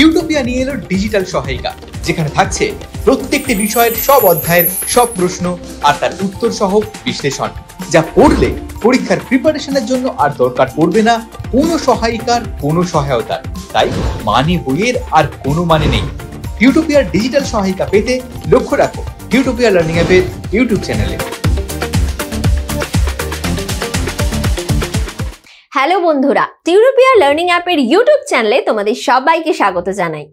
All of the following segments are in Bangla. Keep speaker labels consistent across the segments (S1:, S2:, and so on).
S1: ইউটোপিয়া নিয়ে এলো ডিজিটাল সহায়িকা যেখানে থাকছে প্রত্যেকটি বিষয়ের সব অধ্যায়ের সব প্রশ্ন আর তার উত্তর সহ বিশ্লেষণ যা পড়লে পরীক্ষার প্রিপারেশনের জন্য আর দরকার পড়বে না কোনো সহায়িকার কোনো সহায়তার তাই মানে বইয়ের আর কোনো মানে নেই ইউটোপিয়ার ডিজিটাল সহায়িকা পেতে লক্ষ্য রাখো ইউটোপিয়া লার্নিং অ্যাপের ইউটিউব চ্যানেলে
S2: হ্যালো বন্ধুরা ইউরোপিয়া লার্নিং অ্যাপের ইউটিউব চ্যানেলে তোমাদের সবাইকে স্বাগত জানাই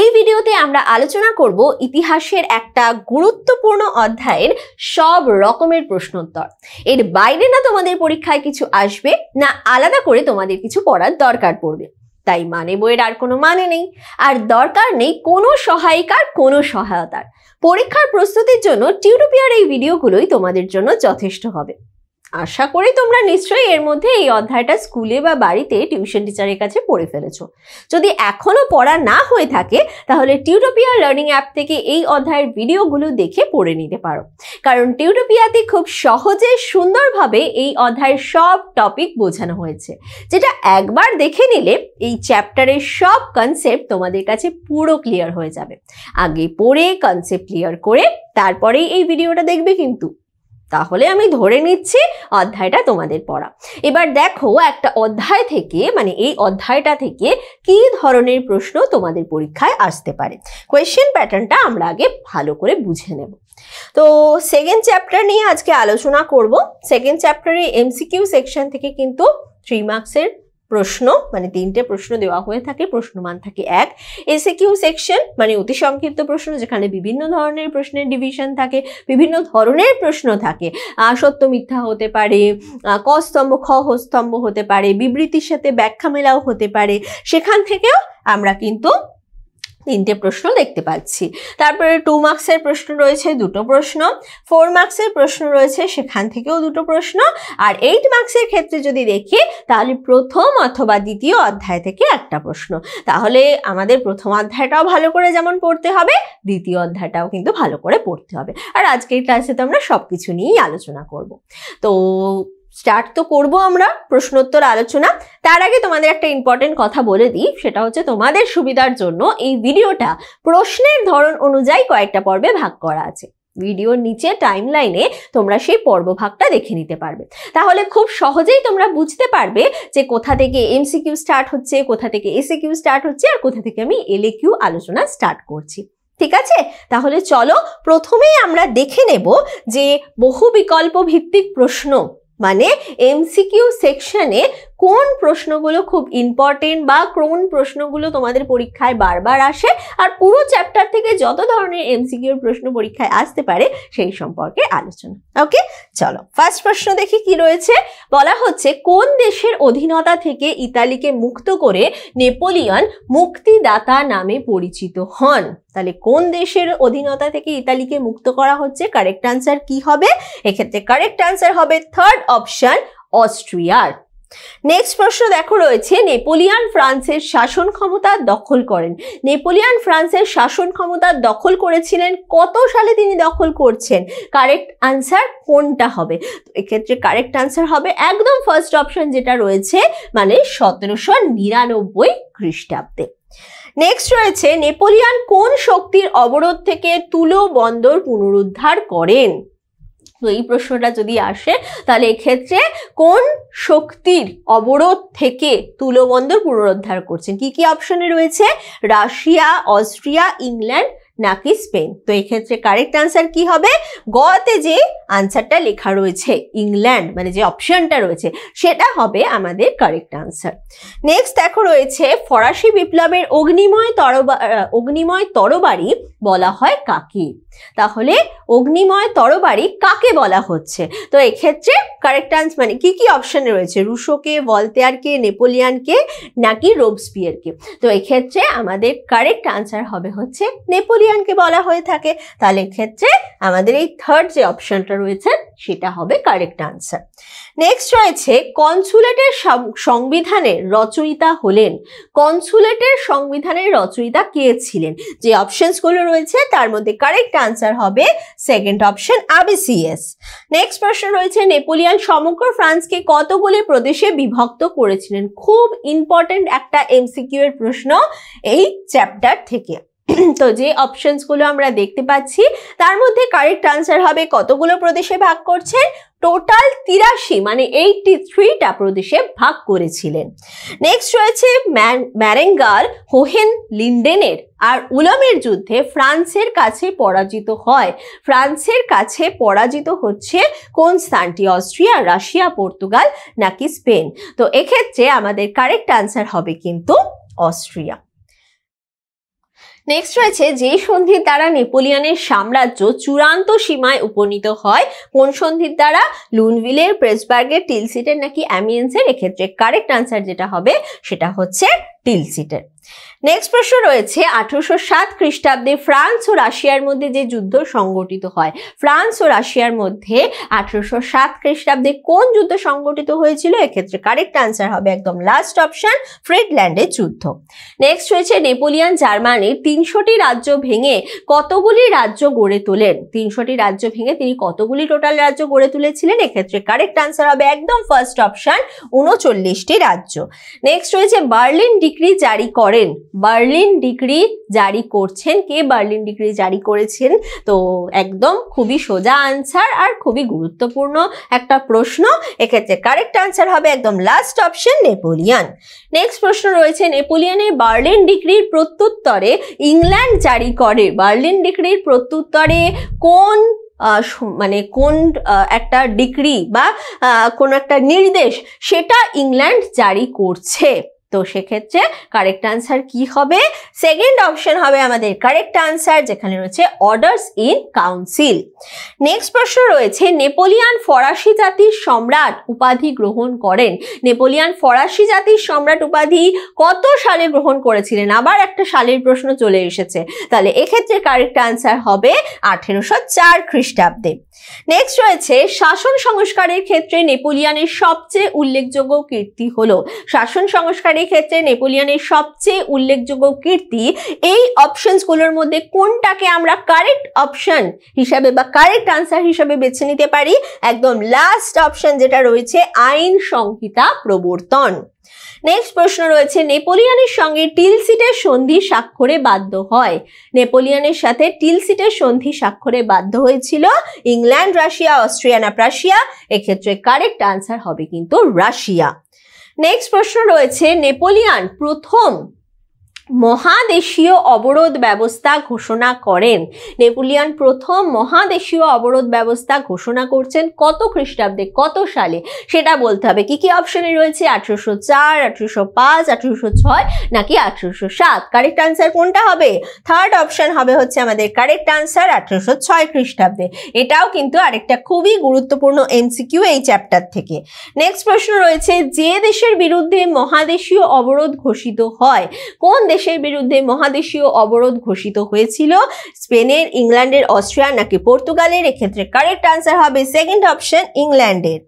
S2: এই ভিডিওতে আমরা আলোচনা করব ইতিহাসের একটা গুরুত্বপূর্ণ অধ্যায়ের সব রকমের প্রশ্নোত্তর এর বাইরে না তোমাদের পরীক্ষায় কিছু আসবে না আলাদা করে তোমাদের কিছু পড়ার দরকার পড়বে তাই মানে বইয়ের আর কোনো মানে নেই আর দরকার নেই কোনো সহায়িকার কোনো সহায়তার পরীক্ষার প্রস্তুতির জন্য টিউরোপিয়ার এই ভিডিওগুলোই তোমাদের জন্য যথেষ্ট হবে আশা করি তোমরা নিশ্চয়ই এর মধ্যে এই অধ্যায়টা স্কুলে বা বাড়িতে টিউশন টিচারের কাছে পড়ে ফেলেছো যদি এখনও পড়া না হয়ে থাকে তাহলে টিউটোপিয়া লার্নিং অ্যাপ থেকে এই অধ্যায়ের ভিডিওগুলো দেখে পড়ে নিতে পারো কারণ টিউটোপিয়াতে খুব সহজে সুন্দরভাবে এই অধ্যায়ের সব টপিক বোঝানো হয়েছে যেটা একবার দেখে নিলে এই চ্যাপ্টারের সব কনসেপ্ট তোমাদের কাছে পুরো ক্লিয়ার হয়ে যাবে আগে পড়ে কনসেপ্ট ক্লিয়ার করে তারপরেই এই ভিডিওটা দেখবে কিন্তু তাহলে আমি ধরে নিচ্ছি অধ্যায়টা তোমাদের পড়া এবার দেখো একটা অধ্যায় থেকে মানে এই অধ্যায়টা থেকে কি ধরনের প্রশ্ন তোমাদের পরীক্ষায় আসতে পারে কোয়েশ্চেন প্যাটার্নটা আমরা আগে ভালো করে বুঝে নেব তো সেকেন্ড চ্যাপ্টার নিয়ে আজকে আলোচনা করব সেকেন্ড চ্যাপ্টারে এমসিকিউ সেকশন থেকে কিন্তু থ্রি মার্কসের প্রশ্ন মানে তিনটে প্রশ্ন দেওয়া হয়ে থাকে প্রশ্নমান থাকে এক এসে কিউ সেকশন মানে অতি সংক্ষিপ্ত প্রশ্ন যেখানে বিভিন্ন ধরনের প্রশ্নের ডিভিশন থাকে বিভিন্ন ধরনের প্রশ্ন থাকে সত্য মিথ্যা হতে পারে ক স্তম্ভ খ স্তম্ভ হতে পারে বিবৃতির সাথে ব্যাখ্যা মেলাও হতে পারে সেখান থেকেও আমরা কিন্তু তিনটে প্রশ্ন দেখতে পাচ্ছি তারপরে টু মার্কসের প্রশ্ন রয়েছে দুটো প্রশ্ন ফোর মার্কসের প্রশ্ন রয়েছে সেখান থেকেও দুটো প্রশ্ন আর এইট মার্কসের ক্ষেত্রে যদি দেখি তাহলে প্রথম অথবা দ্বিতীয় অধ্যায় থেকে একটা প্রশ্ন তাহলে আমাদের প্রথম অধ্যায়টাও ভালো করে যেমন পড়তে হবে দ্বিতীয় অধ্যায়টাও কিন্তু ভালো করে পড়তে হবে আর আজকের ক্লাসে তো আমরা সব কিছু নিয়েই আলোচনা করব তো স্টার্ট তো করব আমরা প্রশ্নোত্তর আলোচনা তার আগে তোমাদের একটা ইম্পর্টেন্ট কথা বলে দিই সেটা হচ্ছে তোমাদের সুবিধার জন্য এই ভিডিওটা প্রশ্নের ধরন অনুযায়ী কয়েকটা পর্বে ভাগ করা আছে ভিডিওর নিচে টাইম লাইনে তোমরা সেই পর্ব ভাগটা দেখে নিতে পারবে তাহলে খুব সহজেই তোমরা বুঝতে পারবে যে কোথা থেকে এমসিকিউ স্টার্ট হচ্ছে কোথা থেকে কিউ স্টার্ট হচ্ছে আর কোথা থেকে আমি এলে কিউ আলোচনা স্টার্ট করছি ঠিক আছে তাহলে চলো প্রথমেই আমরা দেখে নেব যে বহু বিকল্প ভিত্তিক প্রশ্ন मान एम सिक्यू सेक्शने কোন প্রশ্নগুলো খুব ইম্পর্টেন্ট বা কোন প্রশ্নগুলো তোমাদের পরীক্ষায় বারবার আসে আর পুরো চ্যাপ্টার থেকে যত ধরনের এমসিকিউর প্রশ্ন পরীক্ষায় আসতে পারে সেই সম্পর্কে আলোচনা ওকে চলো ফার্স্ট প্রশ্ন দেখি কি রয়েছে বলা হচ্ছে কোন দেশের অধীনতা থেকে ইতালিকে মুক্ত করে নেপোলিয়ন মুক্তিদাতা নামে পরিচিত হন তাহলে কোন দেশের অধীনতা থেকে ইতালিকে মুক্ত করা হচ্ছে কারেক্ট আনসার কি হবে এক্ষেত্রে কারেক্ট আনসার হবে থার্ড অপশন অস্ট্রিয়ার নেক্সট প্রশ্ন দেখো রয়েছে নেপোলিয়ান ফ্রান্সের শাসন ক্ষমতা দখল করেন নেপোলিয়ান ফ্রান্সের শাসন ক্ষমতা দখল করেছিলেন কত সালে তিনি দখল করছেন কারেক্ট আনসার কোনটা হবে এক্ষেত্রে কারেক্ট আনসার হবে একদম ফার্স্ট অপশন যেটা রয়েছে মানে সতেরোশো নিরানব্বই খ্রিস্টাব্দে নেক্সট রয়েছে নেপোলিয়ান কোন শক্তির অবরোধ থেকে তুলো বন্দর পুনরুদ্ধার করেন তো এই প্রশ্নটা যদি আসে তাহলে এক্ষেত্রে কোন শক্তির অবরোধ থেকে তুলোবন্দর পুনরুদ্ধার করছেন কি কি অপশনে রয়েছে রাশিয়া অস্ট্রিয়া ইংল্যান্ড নাকি স্পেন তো এক্ষেত্রে কারেক্ট আনসার কি হবে গতে যে আনসারটা লেখা রয়েছে ইংল্যান্ড মানে যে অপশনটা রয়েছে সেটা হবে আমাদের কারেক্ট আনসার নেক্সট দেখো রয়েছে ফরাসি বিপ্লবের অগ্নিময় তরবা অগ্নিময় তরবারি বলা হয় কাকি তাহলে অগ্নিময় তরবারি কাকে বলা হচ্ছে তো এক্ষেত্রে কারেক্ট অ্যান্স মানে কি কি অপশানে রয়েছে রুশোকে ভলতেয়ারকে নেপোলিয়ানকে নাকি রোবসপিয়ারকে তো এক্ষেত্রে আমাদের কারেক্ট অ্যান্সার হবে হচ্ছে নেপোলিয়ানকে বলা হয়ে থাকে তাহলে ক্ষেত্রে আমাদের এই থার্ড যে অপশানটা রয়েছে সেটা হবে কারেক্ট অ্যান্সার নেক্সট রয়েছে কনসুলেটের সংবিধানের রচয়িতা হলেন কনসুলেটের সংবিধানের রচয়িতা কে ছিলেন যে অপশনসগুলো রয়েছে তার মধ্যে কারেক্ট আনসার হবে সেকেন্ড অপশন আবিসিএস নেক্সট প্রশ্ন রয়েছে নেপোলিয়ান সমগ্র ফ্রান্সকে কতগুলি প্রদেশে বিভক্ত করেছিলেন খুব ইম্পর্টেন্ট একটা এমসিকিউ এর প্রশ্ন এই চ্যাপ্টার থেকে তো যে অপশনসগুলো আমরা দেখতে পাচ্ছি তার মধ্যে কারেক্ট আনসার হবে কতগুলো প্রদেশে ভাগ করছেন টোটাল তিরাশি মানে এইটটি থ্রিটা প্রদেশে ভাগ করেছিলেন নেক্সট রয়েছে ম্যারেঙ্গার হোহেন লিন্ডেনের আর উলমের যুদ্ধে ফ্রান্সের কাছে পরাজিত হয় ফ্রান্সের কাছে পরাজিত হচ্ছে কোন স্থানটি অস্ট্রিয়া রাশিয়া পর্তুগাল নাকি স্পেন তো এক্ষেত্রে আমাদের কারেক্ট আনসার হবে কিন্তু অস্ট্রিয়া নেক্সট রয়েছে যে সন্ধির দ্বারা নেপোলিয়নের সাম্রাজ্য চূড়ান্ত সীমায় উপনীত হয় কোন সন্ধির দ্বারা লুনভিলের প্রেসবার্গের টিলসিটের নাকি অ্যামিয়েন্সের এক্ষেত্রে কারেক্ট আনসার যেটা হবে সেটা হচ্ছে টিলসিটের নেক্সট প্রশ্ন রয়েছে আঠারোশো সাত খ্রিস্টাব্দে ফ্রান্স ও রাশিয়ার মধ্যে যে যুদ্ধ সংগঠিত হয় ফ্রান্স ও রাশিয়ার মধ্যে আঠারোশো সাত খ্রিস্টাব্দে কোন যুদ্ধ সংগঠিত হয়েছিল এক্ষেত্রে কারেক্ট আনসার হবে একদম লাস্ট অপশান ফ্রেডল্যান্ডের যুদ্ধ নেক্সট রয়েছে নেপোলিয়ান জার্মানির তিনশোটি রাজ্য ভেঙে কতগুলি রাজ্য গড়ে তোলেন তিনশোটি রাজ্য ভেঙে তিনি কতগুলি টোটাল রাজ্য গড়ে তুলেছিলেন এক্ষেত্রে কারেক্ট আনসার হবে একদম ফার্স্ট অপশান উনচল্লিশটি রাজ্য নেক্সট রয়েছে বার্লিন ডিগ্রি জারি করেন বার্লিন ডিগ্রি জারি করছেন কে বার্লিন ডিগ্রি জারি করেছেন তো একদম খুবই সোজা আনসার আর খুবই গুরুত্বপূর্ণ একটা প্রশ্ন এক্ষেত্রে কারেক্ট আনসার হবে একদম লাস্ট অপশন নেপোলিয়ান নেক্সট প্রশ্ন রয়েছে নেপোলিয়ানের বার্লিন ডিগ্রির প্রত্যুত্তরে ইংল্যান্ড জারি করে বার্লিন ডিগ্রির প্রত্যুত্তরে কোন মানে কোন একটা ডিগ্রি বা কোন একটা নির্দেশ সেটা ইংল্যান্ড জারি করছে তো সেক্ষেত্রে কারেক্ট আনসার কি হবে সেকেন্ড অপশন হবে আমাদের কারেক্ট আনসার যেখানে রয়েছে অর্ডার্স ইন কাউন্সিল নেক্সট প্রশ্ন রয়েছে নেপোলিয়ান ফরাসি জাতির সম্রাট উপাধি গ্রহণ করেন নেপোলিয়ান ফরাসি জাতির সম্রাট উপাধি কত সালে গ্রহণ করেছিলেন আবার একটা সালের প্রশ্ন চলে এসেছে তাহলে এক্ষেত্রে কারেক্ট আনসার হবে আঠেরোশো চার খ্রিস্টাব্দে নেক্সট রয়েছে শাসন সংস্কারের ক্ষেত্রে নেপোলিয়ানের সবচেয়ে উল্লেখযোগ্য কীর্তি হলো শাসন সংস্কারের ক্ষেত্রে নেপোলিয়ানের সবচেয়ে উল্লেখযোগ্য কীর্তি এই অপশনসগুলোর মধ্যে কোনটাকে আমরা কারেক্ট অপশন হিসাবে বা কারেক্ট আনসার হিসাবে বেছে নিতে পারি একদম লাস্ট অপশন যেটা রয়েছে আইন সংহিতা প্রবর্তন নেক্সট প্রশ্ন রয়েছে নেপোলিয়ানের সঙ্গে টিলসিটের সন্ধি স্বাক্ষরে বাধ্য হয় নেপোলিয়ানের সাথে টিলসিটের সন্ধি স্বাক্ষরে বাধ্য হয়েছিল ইংল্যান্ড রাশিয়া অস্ট্রিয়া না প্রাশিয়া এক্ষেত্রে কারেক্ট আনসার হবে কিন্তু রাশিয়া নেক্সট প্রশ্ন রয়েছে নেপোলিয়ান প্রথম মহাদেশীয় অবরোধ ব্যবস্থা ঘোষণা করেন নেপোলিয়ান প্রথম মহাদেশীয় অবরোধ ব্যবস্থা ঘোষণা করছেন কত খ্রিস্টাব্দে কত সালে সেটা বলতে হবে কি কি অপশনে রয়েছে আঠেরোশো চার আঠেরোশো পাঁচ আঠেরোশো ছয় নাকি আঠেরোশো সাত কারেক্ট আনসার কোনটা হবে থার্ড অপশন হবে হচ্ছে আমাদের কারেক্ট আনসার আঠেরোশো ছয় খ্রিস্টাব্দে এটাও কিন্তু আরেকটা খুবই গুরুত্বপূর্ণ এমসিকিউ এই চ্যাপ্টার থেকে নেক্সট প্রশ্ন রয়েছে যে দেশের বিরুদ্ধে মহাদেশীয় অবরোধ ঘোষিত হয় কোন দেশ বাংলাদেশের বিরুদ্ধে মহাদেশীয় অবরোধ ঘোষিত হয়েছিল স্পেনের ইংল্যান্ডের অস্ট্রিয়া নাকি পর্তুগালের এক্ষেত্রে কারেক্ট আনসার হবে সেকেন্ড অপশন ইংল্যান্ডের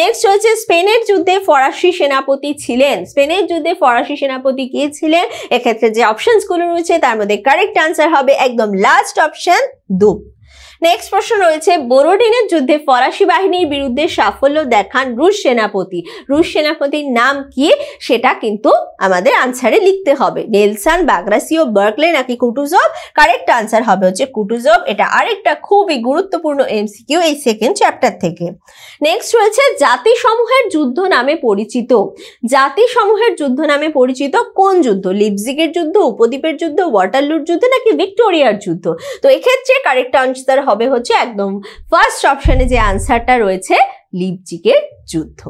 S2: নেক্সট হচ্ছে স্পেনের যুদ্ধে ফরাসি সেনাপতি ছিলেন স্পেনের যুদ্ধে ফরাসি সেনাপতি কে ছিলেন এক্ষেত্রে যে অপশনসগুলো রয়েছে তার মধ্যে কারেক্ট আনসার হবে একদম লাস্ট অপশন দুপ নেক্সট প্রশ্ন রয়েছে বোরোডিনের যুদ্ধে ফরাসি বাহিনীর বিরুদ্ধে সাফল্য দেখান রুশ সেনাপতি রুশ সেনাপতির নাম কি সেটা কিন্তু আমাদের আনসারে লিখতে হবে নেলসান বাগরাসিও বার্কলে নাকি কুটুজব কারেক্ট আনসার হবে হচ্ছে কুটুজব এটা আরেকটা খুবই গুরুত্বপূর্ণ এমসিকিউ এই সেকেন্ড চ্যাপ্টার থেকে নেক্সট রয়েছে জাতিসমূহের যুদ্ধ নামে পরিচিত জাতিসমূহের যুদ্ধ নামে পরিচিত কোন যুদ্ধ লিপজিকের যুদ্ধ উপদ্বীপের যুদ্ধ ওয়াটারলুর যুদ্ধ নাকি ভিক্টোরিয়ার যুদ্ধ তো এক্ষেত্রে কারেক্ট আনসার হবে হচ্ছে একদম ফার্স্ট অপশনে যে আনসারটা রয়েছে লিপজিকের যুদ্ধ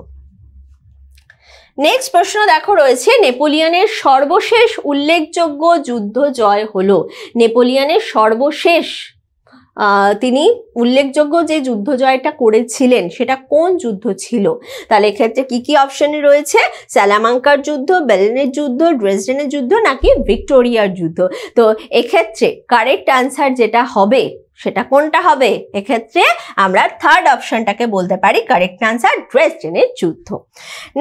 S2: নেক্সট প্রশ্ন দেখো রয়েছে নেপোলিয়ানের সর্বশেষ উল্লেখযোগ্য যুদ্ধ জয় হলো নেপোলিয়ানের সর্বশেষ তিনি উল্লেখযোগ্য যে যুদ্ধ জয়টা করেছিলেন সেটা কোন যুদ্ধ ছিল তাহলে এক্ষেত্রে কী কী অপশানে রয়েছে স্যালামাঙ্কার যুদ্ধ বেলেনের যুদ্ধ ড্রেসডেনের যুদ্ধ নাকি ভিক্টোরিয়ার যুদ্ধ তো এক্ষেত্রে কারেক্ট আনসার যেটা হবে সেটা কোনটা হবে এক্ষেত্রে আমরা থার্ড অপশনটাকে বলতে পারি কারেক্ট আনসার ড্রেসডেনের যুদ্ধ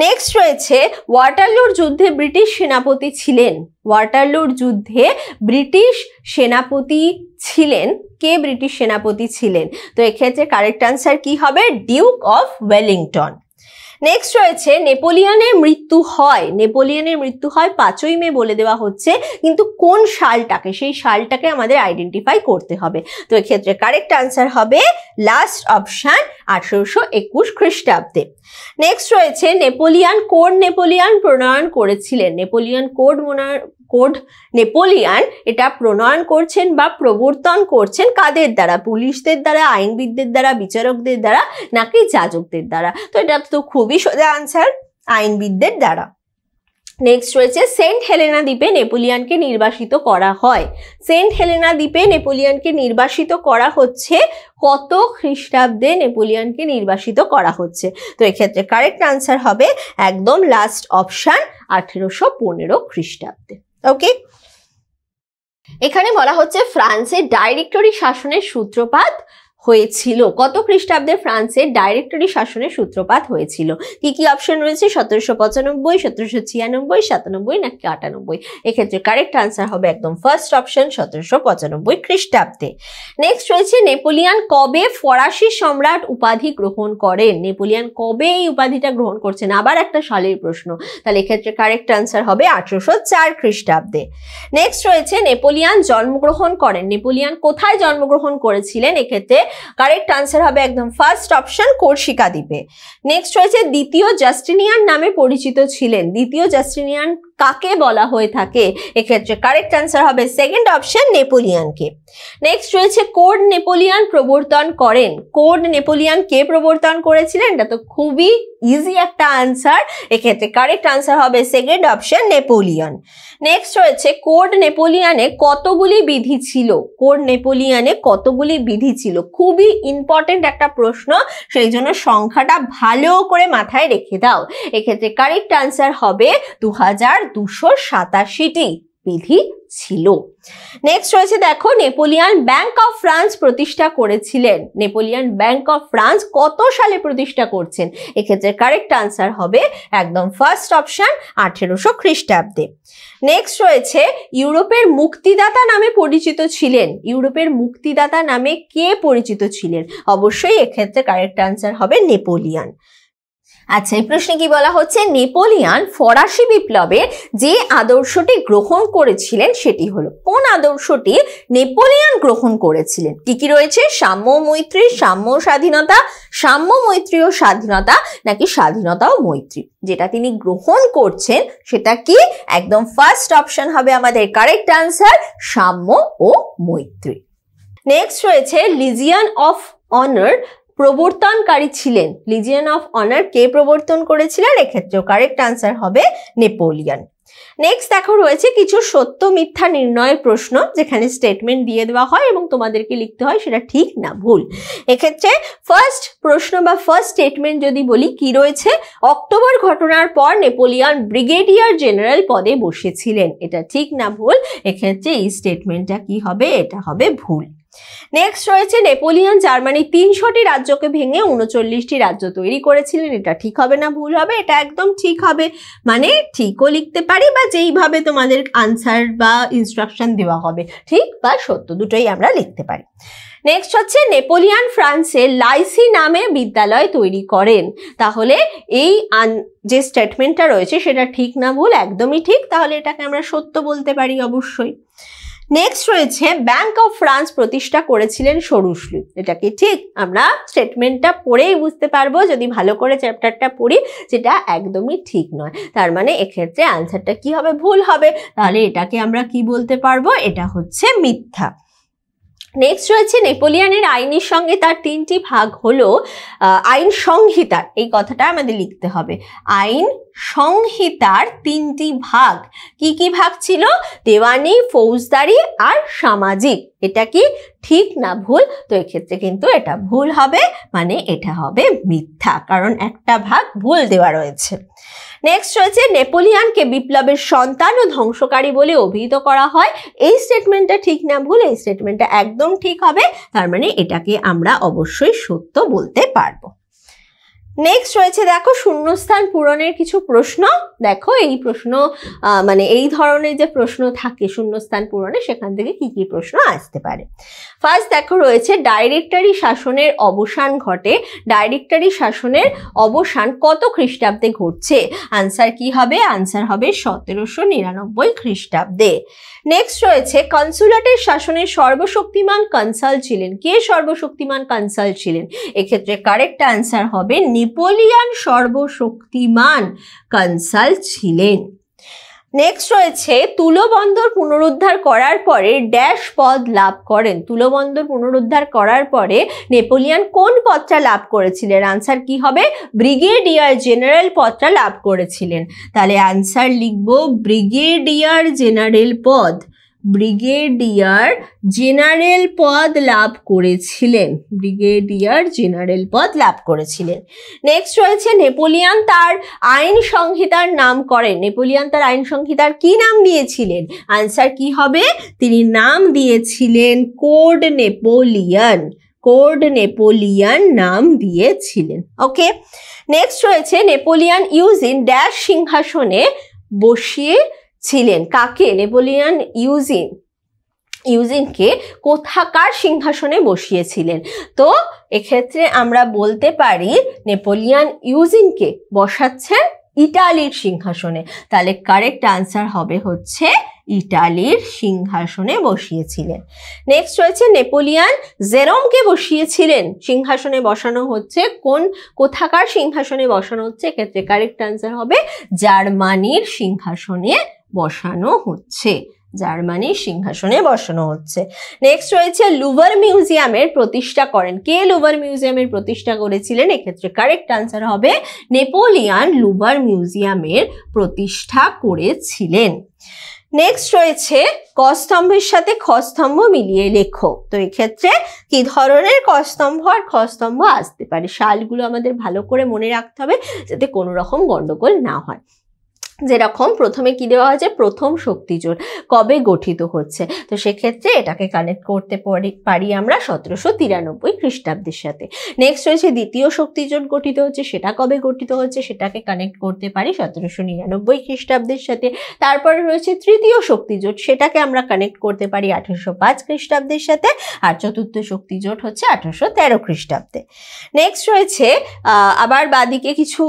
S2: নেক্সট রয়েছে ওয়াটারলোর যুদ্ধে ব্রিটিশ সেনাপতি ছিলেন ওয়াটারলোর যুদ্ধে ব্রিটিশ সেনাপতি ছিলেন কে ব্রিটিশ সেনাপতি ছিলেন তো এক্ষেত্রে কারেক্ট আনসার কি হবে ডিউক অফ ওয়েলিংটন নেক্সট রয়েছে নেপোলিয়ানের মৃত্যু হয় নেপোলিয়ানের মৃত্যু হয় পাঁচই মে বলে দেওয়া হচ্ছে কিন্তু কোন সালটাকে সেই সালটাকে আমাদের আইডেন্টিফাই করতে হবে তো এক্ষেত্রে কারেক্ট আনসার হবে লাস্ট অপশান আঠেরোশো একুশ খ্রিস্টাব্দে নেক্সট রয়েছে নেপোলিয়ান কোড নেপোলিয়ান প্রণয়ন করেছিলেন নেপোলিয়ান কোড কোড নেপোলিয়ান এটা প্রণয়ন করছেন বা প্রবর্তন করছেন কাদের দ্বারা পুলিশদের দ্বারা আইনবিদদের দ্বারা বিচারকদের দ্বারা নাকি যাজকদের দ্বারা তো এটা তো খুবই সোজা আনসার আইনবিদদের দ্বারা নেক্সট রয়েছে সেন্ট হেলেনা দ্বীপে নেপোলিয়ানকে নির্বাসিত করা হয় সেন্ট হেলেনা দ্বীপে নেপোলিয়ানকে নির্বাসিত করা হচ্ছে কত খ্রিস্টাব্দে নেপোলিয়ানকে নির্বাসিত করা হচ্ছে তো এক্ষেত্রে কারেক্ট আনসার হবে একদম লাস্ট অপশান আঠেরোশো পনেরো খ্রিস্টাব্দে ওকে এখানে বলা হচ্ছে ফ্রান্সের ডাইরেক্টরি শাসনের সূত্রপাত হয়েছিল কত খ্রিস্টাব্দে ফ্রান্সের ডাইরেক্টরি শাসনের সূত্রপাত হয়েছিল কি কি অপশন রয়েছে সতেরোশো পঁচানব্বই সতেরোশো ছিয়ানব্বই সাতানব্বই নাকি আটানব্বই এক্ষেত্রে কারেক্ট আনসার হবে একদম ফার্স্ট অপশন সতেরোশো পঁচানব্বই খ্রিস্টাব্দে নেক্সট রয়েছে নেপোলিয়ান কবে ফরাসি সম্রাট উপাধি গ্রহণ করেন নেপোলিয়ান কবে এই উপাধিটা গ্রহণ করছেন আবার একটা সালের প্রশ্ন তাহলে এক্ষেত্রে কারেক্ট আনসার হবে আঠেরোশো চার খ্রিস্টাব্দে নেক্সট রয়েছে নেপোলিয়ান জন্মগ্রহণ করেন নেপোলিয়ান কোথায় জন্মগ্রহণ করেছিলেন এক্ষেত্রে কারেক্ট আনসার হবে একদম ফার্স্ট অপশন কোর্শিকা দ্বীপে নেক্সট রয়েছে দ্বিতীয় জাস্টিনিয়ান নামে পরিচিত ছিলেন দ্বিতীয় জাস্টিনিয়ান কাকে বলা হয়ে থাকে এক্ষেত্রে কারেক্ট আনসার হবে সেকেন্ড অপশন নেপোলিয়ানকে নেক্সট রয়েছে কোড নেপোলিয়ান প্রবর্তন করেন কোড নেপোলিয়ান কে প্রবর্তন করেছিলেন এটা তো খুবই ইজি একটা আনসার এক্ষেত্রে কারেক্ট আনসার হবে সেকেন্ড অপশন নেপোলিয়ান নেক্সট রয়েছে কোড নেপোলিয়ানে কতগুলি বিধি ছিল কোড নেপোলিয়ানে কতগুলি বিধি ছিল খুবই ইম্পর্টেন্ট একটা প্রশ্ন সেই জন্য সংখ্যাটা ভালো করে মাথায় রেখে দাও এক্ষেত্রে কারেক্ট আনসার হবে দু হাজার দুশো সাতাশিটি বিধি ছিল নেক্সট রয়েছে দেখো নেপোলিয়ান ব্যাংক অফ ফ্রান্স প্রতিষ্ঠা করেছিলেন নেপোলিয়ান ব্যাংক অফ ফ্রান্স কত সালে প্রতিষ্ঠা করছেন এক্ষেত্রে কারেক্ট আনসার হবে একদম ফার্স্ট অপশান আঠেরোশো খ্রিস্টাব্দে নেক্সট রয়েছে ইউরোপের মুক্তিদাতা নামে পরিচিত ছিলেন ইউরোপের মুক্তিদাতা নামে কে পরিচিত ছিলেন অবশ্যই এক্ষেত্রে কারেক্ট আনসার হবে নেপোলিয়ান আচ্ছা এই প্রশ্নে কি বলা হচ্ছে নেপোলিয়ান ফরাসি বিপ্লবের যে আদর্শটি গ্রহণ করেছিলেন সেটি হলো কোন আদর্শটি নেপোলিয়ান গ্রহণ করেছিলেন কি কি রয়েছে সাম্য মৈত্রী সাম্য স্বাধীনতা সাম্য মৈত্রী ও স্বাধীনতা নাকি স্বাধীনতা ও মৈত্রী যেটা তিনি গ্রহণ করছেন সেটা কি একদম ফার্স্ট অপশন হবে আমাদের কারেক্ট আনসার সাম্য ও মৈত্রী নেক্সট রয়েছে লিজিয়ান অফ অনার প্রবর্তনকারী ছিলেন লিজিয়ন অফ অনার কে প্রবর্তন করেছিলেন এক্ষেত্রে কারেক্ট আনসার হবে নেপোলিয়ান নেক্সট দেখো রয়েছে কিছু সত্য মিথ্যা নির্ণয়ের প্রশ্ন যেখানে স্টেটমেন্ট দিয়ে দেওয়া হয় এবং তোমাদেরকে লিখতে হয় সেটা ঠিক না ভুল এক্ষেত্রে ফার্স্ট প্রশ্ন বা ফার্স্ট স্টেটমেন্ট যদি বলি কি রয়েছে অক্টোবর ঘটনার পর নেপোলিয়ান ব্রিগেডিয়ার জেনারেল পদে বসেছিলেন এটা ঠিক না ভুল এক্ষেত্রে এই স্টেটমেন্টটা কি হবে এটা হবে ভুল নেক্সট রয়েছে নেপোলিয়ান জার্মানি তিনশোটি রাজ্যকে ভেঙে উনচল্লিশটি রাজ্য তৈরি করেছিলেন এটা ঠিক হবে না ভুল হবে এটা একদম ঠিক হবে মানে ঠিকও লিখতে পারি বা যেইভাবে তোমাদের আনসার বা ইনস্ট্রাকশন দেওয়া হবে ঠিক বা সত্য দুটোই আমরা লিখতে পারি নেক্সট হচ্ছে নেপোলিয়ান ফ্রান্সে লাইসি নামে বিদ্যালয় তৈরি করেন তাহলে এই যে স্টেটমেন্টটা রয়েছে সেটা ঠিক না ভুল একদমই ঠিক তাহলে এটাকে আমরা সত্য বলতে পারি অবশ্যই নেক্সট রয়েছে ব্যাংক অফ ফ্রান্স প্রতিষ্ঠা করেছিলেন সরুসলু এটা কি ঠিক আমরা স্টেটমেন্টটা পড়েই বুঝতে পারবো যদি ভালো করে চ্যাপ্টারটা পড়ি যেটা একদমই ঠিক নয় তার মানে এক্ষেত্রে আনসারটা কি হবে ভুল হবে তাহলে এটাকে আমরা কি বলতে পারবো এটা হচ্ছে মিথ্যা নেক্সট রয়েছে নেপোলিয়ানের আইনের সঙ্গে তার তিনটি ভাগ হলো আইন সংহিতা এই কথাটা আমাদের লিখতে হবে আইন সংহিতার তিনটি ভাগ কি কি ভাগ ছিল দেওয়ানি ফৌজদারি আর সামাজিক এটা কি ঠিক না ভুল তো এক্ষেত্রে কিন্তু এটা ভুল হবে মানে এটা হবে মিথ্যা কারণ একটা ভাগ ভুল দেওয়া রয়েছে নেক্সট রয়েছে নেপোলিয়ানকে বিপ্লবের সন্তান ও ধ্বংসকারী বলে অভিহিত করা হয় এই স্টেটমেন্টটা ঠিক না ভুল এই স্টেটমেন্টটা একদম ঠিক হবে তার মানে এটাকে আমরা অবশ্যই সত্য বলতে পারবো নেক্সট রয়েছে দেখো শূন্যস্থান পূরণের কিছু প্রশ্ন দেখো এই প্রশ্ন মানে এই ধরনের যে প্রশ্ন থাকে শূন্যস্থান পূরণে সেখান থেকে কি কি প্রশ্ন আসতে পারে ফার্স্ট দেখো রয়েছে ডাইরেক্টরি শাসনের অবসান ঘটে ডাইরেক্টরি শাসনের অবসান কত খ্রিস্টাব্দে ঘটছে আনসার কি হবে আনসার হবে সতেরোশো নিরানব্বই খ্রিস্টাব্দে নেক্সট রয়েছে কনসুলেটের শাসনের সর্বশক্তিমান কনসাল ছিলেন কে সর্বশক্তিমান কনসাল ছিলেন এক্ষেত্রে কারেক্ট আনসার হবে নেপোলিয়ান সর্বশক্তিমান কনসাল ছিলেন নেক্সট রয়েছে তুলোবন্দর পুনরুদ্ধার করার পরে ড্যাশ পদ লাভ করেন তুলোবন্দর পুনরুদ্ধার করার পরে নেপোলিয়ান কোন পদটা লাভ করেছিলেন আনসার কি হবে ব্রিগেডিয়ার জেনারেল পদটা লাভ করেছিলেন তাহলে আনসার লিখব ব্রিগেডিয়ার জেনারেল পদ ব্রিগেডিয়ার জেনারেল পদ লাভ করেছিলেন ব্রিগেডিয়ার জেনারেল পদ লাভ করেছিলেন নেক্সট রয়েছে নেপোলিয়ান তার আইন সংহিতার নাম করেন নেপোলিয়ান তার আইন সংহিতার কি নাম দিয়েছিলেন আনসার কি হবে তিনি নাম দিয়েছিলেন কোড নেপোলিয়ান কোড নেপোলিয়ান নাম দিয়েছিলেন ওকে নেক্সট রয়েছে নেপোলিয়ান ইউজিন ড্যাশ সিংহাসনে বসিয়ে ছিলেন কাকে নেপোলিয়ান ইউজিন ইউজিনকে কোথাকার সিংহাসনে বসিয়েছিলেন তো এক্ষেত্রে আমরা বলতে পারি নেপোলিয়ান ইউজিনকে বসাচ্ছেন ইটালির সিংহাসনে তাহলে কারেক্ট আনসার হবে হচ্ছে ইটালির সিংহাসনে বসিয়েছিলেন নেক্সট রয়েছে নেপোলিয়ান জেরমকে বসিয়েছিলেন সিংহাসনে বসানো হচ্ছে কোন কোথাকার সিংহাসনে বসানো হচ্ছে এক্ষেত্রে কারেক্ট আনসার হবে জার্মানির সিংহাসনে বসানো হচ্ছে জার্মানি সিংহাসনে বসানো হচ্ছে নেক্সট রয়েছে লুভার মিউজিয়ামের প্রতিষ্ঠা করেন কে লুভার মিউজিয়ামের প্রতিষ্ঠা করেছিলেন এক্ষেত্রে কারেক্ট আনসার হবে নেপোলিয়ান লুভার মিউজিয়ামের প্রতিষ্ঠা করেছিলেন নেক্সট রয়েছে কস্তম্ভের সাথে খস্তম্ভ মিলিয়ে লেখো তো এক্ষেত্রে কি ধরনের কস্তম্ভ আর খস্তম্ভ আসতে পারে শালগুলো আমাদের ভালো করে মনে রাখতে হবে যাতে কোনো রকম গন্ডগোল না হয় যেরকম প্রথমে কি দেওয়া হয়েছে প্রথম শক্তিজোট কবে গঠিত হচ্ছে তো সেক্ষেত্রে এটাকে কানেক্ট করতে পারি আমরা সতেরোশো তিরানব্বই খ্রিস্টাব্দের সাথে নেক্সট রয়েছে দ্বিতীয় শক্তিজোট গঠিত হচ্ছে সেটা কবে গঠিত হচ্ছে সেটাকে কানেক্ট করতে পারি সতেরোশো নিরানব্বই খ্রিস্টাব্দের সাথে তারপরে রয়েছে তৃতীয় শক্তিজোট সেটাকে আমরা কানেক্ট করতে পারি আঠেরোশো পাঁচ খ্রিস্টাব্দের সাথে আর চতুর্থ শক্তিজোট হচ্ছে আঠারোশো তেরো খ্রিস্টাব্দে নেক্সট রয়েছে আবার বাদিকে কিছু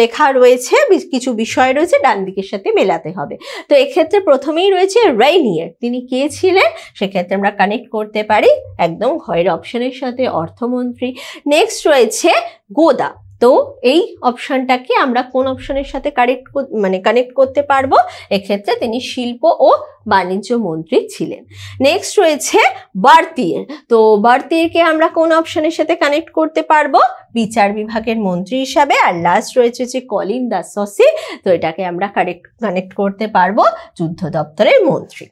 S2: লেখা রয়েছে কিছু বিষয় রয়েছে ডান দিকের সাথে মেলাতে হবে তো এক্ষেত্রে প্রথমেই রয়েছে রাইনিয়ার তিনি কে ছিলেন সেক্ষেত্রে আমরা কানেক্ট করতে পারি একদম হয়ের অপশনের সাথে অর্থমন্ত্রী নেক্সট রয়েছে গোদা তো এই অপশানটাকে আমরা কোন অপশানের সাথে কারেক্ট মানে কানেক্ট করতে পারবো এক্ষেত্রে তিনি শিল্প ও বাণিজ্য মন্ত্রী ছিলেন নেক্সট রয়েছে বার্তিয়ের তো বার্তিয়েরকে আমরা কোন অপশানের সাথে কানেক্ট করতে পারবো বিচার বিভাগের মন্ত্রী হিসাবে আর লাস্ট রয়েছে যে কলিন দাস সসি তো এটাকে আমরা কারেক্ট কানেক্ট করতে পারবো যুদ্ধ দপ্তরের মন্ত্রী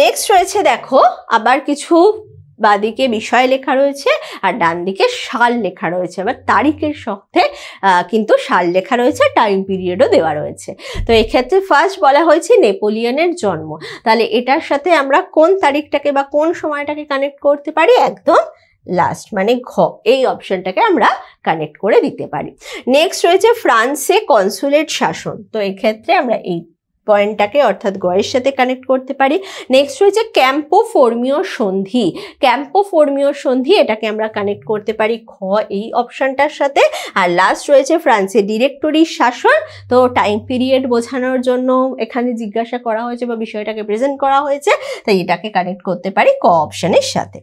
S2: নেক্সট রয়েছে দেখো আবার কিছু বাঁদিকে বিষয় লেখা রয়েছে আর ডান দিকে সাল লেখা রয়েছে এবার তারিখের সাথে কিন্তু সাল লেখা রয়েছে টাইম পিরিয়ডও দেওয়া রয়েছে তো এক্ষেত্রে ফার্স্ট বলা হয়েছে নেপোলিয়নের জন্ম তাহলে এটার সাথে আমরা কোন তারিখটাকে বা কোন সময়টাকে কানেক্ট করতে পারি একদম লাস্ট মানে ঘ এই অপশনটাকে আমরা কানেক্ট করে দিতে পারি নেক্সট রয়েছে ফ্রান্সে কনসুলেট শাসন তো এক্ষেত্রে আমরা এই পয়েন্টটাকে অর্থাৎ গয়ের সাথে কানেক্ট করতে পারি নেক্সট রয়েছে ক্যাম্পো ফর্মিও সন্ধি ক্যাম্পো ফর্মিও সন্ধি এটাকে আমরা কানেক্ট করতে পারি খ এই অপশানটার সাথে আর লাস্ট রয়েছে ফ্রান্সে ডিরেক্টরি শাসন তো টাইম পিরিয়ড বোঝানোর জন্য এখানে জিজ্ঞাসা করা হয়েছে বা বিষয়টাকে প্রেজেন্ট করা হয়েছে তাই এটাকে কানেক্ট করতে পারি ক অপশানের সাথে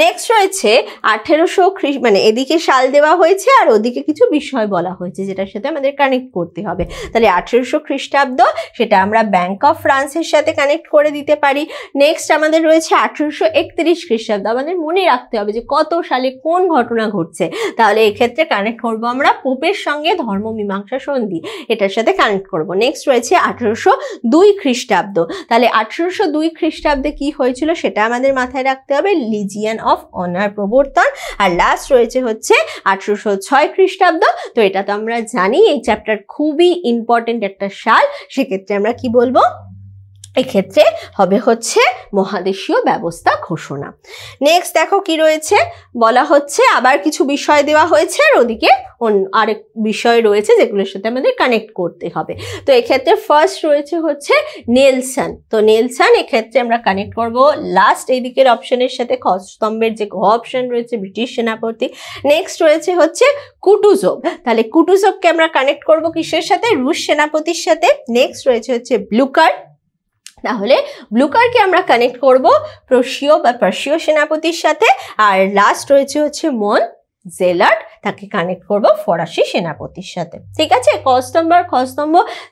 S2: নেক্সট রয়েছে আঠেরোশো মানে এদিকে সাল দেওয়া হয়েছে আর ওদিকে কিছু বিষয় বলা হয়েছে যেটার সাথে আমাদের কানেক্ট করতে হবে তাহলে আঠেরোশো খ্রিস্টাব্দ সেটা আমরা ব্যাংক অফ ফ্রান্সের সাথে কানেক্ট করে দিতে পারি নেক্সট আমাদের রয়েছে আঠেরোশো একত্রিশ খ্রিস্টাব্দ আমাদের মনে রাখতে হবে যে কত সালে কোন ঘটনা ঘটছে তাহলে এক্ষেত্রে কানেক্ট করবো আমরা পোপের সঙ্গে ধর্ম মীমাংসা সন্ধি এটার সাথে কানেক্ট করব নেক্সট রয়েছে আঠেরোশো দুই খ্রিস্টাব্দ তাহলে আঠেরোশো দুই খ্রিস্টাব্দে কি হয়েছিল সেটা আমাদের মাথায় রাখতে হবে লিজিয়ান অফ অনার প্রবর্তন আর লাস্ট রয়েছে হচ্ছে আঠারোশো ছয় খ্রিস্টাব্দ তো এটা তো আমরা জানি এই চ্যাপ্টার খুবই ইম্পর্টেন্ট একটা সাল সেক্ষেত্রে আমরা কি বলবো এক্ষেত্রে হবে হচ্ছে মহাদেশীয় ব্যবস্থা ঘোষণা নেক্সট দেখো কি রয়েছে বলা হচ্ছে আবার কিছু বিষয় দেওয়া হয়েছে আর ওদিকে আরেক বিষয় রয়েছে যেগুলোর সাথে আমাদের কানেক্ট করতে হবে তো এক্ষেত্রে ফার্স্ট রয়েছে হচ্ছে নেলসান তো নেলসান এক্ষেত্রে আমরা কানেক্ট করব লাস্ট এই দিকের অপশনের সাথে খস্তম্ভের যে অপশন রয়েছে ব্রিটিশ সেনাপতি নেক্সট রয়েছে হচ্ছে কুটুজব তাহলে কুটুজবকে আমরা কানেক্ট করব কিসের সাথে রুশ সেনাপতির সাথে নেক্সট রয়েছে হচ্ছে ব্লুকার তাহলে ব্লুকারকে আমরা কানেক্ট করব প্রশীয় বা প্রশীয় সেনাপতির সাথে আর লাস্ট রয়েছে হচ্ছে মন জেলার তাকে কানেক্ট করব ফরাসি সেনাপতির সাথে ঠিক আছে কস নম্বর খস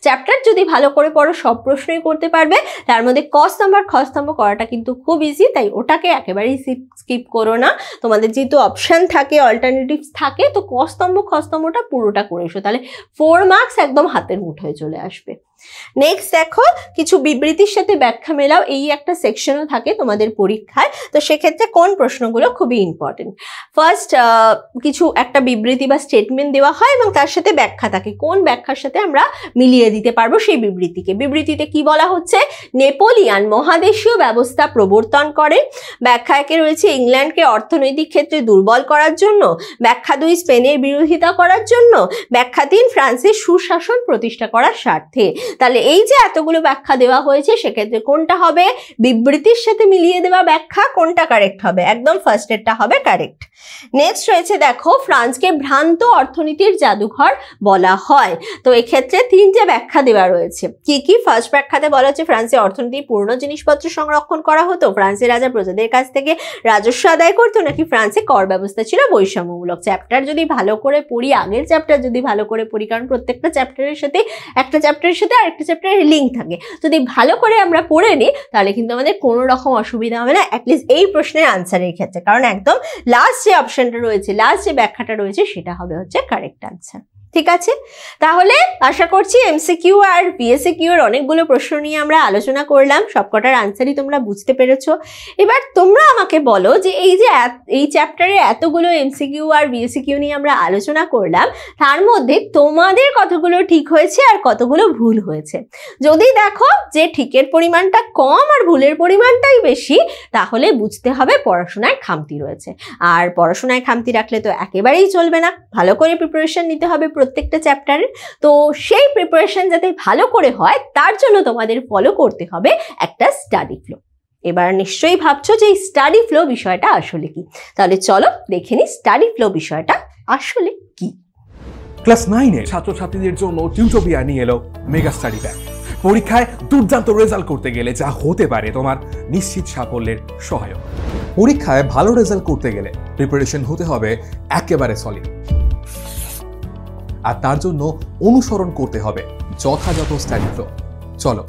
S2: চ্যাপ্টার যদি ভালো করে পড়ো সব প্রশ্নই করতে পারবে তার মধ্যে কস নম্বর খস করাটা কিন্তু খুব ইজি তাই ওটাকে একেবারেই স্কিপ করো না তোমাদের যেহেতু অপশান থাকে অল্টারনেটিভস থাকে তো কস খস্তম্ভটা খস পুরোটা করে এসো তাহলে ফোর মার্কস একদম হাতের মুঠোয় চলে আসবে নেক্সট দেখো কিছু বিবৃতির সাথে ব্যাখ্যা মেলাও এই একটা সেকশনও থাকে তোমাদের পরীক্ষায় তো সেক্ষেত্রে কোন প্রশ্নগুলো খুবই ইম্পর্টেন্ট ফার্স্ট কিছু একটা বিবৃতি বা স্টেটমেন্ট দেওয়া হয় এবং তার সাথে ব্যাখ্যা থাকে কোন ব্যাখ্যার সাথে আমরা মিলিয়ে দিতে পারবো সেই বিবৃতিকে বিবৃতিতে কি বলা হচ্ছে নেপোলিয়ান মহাদেশীয় ব্যবস্থা প্রবর্তন করে ব্যাখ্যা একে রয়েছে ইংল্যান্ডকে অর্থনৈতিক ক্ষেত্রে দুর্বল করার জন্য ব্যাখ্যা দুই স্পেনের বিরোধিতা করার জন্য ব্যাখ্যা তিন ফ্রান্সের সুশাসন প্রতিষ্ঠা করার স্বার্থে তাহলে এই যে এতগুলো ব্যাখ্যা দেওয়া হয়েছে সেক্ষেত্রে কোনটা হবে বিবৃতির সাথে মিলিয়ে দেওয়া ব্যাখ্যা কোনটা কারেক্ট হবে একদম ফার্স্টেরটা হবে কারেক্ট নেক্সট রয়েছে দেখো ফ্রান্সকে ভ্রান্ত অর্থনীতির জাদুঘর বলা হয় তো এক্ষেত্রে তিনটে ব্যাখ্যা দেওয়া রয়েছে কি কি ফার্স্ট ব্যাখ্যাতে বলা হচ্ছে ফ্রান্সে অর্থনীতির পূর্ণ জিনিসপত্র সংরক্ষণ করা হতো ফ্রান্সের রাজা প্রজাদের কাছ থেকে রাজস্ব আদায় করতো নাকি ফ্রান্সে কর ব্যবস্থা ছিল বৈষম্যমূলক চ্যাপ্টার যদি ভালো করে পড়ি আগের চ্যাপ্টার যদি ভালো করে পড়ি কারণ প্রত্যেকটা চ্যাপ্টারের সাথে একটা চ্যাপ্টারের সাথে আর একটা চ্যাপ্টারের লিঙ্ক থাকে যদি ভালো করে আমরা পড়ে নিই তাহলে কিন্তু আমাদের কোনো রকম অসুবিধা হবে না অ্যাটলিস্ট এই প্রশ্নের আনসারের ক্ষেত্রে কারণ একদম লাস্ট যে অপশানটা রয়েছে লাস্ট যে ব্যাখ্যাটা রয়েছে সেটা হবে হচ্ছে কারেক্ট আনসার ঠিক আছে তাহলে আশা করছি এমসিকিউ আর বিএসসি এর অনেকগুলো প্রশ্ন নিয়ে আমরা আলোচনা করলাম সবকটার আনসারই তোমরা বুঝতে পেরেছো এবার তোমরা আমাকে বলো যে এই যে এই চ্যাপ্টারে এতগুলো এমসিকিউ আর বিএসসি কিউ নিয়ে আমরা আলোচনা করলাম তার মধ্যে তোমাদের কতগুলো ঠিক হয়েছে আর কতগুলো ভুল হয়েছে যদি দেখো যে ঠিকের পরিমাণটা কম আর ভুলের পরিমাণটাই বেশি তাহলে বুঝতে হবে পড়াশোনায় খামতি রয়েছে আর পড়াশোনায় খামতি রাখলে তো একেবারেই চলবে না ভালো করে প্রিপারেশন নিতে হবে প্রত্যেকটা চ্যাপ্টারে তো সেই প্রিপারেশন যাতে ভালো করে হয় তার জন্য তোমাদের ফলো করতে হবে একটা স্টাডি ফ্লো এবার নিশ্চয়ই ভাবছো যে এই স্টাডি ফ্লো বিষয়টা আসলে কি তাহলে চলো দেখে নি স্টাডি ফ্লো বিষয়টা আসলে কি
S1: ক্লাস নাইনে ছাত্রছাত্রীদের জন্য টিউটোপিয়া নিয়ে এলো মেগা স্টাডি ব্যাগ পরীক্ষায় দুর্দান্ত রেজাল্ট করতে গেলে যা হতে পারে তোমার নিশ্চিত সাফল্যের সহায়ক পরীক্ষায় ভালো রেজাল্ট করতে গেলে প্রিপারেশন হতে হবে একেবারে সলিড আর তার জন্য অনুসরণ করতে হবে যথাযথ স্টাডি ফ্লো চলো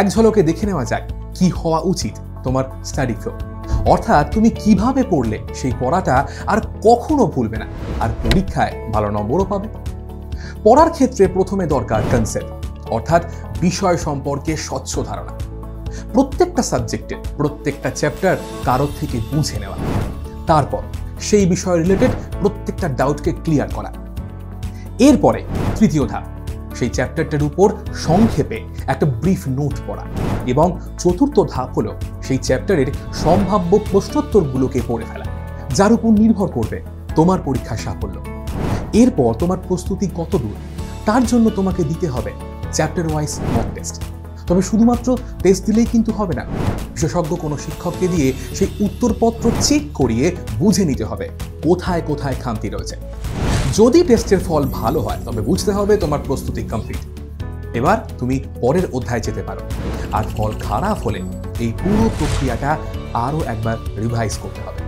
S1: এক ঝলকে দেখে নেওয়া যাক কি হওয়া উচিত তোমার স্টাডি ফ্লো অর্থাৎ তুমি কিভাবে পড়লে সেই পড়াটা আর কখনো ভুলবে না আর পরীক্ষায় ভালো নম্বরও পাবে পড়ার ক্ষেত্রে প্রথমে দরকার কনসেপ্ট অর্থাৎ বিষয় সম্পর্কে স্বচ্ছ ধারণা প্রত্যেকটা সাবজেক্টে প্রত্যেকটা চ্যাপ্টার কারোর থেকে বুঝে নেওয়া তারপর সেই বিষয় রিলেটেড প্রত্যেকটা ডাউটকে ক্লিয়ার করা এরপরে তৃতীয় ধাপ সেই চ্যাপ্টারটার উপর সংক্ষেপে একটা ব্রিফ নোট পড়া এবং চতুর্থ ধাপ হলো সেই চ্যাপ্টারের সম্ভাব্য প্রশ্নোত্তরগুলোকে পড়ে ফেলা যার উপর নির্ভর করবে তোমার পরীক্ষা সাফল্য এরপর তোমার প্রস্তুতি কত দূর তার জন্য তোমাকে দিতে হবে চ্যাপ্টার ওয়াইজ মক টেস্ট তবে শুধুমাত্র টেস্ট দিলেই কিন্তু হবে না বিশেষজ্ঞ কোনো শিক্ষককে দিয়ে সেই উত্তরপত্র চেক করিয়ে বুঝে নিতে হবে কোথায় কোথায় খামতি রয়েছে যদি টেস্টের ফল ভালো হয় তবে বুঝতে হবে তোমার প্রস্তুতি কমপ্লিট এবার তুমি পরের অধ্যায় যেতে পারো আর ফল খারাপ হলে এই পুরো প্রক্রিয়াটা আরও একবার রিভাইজ করতে হবে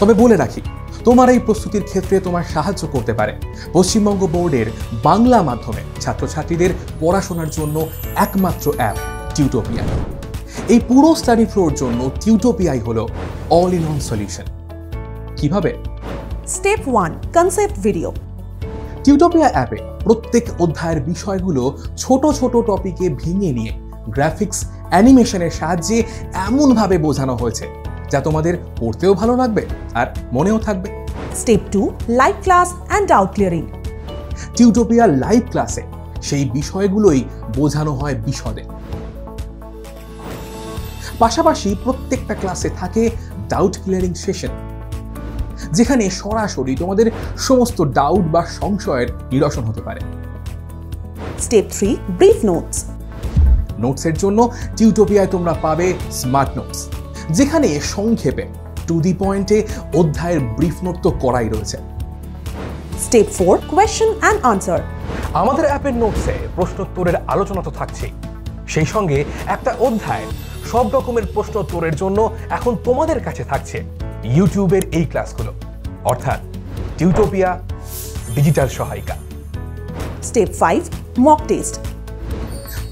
S1: তবে বলে রাখি তোমার এই প্রস্তুতির ক্ষেত্রে তোমার সাহায্য করতে পারে পশ্চিমবঙ্গ বোর্ডের বাংলা মাধ্যমে ছাত্রছাত্রীদের পড়াশোনার জন্য একমাত্র অ্যাপ টিউটোপিয়া এই পুরো স্টাডি ফ্লোর জন্য টিউটোপিয়াই হলো অল ইন ওয়ান সলিউশন কিভাবে step one concept video Tutopia অ্যাপে প্রত্যেক অধ্যায়ের বিষয়গুলো ছোট ছোট টপিকে ভেঙে নিয়ে গ্রাফিক্স অ্যানিমেশনের সাহায্যে এমনভাবে বোঝানো হয়েছে যা তোমাদের পড়তেও ভালো লাগবে আর মনেও থাকবে step two live class and doubt clearing Tutopia live ক্লাসে সেই বিষয়গুলোই বোঝানো হয় বিশদে পাশাপাশি প্রত্যেকটা ক্লাসে থাকে ডাউট ক্লিয়ারিং সেশন যেখানে সরাসরি তোমাদের সমস্ত ডাউট বা সংশয়ের নিরসন হতে পারে স্টেপ থ্রি ব্রিফ নোটস নোটসের জন্য টিউটোপিয়ায় তোমরা পাবে স্মার্ট নোটস যেখানে সংক্ষেপে টু দি পয়েন্টে অধ্যায়ের ব্রিফ নোট তো করাই রয়েছে step four question and answer আমাদের অ্যাপের নোটসে প্রশ্নোত্তরের আলোচনা তো থাকছেই সেই সঙ্গে একটা অধ্যায় সব রকমের প্রশ্নোত্তরের জন্য এখন তোমাদের কাছে থাকছে ইউটিউবের এই ক্লাসগুলো অর্থাৎ টিউটোপিয়া ডিজিটাল সহায়িকা step five mock test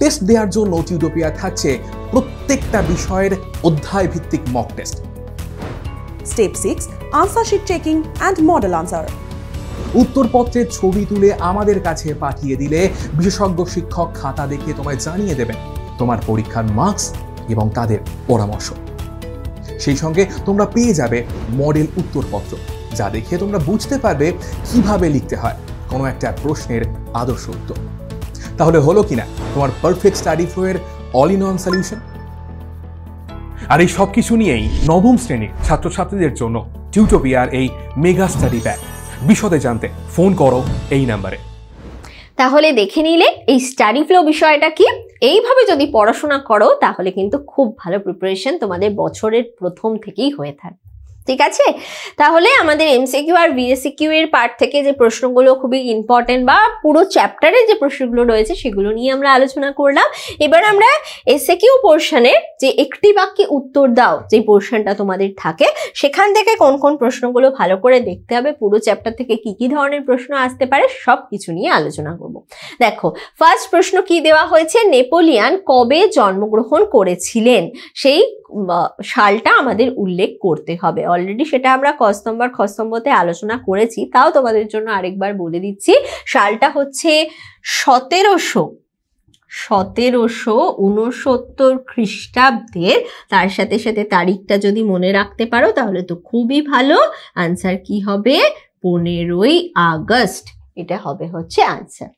S1: test দেওয়ার জন্য টিউটোপিয়া থাকছে প্রত্যেকটা বিষয়ের অধ্যায় ভিত্তিক mock test step six answer sheet checking and model answer উত্তরপত্রের ছবি তুলে আমাদের কাছে পাঠিয়ে দিলে বিশেষজ্ঞ শিক্ষক খাতা দেখে তোমায় জানিয়ে দেবেন তোমার পরীক্ষার মার্কস এবং তাদের পরামর্শ সেই সঙ্গে তোমরা পেয়ে যাবে মডেল উত্তরপত্র যা দেখিয়ে তোমরা বুঝতে পারবে কিভাবে লিখতে হয় কোনো একটা প্রশ্নের আদর্শ উত্তর তাহলে হলো কিনা তোমার পারফেক্ট স্টাডি ফ্লোয়ের অল ইন ওয়ান সলিউশন আর এই সব কিছু নিয়েই নবম শ্রেণীর ছাত্রছাত্রীদের জন্য টিউটোপিয়ার এই মেগা স্টাডি ব্যাগ বিশদে জানতে ফোন করো এই নাম্বারে
S2: তাহলে দেখে নিলে এই স্টাডি ফ্লো বিষয়টা কি এইভাবে যদি পড়াশোনা করো তাহলে কিন্তু খুব ভালো প্রিপারেশন তোমাদের বছরের প্রথম থেকেই হয়ে থাকে ঠিক আছে তাহলে আমাদের এমসিকিউ আর কিউ এর পার্ট থেকে যে প্রশ্নগুলো খুবই ইম্পর্টেন্ট বা পুরো চ্যাপ্টারে যে প্রশ্নগুলো রয়েছে সেগুলো নিয়ে আমরা আলোচনা করলাম এবার আমরা এসএকিউ পোর্শনে যে একটি বাক্যে উত্তর দাও যে পোর্শনটা তোমাদের থাকে সেখান থেকে কোন কোন প্রশ্নগুলো ভালো করে দেখতে হবে পুরো চ্যাপ্টার থেকে কি কি ধরনের প্রশ্ন আসতে পারে সব কিছু নিয়ে আলোচনা করব দেখো ফার্স্ট প্রশ্ন কি দেওয়া হয়েছে নেপোলিয়ান কবে জন্মগ্রহণ করেছিলেন সেই সালটা আমাদের উল্লেখ করতে হবে অলরেডি সেটা আমরা কস্তম্বার খস্তম্বতে আলোচনা করেছি তাও তোমাদের জন্য আরেকবার বলে দিচ্ছি সালটা হচ্ছে সতেরোশো সতেরোশো উনসত্তর খ্রিস্টাব্দের তার সাথে সাথে তারিখটা যদি মনে রাখতে পারো তাহলে তো খুবই ভালো আনসার কি হবে পনেরোই আগস্ট এটা হবে হচ্ছে আনসার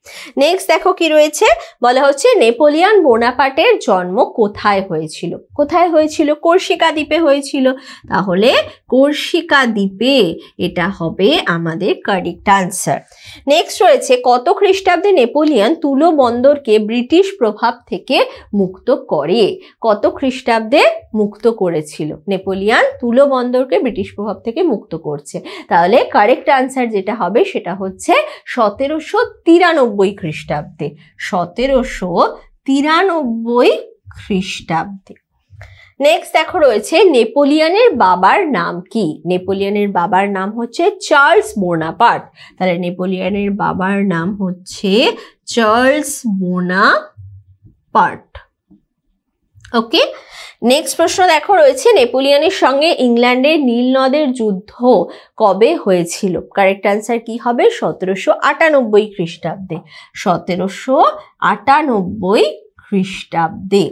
S2: নেক্সট দেখো কি রয়েছে বলা হচ্ছে নেপোলিয়ান বোনাপাটের জন্ম কোথায় হয়েছিল কোথায় হয়েছিল কর্ষিকা দ্বীপে হয়েছিল তাহলে কর্ষিকা দ্বীপে এটা হবে আমাদের কারেক্ট আনসার নেক্সট রয়েছে কত খ্রিস্টাব্দে নেপোলিয়ান তুলো বন্দরকে ব্রিটিশ প্রভাব থেকে মুক্ত করে কত খ্রিস্টাব্দে মুক্ত করেছিল নেপোলিয়ান তুলো বন্দরকে ব্রিটিশ প্রভাব থেকে মুক্ত করছে তাহলে কারেক্ট আনসার যেটা হবে সেটা হচ্ছে সতেরোশো তিরানব্বই খ্রিস্টাব্দে সতেরোশো তিরানব্বই খ্রিস্টাব্দে নেক্সট দেখো রয়েছে নেপোলিয়ানের বাবার নাম কি নেপোলিয়ানের বাবার নাম হচ্ছে চার্লস বোনাপার্ট তাহলে নেপোলিয়ানের বাবার নাম হচ্ছে চার্লস পার্ট ওকে নেক্সট প্রশ্ন দেখো রয়েছে নেপোলিয়ানের সঙ্গে ইংল্যান্ডের নীল নদের যুদ্ধ কবে হয়েছিল কারেক্ট অ্যান্সার কি হবে সতেরোশো আটানব্বই খ্রিস্টাব্দে সতেরোশো আটানব্বই খ্রিস্টাব্দে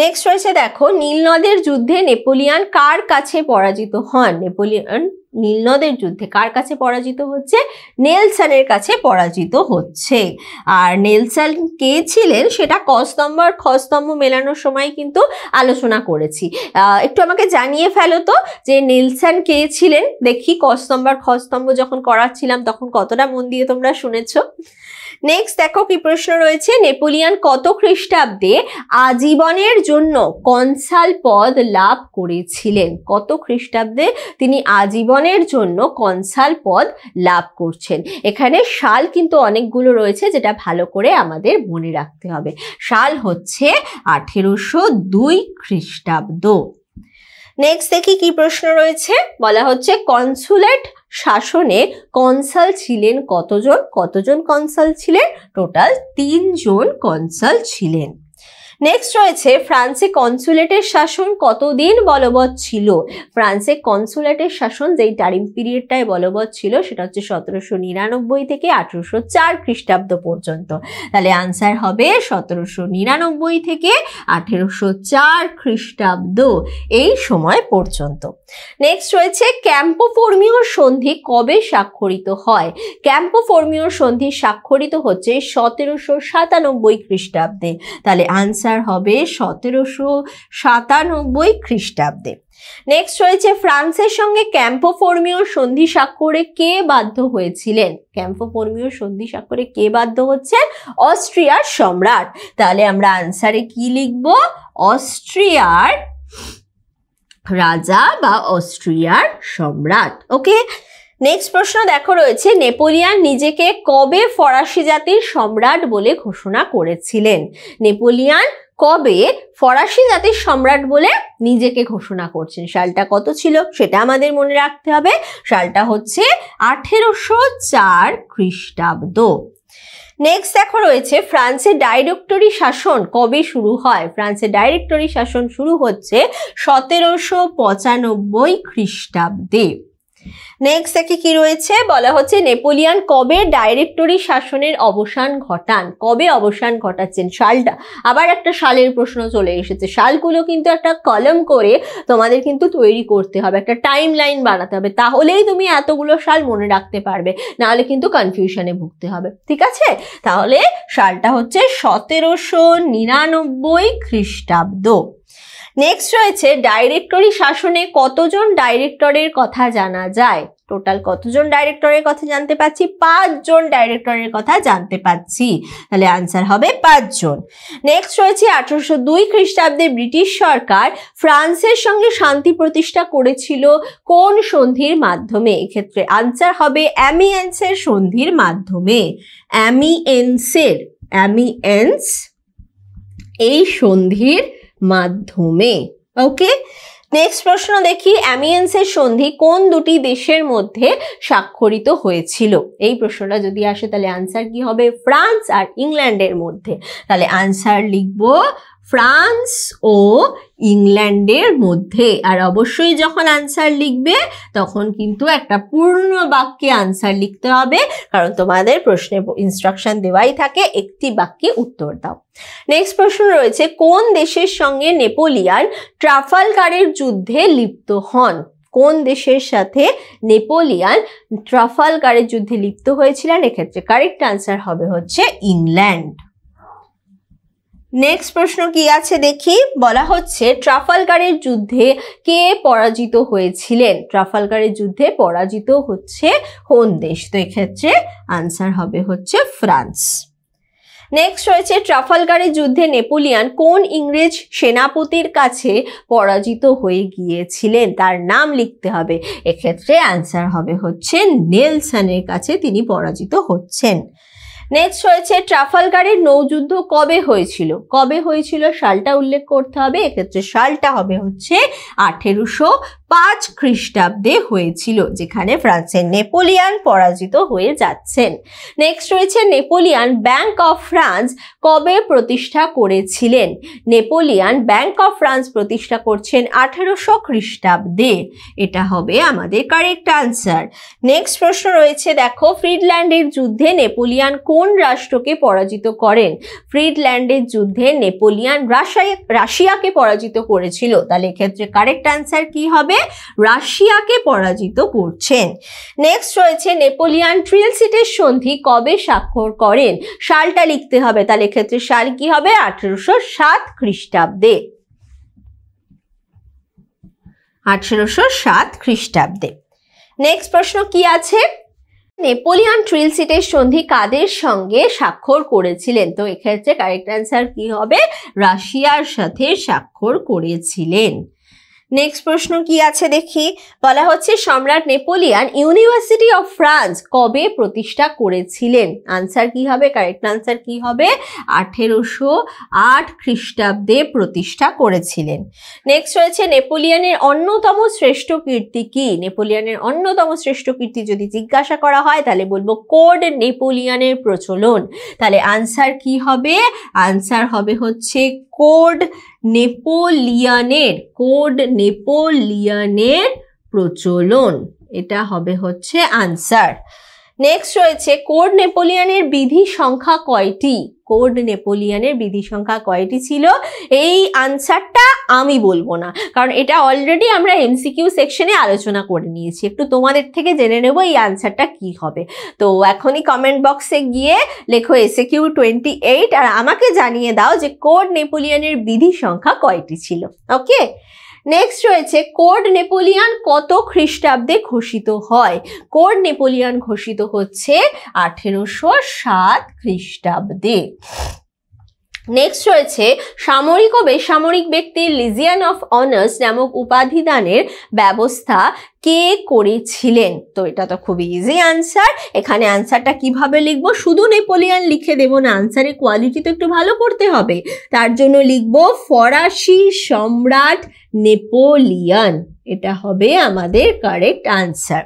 S2: নেক্সট রয়েছে দেখো নীল নদের যুদ্ধে নেপোলিয়ান কার কাছে পরাজিত হন নেপোলিয়ান নীলনদের যুদ্ধে কার কাছে পরাজিত হচ্ছে নেলসনের কাছে পরাজিত হচ্ছে আর নেলসন কে ছিলেন সেটা কস্তম্ভ আর খস্তম্ভ মেলানোর সময় কিন্তু আলোচনা করেছি একটু আমাকে জানিয়ে ফেলো তো যে নেলসন কে ছিলেন দেখি কস্তম্ভ আর খস্তম্ভ যখন করাচ্ছিলাম তখন কতটা মন দিয়ে তোমরা শুনেছ নেক্সট দেখো কি প্রশ্ন রয়েছে নেপোলিয়ান কত খ্রিস্টাব্দে আজীবনের জন্য কনসাল পদ লাভ করেছিলেন কত খ্রিস্টাব্দে তিনি আজীবন জীবনের জন্য কনসাল পদ লাভ করছেন এখানে সাল কিন্তু অনেকগুলো রয়েছে যেটা ভালো করে আমাদের মনে রাখতে হবে সাল হচ্ছে আঠেরোশো দুই খ্রিস্টাব্দ নেক্সট দেখি কি প্রশ্ন রয়েছে বলা হচ্ছে কনসুলেট শাসনে কনসাল ছিলেন কতজন কতজন কনসাল ছিলেন টোটাল তিনজন কনসাল ছিলেন নেক্সট রয়েছে ফ্রান্সে কনসুলেটের শাসন কতদিন বলবৎ ছিল ফ্রান্সে কনসুলেটের শাসন যেই টাইম পিরিয়ডটায় বলবৎ ছিল সেটা হচ্ছে সতেরোশো নিরানব্বই থেকে আঠেরোশো চার খ্রিস্টাব্দ পর্যন্ত তাহলে আনসার হবে সতেরোশো নিরানব্বই থেকে আঠেরোশো চার খ্রিস্টাব্দ এই সময় পর্যন্ত নেক্সট রয়েছে ক্যাম্পোফর্মীয় সন্ধি কবে স্বাক্ষরিত হয় ক্যাম্পোফর্মীয় সন্ধি স্বাক্ষরিত হচ্ছে সতেরোশো সাতানব্বই খ্রিস্টাব্দে তাহলে আনসার অ্যান্সার হবে সতেরোশো সাতানব্বই খ্রিস্টাব্দে নেক্সট রয়েছে ফ্রান্সের সঙ্গে ক্যাম্পোফর্মীয় সন্ধি স্বাক্ষরে কে বাধ্য হয়েছিলেন ক্যাম্পোফর্মীয় সন্ধি স্বাক্ষরে কে বাধ্য হচ্ছে অস্ট্রিয়ার সম্রাট তাহলে আমরা আনসারে কি লিখব অস্ট্রিয়ার রাজা বা অস্ট্রিয়ার সম্রাট ওকে নেক্সট প্রশ্ন দেখো রয়েছে নেপোলিয়ান নিজেকে কবে ফরাসি জাতির সম্রাট বলে ঘোষণা করেছিলেন নেপোলিয়ান কবে ফরাসি জাতির সম্রাট বলে নিজেকে ঘোষণা করছেন সালটা কত ছিল সেটা আমাদের মনে রাখতে হবে সালটা হচ্ছে আঠেরোশো চার খ্রিস্টাব্দ নেক্সট দেখো রয়েছে ফ্রান্সের ডাইরেক্টরি শাসন কবে শুরু হয় ফ্রান্সের ডাইরেক্টরি শাসন শুরু হচ্ছে সতেরোশো পঁচানব্বই খ্রিস্টাব্দে নেক্সট দেখি কি রয়েছে বলা হচ্ছে নেপোলিয়ান কবে ডাইরেক্টরি শাসনের অবসান ঘটান কবে অবসান ঘটাচ্ছেন সালটা আবার একটা সালের প্রশ্ন চলে এসেছে সালগুলো কিন্তু একটা কলম করে তোমাদের কিন্তু তৈরি করতে হবে একটা টাইম লাইন বানাতে হবে তাহলেই তুমি এতগুলো সাল মনে রাখতে পারবে নাহলে কিন্তু কনফিউশনে ভুগতে হবে ঠিক আছে তাহলে সালটা হচ্ছে সতেরোশো নিরানব্বই খ্রিস্টাব্দ নেক্সট রয়েছে ডাইরেক্টরি শাসনে কতজন ডাইরেক্টরের কথা জানা যায় টোটাল কতজন ডাইরেক্টরের কথা জানতে পাচ্ছি পাঁচজন ডাইরেক্টরের কথা জানতে পাচ্ছি তাহলে আনসার হবে পাঁচজন নেক্সট রয়েছে আঠারোশো দুই খ্রিস্টাব্দে ব্রিটিশ সরকার ফ্রান্সের সঙ্গে শান্তি প্রতিষ্ঠা করেছিল কোন সন্ধির মাধ্যমে এক্ষেত্রে আনসার হবে অ্যামিয়েন্সের সন্ধির মাধ্যমে অ্যামিয়েন্সের অ্যামিয়েন্স এই সন্ধির মাধ্যমে ওকে নেক্সট প্রশ্ন দেখি অ্যামিয়েন্সের সন্ধি কোন দুটি দেশের মধ্যে স্বাক্ষরিত হয়েছিল এই প্রশ্নটা যদি আসে তাহলে আনসার কি হবে ফ্রান্স আর ইংল্যান্ডের মধ্যে তাহলে আনসার লিখবো ফ্রান্স ও ইংল্যান্ডের মধ্যে আর অবশ্যই যখন আনসার লিখবে তখন কিন্তু একটা পূর্ণ বাক্যে আনসার লিখতে হবে কারণ তোমাদের প্রশ্নে ইনস্ট্রাকশন দেওয়াই থাকে একটি বাক্যে উত্তর দাও নেক্সট প্রশ্ন রয়েছে কোন দেশের সঙ্গে নেপোলিয়ান ট্রাফালকারের যুদ্ধে লিপ্ত হন কোন দেশের সাথে নেপোলিয়ান ট্রাফালকারের যুদ্ধে লিপ্ত হয়েছিলেন এক্ষেত্রে কারেক্ট আনসার হবে হচ্ছে ইংল্যান্ড নেক্সট প্রশ্ন কি আছে দেখি বলা হচ্ছে ট্রাফালগারের যুদ্ধে কে পরাজিত হয়েছিলেন ট্রাফালগারের যুদ্ধে পরাজিত হচ্ছে কোন দেশ তো এক্ষেত্রে আনসার হবে হচ্ছে ফ্রান্স নেক্সট রয়েছে ট্রাফালগারের যুদ্ধে নেপোলিয়ান কোন ইংরেজ সেনাপতির কাছে পরাজিত হয়ে গিয়েছিলেন তার নাম লিখতে হবে এক্ষেত্রে আনসার হবে হচ্ছে নেলসনের কাছে তিনি পরাজিত হচ্ছেন নেক্সট হয়েছে ট্রাফালগারের নৌযুদ্ধ কবে হয়েছিল কবে হয়েছিল সালটা উল্লেখ করতে হবে এক্ষেত্রে সালটা হবে হচ্ছে আঠেরোশো পাঁচ খ্রিস্টাব্দে হয়েছিল যেখানে ফ্রান্সের নেপোলিয়ান পরাজিত হয়ে যাচ্ছেন নেক্সট রয়েছে নেপোলিয়ান ব্যাংক অফ ফ্রান্স কবে প্রতিষ্ঠা করেছিলেন নেপোলিয়ান ব্যাংক অফ ফ্রান্স প্রতিষ্ঠা করছেন আঠেরোশো খ্রিস্টাব্দে এটা হবে আমাদের কারেক্ট আনসার নেক্সট প্রশ্ন রয়েছে দেখো ফ্রিডল্যান্ডের যুদ্ধে নেপোলিয়ান কোন রাষ্ট্রকে পরাজিত করেন ফ্রিডল্যান্ডের যুদ্ধে নেপোলিয়ান রাশিয়াকে পরাজিত করেছিল তাহলে এক্ষেত্রে কারেক্ট আনসার কি হবে হয়ে রাশিয়াকে পরাজিত করছেন নেক্সট রয়েছে নেপোলিয়ান ট্রিলসিটের সন্ধি কবে স্বাক্ষর করেন সালটা লিখতে হবে তাহলে ক্ষেত্রে সাল কি হবে আঠেরোশো সাত খ্রিস্টাব্দে আঠেরোশো সাত খ্রিস্টাব্দে নেক্সট প্রশ্ন কি আছে নেপোলিয়ান ট্রিলসিটের সন্ধি কাদের সঙ্গে স্বাক্ষর করেছিলেন তো এক্ষেত্রে কারেক্ট অ্যান্সার কি হবে রাশিয়ার সাথে স্বাক্ষর করেছিলেন নেক্সট প্রশ্ন কি আছে দেখি বলা হচ্ছে সম্রাট নেপোলিয়ান ইউনিভার্সিটি অফ ফ্রান্স কবে প্রতিষ্ঠা করেছিলেন আনসার কি হবে কারেক্ট আনসার কি হবে আঠেরোশো আট খ্রিস্টাব্দে প্রতিষ্ঠা করেছিলেন নেক্সট রয়েছে নেপোলিয়ানের অন্যতম শ্রেষ্ঠ কীর্তি কি নেপোলিয়ানের অন্যতম শ্রেষ্ঠ কীর্তি যদি জিজ্ঞাসা করা হয় তাহলে বলবো কোড নেপোলিয়ানের প্রচলন তাহলে আনসার কি হবে আনসার হবে হচ্ছে কোড নেপোলিয়ানের কোড নেপোলিয়ানের প্রচলন এটা হবে হচ্ছে আনসার নেক্সট রয়েছে কোড নেপোলিয়ানের বিধি সংখ্যা কয়টি কোড নেপোলিয়ানের বিধি সংখ্যা কয়টি ছিল এই আনসারটা আমি বলবো না কারণ এটা অলরেডি আমরা এমসিকিউ সেকশনে আলোচনা করে নিয়েছি একটু তোমাদের থেকে জেনে নেব এই আনসারটা কি হবে তো এখনই কমেন্ট বক্সে গিয়ে লেখো এসে কিউ টোয়েন্টি এইট আর আমাকে জানিয়ে দাও যে কোড নেপোলিয়ানের বিধি সংখ্যা কয়টি ছিল ওকে নেক্সট রয়েছে কোড নেপোলিয়ান কত খ্রিস্টাব্দে ঘোষিত হয় কোড নেপোলিয়ান ঘোষিত হচ্ছে আঠেরোশো সাত খ্রিস্টাব্দে নেক্সট রয়েছে সামরিক ও বেসামরিক ব্যক্তির লিজিয়ান অফ অনার্স নামক উপাধি দানের ব্যবস্থা কে করেছিলেন তো এটা তো খুবই ইজি আনসার এখানে আনসারটা কিভাবে লিখবো শুধু নেপোলিয়ান লিখে দেব না আনসারের কোয়ালিটি তো একটু ভালো করতে হবে তার জন্য লিখবো ফরাসি সম্রাট নেপোলিয়ান এটা হবে আমাদের কারেক্ট আনসার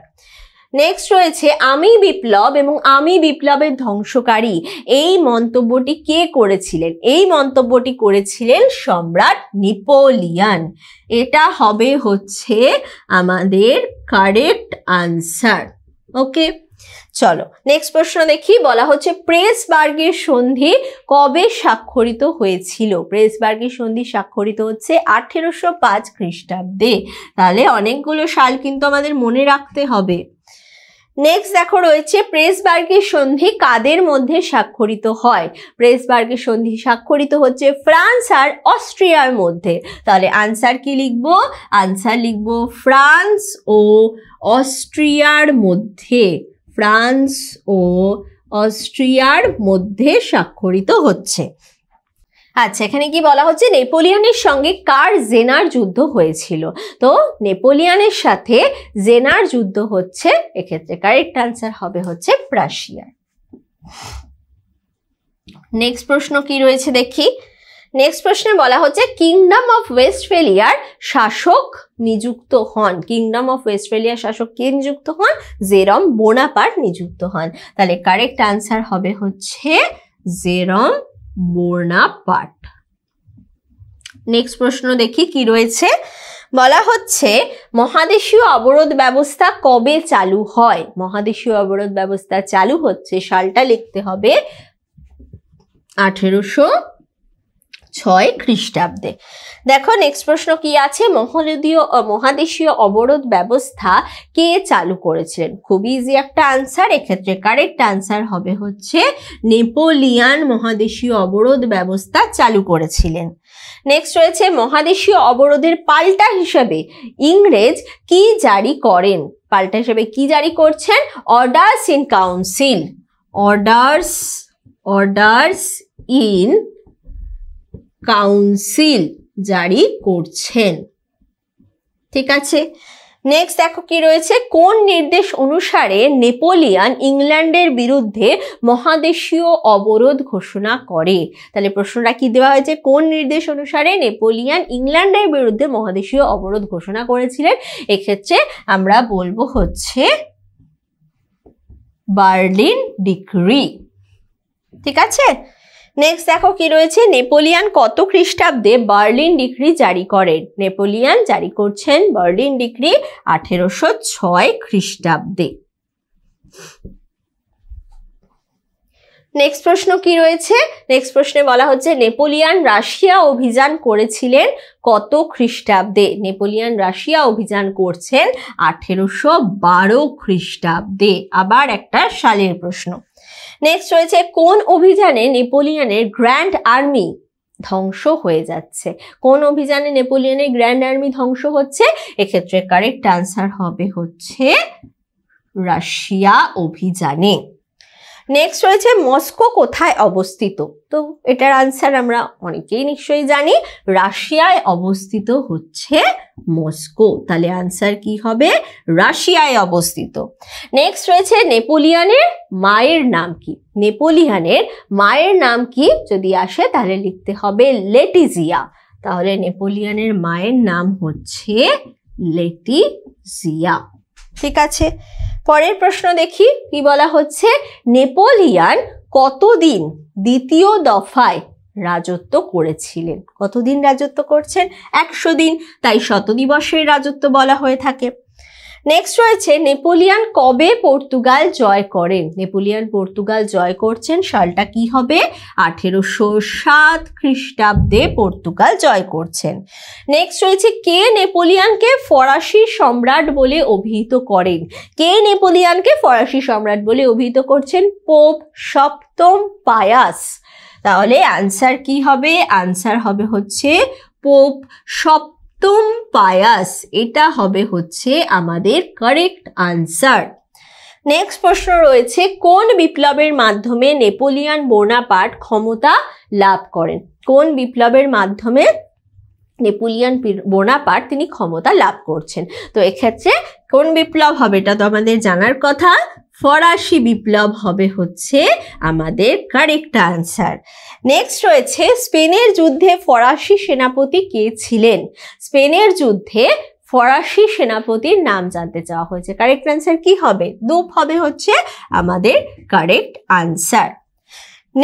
S2: নেক্সট রয়েছে আমি বিপ্লব এবং আমি বিপ্লবের ধ্বংসকারী এই মন্তব্যটি কে করেছিলেন এই মন্তব্যটি করেছিলেন সম্রাট নিপোলিয়ান এটা হবে হচ্ছে আমাদের কারেক্ট আনসার ওকে চলো নেক্সট প্রশ্ন দেখি বলা হচ্ছে প্রেসবার্গের সন্ধি কবে স্বাক্ষরিত হয়েছিল প্রেসবার্গের সন্ধি স্বাক্ষরিত হচ্ছে আঠেরোশো পাঁচ খ্রিস্টাব্দে তাহলে অনেকগুলো সাল কিন্তু আমাদের মনে রাখতে হবে নেক্সট দেখো রয়েছে প্রেসবার্গের সন্ধি কাদের মধ্যে স্বাক্ষরিত হয় প্রেসবার্গের সন্ধি স্বাক্ষরিত হচ্ছে ফ্রান্স আর অস্ট্রিয়ার মধ্যে তাহলে আনসার কি লিখব আনসার লিখব ফ্রান্স ও অস্ট্রিয়ার মধ্যে ফ্রান্স ও অস্ট্রিয়ার মধ্যে স্বাক্ষরিত হচ্ছে আচ্ছা এখানে কি বলা হচ্ছে নেপোলিয়ানের সঙ্গে কার জেনার যুদ্ধ হয়েছিল তো নেপোলিয়ানের সাথে জেনার যুদ্ধ হচ্ছে এক্ষেত্রে কারেক্ট আনসার হবে হচ্ছে প্রাশিয়ার নেক্সট প্রশ্ন কি রয়েছে দেখি নেক্সট প্রশ্নে বলা হচ্ছে কিংডম অফ ওয়েস্টফেলিয়ার শাসক নিযুক্ত হন কিংডম অফ ওয়েস্টফেলিয়ার শাসক কে নিযুক্ত হন জেরম বোনাপার নিযুক্ত হন তাহলে কারেক্ট আনসার হবে হচ্ছে জেরম মোরনা পাট নেক্সট প্রশ্ন দেখি কি রয়েছে বলা হচ্ছে মহাদেশীয় অবরোধ ব্যবস্থা কবে চালু হয় মহাদেশীয় অবরোধ ব্যবস্থা চালু হচ্ছে সালটা লিখতে হবে আঠেরোশো ছয় খ্রিস্টাব্দে দেখো নেক্সট প্রশ্ন কি আছে মহাদেশীয় মহাদেশীয় অবরোধ ব্যবস্থা কে চালু করেছিলেন খুবই ইজি একটা আনসার এক্ষেত্রে কারেক্ট আনসার হবে হচ্ছে নেপোলিয়ান মহাদেশীয় অবরোধ ব্যবস্থা চালু করেছিলেন নেক্সট রয়েছে মহাদেশীয় অবরোধের পাল্টা হিসাবে ইংরেজ কি জারি করেন পাল্টা হিসাবে কি জারি করছেন orders in council orders orders in council জারি করছেন ঠিক আছে নেক্সট দেখো কি রয়েছে কোন নির্দেশ অনুসারে নেপোলিয়ান ইংল্যান্ডের বিরুদ্ধে মহাদেশীয় অবরোধ ঘোষণা করে তাহলে প্রশ্নটা কি দেওয়া হয়েছে কোন নির্দেশ অনুসারে নেপোলিয়ান ইংল্যান্ডের বিরুদ্ধে মহাদেশীয় অবরোধ ঘোষণা করেছিলেন এক্ষেত্রে আমরা বলবো হচ্ছে বার্লিন ডিক্রি ঠিক আছে নেক্সট দেখো কি রয়েছে নেপোলিয়ান কত খ্রিস্টাব্দে বার্লিন ডিগ্রি জারি করেন নেপোলিয়ান জারি করছেন বার্লিন ডিগ্রি আঠেরোশো ছয় খ্রিস্টাব্দে নেক্সট প্রশ্ন কি রয়েছে নেক্সট প্রশ্নে বলা হচ্ছে নেপোলিয়ান রাশিয়া অভিযান করেছিলেন কত খ্রিস্টাব্দে নেপোলিয়ান রাশিয়া অভিযান করছেন আঠেরোশো বারো খ্রিস্টাব্দে আবার একটা সালের প্রশ্ন নেক্সট রয়েছে কোন অভিযানে নেপোলিয়ানের গ্র্যান্ড আর্মি ধ্বংস হয়ে যাচ্ছে কোন অভিযানে নেপোলিয়নের গ্র্যান্ড আর্মি ধ্বংস হচ্ছে এক্ষেত্রে কারেক্ট আনসার হবে হচ্ছে রাশিয়া অভিযানে নেক্সট রয়েছে মস্কো কোথায় অবস্থিত তো এটার আনসার আমরা অনেকেই নিশ্চয়ই জানি রাশিয়ায় অবস্থিত হচ্ছে মস্কো তাহলে আনসার কি হবে রাশিয়ায় অবস্থিত নেক্সট রয়েছে নেপোলিয়ানের মায়ের নাম কি নেপোলিয়ানের মায়ের নাম কি যদি আসে তাহলে লিখতে হবে লেটিজিয়া তাহলে নেপোলিয়ানের মায়ের নাম হচ্ছে লেটিজিয়া ঠিক আছে পরের প্রশ্ন দেখি কি বলা হচ্ছে নেপোলিয়ান কতদিন দ্বিতীয় দফায় রাজত্ব করেছিলেন কতদিন রাজত্ব করছেন একশো দিন তাই শত দিবসের রাজত্ব বলা হয়ে থাকে নেক্সট রয়েছে নেপোলিয়ান কবে পর্তুগাল জয় করেন নেপোলিয়ান পর্তুগাল জয় করছেন সালটা কি হবে আঠেরোশো সাত খ্রিস্টাব্দে পর্তুগাল জয় করছেন নেক্সট রয়েছে কে নেপোলিয়ানকে ফরাসি সম্রাট বলে অভিহিত করেন কে নেপোলিয়ানকে ফরাসি সম্রাট বলে অভিহিত করছেন পোপ সপ্তম পায়াস তাহলে আনসার কি হবে আনসার হবে হচ্ছে পোপ সপ্তম তুম পায়াস এটা হবে হচ্ছে আমাদের কারেক্ট আনসার নেক্সট প্রশ্ন রয়েছে কোন বিপ্লবের মাধ্যমে নেপোলিয়ান বোনাপার্ট ক্ষমতা লাভ করেন কোন বিপ্লবের মাধ্যমে নেপোলিয়ান বোনাপার্ট তিনি ক্ষমতা লাভ করছেন তো এক্ষেত্রে কোন বিপ্লব হবে এটা তো আমাদের জানার কথা ফরাসি বিপ্লব হবে হচ্ছে আমাদের কারেক্ট আনসার নেক্সট রয়েছে স্পেনের যুদ্ধে ফরাসি সেনাপতি কে ছিলেন স্পেনের যুদ্ধে ফরাসি সেনাপতির নাম জানতে চাওয়া হয়েছে কারেক্ট অ্যান্সার কি হবে দুপ হবে হচ্ছে আমাদের কারেক্ট আনসার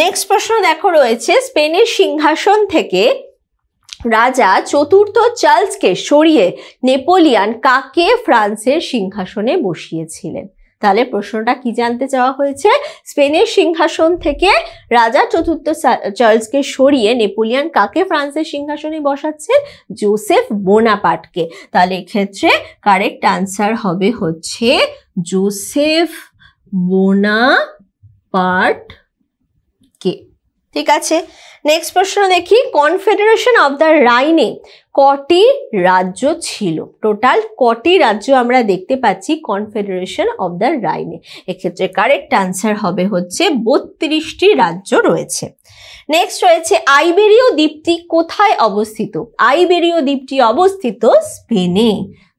S2: নেক্সট প্রশ্ন দেখো রয়েছে স্পেনের সিংহাসন থেকে রাজা চতুর্থ চার্লসকে সরিয়ে নেপোলিয়ান কাকে ফ্রান্সের সিংহাসনে বসিয়েছিলেন তাহলে প্রশ্নটা কি জানতে চাওয়া হয়েছে স্পেনের সিংহাসন থেকে রাজা চতুর্থ চার্লসকে সরিয়ে নেপোলিয়ান কাকে ফ্রান্সের সিংহাসনে বসাচ্ছেন জোসেফ বোনাপাটকে তাহলে এক্ষেত্রে কারেক্ট আনসার হবে হচ্ছে জোসেফ বোনা পাট কে ঠিক আছে নেক্সট প্রশ্ন দেখি কনফেডারেশন অব দ্য রাইনে কটি রাজ্য ছিল টোটাল কটি রাজ্য আমরা দেখতে পাচ্ছি কনফেডারেশন অব দ্য রাইনে এক্ষেত্রে কারেক্ট আনসার হবে হচ্ছে বত্রিশটি রাজ্য রয়েছে নেক্সট রয়েছে আইবেরীয় দ্বীপটি কোথায় অবস্থিত আইবেরীয় দ্বীপটি অবস্থিত স্পেনে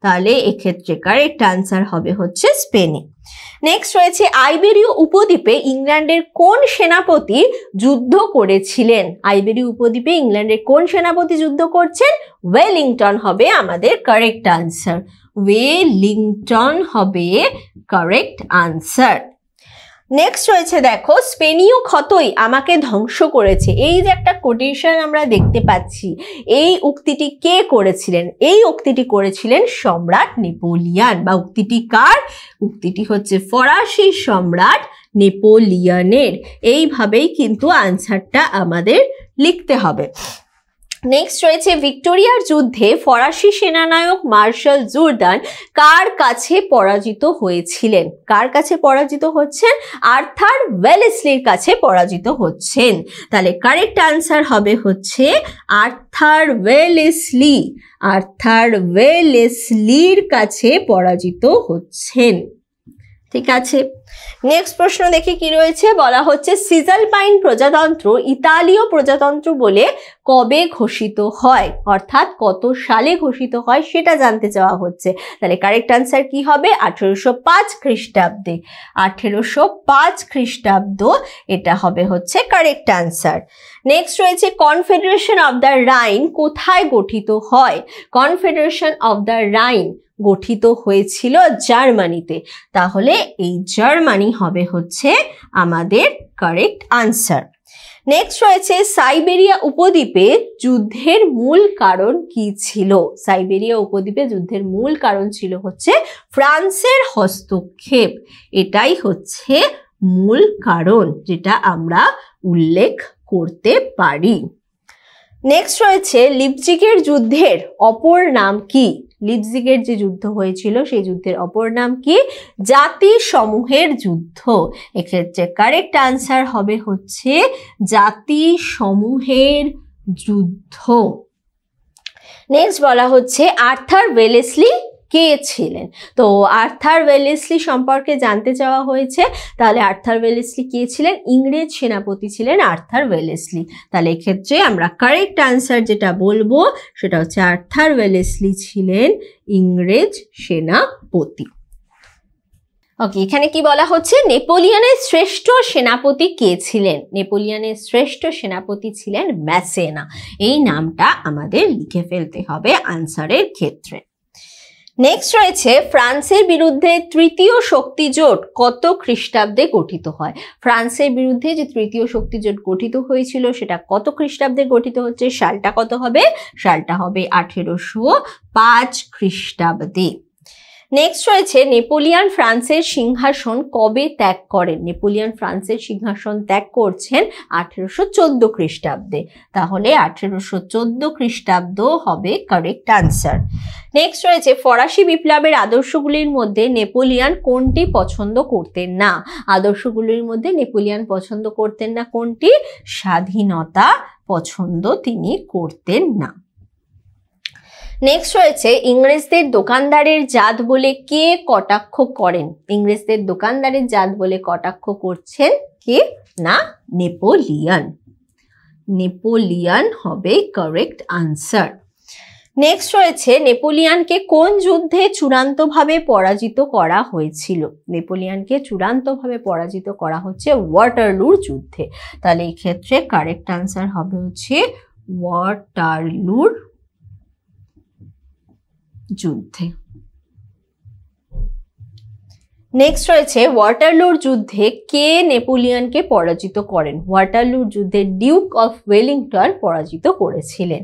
S2: তাহলে এক্ষেত্রে কারেক্ট আনসার হবে হচ্ছে স্পেনে নেক্সট রয়েছে আইবেরীয় উপদ্বীপে ইংল্যান্ডের কোন সেনাপতি যুদ্ধ করেছিলেন আইবেরীয় উপদ্বীপে ইংল্যান্ডের কোন সেনাপতি যুদ্ধ করছেন ওয়েলিংটন হবে আমাদের কারেক্ট আনসার ওয়েলিংটন হবে কারেক্ট আনসার নেক্সট রয়েছে দেখো স্পেনীয় ক্ষতই আমাকে ধ্বংস করেছে এই যে একটা কোটেশন আমরা দেখতে পাচ্ছি এই উক্তিটি কে করেছিলেন এই উক্তিটি করেছিলেন সম্রাট নেপোলিয়ান বা উক্তিটি কার উক্তিটি হচ্ছে ফরাসি সম্রাট নেপোলিয়ানের এইভাবেই কিন্তু আনসারটা আমাদের লিখতে হবে নেক্সট রয়েছে ভিক্টোরিয়ার যুদ্ধে ফরাসি সেনানায়ক মার্শাল জুরদান কার কাছে পরাজিত হয়েছিলেন কার কাছে পরাজিত হচ্ছেন আর্থার ওয়েলেসলির কাছে পরাজিত হচ্ছেন তাহলে কারেক্ট আনসার হবে হচ্ছে আর্থার ওয়েলেসলি আর্থার ওয়েলেসলির কাছে পরাজিত হচ্ছেন ঠিক আছে নেক্সট প্রশ্ন দেখে কি রয়েছে বলা হচ্ছে সিজাল পাইন প্রজাতন্ত্র ইতালীয় প্রজাতন্ত্র বলে কবে ঘোষিত হয় অর্থাৎ কত সালে ঘোষিত হয় সেটা জানতে চাওয়া হচ্ছে তাহলে কারেক্ট আনসার কি হবে আঠেরোশো পাঁচ খ্রিস্টাব্দে আঠেরোশো পাঁচ খ্রিস্টাব্দ এটা হবে হচ্ছে কারেক্ট আনসার নেক্সট রয়েছে কনফেডারেশন অব দ্য রাইন কোথায় গঠিত হয় কনফেডারেশন অব দ্য রাইন গঠিত হয়েছিল জার্মানিতে তাহলে এই জার্মানি হবে হচ্ছে আমাদের কারেক্ট আনসার নেক্সট রয়েছে সাইবেরিয়া উপদ্বীপে যুদ্ধের মূল কারণ কি ছিল সাইবেরিয়া উপদ্বীপে যুদ্ধের মূল কারণ ছিল হচ্ছে ফ্রান্সের হস্তক্ষেপ এটাই হচ্ছে মূল কারণ যেটা আমরা উল্লেখ করতে পারি নেক্সট রয়েছে লিপজিকের যুদ্ধের অপর নাম কি লিপজিকের যে যুদ্ধ হয়েছিল সেই যুদ্ধের অপর নাম কি জাতি সমূহের যুদ্ধ এক্ষেত্রে কারেক্ট আনসার হবে হচ্ছে জাতি সমূহের যুদ্ধ নেক্সট বলা হচ্ছে আর্থার ওয়েলেসলি কে ছিলেন তো আর্থার ওয়েলেসলি সম্পর্কে জানতে চাওয়া হয়েছে তাহলে আর্থার ওয়েলেসলি কে ছিলেন ইংরেজ সেনাপতি ছিলেন আর্থার ওয়েলেসলি তাহলে এক্ষেত্রে আমরা কারেক্ট আনসার যেটা বলবো সেটা হচ্ছে আর্থার ওয়েলেসলি ছিলেন ইংরেজ সেনাপতি ওকে এখানে কি বলা হচ্ছে নেপোলিয়ানের শ্রেষ্ঠ সেনাপতি কে ছিলেন নেপোলিয়ানের শ্রেষ্ঠ সেনাপতি ছিলেন ম্যাসেনা এই নামটা আমাদের লিখে ফেলতে হবে আনসারের ক্ষেত্রে নেক্সট রয়েছে ফ্রান্সের বিরুদ্ধে তৃতীয় শক্তি জোট কত খ্রিস্টাব্দে গঠিত হয় ফ্রান্সের বিরুদ্ধে যে তৃতীয় শক্তি জোট গঠিত হয়েছিল সেটা কত খ্রিস্টাব্দে গঠিত হচ্ছে সালটা কত হবে সালটা হবে আঠেরোশো পাঁচ খ্রিস্টাব্দে নেক্সট রয়েছে নেপোলিয়ান ফ্রান্সের সিংহাসন কবে ত্যাগ করেন নেপোলিয়ান ফ্রান্সের সিংহাসন ত্যাগ করছেন আঠেরোশো চোদ্দ খ্রিস্টাব্দে তাহলে আঠেরোশো চোদ্দ খ্রিস্টাব্দ হবে কারেক্ট আনসার নেক্সট রয়েছে ফরাসি বিপ্লবের আদর্শগুলির মধ্যে নেপোলিয়ান কোনটি পছন্দ করতেন না আদর্শগুলির মধ্যে নেপোলিয়ান পছন্দ করতেন না কোনটি স্বাধীনতা পছন্দ তিনি করতেন না নেক্সট রয়েছে ইংরেজদের দোকানদারের জাত বলে কে কটাক্ষ করেন ইংরেজদের দোকানদারের জাত বলে কটাক্ষ করছেন কে না নেপোলিয়ান নেপোলিয়ান হবে কারেক্ট আনসার নেক্সট রয়েছে নেপোলিয়ানকে কোন যুদ্ধে চূড়ান্তভাবে পরাজিত করা হয়েছিল নেপোলিয়ানকে চূড়ান্তভাবে পরাজিত করা হচ্ছে ওয়াটারলুর যুদ্ধে তাহলে এই ক্ষেত্রে কারেক্ট আনসার হবে হচ্ছে ওয়াটারলুর যুদ্ধে নেক্সট রয়েছে ওয়াটারলুর যুদ্ধে কে নেপোলিয়নকে পরাজিত করেন ওয়াটারলুর যুদ্ধে ডিউক অফ ওয়েলিংটন পরাজিত করেছিলেন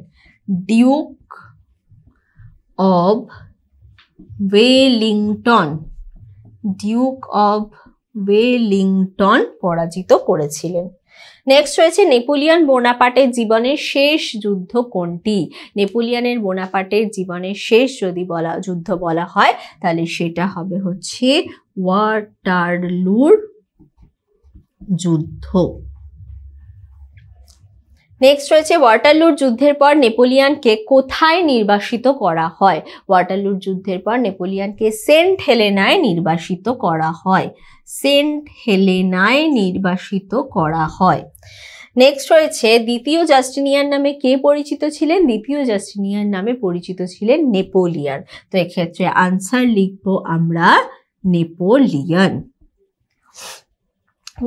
S2: duke of Wellington duke of Wellington পরাজিত করেছিলেন নেক্সট রয়েছে নেপোলিয়ান বোনাপাটের জীবনের শেষ যুদ্ধ কোনটি নেপোলিয়ানের বোনাপাটের জীবনের শেষ যদি বলা যুদ্ধ বলা হয় তাহলে সেটা হবে হচ্ছে ওয়াটারলুর যুদ্ধ নেক্সট রয়েছে ওয়াটারলুর যুদ্ধের পর নেপোলিয়ানকে কোথায় নির্বাসিত করা হয় ওয়াটারলুর যুদ্ধের পর নেপোলিয়ানকে সেন্ট হেলেনায় নির্বাসিত করা হয় সেন্ট হেলেনায় নির্বাসিত করা হয় নেক্সট রয়েছে দ্বিতীয় জাস্টিনিয়ার নামে কে পরিচিত ছিলেন দ্বিতীয় জাস্টিনিয়ার নামে পরিচিত ছিলেন নেপোলিয়ান তো এক্ষেত্রে আনসার লিখব আমরা নেপোলিয়ান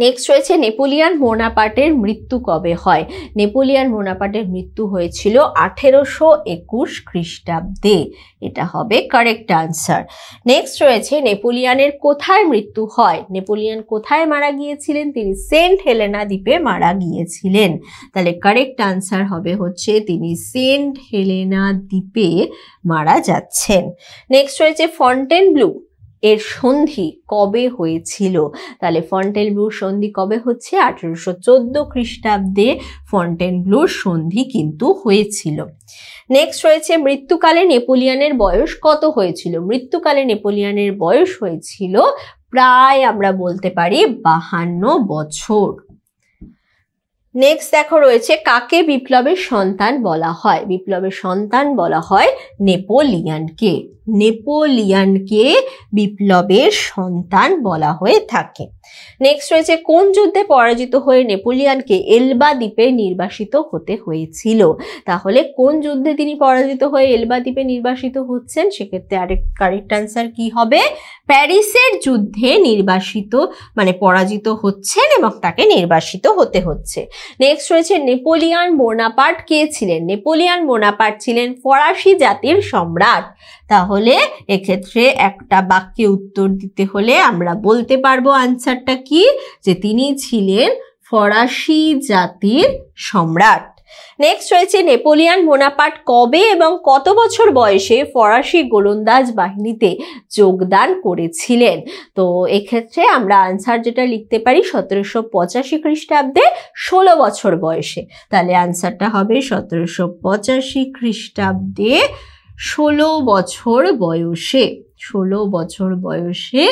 S2: নেক্সট রয়েছে নেপোলিয়ান মোনাপাটের মৃত্যু কবে হয় নেপোলিয়ান মোনাপাটের মৃত্যু হয়েছিল আঠেরোশো একুশ খ্রিস্টাব্দে এটা হবে কারেক্ট আনসার নেক্সট রয়েছে নেপোলিয়ানের কোথায় মৃত্যু হয় নেপোলিয়ান কোথায় মারা গিয়েছিলেন তিনি সেন্ট হেলেনা দ্বীপে মারা গিয়েছিলেন তাহলে কারেক্ট আনসার হবে হচ্ছে তিনি সেন্ট হেলেনা দ্বীপে মারা যাচ্ছেন নেক্সট রয়েছে ফন্টেন ব্লু এর সন্ধি কবে হয়েছিল তাহলে ফন্টেন ব্লুর সন্ধি কবে হচ্ছে আঠেরোশো চোদ্দো খ্রিস্টাব্দে ফন্টেন ব্লুর সন্ধি কিন্তু হয়েছিল নেক্সট রয়েছে মৃত্যুকালে নেপোলিয়ানের বয়স কত হয়েছিল মৃত্যুকালে নেপোলিয়ানের বয়স হয়েছিল প্রায় আমরা বলতে পারি বাহান্ন বছর নেক্সট দেখো রয়েছে কাকে বিপ্লবের সন্তান বলা হয় বিপ্লবের সন্তান বলা হয় নেপোলিয়ানকে নেপোলিয়ানকে বিপ্লবের সন্তান বলা হয়ে থাকে নেক্সট রয়েছে কোন যুদ্ধে পরাজিত হয়ে নেপোলিয়ানকে এলবা দ্বীপে নির্বাসিত হতে হয়েছিল তাহলে কোন যুদ্ধে তিনি পরাজিত হয়ে এলবা দ্বীপে নির্বাসিত হচ্ছেন সেক্ষেত্রে আরেক কারেক্ট অ্যান্সার কি হবে প্যারিসের যুদ্ধে নির্বাসিত মানে পরাজিত হচ্ছেন এবং তাকে নির্বাসিত হতে হচ্ছে নেক্সট রয়েছে নেপোলিয়ান বোনাপার্ট কে ছিলেন নেপোলিয়ান বোনাপার্ট ছিলেন ফরাসি জাতির সম্রাট তাহলে এক্ষেত্রে একটা বাক্যে উত্তর দিতে হলে আমরা বলতে পারবো আনসারটা কি যে তিনি ছিলেন ফরাসি জাতির সম্রাট নেক্সট রয়েছে নেপোলিয়ান বোনাপাট কবে এবং কত বছর বয়সে ফরাসি গোলন্দাজ বাহিনীতে যোগদান করেছিলেন তো এক্ষেত্রে আমরা আনসার যেটা লিখতে পারি সতেরোশো পঁচাশি খ্রিস্টাব্দে ষোলো বছর বয়সে তাহলে আনসারটা হবে সতেরোশো পঁচাশি খ্রিস্টাব্দে ষোলো বছর বয়সে ষোলো বছর বয়সে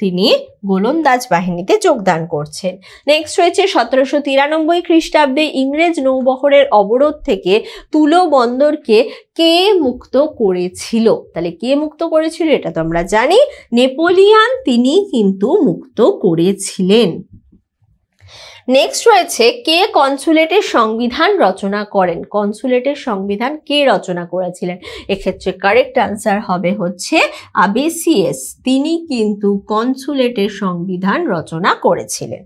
S2: তিনি গোলন্দাজ বাহিনীতে যোগদান করছেন নেক্সট রয়েছে সতেরোশো তিরানব্বই খ্রিস্টাব্দে ইংরেজ নৌবহরের অবরোধ থেকে তুলো বন্দরকে কে মুক্ত করেছিল তাহলে কে মুক্ত করেছিল এটা তো আমরা জানি নেপোলিয়ান তিনি কিন্তু মুক্ত করেছিলেন নেক্সট রয়েছে কে কনসুলেটের সংবিধান রচনা করেন কনসুলেটের সংবিধান কে রচনা করেছিলেন এক্ষেত্রে কারেক্ট আনসার হবে হচ্ছে আবিসিএস তিনি কিন্তু কনসুলেটের সংবিধান রচনা করেছিলেন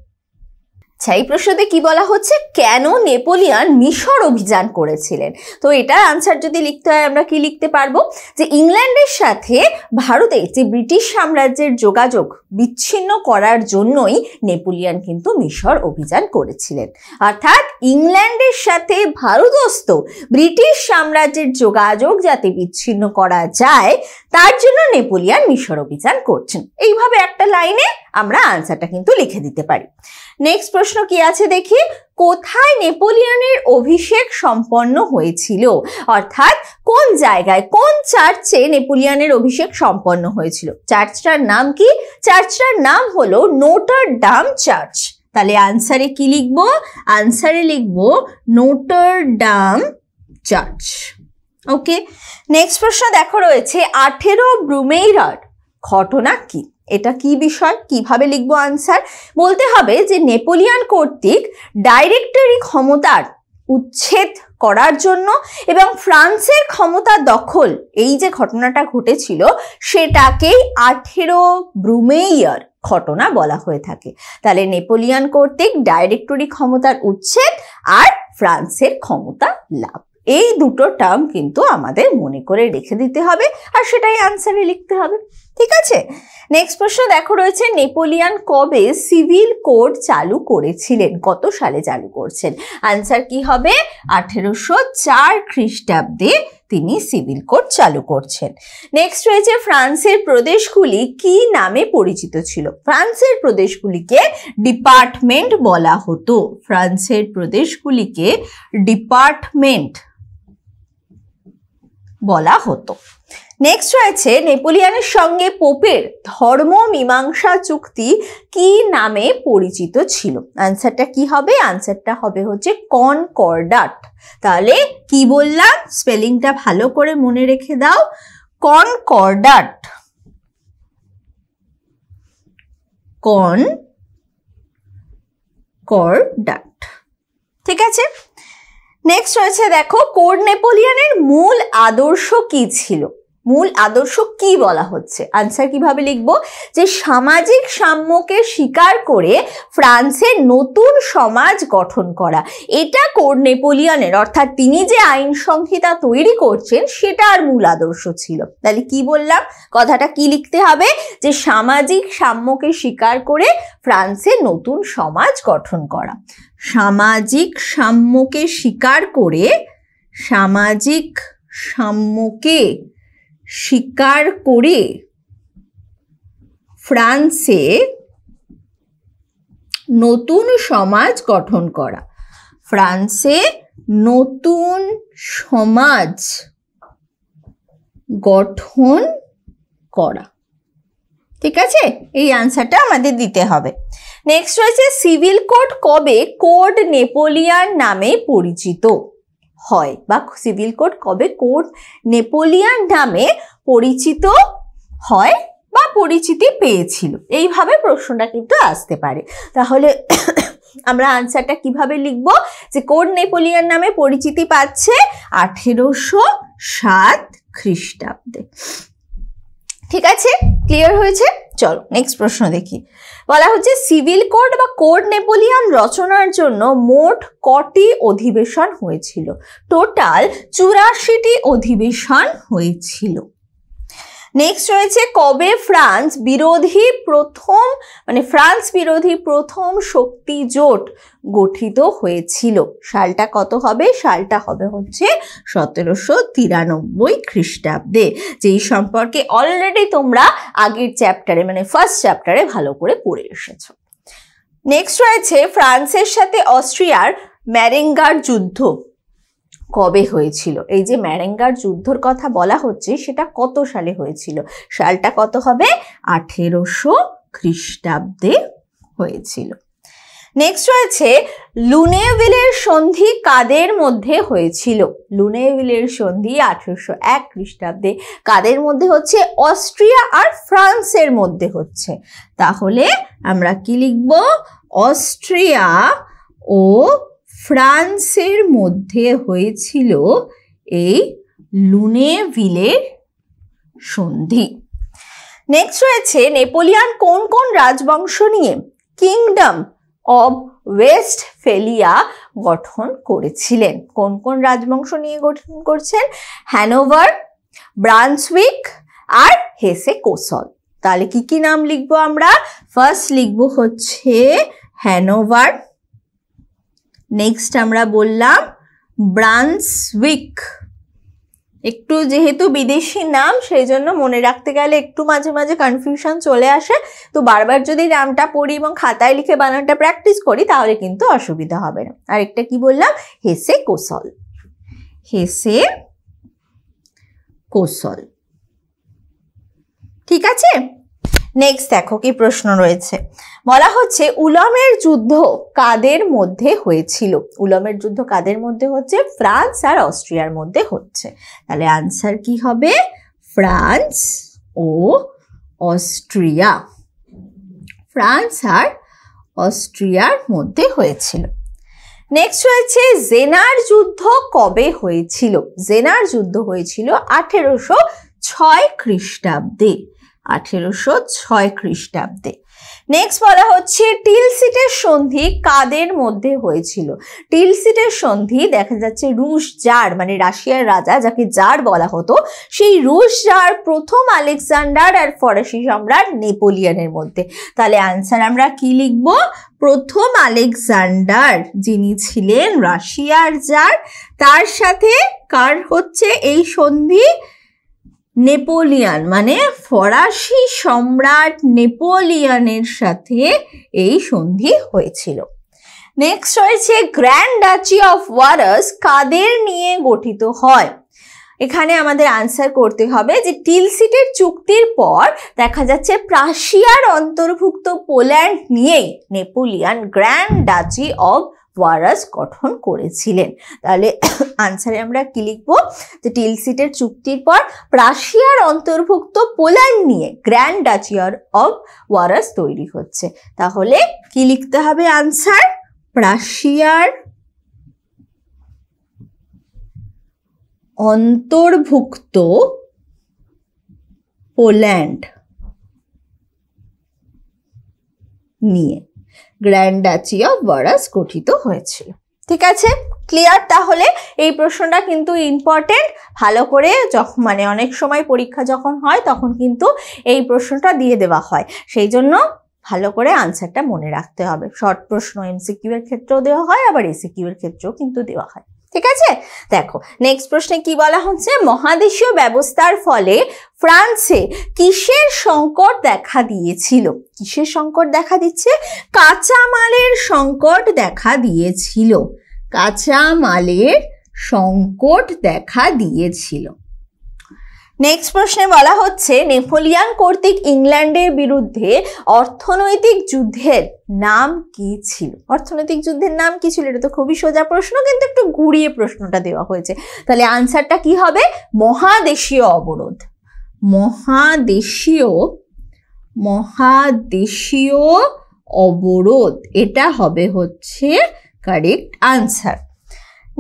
S2: আচ্ছা এই প্রশ্নতে কি বলা হচ্ছে কেন নেপোলিয়ান মিশর অভিযান করেছিলেন তো এটার আনসার যদি লিখতে হয় আমরা কি লিখতে পারবো যে ইংল্যান্ডের সাথে ভারতের যে ব্রিটিশ সাম্রাজ্যের যোগাযোগ বিচ্ছিন্ন করার জন্যই নেপোলিয়ান কিন্তু মিশর অভিযান করেছিলেন অর্থাৎ ইংল্যান্ডের সাথে ভারতস্থ ব্রিটিশ সাম্রাজ্যের যোগাযোগ যাতে বিচ্ছিন্ন করা যায় তার জন্য নেপোলিয়ান মিশর অভিযান করছেন এইভাবে একটা লাইনে আমরা আনসারটা কিন্তু লিখে দিতে পারি নেক্সট প্রশ্ন কি আছে দেখি কোথায় নেপোলিয়নের অভিষেক সম্পন্ন হয়েছিল অর্থাৎ কোন জায়গায় কোন চার্চে নেপোলিয়নের অভিষেক সম্পন্ন হয়েছিল চার্চটার নাম কি চার্চটার নাম হলো নোটার ডাম চার্চ তাহলে আনসারে কি লিখব আনসারে লিখব নোটার ডাম চার্চ ওকে নেক্সট প্রশ্ন দেখো রয়েছে আঠেরো ব্রুমেইরার ঘটনা কী এটা কি বিষয় কিভাবে লিখব আনসার বলতে হবে যে নেপোলিয়ান কর্তৃক ডাইরেক্টরি ক্ষমতার উচ্ছেদ করার জন্য এবং ফ্রান্সের ক্ষমতা দখল এই যে ঘটনাটা ঘটেছিল সেটাকেই আঠেরো ব্রুমেইয়ার ঘটনা বলা হয়ে থাকে তাহলে নেপোলিয়ান কর্তৃক ডাইরেক্টরি ক্ষমতার উচ্ছেদ আর ফ্রান্সের ক্ষমতা লাভ এই দুটো টার্ম কিন্তু আমাদের মনে করে রেখে দিতে হবে আর সেটাই আনসারে লিখতে হবে ঠিক আছে নেক্সট প্রশ্ন দেখো রয়েছে নেপোলিয়ান কবে সিভিল কোড চালু করেছিলেন কত সালে চালু করছেন আনসার কি হবে আঠেরোশো চার খ্রিস্টাব্দে তিনি সিভিল কোড চালু করছেন নেক্সট রয়েছে ফ্রান্সের প্রদেশগুলি কি নামে পরিচিত ছিল ফ্রান্সের প্রদেশগুলিকে ডিপার্টমেন্ট বলা হতো ফ্রান্সের প্রদেশগুলিকে ডিপার্টমেন্ট বলা হতো নেক্সট রয়েছে নেপোলিয়ানের সঙ্গে পোপের ধর্ম মীমাংসা চুক্তি কি নামে পরিচিত ছিল আনসারটা কি হবে আনসারটা হবে হচ্ছে কন কনকর্ডাট তাহলে কি বললাম স্পেলিংটা ভালো করে মনে রেখে দাও কনকর্ডাট কন কর্ডাট ঠিক আছে নেক্সট রয়েছে দেখো কোর নেপোলিয়ানের মূল আদর্শ কি ছিল মূল আদর্শ কি বলা হচ্ছে আনসার কিভাবে লিখব যে সামাজিক সাম্যকে স্বীকার করে ফ্রান্সের নতুন সমাজ গঠন করা এটা কোর নেপোলিয়নের অর্থাৎ তিনি যে আইন সংহিতা তৈরি করছেন সেটার মূল আদর্শ ছিল তাহলে কি বললাম কথাটা কি লিখতে হবে যে সামাজিক সাম্যকে স্বীকার করে ফ্রান্সে নতুন সমাজ গঠন করা সামাজিক সাম্যকে স্বীকার করে সামাজিক সাম্যকে স্বীকার করে ফ্রান্সে নতুন সমাজ গঠন করা ফ্রান্সে নতুন সমাজ গঠন করা ঠিক আছে এই আনসারটা আমাদের দিতে হবে নেক্সট রয়েছে সিভিল কোড কবে কোড নেপোলিয়ান নামে পরিচিত হয় বা সিভিল কোড কবে কোড নেপোলিয়ান নামে পরিচিত হয় বা পরিচিতি পেয়েছিল এইভাবে প্রশ্নটা কিন্তু আসতে পারে তাহলে আমরা আনসারটা কিভাবে লিখব যে কোড নেপোলিয়ান নামে পরিচিতি পাচ্ছে আঠেরোশো সাত খ্রিস্টাব্দে ঠিক আছে ক্লিয়ার হয়েছে চলো নেক্সট প্রশ্ন দেখি বলা হচ্ছে সিভিল কোড বা কোড নেপোলিয়ান রচনার জন্য মোট কটি অধিবেশন হয়েছিল টোটাল চুরাশিটি অধিবেশন হয়েছিল নেক্সট রয়েছে কবে ফ্রান্স বিরোধী প্রথম মানে ফ্রান্স বিরোধী প্রথম শক্তি জোট গঠিত হয়েছিল সালটা কত হবে সালটা হবে হচ্ছে সতেরোশো তিরানব্বই খ্রিস্টাব্দে যেই সম্পর্কে অলরেডি তোমরা আগের চ্যাপ্টারে মানে ফার্স্ট চ্যাপ্টারে ভালো করে পড়ে এসেছ নেক্সট রয়েছে ফ্রান্সের সাথে অস্ট্রিয়ার ম্যারেঙ্গার যুদ্ধ কবে হয়েছিল এই যে ম্যারেঙ্গার যুদ্ধর কথা বলা হচ্ছে সেটা কত সালে হয়েছিল সালটা কত হবে আঠেরোশো খ্রিস্টাব্দে হয়েছিল নেক্সট রয়েছে লুনেভিলের সন্ধি কাদের মধ্যে হয়েছিল লুনেভিলের সন্ধি আঠেরোশো এক খ্রিস্টাব্দে কাদের মধ্যে হচ্ছে অস্ট্রিয়া আর ফ্রান্সের মধ্যে হচ্ছে তাহলে আমরা কি লিখব অস্ট্রিয়া ও ফ্রান্সের মধ্যে হয়েছিল এই লুনেভিলের সন্ধি নেক্সট রয়েছে নেপোলিয়ান কোন কোন রাজবংশ নিয়ে কিংডম অব ওয়েস্ট ফেলিয়া গঠন করেছিলেন কোন কোন রাজবংশ নিয়ে গঠন করছেন হ্যানোভার ব্রান্সউইক আর হেসে কোসল তাহলে কি কি নাম লিখব আমরা ফার্স্ট লিখব হচ্ছে হ্যানোভার নেক্সট আমরা বললাম ব্রান্সউইক একটু যেহেতু বিদেশি নাম সেই জন্য মনে রাখতে গেলে একটু মাঝে মাঝে কনফিউশন চলে আসে তো বারবার যদি নামটা পড়ি এবং খাতায় লিখে বানানটা প্র্যাকটিস করি তাহলে কিন্তু অসুবিধা হবে না আর একটা কি বললাম হেসে কোসল হেসে কোসল ঠিক আছে নেক্সট দেখো কি প্রশ্ন রয়েছে বলা হচ্ছে উলমের যুদ্ধ কাদের মধ্যে হয়েছিল উলমের যুদ্ধ কাদের মধ্যে হচ্ছে ফ্রান্স আর অস্ট্রিয়ার মধ্যে হচ্ছে তাহলে আনসার কি হবে ফ্রান্স ও অস্ট্রিয়া ফ্রান্স আর অস্ট্রিয়ার মধ্যে হয়েছিল নেক্সট হয়েছে জেনার যুদ্ধ কবে হয়েছিল জেনার যুদ্ধ হয়েছিল আঠেরোশো ছয় খ্রিস্টাব্দে আঠেরোশো ছয় খ্রিস্টাব্দে নেক্সট বলা হচ্ছে টিল সিটের সন্ধি কাদের মধ্যে হয়েছিল টিল সিটের সন্ধি দেখা যাচ্ছে রুশ জার মানে রাশিয়ার রাজা যাকে জার বলা হতো সেই রুশ জার প্রথম আলেকজান্ডার আর ফরাসি সম্রাট নেপোলিয়ানের মধ্যে তাহলে আনসার আমরা কি লিখব প্রথম আলেকজান্ডার যিনি ছিলেন রাশিয়ার জার তার সাথে কার হচ্ছে এই সন্ধি নেপোলিয়ান মানে ফরাসি সম্রাট নেপোলিয়ানের সাথে এই সন্ধি হয়েছিল নেক্সট রয়েছে গ্র্যান্ড ডাচি অফ ওয়ারাস কাদের নিয়ে গঠিত হয় এখানে আমাদের আনসার করতে হবে যে টিলসিটের চুক্তির পর দেখা যাচ্ছে প্রাশিয়ার অন্তর্ভুক্ত পোল্যান্ড নিয়েই Napoleon grand duchy of Warsaw গঠন করেছিলেন তাহলে আনসারে আমরা কি লিখব যে টিলসিটের চুক্তির পর প্রাশিয়ার অন্তর্ভুক্ত পোল্যান্ড নিয়ে গ্র্যান্ড ডাচিয়ার অব ওয়ারাস তৈরি হচ্ছে তাহলে কি লিখতে হবে আনসার প্রাশিয়ার অন্তর্ভুক্ত পোল্যান্ড নিয়ে গ্র্যান্ড ডাচি অফ বরাস গঠিত হয়েছিল ঠিক আছে ক্লিয়ার তাহলে এই প্রশ্নটা কিন্তু ইম্পর্টেন্ট ভালো করে যখন মানে অনেক সময় পরীক্ষা যখন হয় তখন কিন্তু এই প্রশ্নটা দিয়ে দেওয়া হয় সেই জন্য ভালো করে আনসারটা মনে রাখতে হবে শর্ট প্রশ্ন এমসিকিউ এর ক্ষেত্রেও দেওয়া হয় আবার এসিকিউ এর ক্ষেত্রেও কিন্তু দেওয়া হয় ঠিক আছে দেখো নেক্সট প্রশ্নে কি বলা হচ্ছে মহাদেশীয় ব্যবস্থার ফলে ফ্রান্সে কিসের সংকট দেখা দিয়েছিল কিসের সংকট দেখা দিচ্ছে কাঁচামালের সংকট দেখা দিয়েছিল কাঁচামালের সংকট দেখা দিয়েছিল নেক্সট প্রশ্নে বলা হচ্ছে নেপোলিয়ান কর্তৃক ইংল্যান্ডের বিরুদ্ধে অর্থনৈতিক যুদ্ধের নাম কি ছিল অর্থনৈতিক যুদ্ধের নাম কি ছিল এটা তো খুবই সোজা প্রশ্ন কিন্তু একটু ঘুরিয়ে প্রশ্নটা দেওয়া হয়েছে তাহলে আনসারটা কি হবে মহাদেশীয় অবরোধ মহাদেশীয় মহাদেশীয় অবরোধ এটা হবে হচ্ছে কারেক্ট আনসার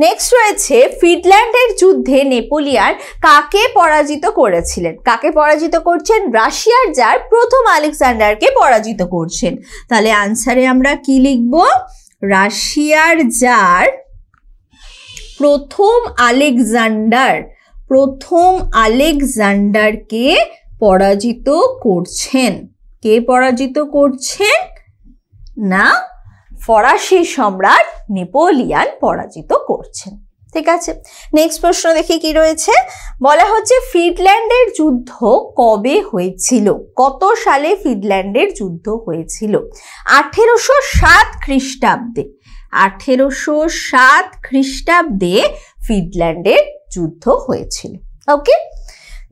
S2: নেক্সট রয়েছে ফিনল্যান্ডের যুদ্ধে নেপোলিয়ান কাকে পরাজিত করেছিলেন কাকে পরাজিত করছেন রাশিয়ার যার প্রথম আলেকজান্ডারকে পরাজিত করছেন তাহলে আনসারে আমরা কি লিখব রাশিয়ার যার প্রথম আলেকজান্ডার প্রথম আলেকজান্ডারকে পরাজিত করছেন কে পরাজিত করছেন না ফরাসি সম্রাট নেপোলিয়ান পরাজিত করছেন ঠিক আছে নেক্সট প্রশ্ন দেখি কি রয়েছে বলা হচ্ছে ফিনল্যান্ডের যুদ্ধ কবে হয়েছিল কত সালে ফিনল্যান্ডের যুদ্ধ হয়েছিল আঠেরোশো সাত খ্রিস্টাব্দে আঠেরোশো সাত খ্রিস্টাব্দে ফিনল্যান্ডের যুদ্ধ হয়েছিল ওকে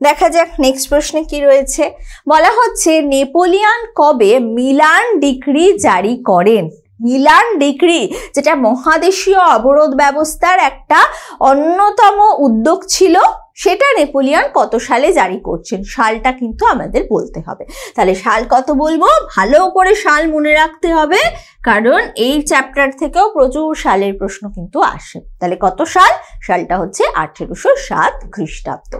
S2: দেখা যাক নেক্সট প্রশ্নে কি রয়েছে বলা হচ্ছে নেপোলিয়ান কবে মিলান ডিগ্রি জারি করেন মিলান ডিগ্রি যেটা মহাদেশীয় অবরোধ ব্যবস্থার একটা অন্যতম উদ্যোগ ছিল সেটা নেপোলিয়ান কত সালে জারি করছেন সালটা কিন্তু আমাদের বলতে হবে তাহলে সাল কত বলবো ভালো করে সাল মনে রাখতে হবে কারণ এই চ্যাপ্টার থেকেও প্রচুর সালের প্রশ্ন কিন্তু আসে তাহলে কত সাল সালটা হচ্ছে আঠেরোশো সাত খ্রিস্টাব্দ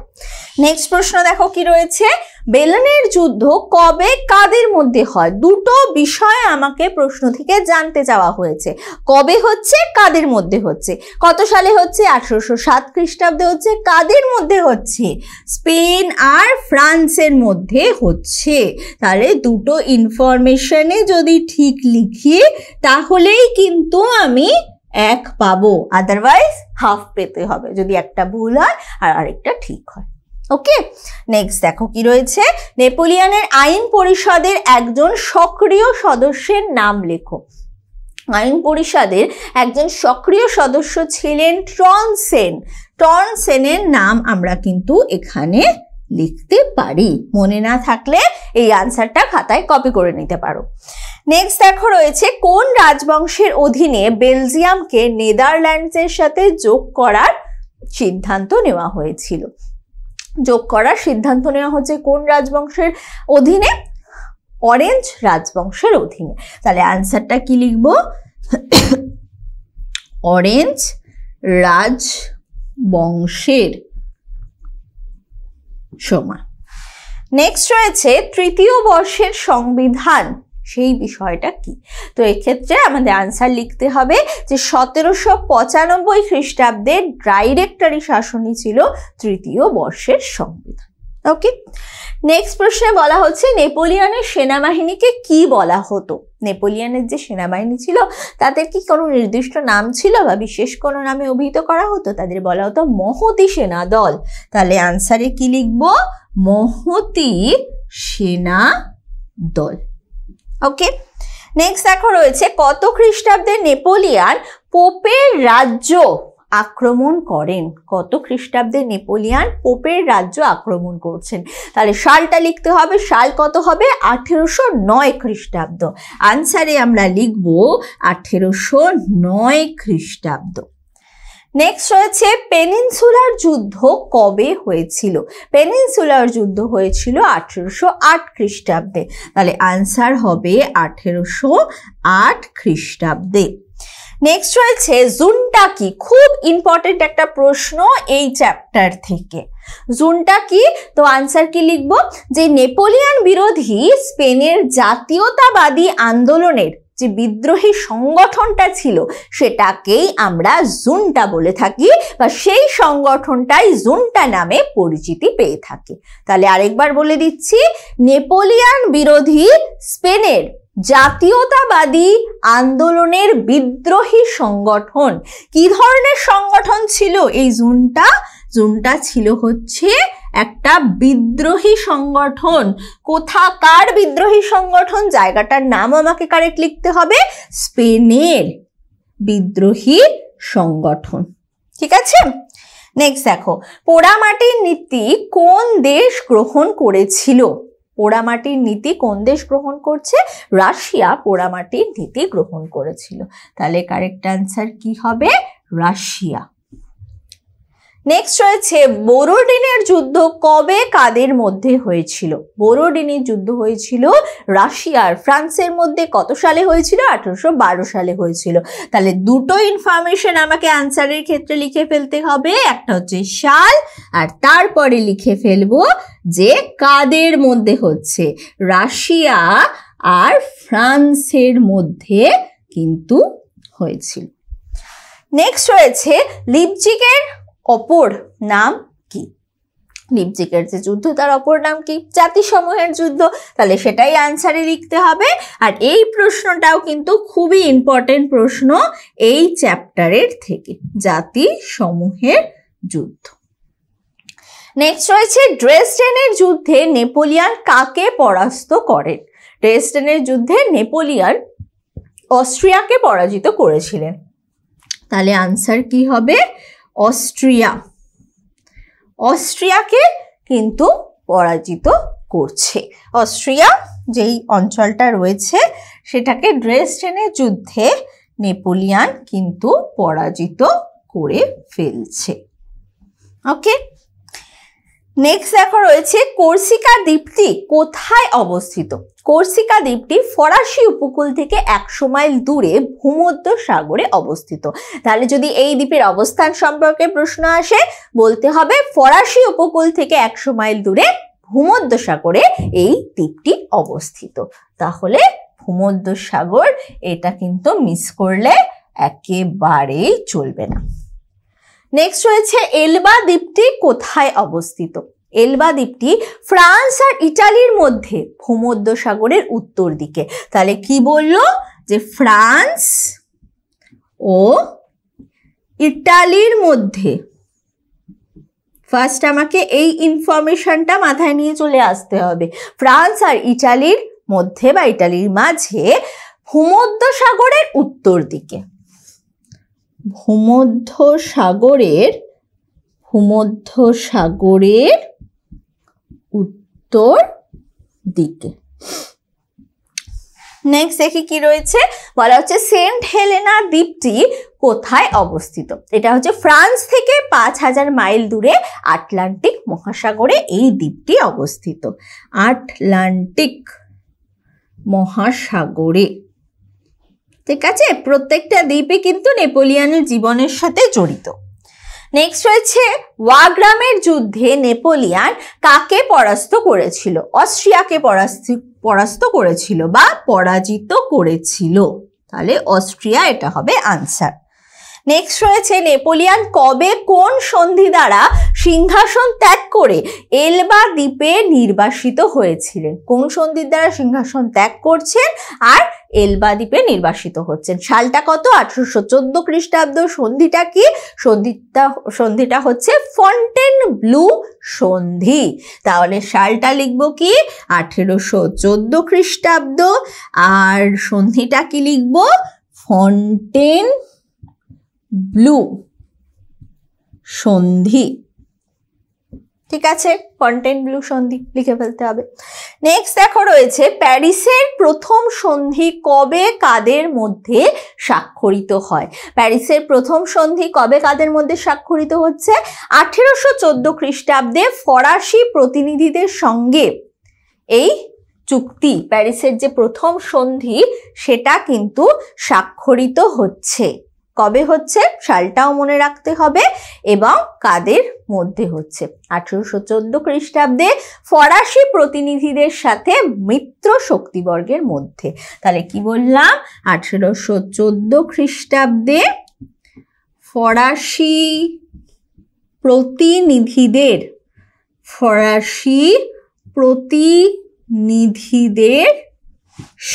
S2: নেক্সট প্রশ্ন দেখো কি রয়েছে বেলানের যুদ্ধ কবে কাদের মধ্যে হয় দুটো বিষয় আমাকে প্রশ্ন থেকে জানতে চাওয়া হয়েছে কবে হচ্ছে কাদের মধ্যে হচ্ছে কত সালে হচ্ছে আঠারোশো সাত খ্রিস্টাব্দে হচ্ছে কাদের মধ্যে হচ্ছে স্পেন আর ফ্রান্সের মধ্যে হচ্ছে তাহলে দুটো ইনফরমেশনে যদি ঠিক লিখি তাহলেই কিন্তু আমি এক পাবো আদারওয়াইজ হাফ পেতে হবে যদি একটা ভুল হয় আর আরেকটা ঠিক হয় ওকে নেক্সট দেখো কি রয়েছে নেপোলিয়ানের আইন পরিষদের একজন সক্রিয় সদস্যের নাম লেখো আইন পরিষদের একজন সক্রিয় সদস্য ছিলেন টন সেন টন সেনের নাম আমরা কিন্তু এখানে লিখতে পারি মনে না থাকলে এই আনসারটা খাতায় কপি করে নিতে পারো নেক্সট দেখো রয়েছে কোন রাজবংশের অধীনে বেলজিয়ামকে নেদারল্যান্ডসের সাথে যোগ করার সিদ্ধান্ত নেওয়া হয়েছিল যোগ করার সিদ্ধান্ত নেওয়া হচ্ছে কোন রাজবংশের অধীনে অরেঞ্জ রাজবংশের অধীনে তাহলে অ্যান্সারটা কি লিখব অরেঞ্জ রাজবংশের সময় নেক্সট রয়েছে তৃতীয় বর্ষের সংবিধান সেই বিষয়টা কি তো এক্ষেত্রে আমাদের আনসার লিখতে হবে যে সতেরোশো পঁচানব্বই খ্রিস্টাব্দে ডাইরেক্টরি শাসনই ছিল তৃতীয় বর্ষের সংবিধান ওকে নেক্সট প্রশ্নে বলা হচ্ছে নেপোলিয়নের সেনাবাহিনীকে কি বলা হতো নেপোলিয়নের যে সেনাবাহিনী ছিল তাদের কি কোনো নির্দিষ্ট নাম ছিল বা বিশেষ কোনো নামে অভিহিত করা হতো তাদের বলা হতো মহতি সেনা দল তাহলে আনসারে কি লিখব মহতি সেনা দল ওকে নেক্সট দেখো রয়েছে কত খ্রিস্টাব্দে নেপোলিয়ান পোপের রাজ্য আক্রমণ করেন কত খ্রিস্টাব্দে নেপোলিয়ান পোপের রাজ্য আক্রমণ করছেন তাহলে সালটা লিখতে হবে সাল কত হবে আঠেরোশো নয় খ্রিস্টাব্দ আনসারে আমরা লিখব আঠেরোশো নয় খ্রিস্টাব্দ নেক্সট রয়েছে পেনিনসুলার যুদ্ধ কবে হয়েছিল পেনিনসুলার যুদ্ধ হয়েছিল আঠেরোশো আট খ্রিস্টাব্দে তাহলে আনসার হবে আঠেরোশো আট খ্রিস্টাব্দে নেক্সট রয়েছে জুনটা কি খুব ইম্পর্টেন্ট একটা প্রশ্ন এই চ্যাপ্টার থেকে জুনটা কি তো আনসার কি লিখব যে নেপোলিয়ান বিরোধী স্পেনের জাতীয়তাবাদী আন্দোলনের যে বিদ্রোহী সংগঠনটা ছিল সেটাকেই আমরা জুনটা বলে থাকি বা সেই সংগঠনটাই জুনটা নামে পরিচিতি পেয়ে থাকে তাহলে আরেকবার বলে দিচ্ছি নেপোলিয়ান বিরোধী স্পেনের জাতীয়তাবাদী আন্দোলনের বিদ্রোহী সংগঠন কি ধরনের সংগঠন ছিল এই জুনটা জোনটা ছিল হচ্ছে একটা বিদ্রোহী সংগঠন কোথাকার বিদ্রোহী সংগঠন জায়গাটার নাম আমাকে কারেক্ট লিখতে হবে স্পেনের বিদ্রোহী সংগঠন ঠিক আছে নেক্সট দেখো পোড়ামাটির নীতি কোন দেশ গ্রহণ করেছিল পোড়ামাটির নীতি কোন দেশ গ্রহণ করছে রাশিয়া পোড়ামাটির নীতি গ্রহণ করেছিল তাহলে কারেক্ট অ্যান্সার কি হবে রাশিয়া নেক্সট রয়েছে বোরোডিনের যুদ্ধ কবে কাদের মধ্যে হয়েছিল বোরোডিনের যুদ্ধ হয়েছিল রাশিয়ার ফ্রান্সের মধ্যে কত সালে হয়েছিল আঠেরোশো সালে হয়েছিল তাহলে দুটো ইনফরমেশন আমাকে অ্যান্সারের ক্ষেত্রে লিখে ফেলতে হবে একটা হচ্ছে সাল আর তারপরে লিখে ফেলবো যে কাদের মধ্যে হচ্ছে রাশিয়া আর ফ্রান্সের মধ্যে কিন্তু হয়েছিল নেক্সট রয়েছে লিপজিকের অপর নাম কি লিপজিকের যে যুদ্ধ তার অপর নাম কি জাতিসমূহের যুদ্ধ তাহলে সেটাই আনসারে লিখতে হবে আর এই প্রশ্নটাও কিন্তু খুবই ইম্পর্টেন্ট প্রশ্ন এই চ্যাপ্টারের থেকে জাতিসমূহের যুদ্ধ নেক্সট রয়েছে ড্রেসডেনের যুদ্ধে নেপোলিয়ান কাকে পরাস্ত করেন ড্রেসডেনের যুদ্ধে নেপোলিয়ান অস্ট্রিয়াকে পরাজিত করেছিলেন তাহলে আনসার কি হবে অস্ট্রিয়া অস্ট্রিয়াকে কিন্তু পরাজিত করছে অস্ট্রিয়া যেই অঞ্চলটা রয়েছে সেটাকে ড্রেস ট্রেনের যুদ্ধে নেপোলিয়ান কিন্তু পরাজিত করে ফেলছে ওকে নেক্সট দেখো রয়েছে কর্ষিকা দ্বীপটি কোথায় অবস্থিত কর্ষিকা দ্বীপটি ফরাসি উপকূল থেকে একশো মাইল দূরে ভূমধ্য সাগরে অবস্থিত তাহলে যদি এই দ্বীপের অবস্থান সম্পর্কে প্রশ্ন আসে বলতে হবে ফরাসি উপকূল থেকে একশো মাইল দূরে ভূমধ্য সাগরে এই দ্বীপটি অবস্থিত তাহলে ভূমধ্য সাগর এটা কিন্তু মিস করলে একেবারেই চলবে না নেক্সট রয়েছে এলবা দ্বীপটি কোথায় অবস্থিত এলবা দ্বীপটি ফ্রান্স আর ইটালির মধ্যে সাগরের উত্তর দিকে তাহলে কি বলল যে ফ্রান্স ও ইটালির মধ্যে ফার্স্ট আমাকে এই ইনফরমেশনটা মাথায় নিয়ে চলে আসতে হবে ফ্রান্স আর ইটালির মধ্যে বা ইটালির মাঝে সাগরের উত্তর দিকে ভূমধ্য সাগরের ভূমধ্য সাগরের উত্তর দিকে নেক্সট দেখি কি রয়েছে বলা হচ্ছে সেন্ট হেলেনা দ্বীপটি কোথায় অবস্থিত এটা হচ্ছে ফ্রান্স থেকে পাঁচ হাজার মাইল দূরে আটলান্টিক মহাসাগরে এই দ্বীপটি অবস্থিত আটলান্টিক মহাসাগরে ঠিক আছে প্রত্যেকটা দ্বীপে কিন্তু নেপোলিয়ানের জীবনের সাথে জড়িত নেক্সট রয়েছে ওয়াগ্রামের যুদ্ধে নেপোলিয়ান কাকে পরাস্ত করেছিল অস্ট্রিয়াকে পরাস্ত পরাস্ত করেছিল বা পরাজিত করেছিল তাহলে অস্ট্রিয়া এটা হবে আনসার নেক্সট রয়েছে নেপোলিয়ান কবে কোন সন্ধি দ্বারা সিংহাসন ত্যাগ করে এলবা দ্বীপে নির্বাসিত হয়েছিলেন কোন সন্ধির দ্বারা সিংহাসন ত্যাগ করছেন আর এলবা দ্বীপে নির্বাসিত হচ্ছেন সালটা কত আঠারোশো চোদ্দ খ্রিস্টাব্দ সন্ধিটা কি সন্ধিটা সন্ধিটা হচ্ছে ফন্টেন ব্লু সন্ধি তাহলে সালটা লিখব কি আঠেরোশো চোদ্দ খ্রিস্টাব্দ আর সন্ধিটা কি লিখব ফন্টেন ব্লু সন্ধি ঠিক আছে কন্টেন্ট ব্লু সন্ধি লিখে ফেলতে হবে নেক্সট দেখো রয়েছে প্যারিসের প্রথম সন্ধি কবে কাদের মধ্যে স্বাক্ষরিত হয় প্যারিসের প্রথম সন্ধি কবে কাদের মধ্যে স্বাক্ষরিত হচ্ছে আঠেরোশো চোদ্দো খ্রিস্টাব্দে ফরাসি প্রতিনিধিদের সঙ্গে এই চুক্তি প্যারিসের যে প্রথম সন্ধি সেটা কিন্তু স্বাক্ষরিত হচ্ছে কবে হচ্ছে সালটাও মনে রাখতে হবে এবং কাদের মধ্যে হচ্ছে আঠেরোশো চোদ্দ খ্রিস্টাব্দে ফরাসি প্রতিনিধিদের সাথে মিত্র শক্তিবর্গের মধ্যে তাহলে কি বললাম আঠেরোশো চোদ্দ খ্রিস্টাব্দে ফরাসি প্রতিনিধিদের ফরাসি প্রতিনিধিদের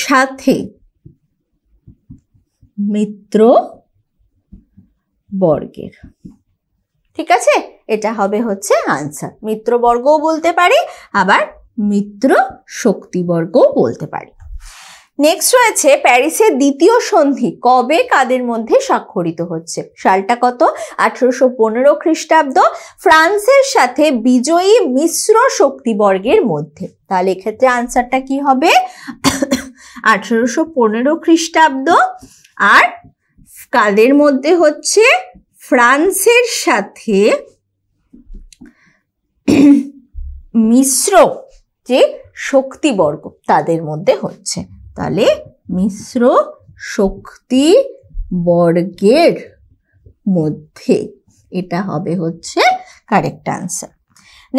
S2: সাথে মিত্র বর্গের ঠিক আছে এটা হবে হচ্ছে আনসার মিত্রবর্গও বলতে পারি আবার মিত্র শক্তিবর্গও বলতে পারি নেক্সট রয়েছে প্যারিসের দ্বিতীয় সন্ধি কবে কাদের মধ্যে স্বাক্ষরিত হচ্ছে সালটা কত আঠারোশো পনেরো খ্রিস্টাব্দ ফ্রান্সের সাথে বিজয়ী মিশ্র শক্তিবর্গের মধ্যে তাহলে এক্ষেত্রে আনসারটা কি হবে আঠারোশো পনেরো খ্রিস্টাব্দ আর কাদের মধ্যে হচ্ছে ফ্রান্সের সাথে মিশ্র যে শক্তিবর্গ তাদের মধ্যে হচ্ছে তাহলে মিশ্র শক্তি বর্গের মধ্যে এটা হবে হচ্ছে কারেক্ট আনসার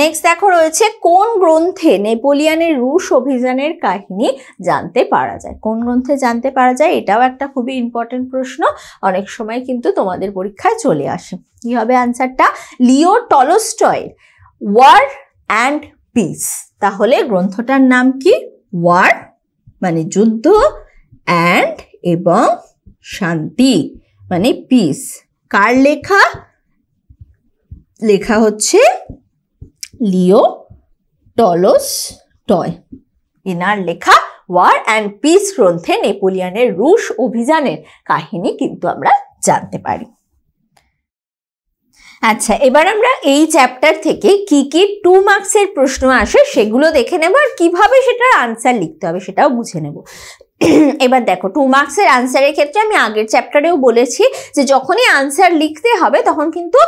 S2: নেক্সট দেখো রয়েছে কোন গ্রন্থে নেপোলিয়ানের রুশ অভিযানের কাহিনী জানতে পারা যায় কোন গ্রন্থে জানতে পারা যায় এটাও একটা খুবই ইম্পর্টেন্ট প্রশ্ন অনেক সময় কিন্তু তোমাদের পরীক্ষায় চলে আসে কী হবে আনসারটা লিও টলস্টয়ের ওয়ার অ্যান্ড পিস তাহলে গ্রন্থটার নাম কি ওয়ার মানে যুদ্ধ অ্যান্ড এবং শান্তি মানে পিস কার লেখা লেখা হচ্ছে লিও টলস টয় এনার লেখা ওয়ার অ্যান্ড পিস গ্রন্থে নেপোলিয়ানের রুশ অভিযানের কাহিনী কিন্তু আমরা জানতে পারি আচ্ছা এবার আমরা এই চ্যাপ্টার থেকে কি কি টু মার্কসের প্রশ্ন আসে সেগুলো দেখে নেব আর কীভাবে সেটার আনসার লিখতে হবে সেটাও বুঝে নেব এবার দেখো টু মার্কসের আনসারের ক্ষেত্রে আমি আগের চ্যাপ্টারেও বলেছি যে যখনই আনসার লিখতে হবে তখন কিন্তু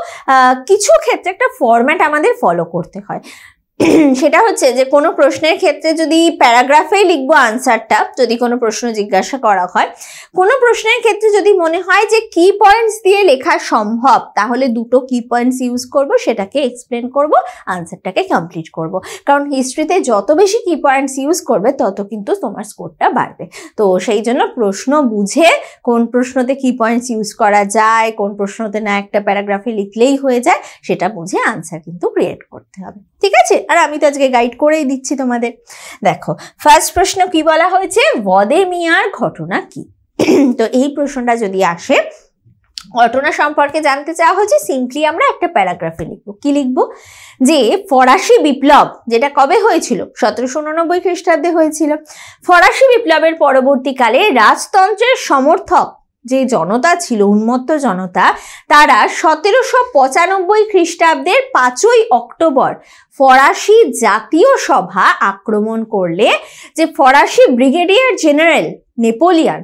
S2: কিছু ক্ষেত্রে একটা ফরম্যাট আমাদের ফলো করতে হয় সেটা হচ্ছে যে কোনো প্রশ্নের ক্ষেত্রে যদি প্যারাগ্রাফেই লিখবো আনসারটা যদি কোনো প্রশ্ন জিজ্ঞাসা করা হয় কোনো প্রশ্নের ক্ষেত্রে যদি মনে হয় যে কি পয়েন্টস দিয়ে লেখা সম্ভব তাহলে দুটো কি পয়েন্টস ইউজ করব সেটাকে এক্সপ্লেন করব আনসারটাকে কমপ্লিট করব কারণ হিস্ট্রিতে যত বেশি কি পয়েন্টস ইউজ করবে তত কিন্তু তোমার স্কোরটা বাড়বে তো সেই জন্য প্রশ্ন বুঝে কোন প্রশ্নতে কি পয়েন্টস ইউজ করা যায় কোন প্রশ্নতে না একটা প্যারাগ্রাফে লিখলেই হয়ে যায় সেটা বুঝে আনসার কিন্তু ক্রিয়েট করতে হবে ঠিক আছে আর আমি তো আজকে গাইড করেই দিচ্ছি তোমাদের দেখো ফার্স্ট প্রশ্ন কি বলা হয়েছে বদে মিয়ার ঘটনা কি তো এই প্রশ্নটা যদি আসে ঘটনা সম্পর্কে জানতে চাওয়া হয়েছে সিম্পলি আমরা একটা প্যারাগ্রাফে লিখব কি লিখব যে ফরাসি বিপ্লব যেটা কবে হয়েছিল সতেরোশো উননব্বই খ্রিস্টাব্দে হয়েছিল ফরাসি বিপ্লবের পরবর্তীকালে রাজতন্ত্রের সমর্থক যে জনতা ছিল উন্মত্ত জনতা তারা সতেরোশো পঁচানব্বই খ্রিস্টাব্দের পাঁচই অক্টোবর ফরাসি জাতীয় সভা আক্রমণ করলে যে ফরাসি ব্রিগেডিয়ার জেনারেল নেপোলিয়ান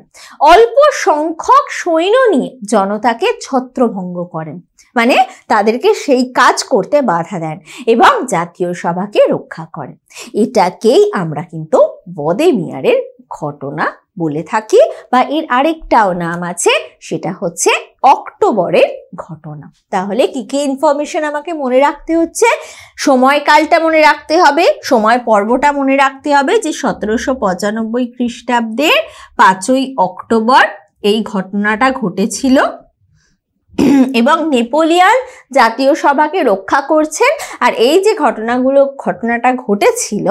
S2: অল্প সংখ্যক সৈন্য নিয়ে জনতাকে ছত্রভঙ্গ করেন মানে তাদেরকে সেই কাজ করতে বাধা দেন এবং জাতীয় সভাকে রক্ষা করেন এটাকেই আমরা কিন্তু বদে মিয়ারের ঘটনা বলে থাকি বা এর আরেকটাও নাম আছে সেটা হচ্ছে অক্টোবরের ঘটনা তাহলে কি কি ইনফরমেশন আমাকে মনে রাখতে হচ্ছে সময়কালটা মনে রাখতে হবে সময় পর্বটা মনে রাখতে হবে যে সতেরোশো পঁচানব্বই খ্রিস্টাব্দের পাঁচই অক্টোবর এই ঘটনাটা ঘটেছিল এবং নেপোলিয়ান জাতীয় সভাকে রক্ষা করছেন আর এই যে ঘটনাগুলো ঘটনাটা ঘটেছিল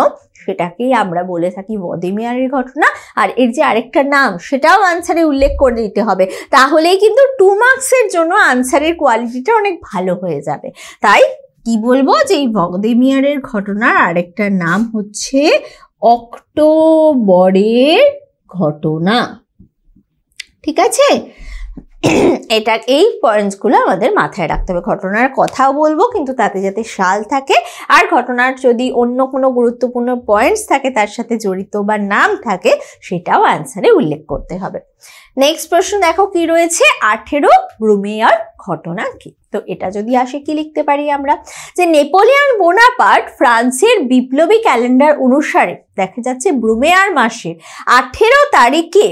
S2: সেটাকেই আমরা বলে থাকি বদেমিয়ারের ঘটনা আর এর যে আরেকটা নাম সেটাও আনসারে উল্লেখ করে দিতে হবে তাহলেই কিন্তু টু মার্কসের জন্য আনসারের কোয়ালিটিটা অনেক ভালো হয়ে যাবে তাই কি বলবো যে এই বগদেমিয়ারের ঘটনার আরেকটা নাম হচ্ছে অক্টোবরের ঘটনা ঠিক আছে এটা এই পয়েন্টসগুলো আমাদের মাথায় রাখতে হবে ঘটনার কথাও বলবো কিন্তু তাতে যাতে সাল থাকে আর ঘটনার যদি অন্য কোনো গুরুত্বপূর্ণ পয়েন্টস থাকে তার সাথে জড়িত বা নাম থাকে সেটাও অ্যান্সারে উল্লেখ করতে হবে নেক্সট প্রশ্ন দেখো কি রয়েছে আঠেরো ব্রুমেয়ার ঘটনা কি তো এটা যদি আসে কি লিখতে পারি আমরা যে নেপোলিয়ান বোনাপার্ট ফ্রান্সের বিপ্লবী ক্যালেন্ডার অনুসারে দেখা যাচ্ছে ব্রুমেয়ার মাসের আঠেরো তারিখে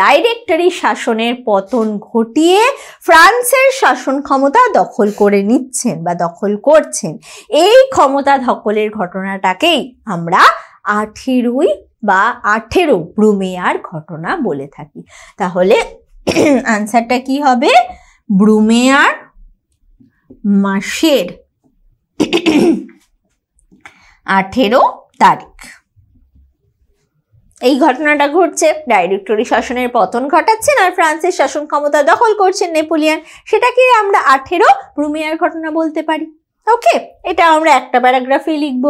S2: ডাইরেক্টরি শাসনের পতন ঘটিয়ে ফ্রান্সের শাসন ক্ষমতা দখল করে নিচ্ছেন বা দখল করছেন এই ক্ষমতা দখলের ঘটনাটাকেই আমরা আঠেরোই বা আঠেরো ব্রুমেয়ার ঘটনা বলে থাকি তাহলে আনসারটা কি হবে ব্রুমেয়ার মাসের আঠেরো তারিখ এই ঘটনাটা ঘটছে ডাইরেক্টরি শাসনের পতন ঘটাচ্ছেন আর ফ্রান্সের শাসন ক্ষমতা দখল করছেন নেপোলিয়ান সেটাকে আমরা আঠেরো ভ্রুমিয়ার ঘটনা বলতে পারি ওকে এটা আমরা একটা প্যারাগ্রাফে লিখব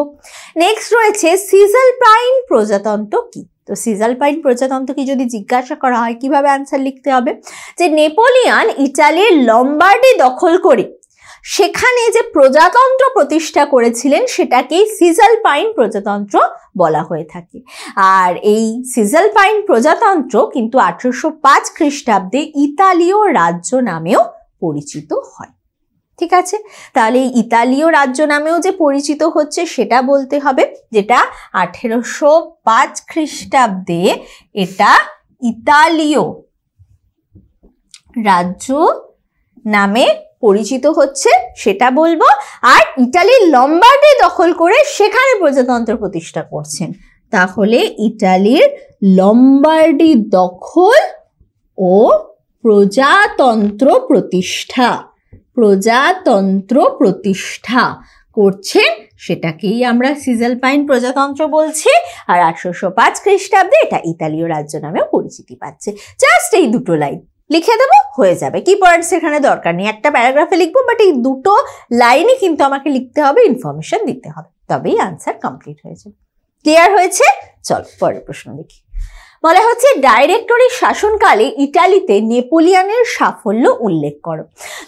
S2: নেক্সট রয়েছে সিজাল প্রাইন প্রজাতন্ত্র কি তো সিজাল পাইন প্রজাতন্ত্রকে যদি জিজ্ঞাসা করা হয় কিভাবে অ্যান্সার লিখতে হবে যে নেপোলিয়ান ইটালির লম্বার্ডি দখল করে সেখানে যে প্রজাতন্ত্র প্রতিষ্ঠা করেছিলেন সেটাকেই সিজাল পাইন প্রজাতন্ত্র বলা হয়ে থাকে আর এই সিজাল পাইন প্রজাতন্ত্র কিন্তু আঠেরোশো পাঁচ খ্রিস্টাব্দে ইতালীয় রাজ্য নামেও পরিচিত হয় ঠিক আছে তাহলে ইতালীয় রাজ্য নামেও যে পরিচিত হচ্ছে সেটা বলতে হবে যেটা আঠেরোশো পাঁচ খ্রিস্টাব্দে এটা ইতালীয় রাজ্য নামে পরিচিত হচ্ছে সেটা বলবো আর ইটালির লম্বার্ডে দখল করে সেখানে প্রজাতন্ত্র প্রতিষ্ঠা করছেন তাহলে ইটালির লম্বার্ডি দখল ও প্রজাতন্ত্র প্রতিষ্ঠা প্রজাতন্ত্র প্রতিষ্ঠা করছেন সেটাকেই আমরা সিজেল পাইন প্রজাতন্ত্র বলছি আর আঠারোশো পাঁচ খ্রিস্টাব্দে এটা ইতালীয় রাজ্য নামেও পরিচিতি পাচ্ছে জাস্ট এই দুটো লাইন লিখে দেবো হয়ে যাবে কি পয়েন্টস এখানে দরকার নেই একটা প্যারাগ্রাফে লিখবো বাট এই দুটো লাইনই কিন্তু আমাকে লিখতে হবে ইনফরমেশন দিতে হবে তবেই আনসার কমপ্লিট হয়ে যাবে ক্লিয়ার হয়েছে চল পরের প্রশ্ন দেখি বলা হচ্ছে ডাইরেক্টরির শাসনকালে ইটালিতে নেপোলিয়ানের সাফল্য উল্লেখ করো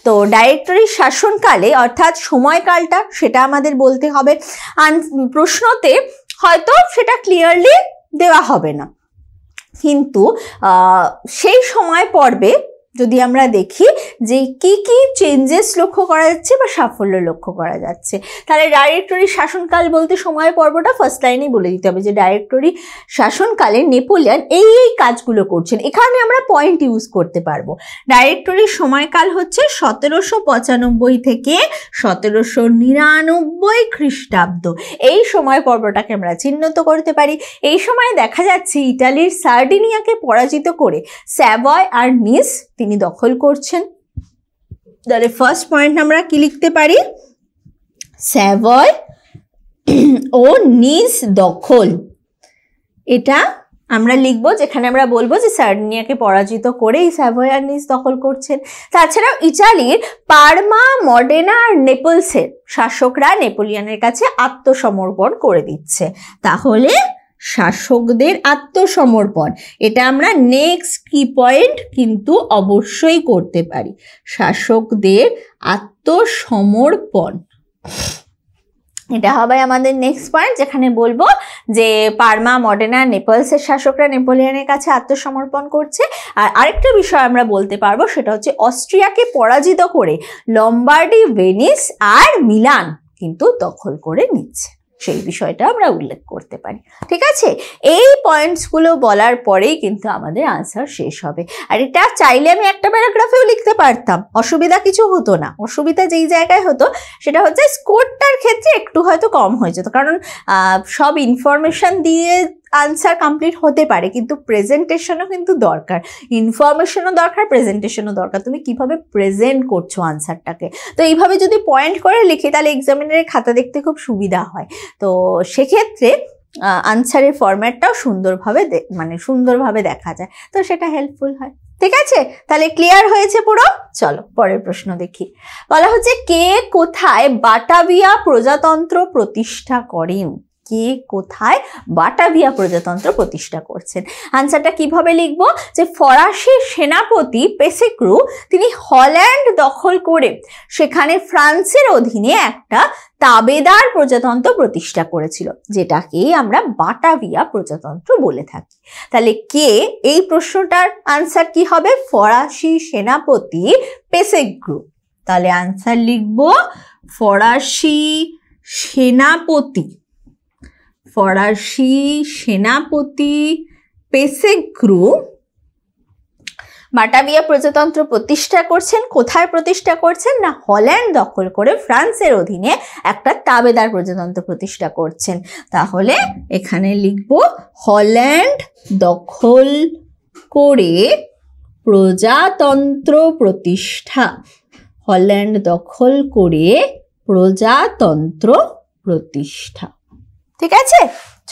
S2: তো ডাইরেক্টরির শাসনকালে অর্থাৎ সময়কালটা সেটা আমাদের বলতে হবে আন প্রশ্নতে হয়তো সেটা ক্লিয়ারলি দেওয়া হবে না কিন্তু সেই সময় পর্বে যদি আমরা দেখি যে কি কি চেঞ্জেস লক্ষ্য করা যাচ্ছে বা সাফল্য লক্ষ্য করা যাচ্ছে তাহলে ডাইরেক্টরি শাসনকাল বলতে সময় পর্বটা ফার্স্ট লাইনেই বলে দিতে হবে যে ডাইরেক্টরি শাসনকালে নেপোলিয়ান এই এই কাজগুলো করছেন এখানে আমরা পয়েন্ট ইউজ করতে পারবো ডাইরেক্টরির সময়কাল হচ্ছে সতেরোশো পঁচানব্বই থেকে সতেরোশো নিরানব্বই খ্রিস্টাব্দ এই সময় পর্বটাকে আমরা চিহ্নিত করতে পারি এই সময় দেখা যাচ্ছে ইটালির সার্ডিনিয়াকে পরাজিত করে স্যাভয় আর নিস তিনি দখল করছেন তাহলে ফার্স্ট পয়েন্ট আমরা কি লিখতে পারি স্যাভয় ও নিজ দখল এটা আমরা লিখবো যেখানে আমরা বলবো যে সার্নিয়াকে পরাজিত করে এই স্যাভয়ার নিজ দখল করছেন তাছাড়াও ইটালির পারমা মডেনা আর নেপলসের শাসকরা নেপোলিয়ানের কাছে আত্মসমর্পণ করে দিচ্ছে তাহলে শাসকদের আত্মসমর্পণ এটা আমরা নেক্সট কি পয়েন্ট কিন্তু অবশ্যই করতে পারি শাসকদের আত্মসমর্পণ এটা হবে আমাদের নেক্সট পয়েন্ট যেখানে বলবো যে পার্মা মডেনা নেপালসের শাসকরা নেপোলিয়ানের কাছে আত্মসমর্পণ করছে আর আরেকটা বিষয় আমরা বলতে পারবো সেটা হচ্ছে অস্ট্রিয়াকে পরাজিত করে লম্বার্ডি ভেনিস আর মিলান কিন্তু দখল করে নিচ্ছে সেই বিষয়টা আমরা উল্লেখ করতে পারি ঠিক আছে এই পয়েন্টসগুলো বলার পরেই কিন্তু আমাদের আনসার শেষ হবে আর এটা চাইলে আমি একটা প্যারাগ্রাফেও লিখতে পারতাম অসুবিধা কিছু হতো না অসুবিধা যেই জায়গায় হতো সেটা হচ্ছে স্কোরটার ক্ষেত্রে একটু হয়তো কম হয়ে যেত কারণ সব ইনফরমেশান দিয়ে আনসার কমপ্লিট হতে পারে কিন্তু প্রেজেন্টেশনও কিন্তু দরকার ইনফরমেশনও দরকার প্রেজেন্টেশনও দরকার তুমি কিভাবে প্রেজেন্ট করছো আনসারটাকে তো এইভাবে যদি পয়েন্ট করে লিখে তাহলে এক্সামিনারের খাতা দেখতে খুব সুবিধা হয় তো সেক্ষেত্রে আনসারের ফরম্যাটটাও সুন্দরভাবে মানে সুন্দরভাবে দেখা যায় তো সেটা হেল্পফুল হয় ঠিক আছে তাহলে ক্লিয়ার হয়েছে পুরো চলো পরের প্রশ্ন দেখি বলা হচ্ছে কে কোথায় বাটাভিয়া প্রজাতন্ত্র প্রতিষ্ঠা করেন কে কোথায় বাটাভিয়া প্রজাতন্ত্র প্রতিষ্ঠা করছেন আনসারটা কিভাবে লিখব যে ফরাসি সেনাপতি পেসেক্রু তিনি হল্যান্ড দখল করে সেখানে ফ্রান্সের অধীনে একটা তাবেদার প্রজাতন্ত্র প্রতিষ্ঠা করেছিল যেটাকেই আমরা বাটাভিয়া প্রজাতন্ত্র বলে থাকি তাহলে কে এই প্রশ্নটার আনসার কি হবে ফরাসি সেনাপতি পেসেক্রু তাহলে আনসার লিখব ফরাসি সেনাপতি ফরাসি সেনাপতি পেসেগ্রু মাটাভিয়া প্রজাতন্ত্র প্রতিষ্ঠা করছেন কোথায় প্রতিষ্ঠা করছেন না হল্যান্ড দখল করে ফ্রান্সের অধীনে একটা তাবেদার প্রজাতন্ত্র প্রতিষ্ঠা করছেন তাহলে এখানে লিখব হল্যান্ড দখল করে প্রজাতন্ত্র প্রতিষ্ঠা হল্যান্ড দখল করে প্রজাতন্ত্র প্রতিষ্ঠা ঠিক আছে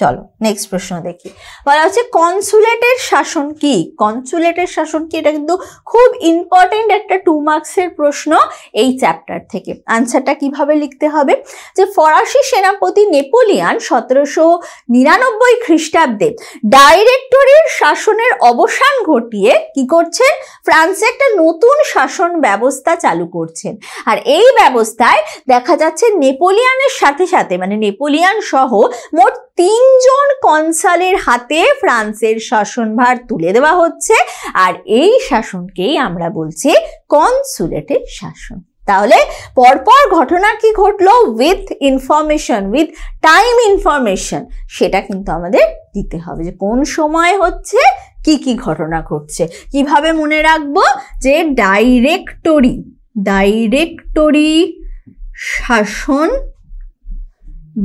S2: চলো নেক্সট প্রশ্ন দেখি বলা হচ্ছে কনসুলেটের শাসন কি কনসুলেটের শাসন কি এটা কিন্তু খুব ইম্পর্টেন্ট একটা টু মার্কসের প্রশ্ন এই চ্যাপ্টার থেকে আনসারটা কিভাবে লিখতে হবে যে ফরাসি সেনাপতি নেপোলিয়ান সতেরোশো নিরানব্বই খ্রিস্টাব্দে ডাইরেক্টরির শাসনের অবসান ঘটিয়ে কি করছেন ফ্রান্সে একটা নতুন শাসন ব্যবস্থা চালু করছেন আর এই ব্যবস্থায় দেখা যাচ্ছে নেপোলিয়ানের সাথে সাথে মানে নেপোলিয়ান সহ মোট তিনজন কনসালের হাতে ফ্রান্সের শাসনভার তুলে দেওয়া হচ্ছে আর এই শাসনকেই আমরা বলছি কনসুলেটের শাসন তাহলে পরপর ঘটনা কি ঘটলো with information with time information সেটা কিন্তু আমাদের দিতে হবে যে কোন সময় হচ্ছে কি কি ঘটনা ঘটছে কিভাবে মনে রাখবো যে ডাইরেক্টরি ডাইরেক্টরি শাসন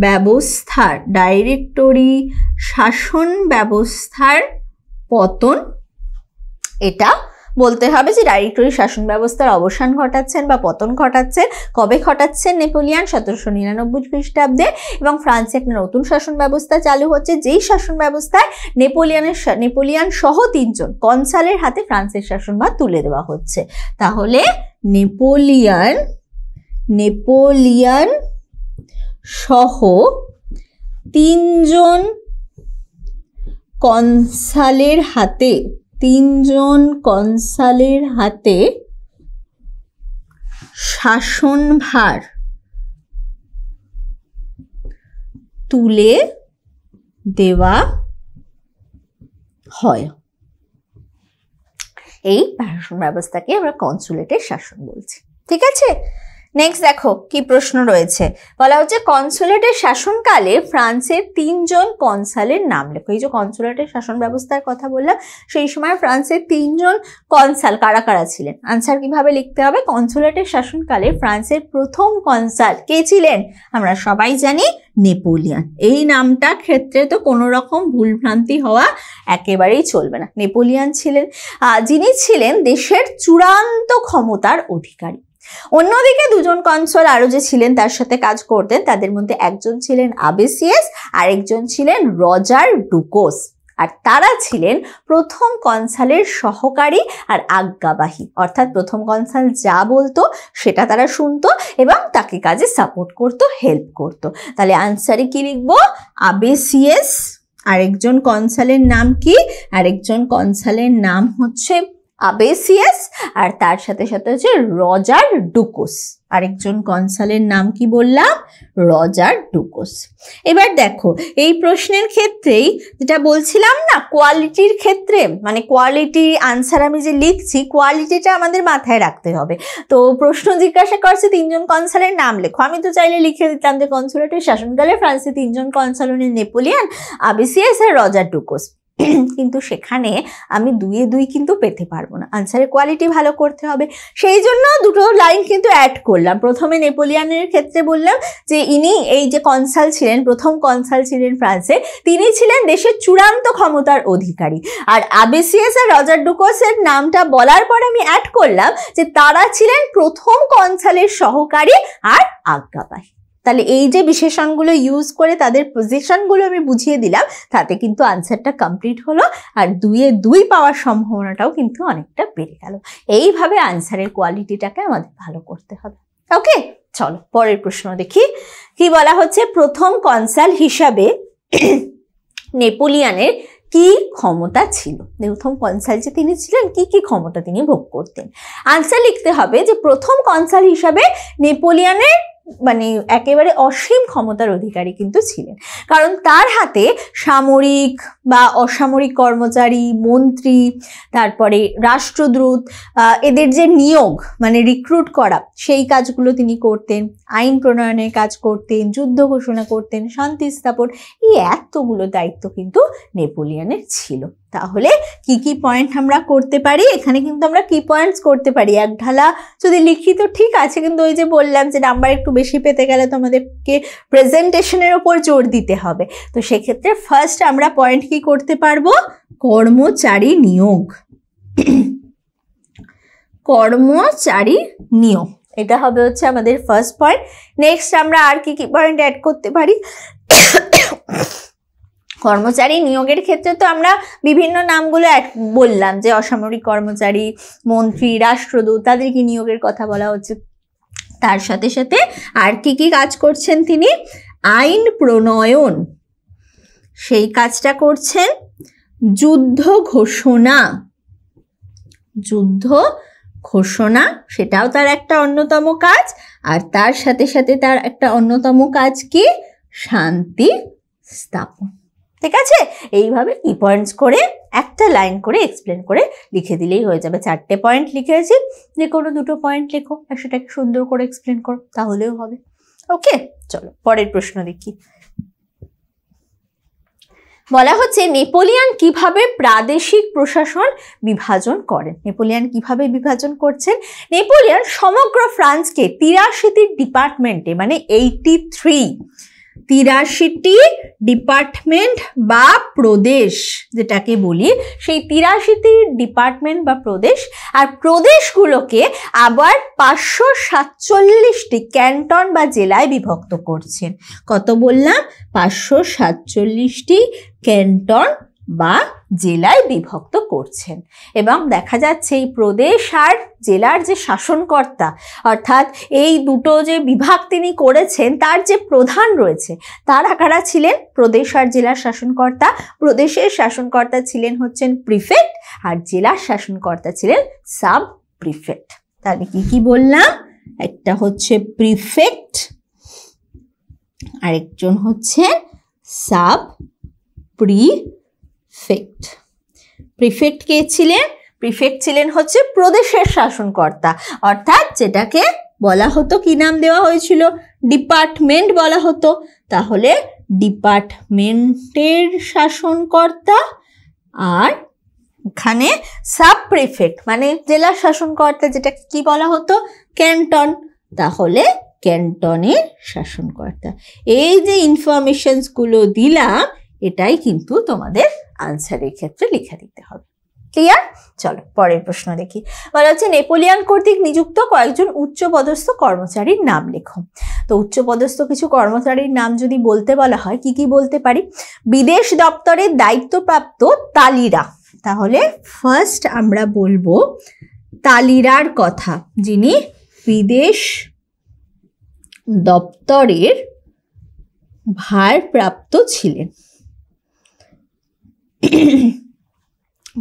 S2: ব্যবস্থার ডাইরেক্টরি শাসন ব্যবস্থার পতন এটা বলতে হবে যে ডাইরেক্টরি শাসন ব্যবস্থার অবসান ঘটাচ্ছেন বা পতন ঘটাচ্ছেন কবে ঘটাচ্ছেন নেপোলিয়ান সতেরোশো নিরানব্বই খ্রিস্টাব্দে এবং ফ্রান্সে একটা নতুন শাসন ব্যবস্থা চালু হচ্ছে যেই শাসন ব্যবস্থায় নেপোলিয়ানের নেপোলিয়ান সহ তিনজন কনসালের হাতে ফ্রান্সের শাসনভার তুলে দেওয়া হচ্ছে তাহলে নেপোলিয়ান নেপোলিয়ান সহ তিনজন কনসালের হাতে তিনজন কনসালের হাতে শাসনভার তুলে দেওয়া হয় এই শাসন ব্যবস্থাকে আমরা কনসুলেটের শাসন বলছি ঠিক আছে নেক্সট দেখো কি প্রশ্ন রয়েছে বলা হচ্ছে কনসুলেটের শাসনকালে ফ্রান্সের তিনজন কনসালের নাম লেখো এই যে কনসুলেটের শাসন ব্যবস্থার কথা বললাম সেই সময় ফ্রান্সের তিনজন কনসাল কারা কারা ছিলেন আনসার কিভাবে লিখতে হবে কনসুলেটের শাসনকালে ফ্রান্সের প্রথম কনসাল কে ছিলেন আমরা সবাই জানি নেপোলিয়ান এই নামটা ক্ষেত্রে তো কোনো রকম ভুলভ্রান্তি হওয়া একেবারেই চলবে না নেপোলিয়ান ছিলেন যিনি ছিলেন দেশের চূড়ান্ত ক্ষমতার অধিকারী অন্যদিকে দুজন কনসল আরও যে ছিলেন তার সাথে কাজ করতেন তাদের মধ্যে একজন ছিলেন আবেসিয়াস আরেকজন ছিলেন রজার ডুকোস আর তারা ছিলেন প্রথম কনসালের সহকারী আর আজ্ঞাবাহী অর্থাৎ প্রথম কনসাল যা বলতো সেটা তারা শুনতো এবং তাকে কাজে সাপোর্ট করত হেল্প করত তাহলে আনসারে কি লিখবো আবেসিএস আরেকজন কনসালের নাম কি আরেকজন কনসালের নাম হচ্ছে আবেসিয়াস আর তার সাথে সাথে হচ্ছে রজার ডুকোস আরেকজন কনসালের নাম কি বললাম রজার ডুকোস এবার দেখো এই প্রশ্নের ক্ষেত্রেই যেটা বলছিলাম না কোয়ালিটির ক্ষেত্রে মানে কোয়ালিটি আনসার আমি যে লিখছি কোয়ালিটিটা আমাদের মাথায় রাখতে হবে তো প্রশ্ন জিজ্ঞাসা করছে তিনজন কনসালের নাম লেখো আমি তো চাইলে লিখে দিতাম যে কনসুলেটের শাসনকালে ফ্রান্সে তিনজন কনসাল নেপোলিয়ান আবেসিয়াস আর রজার ডুকোস কিন্তু সেখানে আমি দুয়ে দুই কিন্তু পেতে পারবো না আনসারের কোয়ালিটি ভালো করতে হবে সেই জন্য দুটো লাইন কিন্তু অ্যাড করলাম প্রথমে নেপোলিয়ানের ক্ষেত্রে বললাম যে ইনি এই যে কনসাল ছিলেন প্রথম কনসাল ছিলেন ফ্রান্সে তিনি ছিলেন দেশের চূড়ান্ত ক্ষমতার অধিকারী আর আবেসিএস আর রজার ডুকোসের নামটা বলার পর আমি অ্যাড করলাম যে তারা ছিলেন প্রথম কনসালের সহকারী আর আজ্ঞাবাহী তাহলে এই যে বিশেষণগুলো ইউজ করে তাদের পজিশনগুলো আমি বুঝিয়ে দিলাম তাতে কিন্তু আনসারটা কমপ্লিট হলো আর দুইয়ে দুই পাওয়ার সম্ভাবনাটাও কিন্তু অনেকটা বেড়ে গেল এইভাবে আনসারের কোয়ালিটিটাকে আমাদের ভালো করতে হবে ওকে চলো পরের প্রশ্ন দেখি কি বলা হচ্ছে প্রথম কনসাল হিসাবে নেপোলিয়ানের কি ক্ষমতা ছিল প্রথম কনসাল যে তিনি ছিলেন কি কি ক্ষমতা তিনি ভোগ করতেন আনসার লিখতে হবে যে প্রথম কনসাল হিসাবে নেপোলিয়ানের মানে একেবারে অসীম ক্ষমতার অধিকারী কিন্তু ছিলেন কারণ তার হাতে সামরিক বা অসামরিক কর্মচারী মন্ত্রী তারপরে রাষ্ট্রদ্রুত এদের যে নিয়োগ মানে রিক্রুট করা সেই কাজগুলো তিনি করতেন আইন প্রণয়নের কাজ করতেন যুদ্ধ ঘোষণা করতেন শান্তি স্থাপন এই এতগুলো দায়িত্ব কিন্তু নেপোলিয়নের ছিল তাহলে কি কি পয়েন্ট আমরা করতে পারি এখানে কিন্তু আমরা কি পয়েন্টস করতে পারি এক ঢালা যদি লিখি তো ঠিক আছে কিন্তু ওই যে বললাম যে নাম্বার একটু বেশি পেতে গেলে তো আমাদেরকে প্রেজেন্টেশনের ওপর জোর দিতে হবে তো সেক্ষেত্রে ফার্স্ট আমরা পয়েন্ট কি করতে পারবো কর্মচারী নিয়োগ কর্মচারী নিয়োগ এটা হবে হচ্ছে আমাদের ফার্স্ট পয়েন্ট নেক্সট আমরা আর কি কি পয়েন্ট অ্যাড করতে পারি কর্মচারী নিয়োগের ক্ষেত্রে তো আমরা বিভিন্ন নামগুলো বললাম যে অসামরিক কর্মচারী মন্ত্রী রাষ্ট্রদূত তাদেরকে নিয়োগের কথা বলা হচ্ছে তার সাথে সাথে আর কি কি কাজ করছেন তিনি আইন প্রণয়ন সেই কাজটা করছেন যুদ্ধ ঘোষণা যুদ্ধ ঘোষণা সেটাও তার একটা অন্যতম কাজ আর তার সাথে সাথে তার একটা অন্যতম কাজ কি শান্তি স্থাপন ঠিক আছে এইভাবে কি পয়েন্টস করে একটা লাইন করে এক্সপ্লেন করে লিখে দিলেই হয়ে যাবে চারটে পয়েন্ট লিখেছি যে কোনো দুটো পয়েন্ট লেখো আর সেটাকে সুন্দর করে এক্সপ্লেন করো তাহলেও হবে ওকে চলো পরের প্রশ্ন দেখি বলা হচ্ছে নেপোলিয়ান কিভাবে প্রাদেশিক প্রশাসন বিভাজন করেন নেপোলিয়ান কিভাবে বিভাজন করছেন নেপোলিয়ান সমগ্র ফ্রান্সকে তিরাশিটি ডিপার্টমেন্টে মানে এইটি থ্রি তিরাশিটি ডিপার্টমেন্ট বা প্রদেশ যেটাকে বলি সেই তিরাশিটি ডিপার্টমেন্ট বা প্রদেশ আর প্রদেশগুলোকে আবার পাঁচশো সাতচল্লিশটি ক্যান্টন বা জেলায় বিভক্ত করছেন কত বললাম পাঁচশো সাতচল্লিশটি ক্যান্টন বা জেলায় বিভক্ত করছেন এবং দেখা যাচ্ছে এই প্রদেশ আর জেলার যে শাসনকর্তা অর্থাৎ এই দুটো যে বিভাগ তিনি করেছেন তার যে প্রধান রয়েছে তার কারা ছিলেন প্রদেশ আর জেলার শাসনকর্তা প্রদেশের শাসনকর্তা ছিলেন হচ্ছেন প্রিফেক্ট আর জেলার শাসনকর্তা ছিলেন সাব প্রিফেক্ট তাহলে কি কি বললাম একটা হচ্ছে প্রিফেক্ট আরেকজন হচ্ছে সাব প্রি প্রিফেক্ট প্রিফেক্ট কে ছিলেন প্রিফেক্ট ছিলেন হচ্ছে প্রদেশের শাসনকর্তা অর্থাৎ যেটাকে বলা হতো কি নাম দেওয়া হয়েছিল ডিপার্টমেন্ট বলা হতো তাহলে ডিপার্টমেন্টের শাসনকর্তা আর এখানে সাব প্রিফেক্ট মানে জেলার শাসনকর্তা যেটা কি বলা হতো ক্যান্টন তাহলে ক্যান্টনের শাসনকর্তা এই যে ইনফরমেশনসগুলো দিলাম এটাই কিন্তু তোমাদের আনসারের ক্ষেত্রে লিখে দিতে হবে ক্লিয়ার চলো পরের প্রশ্ন দেখি বলা হচ্ছে নেপোলিয়ান কর্তৃক নিযুক্ত কয়েকজন উচ্চপদস্থ কর্মচারীর নাম লেখো তো উচ্চপদস্থ কিছু কর্মচারীর নাম যদি বলতে বলা হয় কি কি বলতে পারি বিদেশ দপ্তরের দায়িত্বপ্রাপ্ত তালিরা তাহলে ফার্স্ট আমরা বলবো তালিরার কথা যিনি বিদেশ দপ্তরের ভারপ্রাপ্ত ছিলেন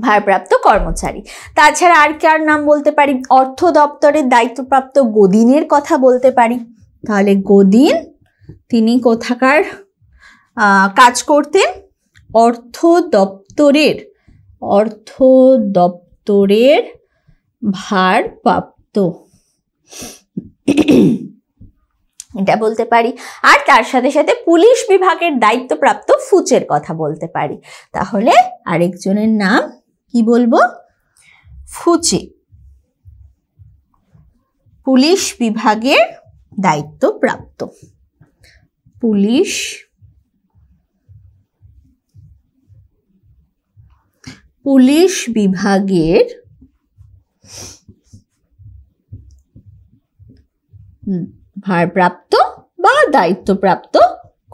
S2: ভারপ্রাপ্ত কর্মচারী তাছাড়া আর কার নাম বলতে পারি অর্থ দপ্তরের দায়িত্বপ্রাপ্ত গদিনের কথা বলতে পারি তাহলে গদিন তিনি কোথাকার কাজ করতেন অর্থ দপ্তরের অর্থ দপ্তরের ভারপ্রাপ্ত এটা বলতে পারি আর তার সাথে সাথে পুলিশ বিভাগের দায়িত্বপ্রাপ্ত ফুচের কথা বলতে পারি তাহলে আরেকজনের নাম কি বলবো ফুচে পুলিশ বিভাগের দায়িত্বপ্রাপ্ত পুলিশ পুলিশ বিভাগের হুম ভারপ্রাপ্ত বা দায়িত্বপ্রাপ্ত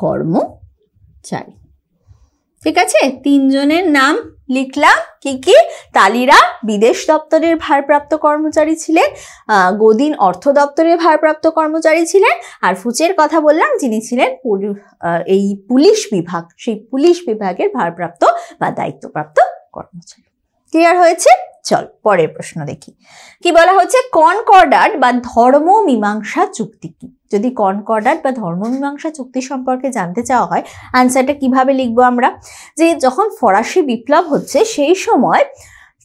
S2: কর্মচারী ঠিক আছে তিনজনের নাম লিখলাম কি কি তালিরা বিদেশ দপ্তরের ভারপ্রাপ্ত কর্মচারী ছিলেন গদিন অর্থ দপ্তরের ভারপ্রাপ্ত কর্মচারী ছিলেন আর ফুচের কথা বললাম যিনি ছিলেন এই পুলিশ বিভাগ সেই পুলিশ বিভাগের ভারপ্রাপ্ত বা দায়িত্বপ্রাপ্ত কর্মচারী ক্লিয়ার হয়েছে চল পরের প্রশ্ন দেখি কি বলা হচ্ছে কনকর্ডাট বা ধর্ম মীমাংসা চুক্তি কি যদি কনকর্ডাট বা ধর্ম মীমাংসা চুক্তি সম্পর্কে জানতে চাওয়া হয় আনসারটা কিভাবে লিখবো আমরা যে যখন ফরাসি বিপ্লব হচ্ছে সেই সময়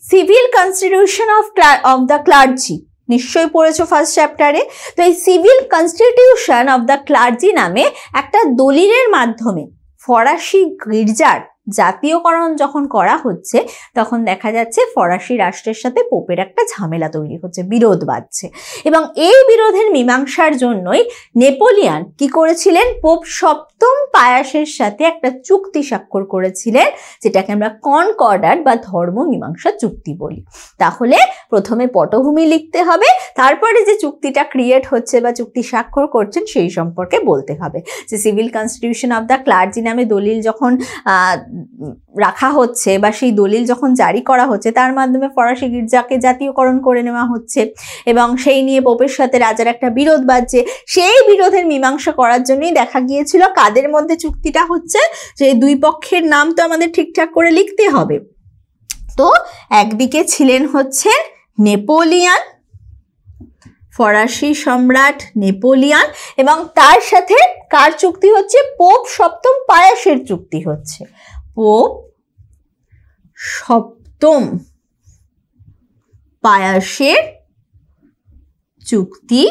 S2: civil constitution of of the clergy নিশ্চয়ই পড়েছো ফার্স্ট চ্যাপ্টারে তো এই civil constitution of the clergy নামে একটা দলিলের মাধ্যমে ফরাসি গির্জার জাতীয়করণ যখন করা হচ্ছে তখন দেখা যাচ্ছে ফরাসি রাষ্ট্রের সাথে পোপের একটা ঝামেলা তৈরি হচ্ছে বিরোধ বাড়ছে এবং এই বিরোধের মীমাংসার জন্যই নেপোলিয়ান কি করেছিলেন পোপ সপ্তম পায়াসের সাথে একটা চুক্তি স্বাক্ষর করেছিলেন যেটাকে আমরা কনকর্ডার বা ধর্ম মীমাংসা চুক্তি বলি তাহলে প্রথমে পটভূমি লিখতে হবে তারপরে যে চুক্তিটা ক্রিয়েট হচ্ছে বা চুক্তি স্বাক্ষর করছেন সেই সম্পর্কে বলতে হবে যে civil constitution of the clergy নামে দলিল যখন রাখা হচ্ছে বা সেই দলিল যখন জারি করা হচ্ছে তার মাধ্যমে ফরাসি গির্জাকে জাতীয়করণ করে নেওয়া হচ্ছে এবং সেই নিয়ে পোপের সাথে রাজার একটা বিরোধ বাজছে সেই বিরোধের মীমাংসা করার জন্যই দেখা গিয়েছিল কাদের মধ্যে চুক্তিটা হচ্ছে যে দুই পক্ষের নাম তো আমাদের ঠিকঠাক করে লিখতে হবে তো একদিকে ছিলেন হচ্ছে নেপোলিয়ান ফরাসি সম্রাট নেপোলিয়ান এবং তার সাথে কার চুক্তি হচ্ছে পোপ সপ্তম পায়াসের চুক্তি হচ্ছে ও সপ্তম পায়াসের চুক্তি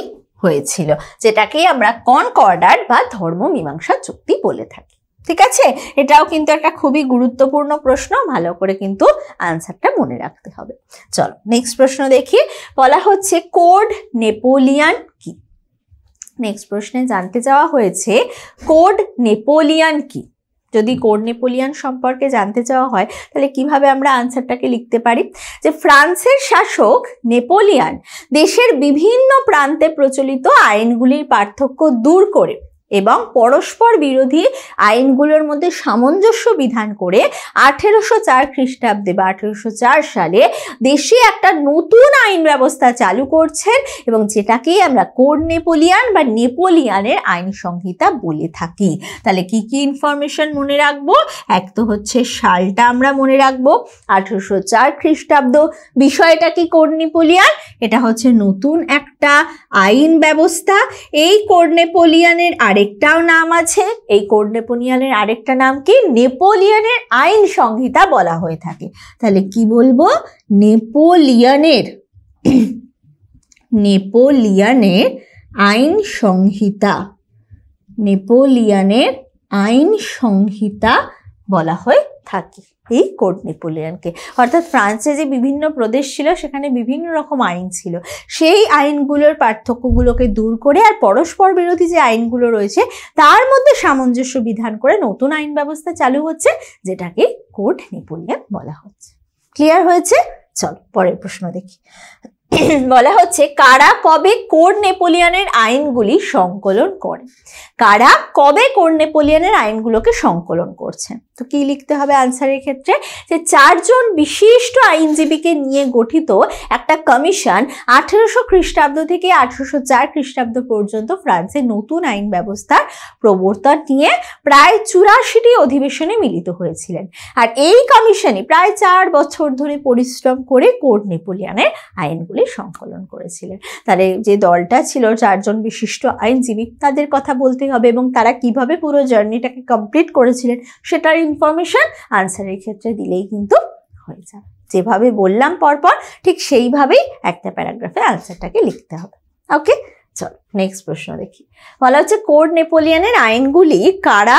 S2: হয়েছিল যেটাকে আমরা কনকর্ডার বা ধর্ম মীমাংসা চুক্তি বলে থাকি ঠিক আছে এটাও কিন্তু একটা খুবই গুরুত্বপূর্ণ প্রশ্ন ভালো করে কিন্তু আনসারটা মনে রাখতে হবে চলো নেক্সট প্রশ্ন দেখি বলা হচ্ছে কোড নেপোলিয়ান কি নেক্সট প্রশ্নে জানতে চাওয়া হয়েছে কোড নেপোলিয়ান কি যদি কোড নেপোলিয়ান সম্পর্কে জানতে চাওয়া হয় তাহলে কিভাবে আমরা আনসারটাকে লিখতে পারি যে ফ্রান্সের শাসক নেপোলিয়ান দেশের বিভিন্ন প্রান্তে প্রচলিত আইনগুলির পার্থক্য দূর করে এবং পরস্পর বিরোধী আইনগুলোর মধ্যে সামঞ্জস্য বিধান করে আঠেরোশো চার খ্রিস্টাব্দে বা আঠেরোশো চার সালে দেশে একটা নতুন আইন ব্যবস্থা চালু করছেন এবং যেটাকে আমরা কোড নেপোলিয়ান বা নেপোলিয়ানের আইন সংহিতা বলে থাকি তাহলে কি কি ইনফরমেশন মনে রাখবো এক তো হচ্ছে সালটা আমরা মনে রাখবো আঠেরোশো চার খ্রিস্টাব্দ বিষয়টা কি কোড নেপোলিয়ান এটা হচ্ছে নতুন একটা আইন ব্যবস্থা এই কোড নেপোলিয়ানের আর আরেকটাও নাম আছে এই কোড নেপোলিয়ানের আরেকটা নাম কি নেপোলিয়ানের আইন সংহিতা বলা হয়ে থাকে তাহলে কি বলবো নেপোলিয়ানের নেপোলিয়ানের আইন সংহিতা নেপোলিয়ানের আইন সংহিতা বলা হয় থাকি এই কোড নেপোলিয়ানকে অর্থাৎ ফ্রান্সে যে বিভিন্ন প্রদেশ ছিল সেখানে বিভিন্ন রকম আইন ছিল সেই আইনগুলোর পার্থক্যগুলোকে দূর করে আর পরস্পর বিরোধী যে আইনগুলো রয়েছে তার মধ্যে সামঞ্জস্য বিধান করে নতুন আইন ব্যবস্থা চালু হচ্ছে যেটাকে কোড নেপোলিয়ান বলা হচ্ছে ক্লিয়ার হয়েছে চল পরের প্রশ্ন দেখি বলা হচ্ছে কারা কবে কোড নেপোলিয়ানের আইনগুলি সংকলন করে কারা কবে কোড নেপোলিয়ানের আইনগুলোকে সংকলন করছেন তো কি লিখতে হবে আনসারের ক্ষেত্রে যে চারজন বিশিষ্ট আইনজীবীকে নিয়ে গঠিত একটা কমিশন আঠেরোশো খ্রিস্টাব্দ থেকে আঠেরোশো চার খ্রিস্টাব্দ পর্যন্ত ফ্রান্সে নতুন আইন ব্যবস্থার প্রবর্তন নিয়ে প্রায় চুরাশিটি অধিবেশনে মিলিত হয়েছিলেন আর এই কমিশনে প্রায় চার বছর ধরে পরিশ্রম করে কোর্ট নেপোলিয়ানের আইনগুলি সংকলন করেছিলেন তাহলে যে দলটা ছিল চারজন বিশিষ্ট আইনজীবী তাদের কথা বলতে হবে এবং তারা কিভাবে পুরো জার্নিটাকে কমপ্লিট করেছিলেন সেটারই ইনফরমেশান আনসারের ক্ষেত্রে দিলেই কিন্তু হয়ে যাবে যেভাবে বললাম পরপর ঠিক সেইভাবেই একটা প্যারাগ্রাফে আনসারটাকে লিখতে হবে ওকে চলো নেক্সট প্রশ্ন দেখি বলা হচ্ছে কোড নেপোলিয়ানের আইনগুলি কারা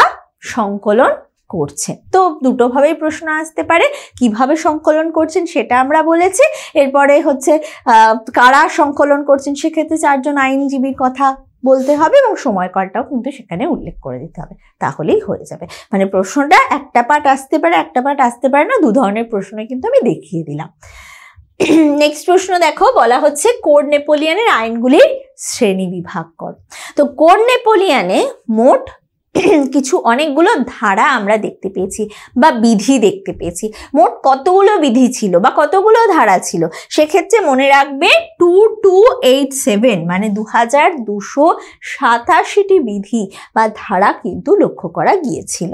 S2: সংকলন করছেন তো দুটোভাবেই প্রশ্ন আসতে পারে কিভাবে সংকলন করছেন সেটা আমরা বলেছি এরপরে হচ্ছে কারা সংকলন করছেন সেক্ষেত্রে চারজন আইনজীবীর কথা বলতে হবে এবং সময়কালটাও কিন্তু সেখানে উল্লেখ করে দিতে হবে তাহলেই হয়ে যাবে মানে প্রশ্নটা একটা পার্ট আসতে পারে একটা পার্ট আসতে পারে না দু ধরনের প্রশ্ন কিন্তু আমি দেখিয়ে দিলাম নেক্সট প্রশ্ন দেখো বলা হচ্ছে কোড নেপোলিয়ানের আইনগুলির শ্রেণী বিভাগ কর তো কোড নেপোলিয়ানে মোট কিছু অনেকগুলো ধারা আমরা দেখতে পেয়েছি বা বিধি দেখতে পেয়েছি মোট কতগুলো বিধি ছিল বা কতগুলো ধারা ছিল সেক্ষেত্রে মনে রাখবে টু টু এইট সেভেন মানে দু হাজার দুশো সাতাশিটি বিধি বা ধারা কিন্তু লক্ষ্য করা গিয়েছিল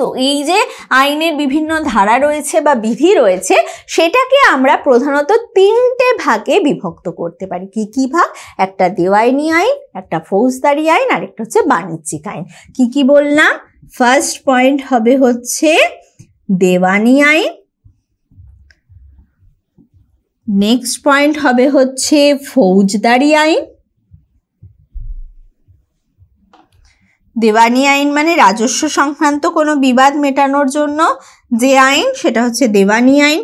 S2: তো এই যে আইনের বিভিন্ন ধারা রয়েছে বা বিধি রয়েছে সেটাকে আমরা প্রধানত তিনটে ভাগে বিভক্ত করতে পারি কি কি ভাগ একটা দেওয়াইনি আইন একটা ফৌজদারি আইন আর একটা হচ্ছে বাণিজ্যিক আইন কি কি বললাম ফার্স্ট পয়েন্ট হবে হচ্ছে দেওয়ানি আইন নেক্সট পয়েন্ট হবে হচ্ছে ফৌজদারি আইন দেওয়ানি আইন মানে রাজস্ব সংক্রান্ত কোনো বিবাদ মেটানোর জন্য যে আইন সেটা হচ্ছে দেওয়ানি আইন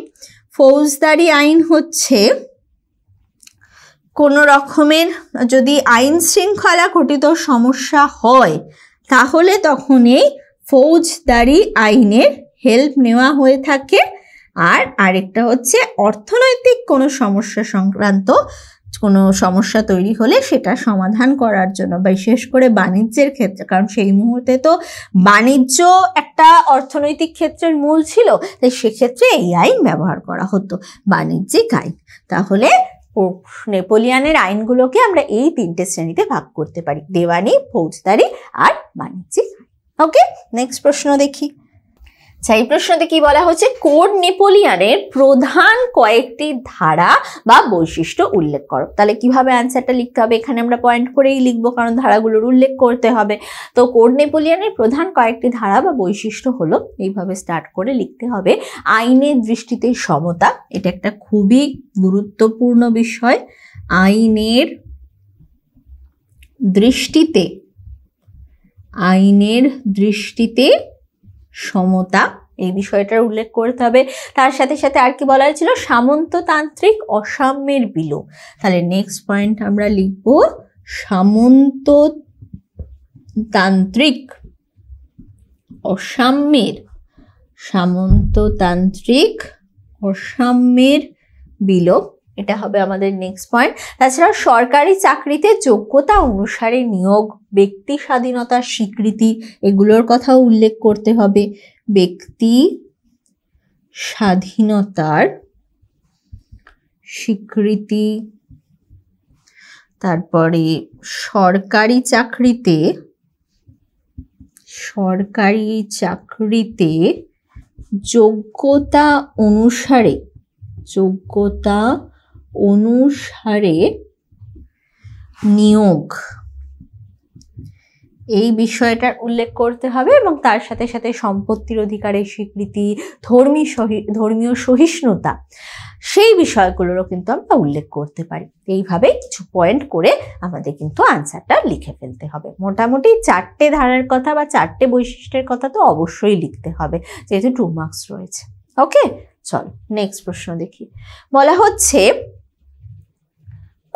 S2: ফৌজদারি আইন হচ্ছে কোনো রকমের যদি আইন শৃঙ্খলা ঘটিত সমস্যা হয় তাহলে তখন এই ফৌজদারি আইনের হেল্প নেওয়া হয়ে থাকে আর আরেকটা হচ্ছে অর্থনৈতিক কোনো সমস্যা সংক্রান্ত কোনো সমস্যা তৈরি হলে সেটা সমাধান করার জন্য বিশেষ করে বাণিজ্যের ক্ষেত্রে কারণ সেই মুহূর্তে তো বাণিজ্য একটা অর্থনৈতিক ক্ষেত্রের মূল ছিল তাই সেক্ষেত্রে এই আইন ব্যবহার করা হতো বাণিজ্যিক আইন তাহলে নেপোলিয়ানের আইনগুলোকে আমরা এই তিনটে শ্রেণীতে ভাগ করতে পারি দেওয়ানি ফৌজদারি আর বাণিজ্যিক ওকে নেক্সট প্রশ্ন দেখি আচ্ছা এই প্রশ্নতে কি বলা হচ্ছে কোড নেপোলিয়ানের প্রধান কয়েকটি ধারা বা বৈশিষ্ট্য উল্লেখ করো তাহলে কিভাবে অ্যান্সারটা লিখতে হবে এখানে আমরা পয়েন্ট করেই লিখবো কারণ ধারাগুলোর উল্লেখ করতে হবে তো কোড নেপোলিয়ানের প্রধান কয়েকটি ধারা বা বৈশিষ্ট্য হলো এইভাবে স্টার্ট করে লিখতে হবে আইনের দৃষ্টিতে সমতা এটা একটা খুবই গুরুত্বপূর্ণ বিষয় আইনের দৃষ্টিতে আইনের দৃষ্টিতে সমতা এই বিষয়টার উল্লেখ করতে হবে তার সাথে সাথে আর কি বলা হয়েছিল সামন্ততান্ত্রিক অসাম্যের বিলোপ তাহলে নেক্সট পয়েন্ট আমরা লিখব সামন্ততান্ত্রিক অসাম্যের সামন্ততান্ত্রিক অসাম্যের বিলোপ এটা হবে আমাদের নেক্সট পয়েন্ট তাছাড়া সরকারি চাকরিতে যোগ্যতা অনুসারে নিয়োগ ব্যক্তি স্বাধীনতার স্বীকৃতি এগুলোর কথাও উল্লেখ করতে হবে ব্যক্তি স্বাধীনতার স্বীকৃতি তারপরে সরকারি চাকরিতে সরকারি চাকরিতে যোগ্যতা অনুসারে যোগ্যতা অনুসারে নিয়োগ এই বিষয়টার উল্লেখ করতে হবে এবং তার সাথে সাথে সম্পত্তির অধিকারের স্বীকৃতি ধর্মী ধর্মীয় সহিষ্ণুতা সেই বিষয়গুলোরও কিন্তু আমরা উল্লেখ করতে পারি এইভাবে কিছু পয়েন্ট করে আমাদের কিন্তু আনসারটা লিখে ফেলতে হবে মোটামুটি চারটে ধারার কথা বা চারটে বৈশিষ্ট্যের কথা তো অবশ্যই লিখতে হবে যেহেতু টু মার্কস রয়েছে ওকে চল নেক্সট প্রশ্ন দেখি বলা হচ্ছে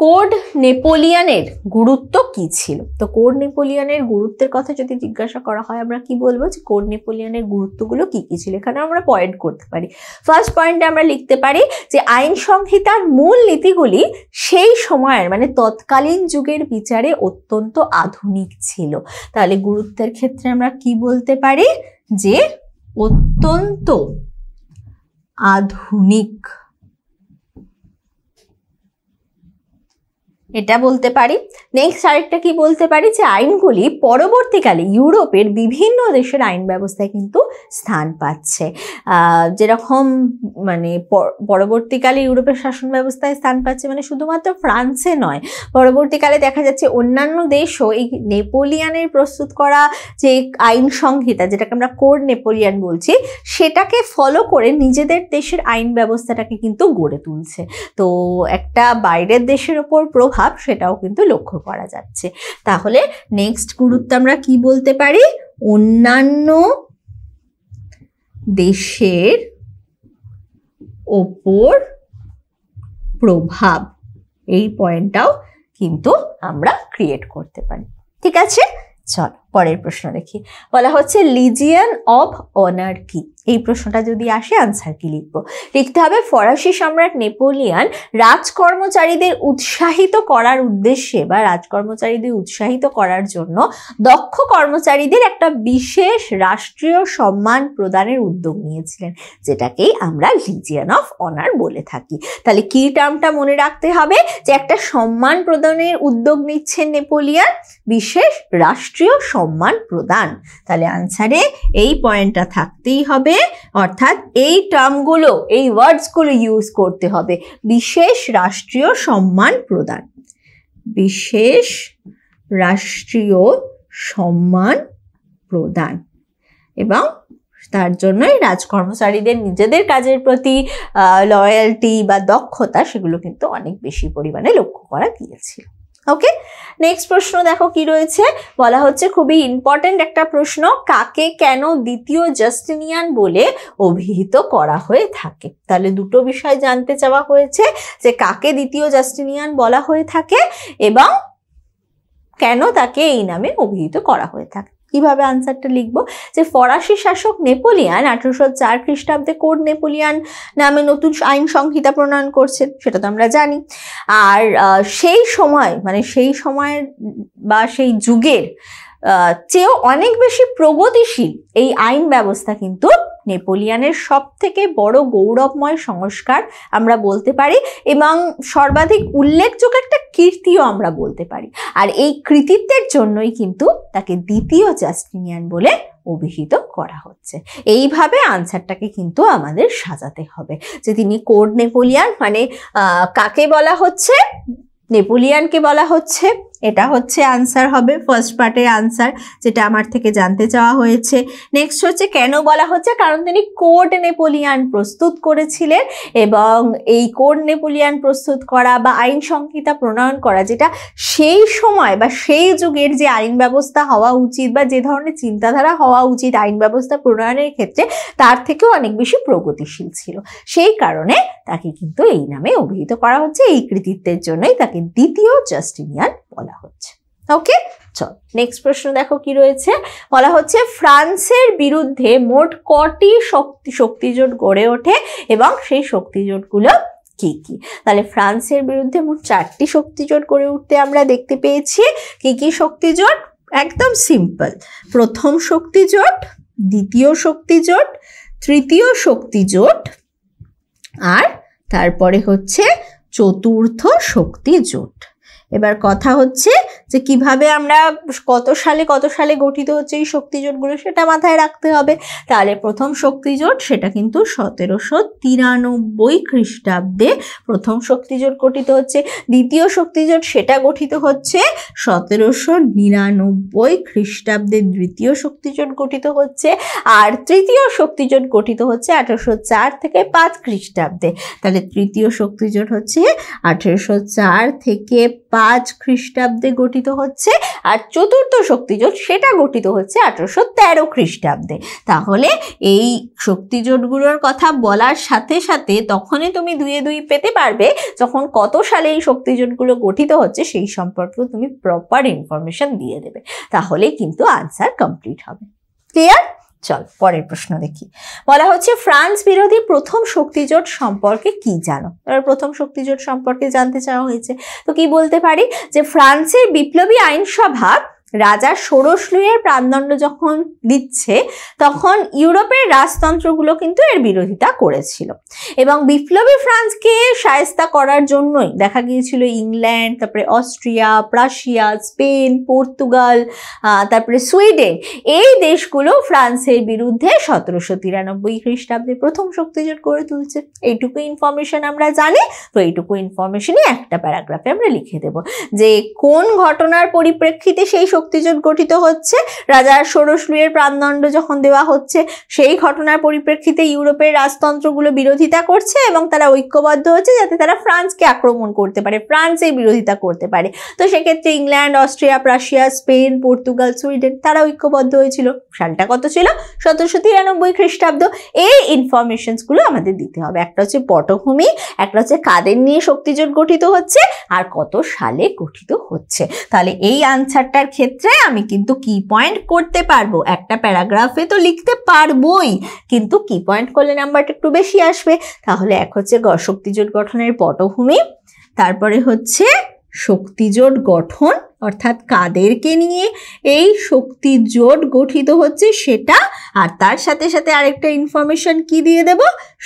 S2: কোড নেপোলিয়ানের গুরুত্ব কি ছিল তো কোড নেপোলিয়ানের গুরুত্বের কথা যদি জিজ্ঞাসা করা হয় আমরা কি বলবো যে কোড নেপোলিয়ানের গুরুত্বগুলো কি কি ছিল এখানে আমরা পয়েন্ট করতে পারি ফার্স্ট পয়েন্টে আমরা লিখতে পারি যে আইন সংহিতার মূল নীতিগুলি সেই সময়ের মানে তৎকালীন যুগের বিচারে অত্যন্ত আধুনিক ছিল তাহলে গুরুত্বের ক্ষেত্রে আমরা কি বলতে পারি যে অত্যন্ত আধুনিক এটা বলতে পারি নেক্সট আরেকটা কি বলতে পারি যে আইনগুলি পরবর্তীকালে ইউরোপের বিভিন্ন দেশের আইন ব্যবস্থায় কিন্তু স্থান পাচ্ছে যেরকম মানে পরবর্তীকালে ইউরোপের শাসন ব্যবস্থায় স্থান পাচ্ছে মানে শুধুমাত্র ফ্রান্সে নয় পরবর্তীকালে দেখা যাচ্ছে অন্যান্য দেশও এই নেপোলিয়ানের প্রস্তুত করা যে আইন সংহিতা যেটাকে আমরা কোড নেপোলিয়ান বলছি সেটাকে ফলো করে নিজেদের দেশের আইন ব্যবস্থাটাকে কিন্তু গড়ে তুলছে তো একটা বাইরের দেশের ওপর প্রভাব ভাব সেটাও কিন্তু লক্ষ্য করা যাচ্ছে তাহলে নেক্সট গুরুত্ব আমরা কি বলতে পারি অন্যান্য দেশের ওপর প্রভাব এই পয়েন্টটাও কিন্তু আমরা ক্রিয়েট করতে পারি ঠিক আছে চলো পরের প্রশ্ন দেখি বলা হচ্ছে লিজিয়ান অব অনার কি এই প্রশ্নটা যদি আসে আনসার কি লিখব লিখতে হবে ফরাসি সম্রাট নেপোলিয়ান রাজকর্মচারীদের উৎসাহিত করার উদ্দেশ্যে বা রাজকর্মচারীদের উৎসাহিত করার জন্য দক্ষ কর্মচারীদের একটা বিশেষ রাষ্ট্রীয় সম্মান প্রদানের উদ্যোগ নিয়েছিলেন যেটাকেই আমরা লিজিয়ান অফ অনার বলে থাকি তাহলে কি টার্মটা মনে রাখতে হবে যে একটা সম্মান প্রদানের উদ্যোগ নিচ্ছেন নেপোলিয়ান বিশেষ রাষ্ট্রীয় সম্মান প্রদান তাহলে আনসারে এই পয়েন্টটা থাকতেই হবে অর্থাৎ এই টার্মগুলো এই ওয়ার্ডসগুলো ইউজ করতে হবে বিশেষ রাষ্ট্রীয় সম্মান প্রদান বিশেষ রাষ্ট্রীয় সম্মান প্রদান এবং তার জন্যই রাজকর্মচারীদের নিজেদের কাজের প্রতি লয়্যালটি বা দক্ষতা সেগুলো কিন্তু অনেক বেশি পরিমাণে লক্ষ্য করা গিয়েছিল ওকে নেক্সট প্রশ্ন দেখো কি রয়েছে বলা হচ্ছে খুবই ইম্পর্টেন্ট একটা প্রশ্ন কাকে কেন দ্বিতীয় জাস্টিনিয়ান বলে অভিহিত করা হয়ে থাকে তাহলে দুটো বিষয় জানতে চাওয়া হয়েছে যে কাকে দ্বিতীয় জাস্টিনিয়ান বলা হয়ে থাকে এবং কেন তাকে এই নামে অভিহিত করা হয়ে থাকে কিভাবে আনসারটা লিখব যে ফরাসি শাসক নেপোলিয়ান আঠেরোশো চার খ্রিস্টাব্দে কোড নেপোলিয়ান নামে নতুন আইন সংহিতা প্রণয়ন করছেন সেটা তো আমরা জানি আর সেই সময় মানে সেই সময়ের বা সেই যুগের চেয়েও অনেক বেশি প্রগতিশীল এই আইন ব্যবস্থা কিন্তু নেপোলিয়ানের সব থেকে বড় গৌরবময় সংস্কার আমরা বলতে পারি এবং সর্বাধিক উল্লেখযোগ্য একটা কীর্তিও আমরা বলতে পারি আর এই কৃতিত্বের জন্যই কিন্তু তাকে দ্বিতীয় জাস্টিনিয়ান বলে অভিহিত করা হচ্ছে এইভাবে আনসারটাকে কিন্তু আমাদের সাজাতে হবে যে তিনি কোড নেপোলিয়ান মানে কাকে বলা হচ্ছে নেপোলিয়ানকে বলা হচ্ছে এটা হচ্ছে আনসার হবে ফার্স্ট পার্টের আনসার যেটা আমার থেকে জানতে চাওয়া হয়েছে নেক্সট হচ্ছে কেন বলা হচ্ছে কারণ তিনি কোড নেপোলিয়ান প্রস্তুত করেছিলেন এবং এই কোড নেপোলিয়ান প্রস্তুত করা বা আইন সংহিতা প্রণয়ন করা যেটা সেই সময় বা সেই যুগের যে আইন ব্যবস্থা হওয়া উচিত বা যে ধরনের চিন্তাধারা হওয়া উচিত আইন ব্যবস্থা প্রণয়নের ক্ষেত্রে তার থেকেও অনেক বেশি প্রগতিশীল ছিল সেই কারণে তাকে কিন্তু এই নামে অভিহিত করা হচ্ছে এই কৃতিত্বের জন্যই তাকে দ্বিতীয় জাস্টিনিয়ান বলা বলা হচ্ছে ওকে চল নেক্সট প্রশ্ন দেখো কি রয়েছে বলা হচ্ছে ফ্রান্সের বিরুদ্ধে মোট কটি শক্তি শক্তিজোট গড়ে ওঠে এবং সেই শক্তিজোটগুলো কি কি তাহলে ফ্রান্সের বিরুদ্ধে মোট চারটি শক্তিজোট গড়ে উঠতে আমরা দেখতে পেয়েছি কি কি শক্তিজোট একদম সিম্পল প্রথম শক্তিজোট দ্বিতীয় শক্তিজোট তৃতীয় শক্তিজোট আর তারপরে হচ্ছে চতুর্থ শক্তিজোট এবার কথা হচ্ছে যে কিভাবে আমরা কত সালে কত সালে গঠিত হচ্ছে এই শক্তিজোটগুলো সেটা মাথায় রাখতে হবে তাহলে প্রথম শক্তিজোট সেটা কিন্তু সতেরোশো তিরানব্বই খ্রিস্টাব্দে প্রথম শক্তিজোট গঠিত হচ্ছে দ্বিতীয় শক্তিজোট সেটা গঠিত হচ্ছে সতেরোশো নিরানব্বই খ্রিস্টাব্দে দ্বিতীয় শক্তিজোট গঠিত হচ্ছে আর তৃতীয় শক্তিজোট গঠিত হচ্ছে আঠেরোশো চার থেকে পাঁচ খ্রিস্টাব্দে তাহলে তৃতীয় শক্তিজোট হচ্ছে আঠেরোশো চার থেকে পাঁচ খ্রিস্টাব্দে গঠিত হচ্ছে আর চতুর্থ শক্তিজোট সেটা গঠিত হচ্ছে আঠারোশো তেরো খ্রিস্টাব্দে তাহলে এই শক্তিজোটগুলোর কথা বলার সাথে সাথে তখনই তুমি দুয়ে দুই পেতে পারবে যখন কত সালে এই শক্তিজোটগুলো গঠিত হচ্ছে সেই সম্পর্কেও তুমি প্রপার ইনফরমেশন দিয়ে দেবে তাহলে কিন্তু আনসার কমপ্লিট হবে ক্লিয়ার চল পরের প্রশ্ন দেখি বলা হচ্ছে ফ্রান্স বিরোধী প্রথম শক্তিজোট সম্পর্কে কি জানো এবার প্রথম শক্তিজোট সম্পর্কে জানতে চাওয়া হয়েছে তো কি বলতে পারি যে ফ্রান্সের বিপ্লবী আইনসভা রাজা ষোড়শ লুইয়ের প্রাণদণ্ড যখন দিচ্ছে তখন ইউরোপের রাজতন্ত্রগুলো কিন্তু এর বিরোধিতা করেছিল এবং বিপ্লবী ফ্রান্সকে সায়স্তা করার জন্যই দেখা গিয়েছিল ইংল্যান্ড তারপরে অস্ট্রিয়া প্রাশিয়া স্পেন পর্তুগাল তারপরে সুইডেন এই দেশগুলো ফ্রান্সের বিরুদ্ধে সতেরোশো তিরানব্বই খ্রিস্টাব্দে প্রথম শক্তিজোট করে তুলছে এইটুকু ইনফরমেশন আমরা জানি তো এইটুকু ইনফরমেশনই একটা প্যারাগ্রাফে আমরা লিখে দেব যে কোন ঘটনার পরিপ্রেক্ষিতে সেই শক্তিজোট গঠিত হচ্ছে রাজা ষোড়শলুয়ের প্রাণদণ্ড যখন দেওয়া হচ্ছে সেই ঘটনার পরিপ্রেক্ষিতে ইউরোপের রাজতন্ত্রগুলো বিরোধিতা করছে এবং তারা ঐক্যবদ্ধ হচ্ছে যাতে তারা ফ্রান্সকে আক্রমণ করতে পারে ফ্রান্সের বিরোধিতা করতে পারে তো সেক্ষেত্রে England Austria Prussia Spain Portugal Sweden তারা ঐক্যবদ্ধ হয়েছিল সালটা কত ছিল সতেরোশো তিরানব্বই খ্রিস্টাব্দ এই ইনফরমেশনসগুলো আমাদের দিতে হবে একটা হচ্ছে পটভূমি একটা হচ্ছে কাদের নিয়ে শক্তিজোট গঠিত হচ্ছে আর কত সালে গঠিত হচ্ছে তাহলে এই আনসারটার ক্ষেত্রে ক্ষেত্রে আমি কিন্তু কি পয়েন্ট করতে পারবো একটা প্যারাগ্রাফে তো লিখতে পারবোই কিন্তু কি পয়েন্ট করলে নাম্বারটা একটু বেশি আসবে তাহলে এক হচ্ছে শক্তিজোট গঠনের পটভূমি তারপরে হচ্ছে শক্তিজোট গঠন অর্থাৎ কাদেরকে নিয়ে এই শক্তি জোট গঠিত হচ্ছে সেটা আর তার সাথে সাথে আরেকটা ইনফরমেশন কি দিয়ে দেব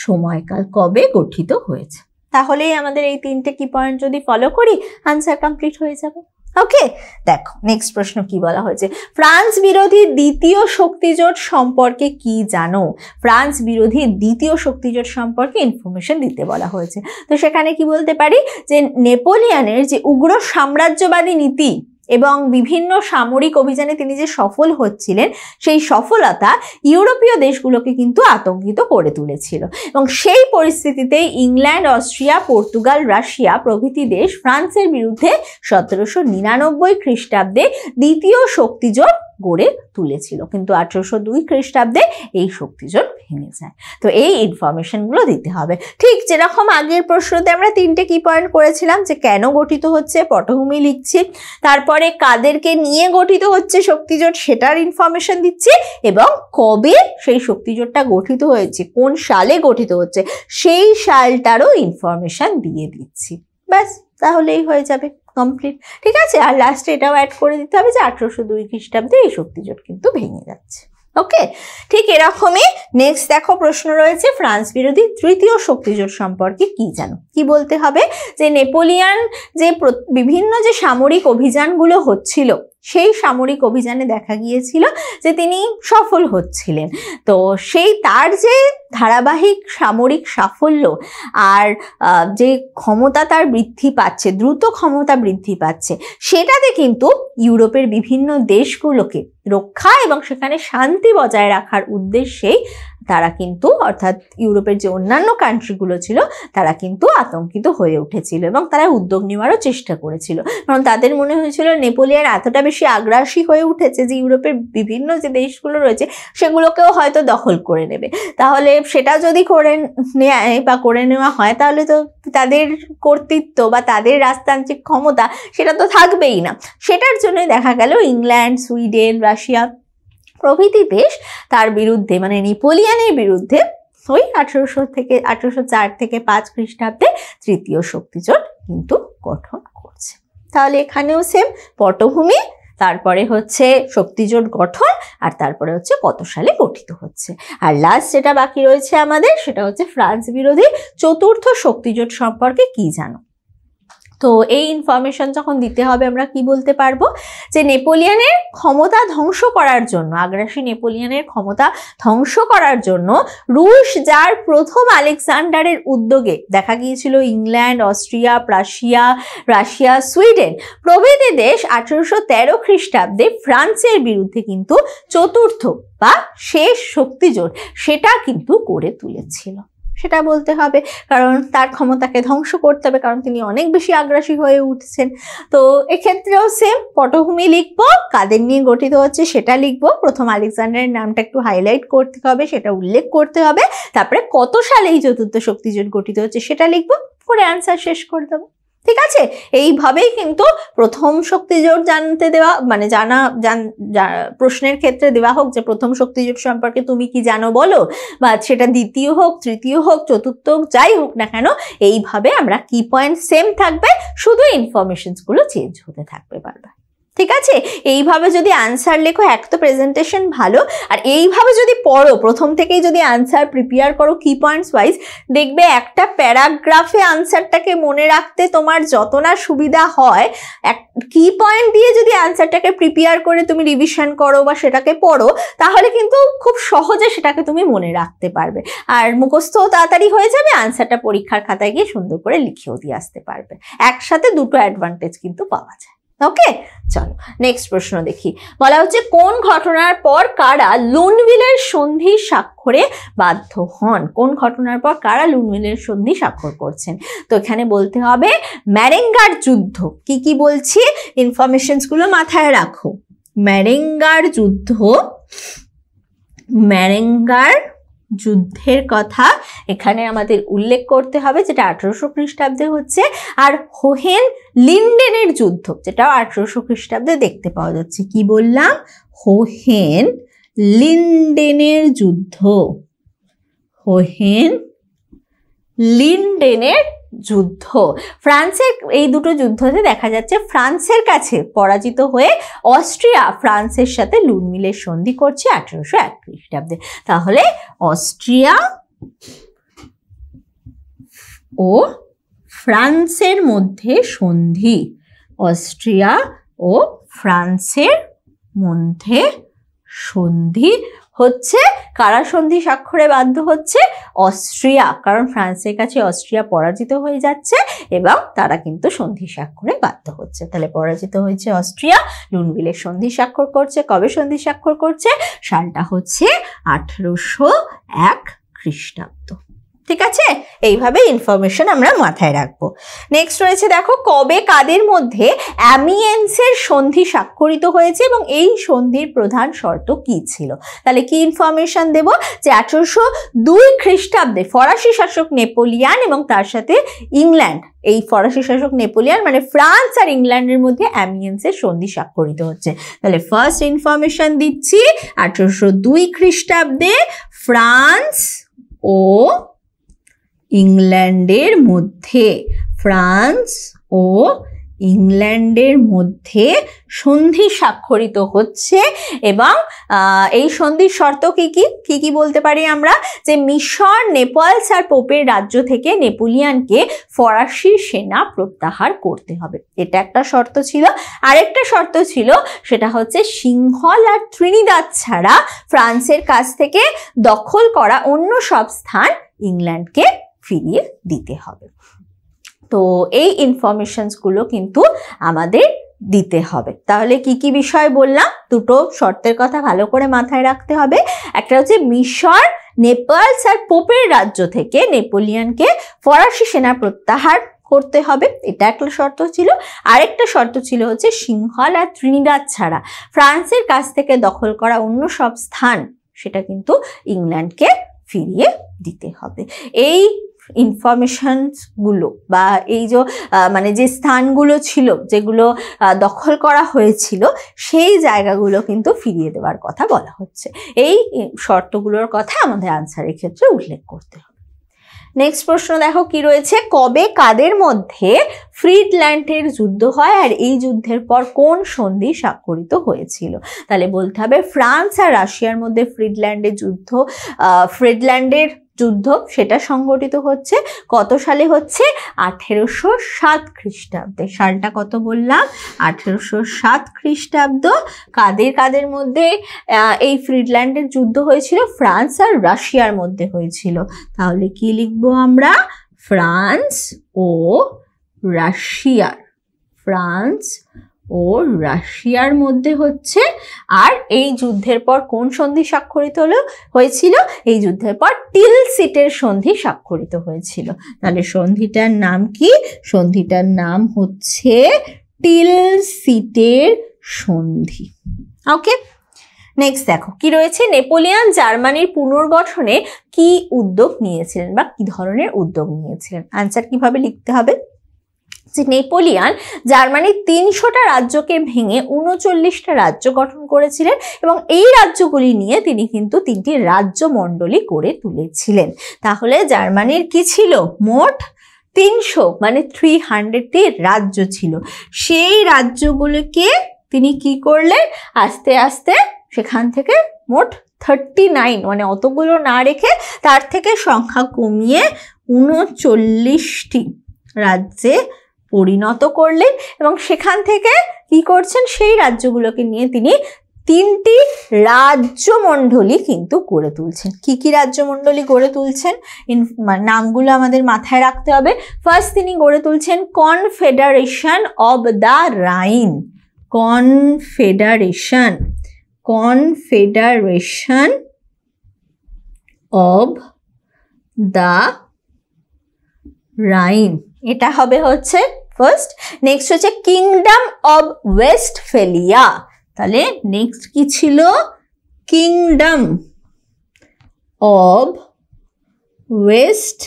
S2: সময়কাল কবে গঠিত হয়েছে তাহলেই আমাদের এই তিনটে কি পয়েন্ট যদি ফলো করি আনসার কমপ্লিট হয়ে যাবে ওকে দেখো নেক্সট প্রশ্ন কি বলা হয়েছে ফ্রান্স বিরোধী দ্বিতীয় শক্তিজোট সম্পর্কে কি জানো ফ্রান্স বিরোধী দ্বিতীয় শক্তিজোট সম্পর্কে ইনফরমেশন দিতে বলা হয়েছে তো সেখানে কি বলতে পারি যে নেপোলিয়ানের যে উগ্র সাম্রাজ্যবাদী নীতি এবং বিভিন্ন সামরিক অভিযানে তিনি যে সফল হচ্ছিলেন সেই সফলতা ইউরোপীয় দেশগুলোকে কিন্তু আতঙ্কিত করে তুলেছিল এবং সেই পরিস্থিতিতে ইংল্যান্ড অস্ট্রিয়া পর্তুগাল রাশিয়া প্রভৃতি দেশ ফ্রান্সের বিরুদ্ধে সতেরোশো নিরানব্বই খ্রিস্টাব্দে দ্বিতীয় শক্তিজোট গড়ে তুলেছিল কিন্তু আঠেরোশো দুই খ্রিস্টাব্দে এই শক্তিজোট ভেঙে যায় তো এই ইনফরমেশনগুলো দিতে হবে ঠিক যেরকম আগের প্রশ্নতে আমরা তিনটে কি পয়েন্ট করেছিলাম যে কেন গঠিত হচ্ছে পটভূমি লিখছি তারপরে কাদেরকে নিয়ে গঠিত হচ্ছে শক্তিজোট সেটার ইনফরমেশন দিচ্ছি এবং কবে সেই শক্তিজোটটা গঠিত হয়েছে কোন সালে গঠিত হচ্ছে সেই সালটারও ইনফরমেশন দিয়ে দিচ্ছি ব্যাস তাহলেই হয়ে যাবে কমপ্লিট ঠিক আছে আর লাস্টে এটাও অ্যাড করে দিতে হবে যে আঠেরোশো দুই খ্রিস্টাব্দে এই শক্তিজোট কিন্তু ভেঙে যাচ্ছে ওকে ঠিক এরকমই নেক্সট দেখো প্রশ্ন রয়েছে ফ্রান্স বিরোধী তৃতীয় শক্তিজোট সম্পর্কে কি জানো কি বলতে হবে যে নেপোলিয়ান যে বিভিন্ন যে সামরিক অভিযানগুলো হচ্ছিল সেই সামরিক অভিযানে দেখা গিয়েছিল যে তিনি সফল হচ্ছিলেন তো সেই তার যে ধারাবাহিক সামরিক সাফল্য আর যে ক্ষমতা তার বৃদ্ধি পাচ্ছে দ্রুত ক্ষমতা বৃদ্ধি পাচ্ছে সেটাতে কিন্তু ইউরোপের বিভিন্ন দেশগুলোকে রক্ষা এবং সেখানে শান্তি বজায় রাখার উদ্দেশ্যেই তারা কিন্তু অর্থাৎ ইউরোপের যে অন্যান্য কান্ট্রিগুলো ছিল তারা কিন্তু আতঙ্কিত হয়ে উঠেছিল এবং তারা উদ্যোগ নেওয়ারও চেষ্টা করেছিল কারণ তাদের মনে হয়েছিল নেপোলিয়ান এতটা বেশি আগ্রাসী হয়ে উঠেছে যে ইউরোপের বিভিন্ন যে দেশগুলো রয়েছে সেগুলোকেও হয়তো দখল করে নেবে তাহলে সেটা যদি করে নেয় বা করে নেওয়া হয় তাহলে তো তাদের কর্তৃত্ব বা তাদের রাজতান্ত্রিক ক্ষমতা সেটা তো থাকবেই না সেটার জন্যই দেখা গেল ইংল্যান্ড সুইডেন রাশিয়া প্রভৃতি দেশ তার বিরুদ্ধে মানে নেপোলিয়ানের বিরুদ্ধে ওই আঠেরোশো থেকে আঠেরোশো চার থেকে পাঁচ খ্রিস্টাব্দে তৃতীয় শক্তিজোট কিন্তু গঠন করছে তাহলে এখানেও সেম পটভূমি তারপরে হচ্ছে শক্তিজোট গঠন আর তারপরে হচ্ছে কত সালে গঠিত হচ্ছে আর লাস্ট যেটা বাকি রয়েছে আমাদের সেটা হচ্ছে ফ্রান্স বিরোধী চতুর্থ শক্তিজোট সম্পর্কে কি জানো তো এই ইনফরমেশন যখন দিতে হবে আমরা কি বলতে পারবো যে নেপোলিয়ানের ক্ষমতা ধ্বংস করার জন্য আগ্রাসী নেপোলিয়ানের ক্ষমতা ধ্বংস করার জন্য রুশ যার প্রথম আলেকজান্ডারের উদ্যোগে দেখা গিয়েছিল England Austria Prussia Russia Sweden প্রভৃতি দেশ আঠেরোশো তেরো খ্রিস্টাব্দে ফ্রান্সের বিরুদ্ধে কিন্তু চতুর্থ বা শেষ শক্তিজোট সেটা কিন্তু করে তুলেছিল সেটা বলতে হবে কারণ তার ক্ষমতাকে ধ্বংস করতে হবে কারণ তিনি অনেক বেশি আগ্রাসী হয়ে উঠছেন তো এক্ষেত্রেও সেম পটভূমি লিখব কাদের নিয়ে গঠিত হচ্ছে সেটা লিখব প্রথম আলেকজান্ডারের নামটা একটু হাইলাইট করতে হবে সেটা উল্লেখ করতে হবে তারপরে কত সালে এই চতুর্থ শক্তিজোট গঠিত হচ্ছে সেটা লিখব করে অ্যান্সার শেষ করে দেবো ঠিক আছে এইভাবেই কিন্তু প্রথম শক্তি জোট জানতে দেওয়া মানে জানা জান প্রশ্নের ক্ষেত্রে দেওয়া হোক যে প্রথম শক্তি জোট সম্পর্কে তুমি কি জানো বলো বা সেটা দ্বিতীয় হোক তৃতীয় হোক চতুর্থ হোক যাই হোক না কেন এইভাবে আমরা কি পয়েন্ট সেম থাকবে শুধু ইনফরমেশনসগুলো চেঞ্জ হতে থাকবে বারবার ঠিক আছে এইভাবে যদি আনসার লেখো এক তো প্রেজেন্টেশন ভালো আর এইভাবে যদি পড়ো প্রথম থেকেই যদি আনসার প্রিপেয়ার করো কি পয়েন্টস ওয়াইজ দেখবে একটা প্যারাগ্রাফে আনসারটাকে মনে রাখতে তোমার যত না সুবিধা হয় এক কি পয়েন্ট দিয়ে যদি আনসারটাকে প্রিপেয়ার করে তুমি রিভিশন করো বা সেটাকে পড়ো তাহলে কিন্তু খুব সহজে সেটাকে তুমি মনে রাখতে পারবে আর মুখস্থও তাড়াতাড়ি হয়ে যাবে আনসারটা পরীক্ষার খাতায় গিয়ে সুন্দর করে লিখেও দিয়ে আসতে পারবে একসাথে দুটো অ্যাডভান্টেজ কিন্তু পাওয়া যায় ওকে চলো নেক্সট প্রশ্ন দেখি বলা হচ্ছে কোন ঘটনার পর কারা লুনভিলের সন্ধি স্বাক্ষরে বাধ্য হন কোন ঘটনার পর কারা লুনভিলের সন্ধি স্বাক্ষর করছেন তো এখানে বলতে হবে ম্যারেঙ্গার যুদ্ধ কি কি বলছি ইনফরমেশনসগুলো মাথায় রাখো ম্যারেঙ্গার যুদ্ধ ম্যারেঙ্গার যুদ্ধের কথা এখানে আমাদের উল্লেখ করতে হবে যেটা আঠেরোশো খ্রিস্টাব্দে হচ্ছে আর হোহেন লিন্ডেনের যুদ্ধ যেটাও আঠেরোশো খ্রিস্টাব্দে দেখতে পাওয়া যাচ্ছে কি বললাম হোহেন লিন্ডেনের যুদ্ধ হোহেন লিন্ডেনের যুদ্ধ ফ্রান্সের এই দুটো যুদ্ধতে দেখা যাচ্ছে ফ্রান্সের কাছে পরাজিত হয়ে অস্ট্রিয়া ফ্রান্সের সাথে লুনমিলের সন্ধি করছে আঠেরোশো এক খ্রিস্টাব্দে তাহলে অস্ট্রিয়া ও ফ্রান্সের মধ্যে সন্ধি অস্ট্রিয়া ও ফ্রান্সের মধ্যে সন্ধি হচ্ছে কারা সন্ধি স্বাক্ষরে বাধ্য হচ্ছে অস্ট্রিয়া কারণ ফ্রান্সের কাছে অস্ট্রিয়া পরাজিত হয়ে যাচ্ছে এবং তারা কিন্তু সন্ধি স্বাক্ষরে বাধ্য হচ্ছে তাহলে পরাজিত হয়েছে অস্ট্রিয়া লুনবিলের সন্ধি স্বাক্ষর করছে কবে সন্ধি স্বাক্ষর করছে সালটা হচ্ছে আঠেরোশো এক খ্রিস্টাব্দ ঠিক আছে এইভাবে ইনফরমেশন আমরা মাথায় রাখবো নেক্সট রয়েছে দেখো কবে কাদের মধ্যে অ্যামিয়েন্সের সন্ধি স্বাক্ষরিত হয়েছে এবং এই সন্ধির প্রধান শর্ত কি ছিল তাহলে কি ইনফরমেশন দেব যে আঠেরোশো দুই খ্রিস্টাব্দে ফরাসি শাসক নেপোলিয়ান এবং তার সাথে ইংল্যান্ড এই ফরাসি শাসক নেপোলিয়ান মানে ফ্রান্স আর ইংল্যান্ডের মধ্যে অ্যামিয়েন্সের সন্ধি স্বাক্ষরিত হচ্ছে তাহলে ফার্স্ট ইনফরমেশন দিচ্ছি আঠেরোশো দুই খ্রিস্টাব্দে ফ্রান্স ও ইংল্যান্ডের মধ্যে ফ্রান্স ও ইংল্যান্ডের মধ্যে সন্ধি স্বাক্ষরিত হচ্ছে এবং এই সন্ধির শর্ত কী কী কী কী বলতে পারি আমরা যে মিশর নেপালস আর পোপের রাজ্য থেকে নেপোলিয়ানকে ফরাসি সেনা প্রত্যাহার করতে হবে এটা একটা শর্ত ছিল আরেকটা শর্ত ছিল সেটা হচ্ছে সিংহল আর ত্রিনিদাদ ছাড়া ফ্রান্সের কাছ থেকে দখল করা অন্য সব স্থান ইংল্যান্ডকে ফিরিয়ে দিতে হবে তো এই ইনফরমেশনসগুলো কিন্তু আমাদের দিতে হবে তাহলে কি কি বিষয় বললাম দুটো শর্তের কথা ভালো করে মাথায় রাখতে হবে একটা হচ্ছে মিশর নেপালস আর পোপের রাজ্য থেকে নেপোলিয়ানকে ফরাসি সেনা প্রত্যাহার করতে হবে এটা একটা শর্ত ছিল আরেকটা শর্ত ছিল হচ্ছে সিংহল আর ত্রিনিদাদ ছাড়া ফ্রান্সের কাছ থেকে দখল করা অন্য সব স্থান সেটা কিন্তু ইংল্যান্ডকে ফিরিয়ে দিতে হবে এই ইনফরমেশনসগুলো বা এই যে মানে যে স্থানগুলো ছিল যেগুলো দখল করা হয়েছিল সেই জায়গাগুলো কিন্তু ফিরিয়ে দেওয়ার কথা বলা হচ্ছে এই শর্তগুলোর কথা আমাদের আনসারের ক্ষেত্রে উল্লেখ করতে হবে নেক্সট প্রশ্ন দেখো কি রয়েছে কবে কাদের মধ্যে ফ্রিডল্যান্ডের যুদ্ধ হয় আর এই যুদ্ধের পর কোন সন্ধি স্বাক্ষরিত হয়েছিল তাহলে বলতে হবে ফ্রান্স আর রাশিয়ার মধ্যে ফ্রিডল্যান্ডের যুদ্ধ ফ্রিডল্যান্ডের যুদ্ধ সেটা সংগঠিত হচ্ছে কত সালে হচ্ছে আঠেরোশো সাত খ্রিস্টাব্দে সালটা কত বললাম আঠেরোশো সাত খ্রিস্টাব্দ কাদের কাদের মধ্যে এই ফ্রিডল্যান্ডের যুদ্ধ হয়েছিল ফ্রান্স আর রাশিয়ার মধ্যে হয়েছিল তাহলে কি লিখবো আমরা ফ্রান্স ও রাশিয়ার ফ্রান্স ও রাশিয়ার মধ্যে হচ্ছে আর এই যুদ্ধের পর কোন সন্ধি স্বাক্ষরিত হলো হয়েছিল এই যুদ্ধের পর টিল সিটের সন্ধি স্বাক্ষরিত হয়েছিল তাহলে সন্ধিটার নাম কি সন্ধিটার নাম হচ্ছে টিল সিটের সন্ধি ওকে নেক্সট দেখো কি রয়েছে নেপোলিয়ান জার্মানির পুনর্গঠনে কি উদ্যোগ নিয়েছিলেন বা কি ধরনের উদ্যোগ নিয়েছিলেন আনসার কিভাবে লিখতে হবে যে নেপোলিয়ান জার্মানির তিনশোটা রাজ্যকে ভেঙে উনচল্লিশটা রাজ্য গঠন করেছিলেন এবং এই রাজ্যগুলি নিয়ে তিনি কিন্তু তিনটি রাজ্যমণ্ডলী করে তুলেছিলেন তাহলে জার্মানির কি ছিল মোট তিনশো মানে থ্রি হান্ড্রেডটি রাজ্য ছিল সেই রাজ্যগুলোকে তিনি কি করলেন আস্তে আস্তে সেখান থেকে মোট থার্টি নাইন মানে অতগুলো না রেখে তার থেকে সংখ্যা কমিয়ে উনচল্লিশটি রাজ্যে পরিণত করলেন এবং সেখান থেকে কি করছেন সেই রাজ্যগুলোকে নিয়ে তিনি তিনটি রাজ্যমণ্ডলী কিন্তু গড়ে তুলছেন কি কি রাজ্যমণ্ডলী গড়ে তুলছেন নামগুলো আমাদের মাথায় রাখতে হবে ফার্স্ট তিনি গড়ে তুলছেন confederation of the Rhine confederation confederation of the Rhine এটা হবে হচ্ছে ফার্স্ট নেক্সট হচ্ছে কিংডম অব ফেলিয়া তাহলে নেক্সট কি ছিল কিংডম অব ওয়েস্ট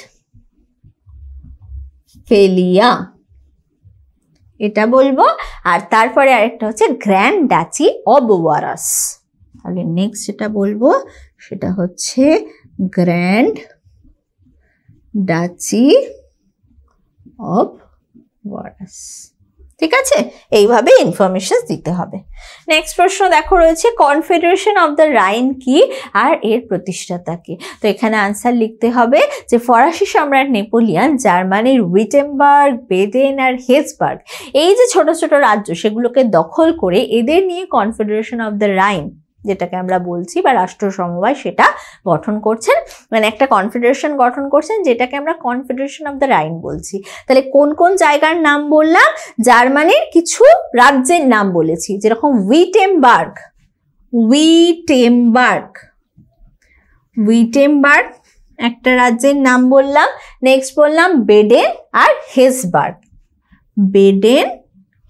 S2: ফেলিয়া এটা বলবো আর তারপরে আরেকটা হচ্ছে গ্র্যান্ড ডাচি অব ওয়ারাস তাহলে নেক্সট যেটা বলবো সেটা হচ্ছে গ্র্যান্ড ডাচি অব ওয়ারাস ঠিক আছে এইভাবে ইনফরমেশন দিতে হবে নেক্সট প্রশ্ন দেখো রয়েছে কনফেডারেশন অফ দ্য রাইন কি আর এর প্রতিষ্ঠাতা কি তো এখানে আনসার লিখতে হবে যে ফরাসি সম্রাট নেপোলিয়ান জার্মানির উইটেমবার্গ বেডেন আর হেজবার্গ এই যে ছোট ছোট রাজ্য সেগুলোকে দখল করে এদের নিয়ে কনফেডারেশন অফ দ্য রাইন যেটাকে আমরা বলছি বা রাষ্ট্র সমবায় সেটা গঠন করছেন মানে একটা কনফেডারেশন গঠন করছেন যেটাকে আমরা কনফেডারেশন অফ দ্য রাইন বলছি তাহলে কোন কোন জায়গার নাম বললাম জার্মানির কিছু রাজ্যের নাম বলেছি যেরকম উইটেমবার্গ উইটেমবার্গ উইটেমবার্গ একটা রাজ্যের নাম বললাম নেক্সট বললাম বেডেন আর হেসবার্গ বেডেন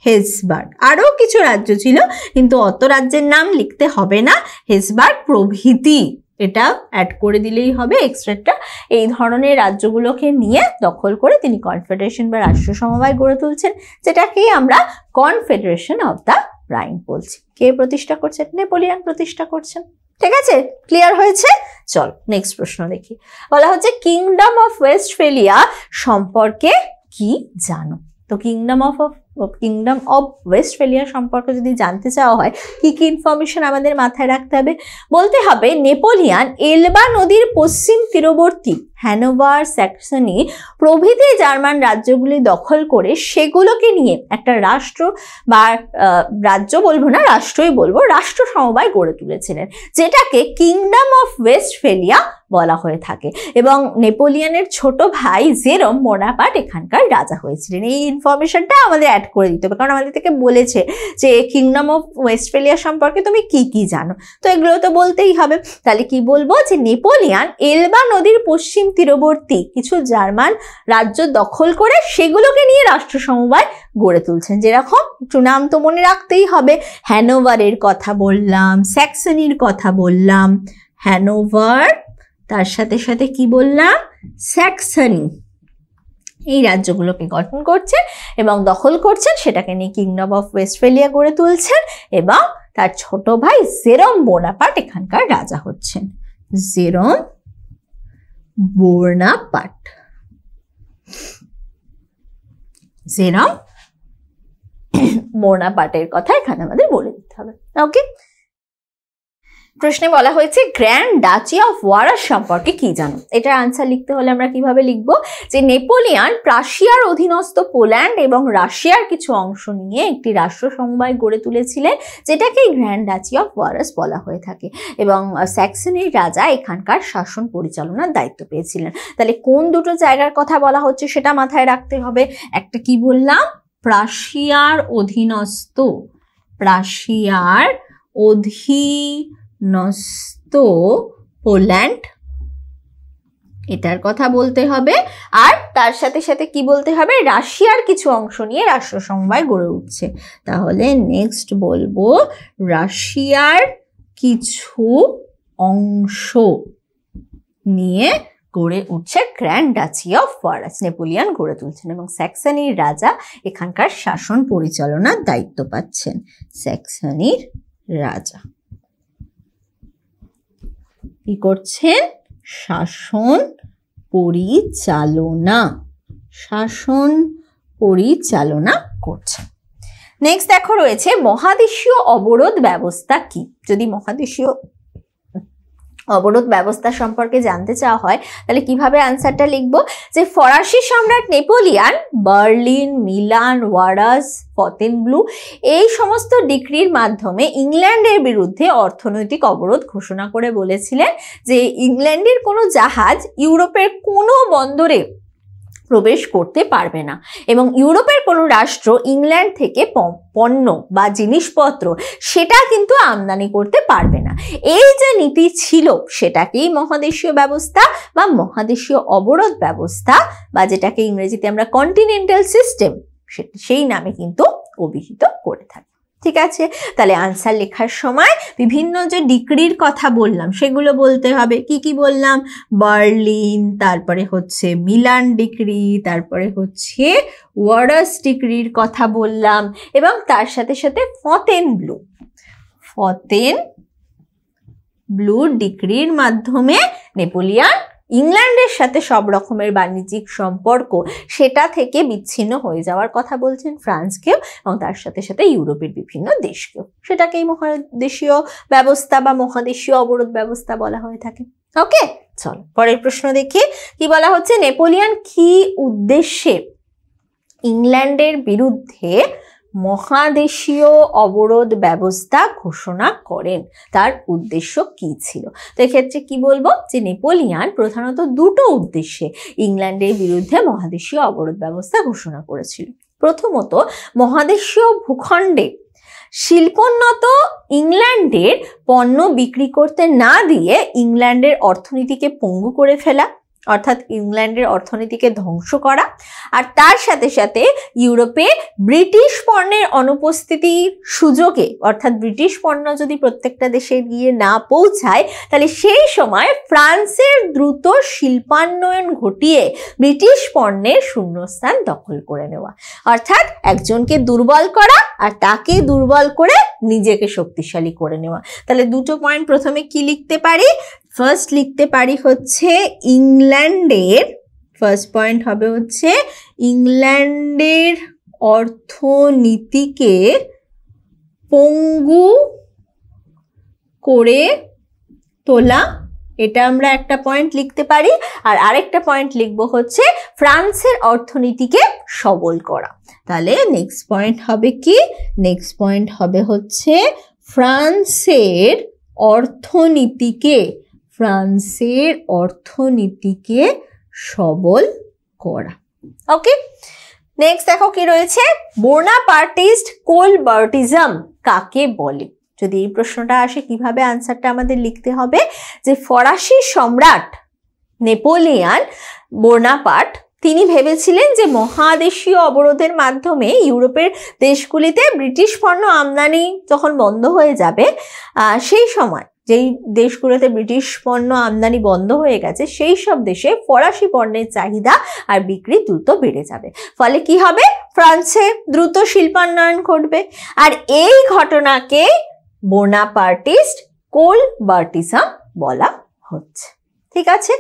S2: হেসবার্গ আরও কিছু রাজ্য ছিল কিন্তু অত রাজ্যের নাম লিখতে হবে না হেসবার্গ প্রভৃতি এটা অ্যাড করে দিলেই হবে এক্সট্রাটা এই ধরনের রাজ্যগুলোকে নিয়ে দখল করে তিনি কনফেডারেশন বা রাষ্ট্র সমবায় গড়ে তুলছেন যেটাকেই আমরা কনফেডারেশন অফ দ্য রাইন বলছি কে প্রতিষ্ঠা করছেন নেপোলিয়ান প্রতিষ্ঠা করছেন ঠিক আছে ক্লিয়ার হয়েছে চল নেক্সট প্রশ্ন দেখি বলা হচ্ছে কিংডম অফ ওয়েস্টফেলিয়া সম্পর্কে কি জানো তো kingdom of of kingdom of Westphalia সম্পর্কে যদি জানতে চাওয়া হয় কি কি ইনফরমেশন আমাদের মাথায় রাখতে হবে বলতে হবে নেপোলিয়ান এলবা নদীর পশ্চিম তীরবর্তী হ্যানোভার স্যাকসনি প্রভৃতি জার্মান রাজ্যগুলি দখল করে সেগুলোকে নিয়ে একটা রাষ্ট্র বা রাজ্য বলবো না রাষ্ট্রই বলবো রাষ্ট্র সমবায় গড়ে তুলেছিলেন যেটাকে কিংডম অফ ওয়েস্ট ফেলিয়া বলা হয়ে থাকে এবং নেপোলিয়ানের ছোট ভাই জেরম মোনাপাট এখানকার রাজা হয়েছিলেন এই ইনফরমেশনটা আমাদের অ্যাড করে দিতে হবে কারণ আমাদের থেকে বলেছে যে কিংডম অফ ফেলিয়া সম্পর্কে তুমি কি কি জানো তো এগুলো তো বলতেই হবে তাহলে কি বলবো যে নেপোলিয়ান এলবা নদীর পশ্চিম পশ্চিম তীরবর্তী কিছু জার্মান রাজ্য দখল করে সেগুলোকে নিয়ে রাষ্ট্র সমবায় গড়ে তুলছেন যেরকম একটু নাম তো মনে রাখতেই হবে হ্যানোভারের কথা বললাম স্যাক্সনির কথা বললাম হ্যানোভার তার সাথে সাথে কি বললাম স্যাক্সনি এই রাজ্যগুলোকে গঠন করছেন এবং দখল করছেন সেটাকে নিয়ে কিংডম অফ ওয়েস্টফেলিয়া গড়ে তুলছেন এবং তার ছোট ভাই জেরম বোনাপাট এখানকার রাজা হচ্ছেন জেরম Bonaparte. যেরম মোনা পাটের কথা এখানে আমাদের বলে দিতে হবে ওকে প্রশ্নে বলা হয়েছে গ্র্যান্ড ডাচি অফ ওয়ারাস সম্পর্কে কি জানো এটার আনসার লিখতে হলে আমরা কিভাবে লিখব যে নেপোলিয়ান প্রাশিয়ার অধীনস্থ পোল্যান্ড এবং রাশিয়ার কিছু অংশ নিয়ে একটি রাষ্ট্রসমবায় গড়ে তুলেছিলেন যেটাকেই গ্র্যান্ড ডাচি অফ ওয়ারাস বলা হয়ে থাকে এবং স্যাক্সনির রাজা এখানকার শাসন পরিচালনার দায়িত্ব পেয়েছিলেন তাহলে কোন দুটো জায়গার কথা বলা হচ্ছে সেটা মাথায় রাখতে হবে একটা কি বললাম প্রাশিয়ার অধীনস্থ প্রাশিয়ার অধী নস্তো পোল্যান্ড এটার কথা বলতে হবে আর তার সাথে সাথে কি বলতে হবে রাশিয়ার কিছু অংশ নিয়ে রাষ্ট্রসংবাদ গড়ে উঠছে তাহলে নেক্সট বলবো রাশিয়ার কিছু অংশ নিয়ে গড়ে উঠছে grand duchy of Warsaw Napoleon গড়ে তুলছেন এবং স্যাক্সনির রাজা এখানকার শাসন পরিচালনার দায়িত্ব পাচ্ছেন স্যাক্সনির রাজা কি করছেন শাসন পরিচালনা শাসন পরিচালনা করছে নেক্সট দেখো রয়েছে মহাদেশীয় অবরোধ ব্যবস্থা কি যদি মহাদেশীয় অবরোধ ব্যবস্থা সম্পর্কে জানতে চাওয়া হয় তাহলে কিভাবে অ্যান্সারটা লিখব যে ফরাসি সম্রাট Napoleon Berlin Milan Warsaw Fontainebleau এই সমস্ত ডিক্রির মাধ্যমে ইংল্যান্ডের বিরুদ্ধে অর্থনৈতিক অবরোধ ঘোষণা করে বলেছিলেন যে ইংল্যান্ডের কোনো জাহাজ ইউরোপের কোনো বন্দরে প্রবেশ করতে পারবে না এবং ইউরোপের কোনো রাষ্ট্র ইংল্যান্ড থেকে পণ্য বা জিনিসপত্র সেটা কিন্তু আমদানি করতে পারবে না এই যে নীতি ছিল সেটাকেই মহাদেশীয় ব্যবস্থা বা মহাদেশীয় অবরোধ ব্যবস্থা বা যেটাকে ইংরেজিতে আমরা কন্টিনেন্টাল সিস্টেম সেই নামে কিন্তু অভিহিত করে থাকি ঠিক আছে তাহলে আনসার লেখার সময় বিভিন্ন যে ডিগ্রির কথা বললাম সেগুলো বলতে হবে কি কি বললাম বার্লিন তারপরে হচ্ছে মিলান ডিগ্রি তারপরে হচ্ছে ওয়ারাস ডিগ্রির কথা বললাম এবং তার সাথে সাথে ফতেন ব্লু ফতেন ব্লু ডিগ্রির মাধ্যমে নেপোলিয়ান ইংল্যান্ডের সাথে সব রকমের বাণিজ্যিক সম্পর্ক সেটা থেকে বিচ্ছিন্ন হয়ে যাওয়ার কথা বলছেন ফ্রান্সকেও এবং তার সাথে সাথে ইউরোপের বিভিন্ন দেশকেও সেটাকেই মহাদেশীয় ব্যবস্থা বা মহাদেশীয় অবরোধ ব্যবস্থা বলা হয়ে থাকে ওকে চল পরের প্রশ্ন দেখি কি বলা হচ্ছে নেপোলিয়ান কি উদ্দেশ্যে ইংল্যান্ডের বিরুদ্ধে মহাদেশীয় অবরোধ ব্যবস্থা ঘোষণা করেন তার উদ্দেশ্য কি ছিল তো এক্ষেত্রে কি বলবো যে নেপোলিয়ান প্রধানত দুটো উদ্দেশ্যে ইংল্যান্ডের বিরুদ্ধে মহাদেশীয় অবরোধ ব্যবস্থা ঘোষণা করেছিল প্রথমত মহাদেশীয় ভূখণ্ডে শিল্পোন্নত ইংল্যান্ডের পণ্য বিক্রি করতে না দিয়ে ইংল্যান্ডের অর্থনীতিকে পঙ্গু করে ফেলা অর্থাৎ ইংল্যান্ডের অর্থনীতিকে ধ্বংস করা আর তার সাথে সাথে ইউরোপে ব্রিটিশ পণ্যের অনুপস্থিতি সুযোগে অর্থাৎ ব্রিটিশ পণ্য যদি প্রত্যেকটা দেশে গিয়ে না পৌঁছায় তাহলে সেই সময় ফ্রান্সের দ্রুত শিল্পান্বয়ন ঘটিয়ে ব্রিটিশ পণ্যের শূন্যস্থান দখল করে নেওয়া অর্থাৎ একজনকে দুর্বল করা আর তাকে দুর্বল করে নিজেকে শক্তিশালী করে নেওয়া তাহলে দুটো পয়েন্ট প্রথমে কি লিখতে পারি ফার্স্ট লিখতে পারি হচ্ছে ইংল্যান্ডের ফার্স্ট পয়েন্ট হবে হচ্ছে ইংল্যান্ডের অর্থনীতিকে পঙ্গু করে তোলা এটা আমরা একটা পয়েন্ট লিখতে পারি আর আরেকটা পয়েন্ট লিখব হচ্ছে ফ্রান্সের অর্থনীতিকে সবল করা তাহলে নেক্সট পয়েন্ট হবে কি নেক্সট পয়েন্ট হবে হচ্ছে ফ্রান্সের অর্থনীতিকে ফ্রান্সের অর্থনীতিকে সবল করা ওকে নেক্সট দেখো কি রয়েছে কোল কোলবার্টিজম কাকে বলে যদি এই প্রশ্নটা আসে কিভাবে আনসারটা আমাদের লিখতে হবে যে ফরাসি সম্রাট নেপোলিয়ান বোনাপার্ট তিনি ভেবেছিলেন যে মহাদেশীয় অবরোধের মাধ্যমে ইউরোপের দেশগুলিতে ব্রিটিশ পণ্য আমদানি যখন বন্ধ হয়ে যাবে সেই সময় যেই দেশগুলোতে ব্রিটিশ পণ্য আমদানি বন্ধ হয়ে গেছে সেই সব দেশে ফরাসি পণ্যের চাহিদা আর বিক্রি দ্রুত বেড়ে যাবে ফলে কি হবে ফ্রান্সে দ্রুত শিল্পান্নয়ন ঘটবে আর এই ঘটনাকে পার্টিস্ট কোল বার্টিসাম বলা হচ্ছে ঠিক আছে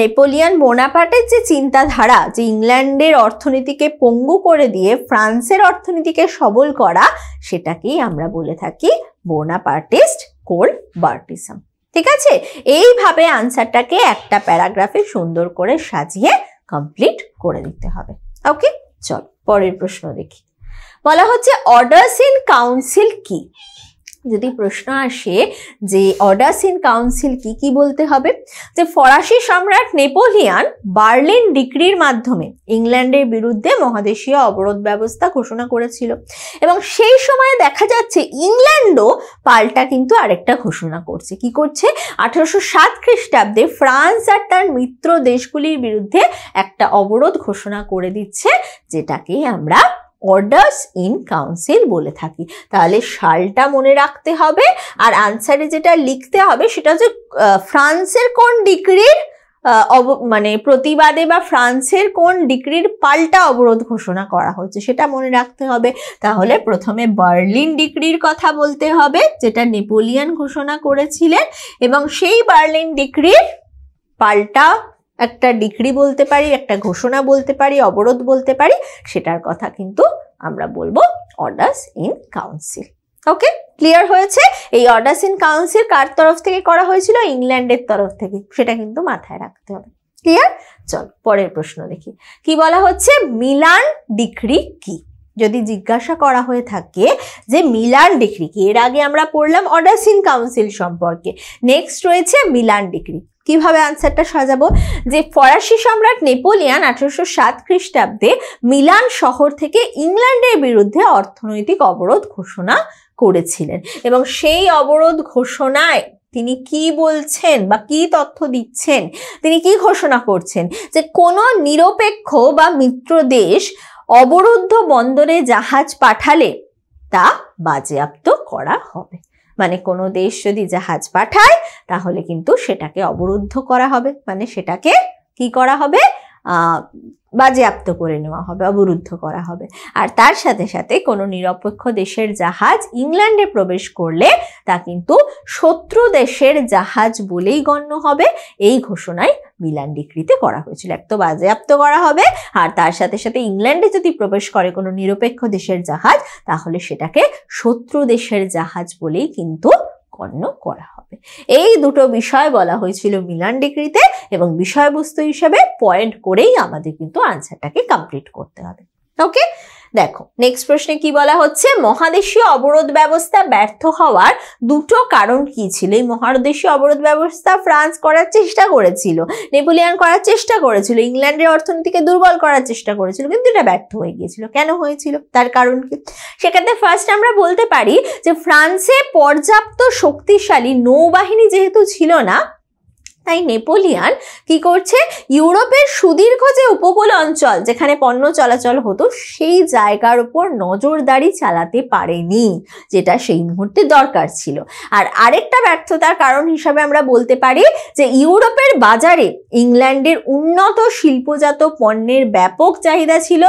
S2: নেপোলিয়ান বোনাপার্টের যে চিন্তাধারা যে ইংল্যান্ডের অর্থনীতিকে পঙ্গু করে দিয়ে ফ্রান্সের অর্থনীতিকে সবল করা সেটাকেই আমরা বলে থাকি বোনাপার্টিস্ট কোল্ড বার্টিসম ঠিক আছে এইভাবে আনসারটাকে একটা প্যারাগ্রাফে সুন্দর করে সাজিয়ে কমপ্লিট করে দিতে হবে ওকে চল পরের প্রশ্ন দেখি বলা হচ্ছে অর্ডার্স ইন কাউন্সিল কি যদি প্রশ্ন আসে যে অডাসিন কাউন্সিল কি কি বলতে হবে যে ফরাসি সম্রাট নেপোলিয়ান বার্লিন ডিক্রির মাধ্যমে ইংল্যান্ডের বিরুদ্ধে মহাদেশীয় অবরোধ ব্যবস্থা ঘোষণা করেছিল এবং সেই সময়ে দেখা যাচ্ছে ইংল্যান্ডও পাল্টা কিন্তু আরেকটা ঘোষণা করছে কি করছে আঠারোশো সাত খ্রিস্টাব্দে ফ্রান্স আর তার মিত্র দেশগুলির বিরুদ্ধে একটা অবরোধ ঘোষণা করে দিচ্ছে যেটাকে আমরা অর্ডার্স ইন কাউন্সিল বলে থাকি তাহলে সালটা মনে রাখতে হবে আর আনসারে যেটা লিখতে হবে সেটা হচ্ছে ফ্রান্সের কোন ডিগ্রির অব মানে প্রতিবাদে বা ফ্রান্সের কোন ডিগ্রির পাল্টা অবরোধ ঘোষণা করা হচ্ছে সেটা মনে রাখতে হবে তাহলে প্রথমে বার্লিন ডিগ্রির কথা বলতে হবে যেটা নেপোলিয়ান ঘোষণা করেছিলেন এবং সেই বার্লিন ডিগ্রির পাল্টা একটা ডিগ্রি বলতে পারি একটা ঘোষণা বলতে পারি অবরোধ বলতে পারি সেটার কথা কিন্তু আমরা বলবো orders in council okay clear হয়েছে এই অর্ডার্স ইন কাউন্সিল কার তরফ থেকে করা হয়েছিল ইংল্যান্ডের তরফ থেকে সেটা কিন্তু মাথায় রাখতে হবে ক্লিয়ার চল পরের প্রশ্ন দেখি কি বলা হচ্ছে মিলান ডিগ্রি কি যদি জিজ্ঞাসা করা হয়ে থাকে যে মিলান ডিগ্রি কি এর আগে আমরা পড়লাম অর্ডার্স ইন কাউন্সিল সম্পর্কে নেক্সট রয়েছে মিলান ডিগ্রি কিভাবে আনসারটা সাজাবো যে ফরাসি সম্রাট নেপোলিয়ান আঠারোশো সাত খ্রিস্টাব্দে মিলান শহর থেকে ইংল্যান্ডের বিরুদ্ধে অর্থনৈতিক অবরোধ ঘোষণা করেছিলেন এবং সেই অবরোধ ঘোষণায় তিনি কি বলছেন বা কি তথ্য দিচ্ছেন তিনি কি ঘোষণা করছেন যে কোনো নিরপেক্ষ বা মিত্র দেশ অবরুদ্ধ বন্দরে জাহাজ পাঠালে তা বাজেয়াপ্ত করা হবে মানে কোনো দেশ যদি জাহাজ পাঠায় তাহলে কিন্তু সেটাকে অবরুদ্ধ করা হবে মানে সেটাকে কি করা হবে বাজেয়াপ্ত করে নেওয়া হবে অবরুদ্ধ করা হবে আর তার সাথে সাথে কোনো নিরপেক্ষ দেশের জাহাজ ইংল্যান্ডে প্রবেশ করলে তা কিন্তু শত্রু দেশের জাহাজ বলেই গণ্য হবে এই ঘোষণায় মিলান ডিক্রিতে করা হয়েছিল এক তো বাজেয়াপ্ত করা হবে আর তার সাথে সাথে ইংল্যান্ডে যদি প্রবেশ করে কোনো নিরপেক্ষ দেশের জাহাজ তাহলে সেটাকে শত্রু দেশের জাহাজ বলেই কিন্তু উৎপন্ন করা হবে এই দুটো বিষয় বলা হয়েছিল মিলান ডিগ্রিতে এবং বিষয়বস্তু হিসেবে পয়েন্ট করেই আমাদের কিন্তু আনসারটাকে কমপ্লিট করতে হবে ওকে দেখো নেক্সট প্রশ্নে কি বলা হচ্ছে মহাদেশীয় অবরোধ ব্যবস্থা ব্যর্থ হওয়ার দুটো কারণ কি ছিল এই মহাদেশীয় অবরোধ ব্যবস্থা ফ্রান্স করার চেষ্টা করেছিল নেপোলিয়ান করার চেষ্টা করেছিল ইংল্যান্ডের অর্থনীতিকে দুর্বল করার চেষ্টা করেছিল কিন্তু এটা ব্যর্থ হয়ে গিয়েছিল কেন হয়েছিল তার কারণ কি সেক্ষেত্রে ফার্স্ট আমরা বলতে পারি যে ফ্রান্সে পর্যাপ্ত শক্তিশালী নৌবাহিনী যেহেতু ছিল না তাই নেপোলিয়ান কি করছে ইউরোপের সুদীর্ঘ যে উপকূল অঞ্চল যেখানে পণ্য চলাচল হতো সেই জায়গার উপর নজরদারি চালাতে পারেনি যেটা সেই মুহূর্তে দরকার ছিল আর আরেকটা ব্যর্থতার কারণ হিসাবে আমরা বলতে পারি যে ইউরোপের বাজারে ইংল্যান্ডের উন্নত শিল্পজাত পণ্যের ব্যাপক চাহিদা ছিল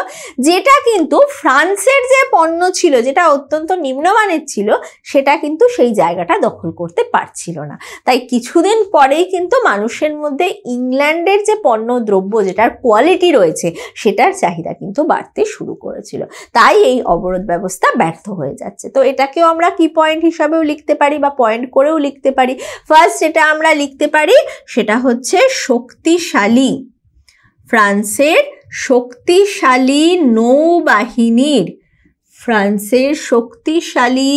S2: যেটা কিন্তু ফ্রান্সের যে পণ্য ছিল যেটা অত্যন্ত নিম্নমানের ছিল সেটা কিন্তু সেই জায়গাটা দখল করতে পারছিল না তাই কিছুদিন পরেই কিন্তু মানুষের মধ্যে ইংল্যান্ডের যে পণ্য দ্রব্য যেটার কোয়ালিটি রয়েছে সেটার চাহিদা কিন্তু বাড়তে শুরু করেছিল তাই এই অবরোধ ব্যবস্থা ব্যর্থ হয়ে যাচ্ছে তো এটাকেও আমরা কি পয়েন্ট হিসাবেও লিখতে পারি বা পয়েন্ট করেও লিখতে পারি ফার্স্ট যেটা আমরা লিখতে পারি সেটা হচ্ছে শক্তিশালী ফ্রান্সের শক্তিশালী নৌবাহিনীর ফ্রান্সের শক্তিশালী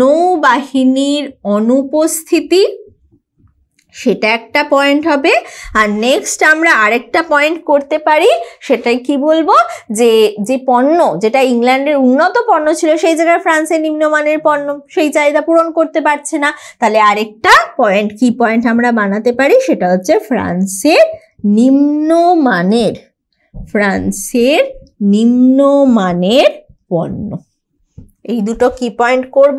S2: নৌবাহিনীর অনুপস্থিতি সেটা একটা পয়েন্ট হবে আর নেক্সট আমরা আরেকটা পয়েন্ট করতে পারি সেটাই কি বলবো যে যে পণ্য যেটা ইংল্যান্ডের উন্নত পণ্য ছিল সেই জায়গায় ফ্রান্সের নিম্নমানের পণ্য সেই চাহিদা পূরণ করতে পারছে না তাহলে আরেকটা পয়েন্ট কি পয়েন্ট আমরা বানাতে পারি সেটা হচ্ছে ফ্রান্সের নিম্নমানের ফ্রান্সের নিম্নমানের পণ্য এই দুটো কি পয়েন্ট করব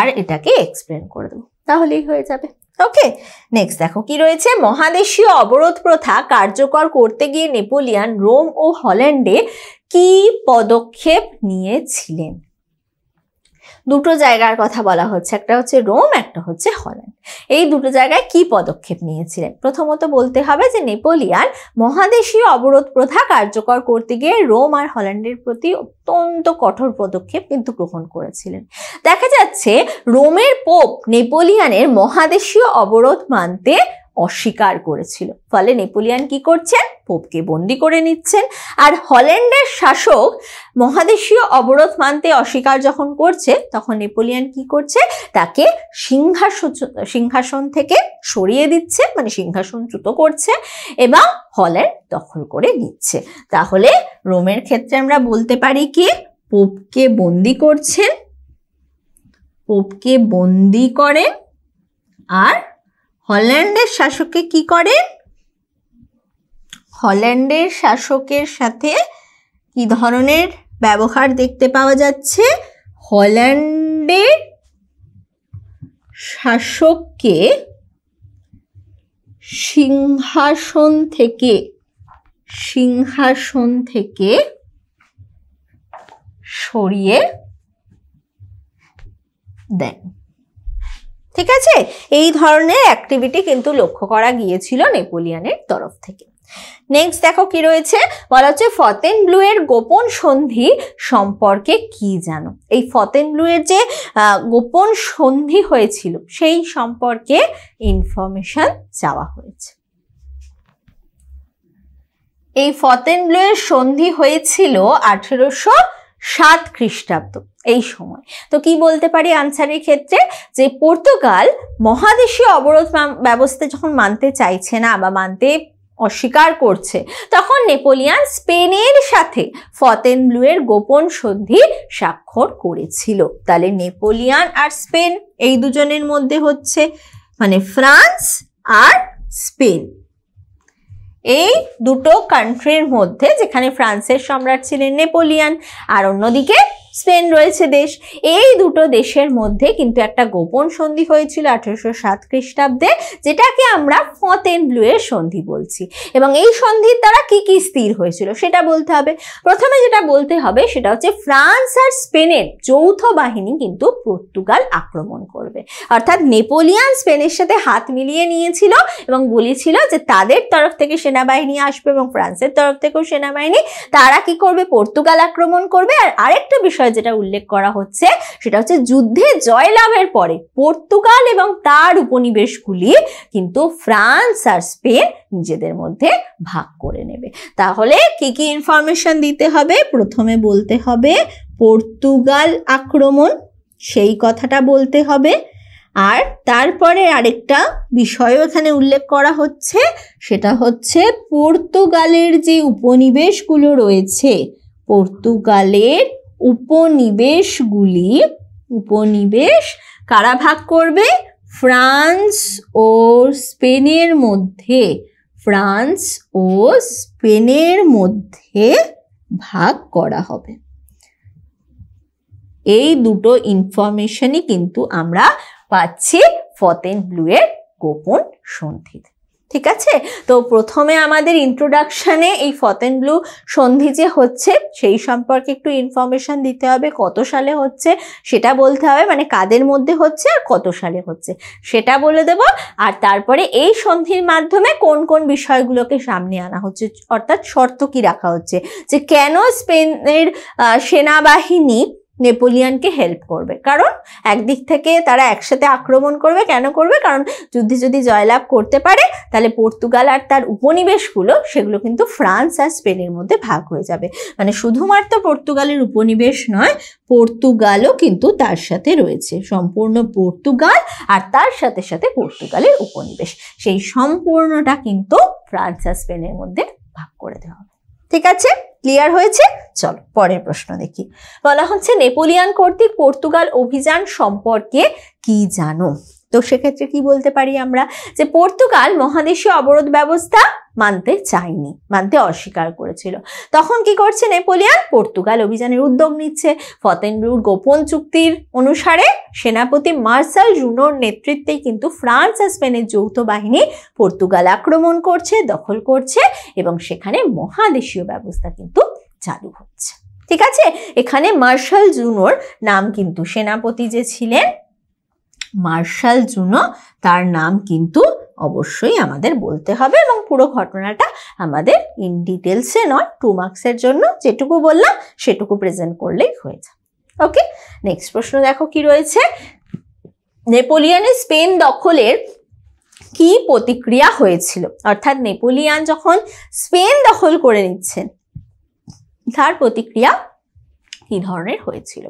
S2: আর এটাকে এক্সপ্লেন করে দেবো তাহলেই হয়ে যাবে ওকে নেক্সট দেখো কি রয়েছে মহাদেশীয় অবরোধ প্রথা কার্যকর করতে গিয়ে নেপোলিয়ান রোম ও হল্যান্ডে কি পদক্ষেপ নিয়েছিলেন দুটো জায়গার কথা বলা হচ্ছে একটা হচ্ছে রোম একটা হচ্ছে হল্যান্ড এই দুটো জায়গায় কি পদক্ষেপ নিয়েছিলেন প্রথমত বলতে হবে যে নেপোলিয়ান মহাদেশীয় অবরোধ প্রথা কার্যকর করতে গিয়ে রোম আর হল্যান্ডের প্রতি অত্যন্ত কঠোর পদক্ষেপ কিন্তু গ্রহণ করেছিলেন দেখা যাচ্ছে রোমের পোপ নেপোলিয়ানের মহাদেশীয় অবরোধ মানতে অস্বীকার করেছিল ফলে নেপোলিয়ান কি করছেন পোপকে বন্দি করে নিচ্ছেন আর হল্যান্ডের শাসক মহাদেশীয় অবরোধ মানতে অস্বীকার যখন করছে তখন নেপোলিয়ান কি করছে তাকে সিংহাসন সিংহাসন থেকে সরিয়ে দিচ্ছে মানে সিংহাসনচ্যুত করছে এবং হল্যান্ড দখল করে নিচ্ছে তাহলে রোমের ক্ষেত্রে আমরা বলতে পারি কি পোপকে বন্দি করছেন পোপকে বন্দি করেন আর হল্যান্ডের শাসককে কি করেন হল্যান্ডের শাসকের সাথে কি ধরনের ব্যবহার দেখতে পাওয়া যাচ্ছে হল্যান্ডের শাসককে সিংহাসন থেকে সিংহাসন থেকে সরিয়ে দেন ঠিক আছে এই ধরনের অ্যাক্টিভিটি কিন্তু লক্ষ্য করা গিয়েছিল নেপোলিয়ানের তরফ থেকে নেক্সট দেখো কি রয়েছে বলা হচ্ছে ফতেন ব্লু এর গোপন সন্ধি সম্পর্কে কি জানো এই ফতেন ব্লু এর যে গোপন সন্ধি হয়েছিল সেই সম্পর্কে ইনফরমেশন চাওয়া হয়েছে এই ফতেন ব্লু এর সন্ধি হয়েছিল আঠেরোশো সাত খ্রিস্টাব্দ এই সময় তো কি বলতে পারি আনসারের ক্ষেত্রে যে পর্তুগাল মহাদেশীয় অবরোধ ব্যবস্থা যখন মানতে চাইছে না বা মানতে অস্বীকার করছে তখন নেপোলিয়ান স্পেনের সাথে ফতেন ব্লুয়ের গোপন সন্ধি স্বাক্ষর করেছিল তাহলে নেপোলিয়ান আর স্পেন এই দুজনের মধ্যে হচ্ছে মানে ফ্রান্স আর স্পেন এই দুটো কান্ট্রির মধ্যে যেখানে ফ্রান্সের সম্রাট ছিলেন নেপোলিয়ান আর অন্যদিকে স্পেন রয়েছে দেশ এই দুটো দেশের মধ্যে কিন্তু একটা গোপন সন্ধি হয়েছিল আঠেরোশো সাত খ্রিস্টাব্দে যেটাকে আমরা ফতেন ব্লুয়ের সন্ধি বলছি এবং এই সন্ধির দ্বারা কি কি স্থির হয়েছিল সেটা বলতে হবে প্রথমে যেটা বলতে হবে সেটা হচ্ছে ফ্রান্স আর স্পেনের যৌথ বাহিনী কিন্তু পর্তুগাল আক্রমণ করবে অর্থাৎ নেপোলিয়ান স্পেনের সাথে হাত মিলিয়ে নিয়েছিল এবং বলেছিল যে তাদের তরফ থেকে সেনাবাহিনী আসবে এবং ফ্রান্সের তরফ থেকেও সেনাবাহিনী তারা কি করবে পর্তুগাল আক্রমণ করবে আর আরেকটা বিষয় যেটা উল্লেখ করা হচ্ছে সেটা হচ্ছে যুদ্ধে জয়লাভের পরে পর্তুগাল এবং তার উপনিবেশগুলি কিন্তু ফ্রান্স আর স্পেন নিজেদের মধ্যে ভাগ করে নেবে তাহলে কি কি ইনফরমেশন দিতে হবে প্রথমে বলতে হবে পর্তুগাল আক্রমণ সেই কথাটা বলতে হবে আর তারপরে আরেকটা বিষয় এখানে উল্লেখ করা হচ্ছে সেটা হচ্ছে পর্তুগালের যে উপনিবেশগুলো রয়েছে পর্তুগালের উপনিবেশগুলি উপনিবেশ কারা ভাগ করবে ফ্রান্স ও স্পেনের মধ্যে ফ্রান্স ও স্পেনের মধ্যে ভাগ করা হবে এই দুটো ইনফরমেশনই কিন্তু আমরা পাচ্ছি ফতেন ব্লুয়ের গোপন সন্ধিতে ঠিক আছে তো প্রথমে আমাদের ইন্ট্রোডাকশানে এই ফতেন ব্লু সন্ধি যে হচ্ছে সেই সম্পর্কে একটু ইনফরমেশান দিতে হবে কত সালে হচ্ছে সেটা বলতে হবে মানে কাদের মধ্যে হচ্ছে আর কত সালে হচ্ছে সেটা বলে দেব আর তারপরে এই সন্ধির মাধ্যমে কোন কোন বিষয়গুলোকে সামনে আনা হচ্ছে অর্থাৎ শর্ত কি রাখা হচ্ছে যে কেন স্পেনের সেনাবাহিনী নেপোলিয়ানকে হেল্প করবে কারণ একদিক থেকে তারা একসাথে আক্রমণ করবে কেন করবে কারণ যুদ্ধে যদি জয়লাভ করতে পারে তাহলে পর্তুগাল আর তার উপনিবেশগুলো সেগুলো কিন্তু ফ্রান্স আর স্পেনের মধ্যে ভাগ হয়ে যাবে মানে শুধুমাত্র পর্তুগালের উপনিবেশ নয় পর্তুগালও কিন্তু তার সাথে রয়েছে সম্পূর্ণ পর্তুগাল আর তার সাথে সাথে পর্তুগালের উপনিবেশ সেই সম্পূর্ণটা কিন্তু ফ্রান্স আর স্পেনের মধ্যে ভাগ করে দেওয়া হবে ঠিক আছে ক্লিয়ার হয়েছে চলো পরের প্রশ্ন দেখি বলা হচ্ছে নেপোলিয়ান কর্তৃক পর্তুগাল অভিযান সম্পর্কে কি জানো তো সেক্ষেত্রে কি বলতে পারি আমরা যে পর্তুগাল মহাদেশীয় অবরোধ ব্যবস্থা মানতে চায়নি মানতে অস্বীকার করেছিল তখন কি করছে নেপোলিয়ান পর্তুগাল অভিযানের উদ্যোগ নিচ্ছে ফতেনবুর গোপন চুক্তির অনুসারে সেনাপতি মার্শাল জুনোর নেতৃত্বে কিন্তু ফ্রান্স আর স্পেনের যৌথ বাহিনী পর্তুগাল আক্রমণ করছে দখল করছে এবং সেখানে মহাদেশীয় ব্যবস্থা কিন্তু চালু হচ্ছে ঠিক আছে এখানে মার্শাল জুনোর নাম কিন্তু সেনাপতি যে ছিলেন মার্শাল জুনো তার নাম কিন্তু অবশ্যই আমাদের বলতে হবে এবং পুরো ঘটনাটা আমাদের ইন ডিটেলসে নয় টু মার্কসের জন্য যেটুকু বললাম সেটুকু প্রেজেন্ট করলেই হয়ে যায় ওকে নেক্সট প্রশ্ন দেখো কি রয়েছে নেপোলিয়নের স্পেন দখলের কি প্রতিক্রিয়া হয়েছিল অর্থাৎ নেপোলিয়ান যখন স্পেন দখল করে নিচ্ছেন তার প্রতিক্রিয়া কি ধরনের হয়েছিল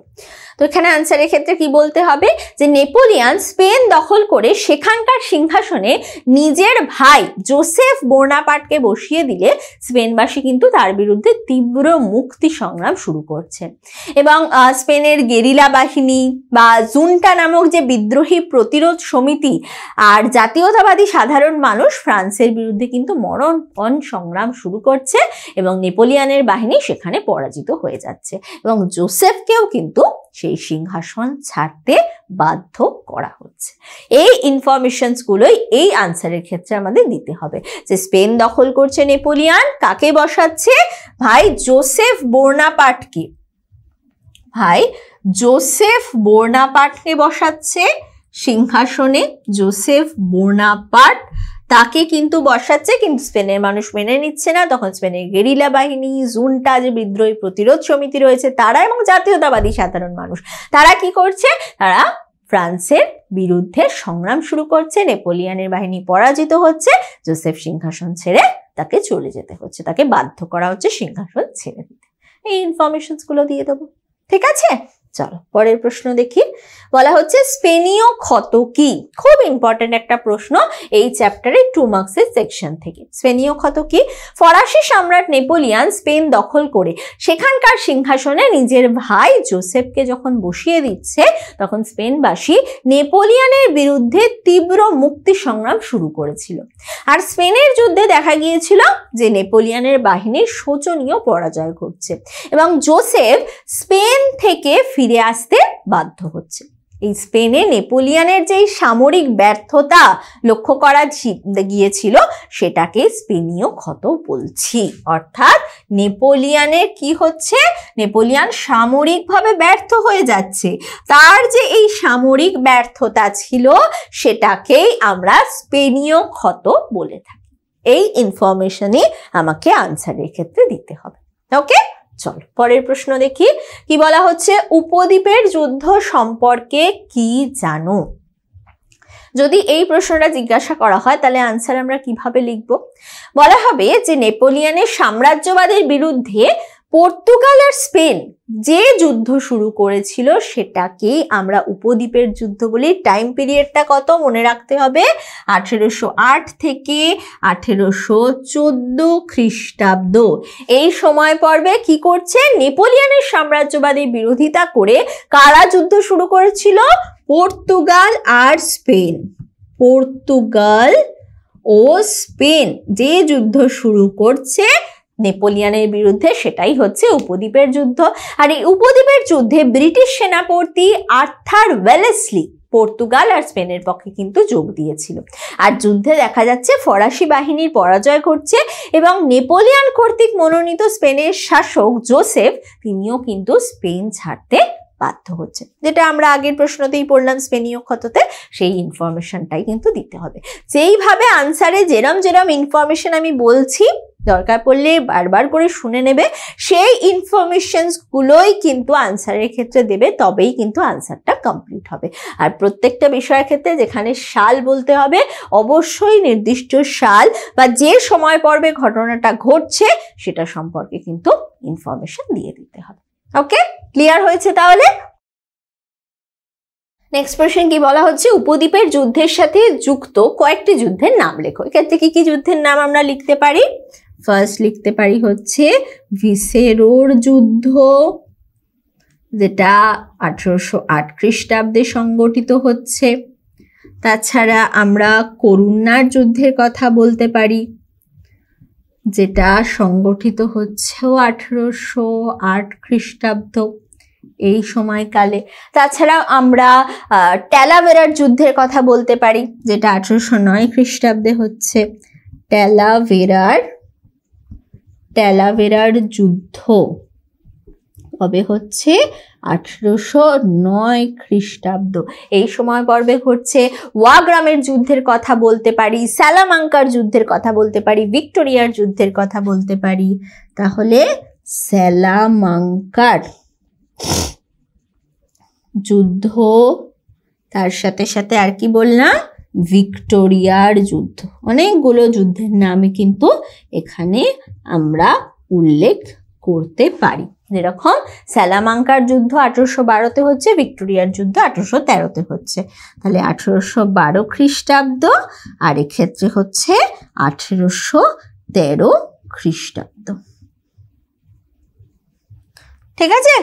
S2: তো এখানে আনসারের ক্ষেত্রে কি বলতে হবে যে নেপোলিয়ান স্পেন দখল করে সেখানকার সিংহাসনে নিজের ভাই জোসেফ বোর্নাপাটকে বসিয়ে দিলে স্পেনবাসী কিন্তু তার বিরুদ্ধে তীব্র মুক্তি সংগ্রাম শুরু করছে এবং স্পেনের গেরিলা বাহিনী বা জুনটা নামক যে বিদ্রোহী প্রতিরোধ সমিতি আর জাতীয়তাবাদী সাধারণ মানুষ ফ্রান্সের বিরুদ্ধে কিন্তু মরণপণ সংগ্রাম শুরু করছে এবং নেপোলিয়ানের বাহিনী সেখানে পরাজিত হয়ে যাচ্ছে এবং জোসেফকেও কিন্তু সেই সিংহাসন ছাড়তে বাধ্য করা হচ্ছে এই ইনফরমেশনসগুলোই এই আনসারের ক্ষেত্রে আমাদের দিতে হবে যে স্পেন দখল করছে নেপোলিয়ান কাকে বসাচ্ছে ভাই জোসেফ বোর্নাপাটকে ভাই জোসেফ বোর্নাপাটকে বসাচ্ছে সিংহাসনে জোসেফ বোর্নাপাট তাকে কিন্তু বসাচ্ছে কিন্তু স্পেনের মানুষ মেনে নিচ্ছে না তখন স্পেনের গেরিলা বাহিনী জুনটা যে বিদ্রোহী প্রতিরোধ সমিতি রয়েছে তারা এবং জাতীয়তাবাদী সাধারণ মানুষ তারা কি করছে তারা ফ্রান্সের বিরুদ্ধে সংগ্রাম শুরু করছে নেপোলিয়ানের বাহিনী পরাজিত হচ্ছে জোসেফ সিংহাসন ছেড়ে তাকে চলে যেতে হচ্ছে তাকে বাধ্য করা হচ্ছে সিংহাসন ছেড়ে দিতে এই ইনফরমেশনসগুলো দিয়ে দেবো ঠিক আছে চলো পরের প্রশ্ন দেখি বলা হচ্ছে স্পেনীয় ক্ষত কি খুব ইম্পর্টেন্ট একটা প্রশ্ন এই চ্যাপ্টারে টু মার্কসের সেকশন থেকে স্পেনীয় ক্ষত কি ফরাসি সম্রাট নেপোলিয়ান স্পেন দখল করে সেখানকার সিংহাসনে নিজের ভাই জোসেফকে যখন বসিয়ে দিচ্ছে তখন স্পেনবাসী নেপোলিয়ানের বিরুদ্ধে তীব্র মুক্তি সংগ্রাম শুরু করেছিল আর স্পেনের যুদ্ধে দেখা গিয়েছিল যে নেপোলিয়ানের বাহিনীর শোচনীয় পরাজয় ঘটছে এবং জোসেফ স্পেন থেকে ফিরে আসতে বাধ্য হচ্ছে এই স্পেনে নেপোলিয়ানের যেই সামরিক ব্যর্থতা লক্ষ্য করা গিয়েছিল সেটাকে স্পেনীয় ক্ষত বলছি অর্থাৎ নেপোলিয়ানের কি হচ্ছে নেপোলিয়ান সামরিকভাবে ব্যর্থ হয়ে যাচ্ছে তার যে এই সামরিক ব্যর্থতা ছিল সেটাকেই আমরা স্পেনীয় ক্ষত বলে থাকি এই ইনফরমেশনই আমাকে আনসারের ক্ষেত্রে দিতে হবে ওকে চল পরের প্রশ্ন দেখি কি বলা হচ্ছে উপদ্বীপের যুদ্ধ সম্পর্কে কি জানো যদি এই প্রশ্নটা জিজ্ঞাসা করা হয় তাহলে আনসার আমরা কিভাবে লিখব বলা হবে যে নেপোলিয়ানের সাম্রাজ্যবাদের বিরুদ্ধে পর্তুগাল আর স্পেন যে যুদ্ধ শুরু করেছিল সেটাকেই আমরা উপদ্বীপের যুদ্ধ বলি টাইম পিরিয়ডটা কত মনে রাখতে হবে আঠেরোশো থেকে আঠেরোশো চোদ্দো খ্রিস্টাব্দ এই সময় পর্বে কি করছে নেপোলিয়ানের সাম্রাজ্যবাদী বিরোধিতা করে কারা যুদ্ধ শুরু করেছিল পর্তুগাল আর স্পেন পর্তুগাল ও স্পেন যে যুদ্ধ শুরু করছে নেপোলিয়ানের বিরুদ্ধে সেটাই হচ্ছে উপদ্বীপের যুদ্ধ আর এই উপদ্বীপের যুদ্ধে ব্রিটিশ সেনাপতি আর্থার ওয়েলেসলি পর্তুগাল আর স্পেনের পক্ষে কিন্তু যোগ দিয়েছিল আর যুদ্ধে দেখা যাচ্ছে ফরাসি বাহিনীর পরাজয় করছে এবং নেপোলিয়ান কর্তৃক মনোনীত স্পেনের শাসক জোসেফ তিনিও কিন্তু স্পেন ছাড়তে বাধ্য হচ্ছে যেটা আমরা আগের প্রশ্নতেই পড়লাম স্পেনীয় ক্ষততে সেই ইনফরমেশনটাই কিন্তু দিতে হবে সেইভাবে আনসারে যেরম যেরম ইনফরমেশন আমি বলছি দরকার পড়লে বারবার করে শুনে নেবে সেই ইনফরমেশনসগুলোই কিন্তু আনসারের ক্ষেত্রে দেবে তবেই কিন্তু আনসারটা কমপ্লিট হবে আর প্রত্যেকটা বিষয়ের ক্ষেত্রে যেখানে সাল বলতে হবে অবশ্যই নির্দিষ্ট সাল বা যে সময় পর্বে ঘটনাটা ঘটছে সেটা সম্পর্কে কিন্তু ইনফরমেশন দিয়ে দিতে হবে ওকে ক্লিয়ার হয়েছে তাহলে নেক্সট প্রশ্ন কি বলা হচ্ছে উপদ্বীপের যুদ্ধের সাথে যুক্ত কয়েকটি যুদ্ধের নাম লেখো এক্ষেত্রে কি কি যুদ্ধের নাম আমরা লিখতে পারি ফার্স্ট লিখতে পারি হচ্ছে ভিসেরোর যুদ্ধ যেটা আঠেরোশো আট খ্রিস্টাব্দে সংগঠিত হচ্ছে তাছাড়া আমরা করুণার যুদ্ধের কথা বলতে পারি যেটা সংগঠিত হচ্ছেও আঠেরোশো আট খ্রিস্টাব্দ এই সময়কালে তাছাড়া আমরা ট্যালাভেরার যুদ্ধের কথা বলতে পারি যেটা আঠেরোশো নয় খ্রিস্টাব্দে হচ্ছে ট্যালাভেরার ট্যালাভেরার যুদ্ধ কবে হচ্ছে আঠেরোশো নয় খ্রিস্টাব্দ এই সময় পর্বে ঘটছে ওয়াগ্রামের যুদ্ধের কথা বলতে পারি স্যালামাঙ্কার যুদ্ধের কথা বলতে পারি ভিক্টোরিয়ার যুদ্ধের কথা বলতে পারি তাহলে স্যালামাঙ্কার যুদ্ধ তার সাথে সাথে আর কি বললাম ভিক্টোরিয়ার যুদ্ধ অনেকগুলো যুদ্ধের নামে কিন্তু এখানে আমরা উল্লেখ করতে পারি যেরকম স্যালামাঙ্কার যুদ্ধ আঠেরোশো বারোতে হচ্ছে ভিক্টোরিয়ার যুদ্ধ আঠেরোশো তেরোতে হচ্ছে তাহলে আঠেরোশো বারো খ্রিস্টাব্দ আর এক্ষেত্রে হচ্ছে আঠেরোশো তেরো খ্রিস্টাব্দ ঠিক আছে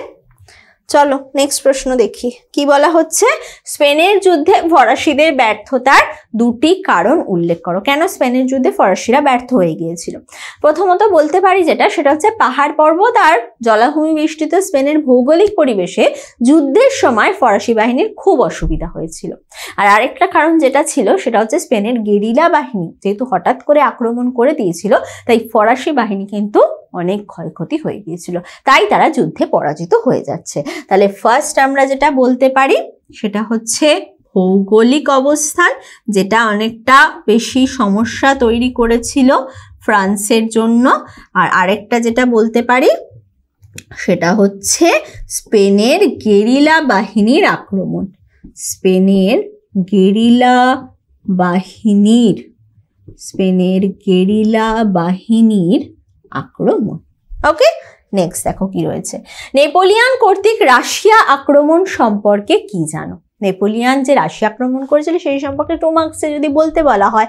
S2: চলো নেক্সট প্রশ্ন দেখি কি বলা হচ্ছে স্পেনের যুদ্ধে ফরাসিদের ব্যর্থতার দুটি কারণ উল্লেখ করো কেন স্পেনের যুদ্ধে ফরাসিরা ব্যর্থ হয়ে গিয়েছিল প্রথমত বলতে পারি যেটা সেটা হচ্ছে পাহাড় পর্বত আর জলাভূমি বেষ্টিত স্পেনের ভৌগোলিক পরিবেশে যুদ্ধের সময় ফরাসি বাহিনীর খুব অসুবিধা হয়েছিল আর আরেকটা কারণ যেটা ছিল সেটা হচ্ছে স্পেনের গেরিলা বাহিনী যেহেতু হঠাৎ করে আক্রমণ করে দিয়েছিল তাই ফরাসি বাহিনী কিন্তু অনেক ক্ষয়ক্ষতি হয়ে গিয়েছিল তাই তারা যুদ্ধে পরাজিত হয়ে যাচ্ছে তাহলে ফার্স্ট আমরা যেটা বলতে পারি সেটা হচ্ছে ভৌগোলিক অবস্থান যেটা অনেকটা বেশি সমস্যা তৈরি করেছিল ফ্রান্সের জন্য আর আরেকটা যেটা বলতে পারি সেটা হচ্ছে স্পেনের গেরিলা বাহিনীর আক্রমণ স্পেনের গেরিলা বাহিনীর স্পেনের গেরিলা বাহিনীর আক্রমণ ওকে নেক্সট দেখো কি রয়েছে নেপোলিয়ান কর্তৃক রাশিয়া আক্রমণ সম্পর্কে কি জানো নেপোলিয়ান যে রাশিয়া আক্রমণ করেছিল সেই সম্পর্কে টু মার্কসে যদি বলতে বলা হয়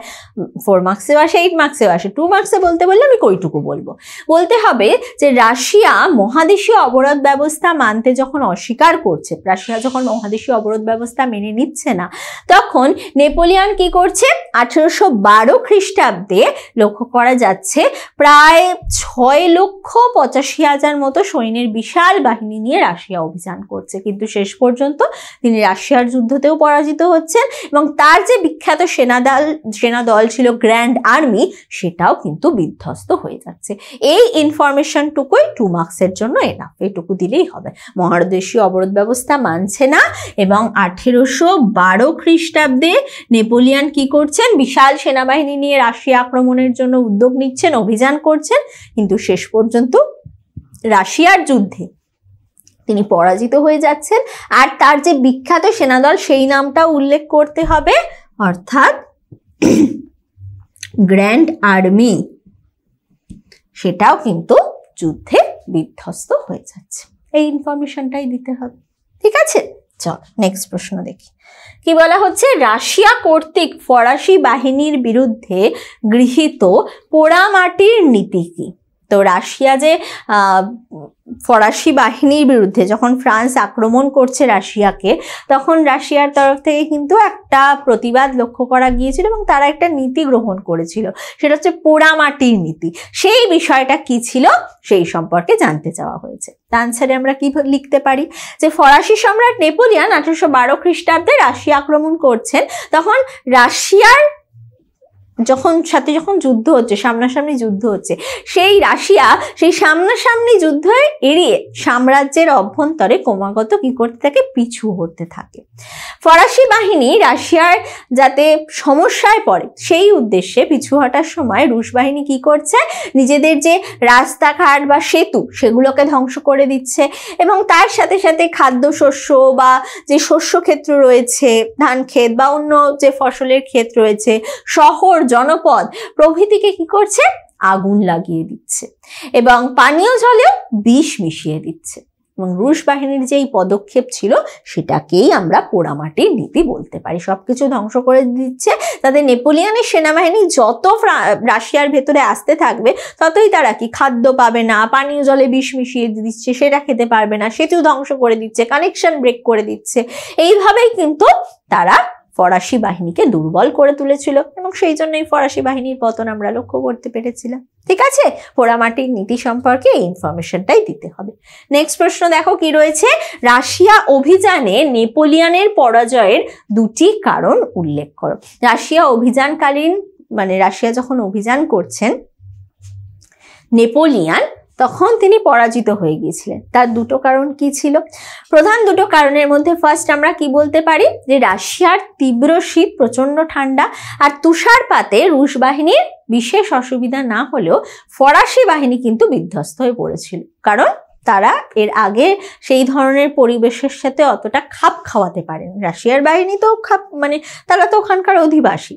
S2: ফোর মার্ক্সে আসে এইট মার্ক্সে আসে টু মার্কসে বলতে বললে আমি কইটুকু বলবো বলতে হবে যে রাশিয়া মহাদেশীয় অবরোধ ব্যবস্থা মানতে যখন অস্বীকার করছে রাশিয়া যখন মহাদেশীয় অবরোধ ব্যবস্থা মেনে নিচ্ছে না তখন নেপোলিয়ান কি করছে আঠেরোশো বারো খ্রিস্টাব্দে লক্ষ্য করা যাচ্ছে প্রায় ছয় লক্ষ পঁচাশি হাজার মতো সৈন্যের বিশাল বাহিনী নিয়ে রাশিয়া অভিযান করছে কিন্তু শেষ পর্যন্ত তিনি রাশিয়া মগধের যুদ্ধতেও পরাজিত হচ্ছেন এবং তার যে বিখ্যাত সেনাদল সেনাদল ছিল গ্র্যান্ড আর্মি সেটাও কিন্তু বিধ্বস্ত হয়ে যাচ্ছে এই ইনফরমেশনটুকুই টু মার্কসের জন্য এনা এটুকু দিলেই হবে মহারদেশীয় অবরোধ ব্যবস্থা মানছে না এবং আঠেরোশো বারো খ্রিস্টাব্দে নেপোলিয়ান কি করছেন বিশাল সেনাবাহিনী নিয়ে রাশিয়া আক্রমণের জন্য উদ্যোগ নিচ্ছেন অভিযান করছেন কিন্তু শেষ পর্যন্ত রাশিয়ার যুদ্ধে তিনি পরাজিত হয়ে যাচ্ছেন আর তার যে বিখ্যাত সেনাদল সেই নামটা উল্লেখ করতে হবে অর্থাৎ গ্র্যান্ড আর্মি সেটাও কিন্তু যুদ্ধে বিধ্বস্ত হয়ে যাচ্ছে এই ইনফরমেশনটাই দিতে হবে ঠিক আছে চল নেক্সট প্রশ্ন দেখি কি বলা হচ্ছে রাশিয়া কর্তৃক ফরাসি বাহিনীর বিরুদ্ধে গৃহীত পোড়ামাটির নীতি কি তো রাশিয়া যে ফরাসি বাহিনীর বিরুদ্ধে যখন ফ্রান্স আক্রমণ করছে রাশিয়াকে তখন রাশিয়ার তরফ থেকে কিন্তু একটা প্রতিবাদ লক্ষ্য করা গিয়েছিল এবং তারা একটা নীতি গ্রহণ করেছিল সেটা হচ্ছে পোড়ামাটির নীতি সেই বিষয়টা কি ছিল সেই সম্পর্কে জানতে চাওয়া হয়েছে আনসারে আমরা কি লিখতে পারি যে ফরাসি সম্রাট নেপোলিয়ান আঠারোশো বারো খ্রিস্টাব্দে রাশিয়া আক্রমণ করছেন তখন রাশিয়ার যখন সাথে যখন যুদ্ধ হচ্ছে সামনাসামনি যুদ্ধ হচ্ছে সেই রাশিয়া সেই সামনাসামনি যুদ্ধ এড়িয়ে সাম্রাজ্যের অভ্যন্তরে ক্রমাগত কি করতে থাকে পিছু হতে থাকে ফরাসি বাহিনী রাশিয়ার যাতে সমস্যায় পড়ে সেই উদ্দেশ্যে পিছু হটার সময় রুশ বাহিনী কি করছে নিজেদের যে রাস্তাঘাট বা সেতু সেগুলোকে ধ্বংস করে দিচ্ছে এবং তার সাথে সাথে খাদ্যশস্য বা যে শস্য ক্ষেত্র রয়েছে ধান ক্ষেত বা অন্য যে ফসলের ক্ষেত রয়েছে শহর জনপদ প্রভৃতিকে কি করছে আগুন লাগিয়ে দিচ্ছে এবং পানীয় জলেও বিষ মিশিয়ে দিচ্ছে এবং রুশ বাহিনীর যে এই পদক্ষেপ ছিল সেটাকেই আমরা পোড়ামাটির নীতি বলতে পারি সব কিছু ধ্বংস করে দিচ্ছে তাদের নেপোলিয়ানের সেনাবাহিনী যত রাশিয়ার ভেতরে আসতে থাকবে ততই তারা কি খাদ্য পাবে না পানীয় জলে বিষ মিশিয়ে দিচ্ছে সেটা খেতে পারবে না সেটিও ধ্বংস করে দিচ্ছে কানেকশন ব্রেক করে দিচ্ছে এইভাবেই কিন্তু তারা ফরাসি বাহিনীকে দুর্বল করে তুলেছিল এবং সেই জন্যই ফরাসি বাহিনীর পতন আমরা লক্ষ্য করতে পেরেছিলাম ঠিক আছে পোড়ামাটির নীতি সম্পর্কে এই ইনফরমেশনটাই দিতে হবে নেক্সট প্রশ্ন দেখো কি রয়েছে রাশিয়া অভিযানে নেপোলিয়ানের পরাজয়ের দুটি কারণ উল্লেখ করো রাশিয়া অভিযানকালীন মানে রাশিয়া যখন অভিযান করছেন নেপোলিয়ান তখন তিনি পরাজিত হয়ে গিয়েছিলেন তার দুটো কারণ কি ছিল প্রধান দুটো কারণের মধ্যে ফার্স্ট আমরা কি বলতে পারি যে রাশিয়ার তীব্র শীত প্রচণ্ড ঠান্ডা আর তুষারপাতে রুশ বাহিনীর বিশেষ অসুবিধা না হলেও ফরাসি বাহিনী কিন্তু বিধ্বস্ত হয়ে পড়েছিল কারণ তারা এর আগে সেই ধরনের পরিবেশের সাথে অতটা খাপ খাওয়াতে পারেন রাশিয়ার বাহিনী তো খাপ মানে তারা তো ওখানকার অধিবাসী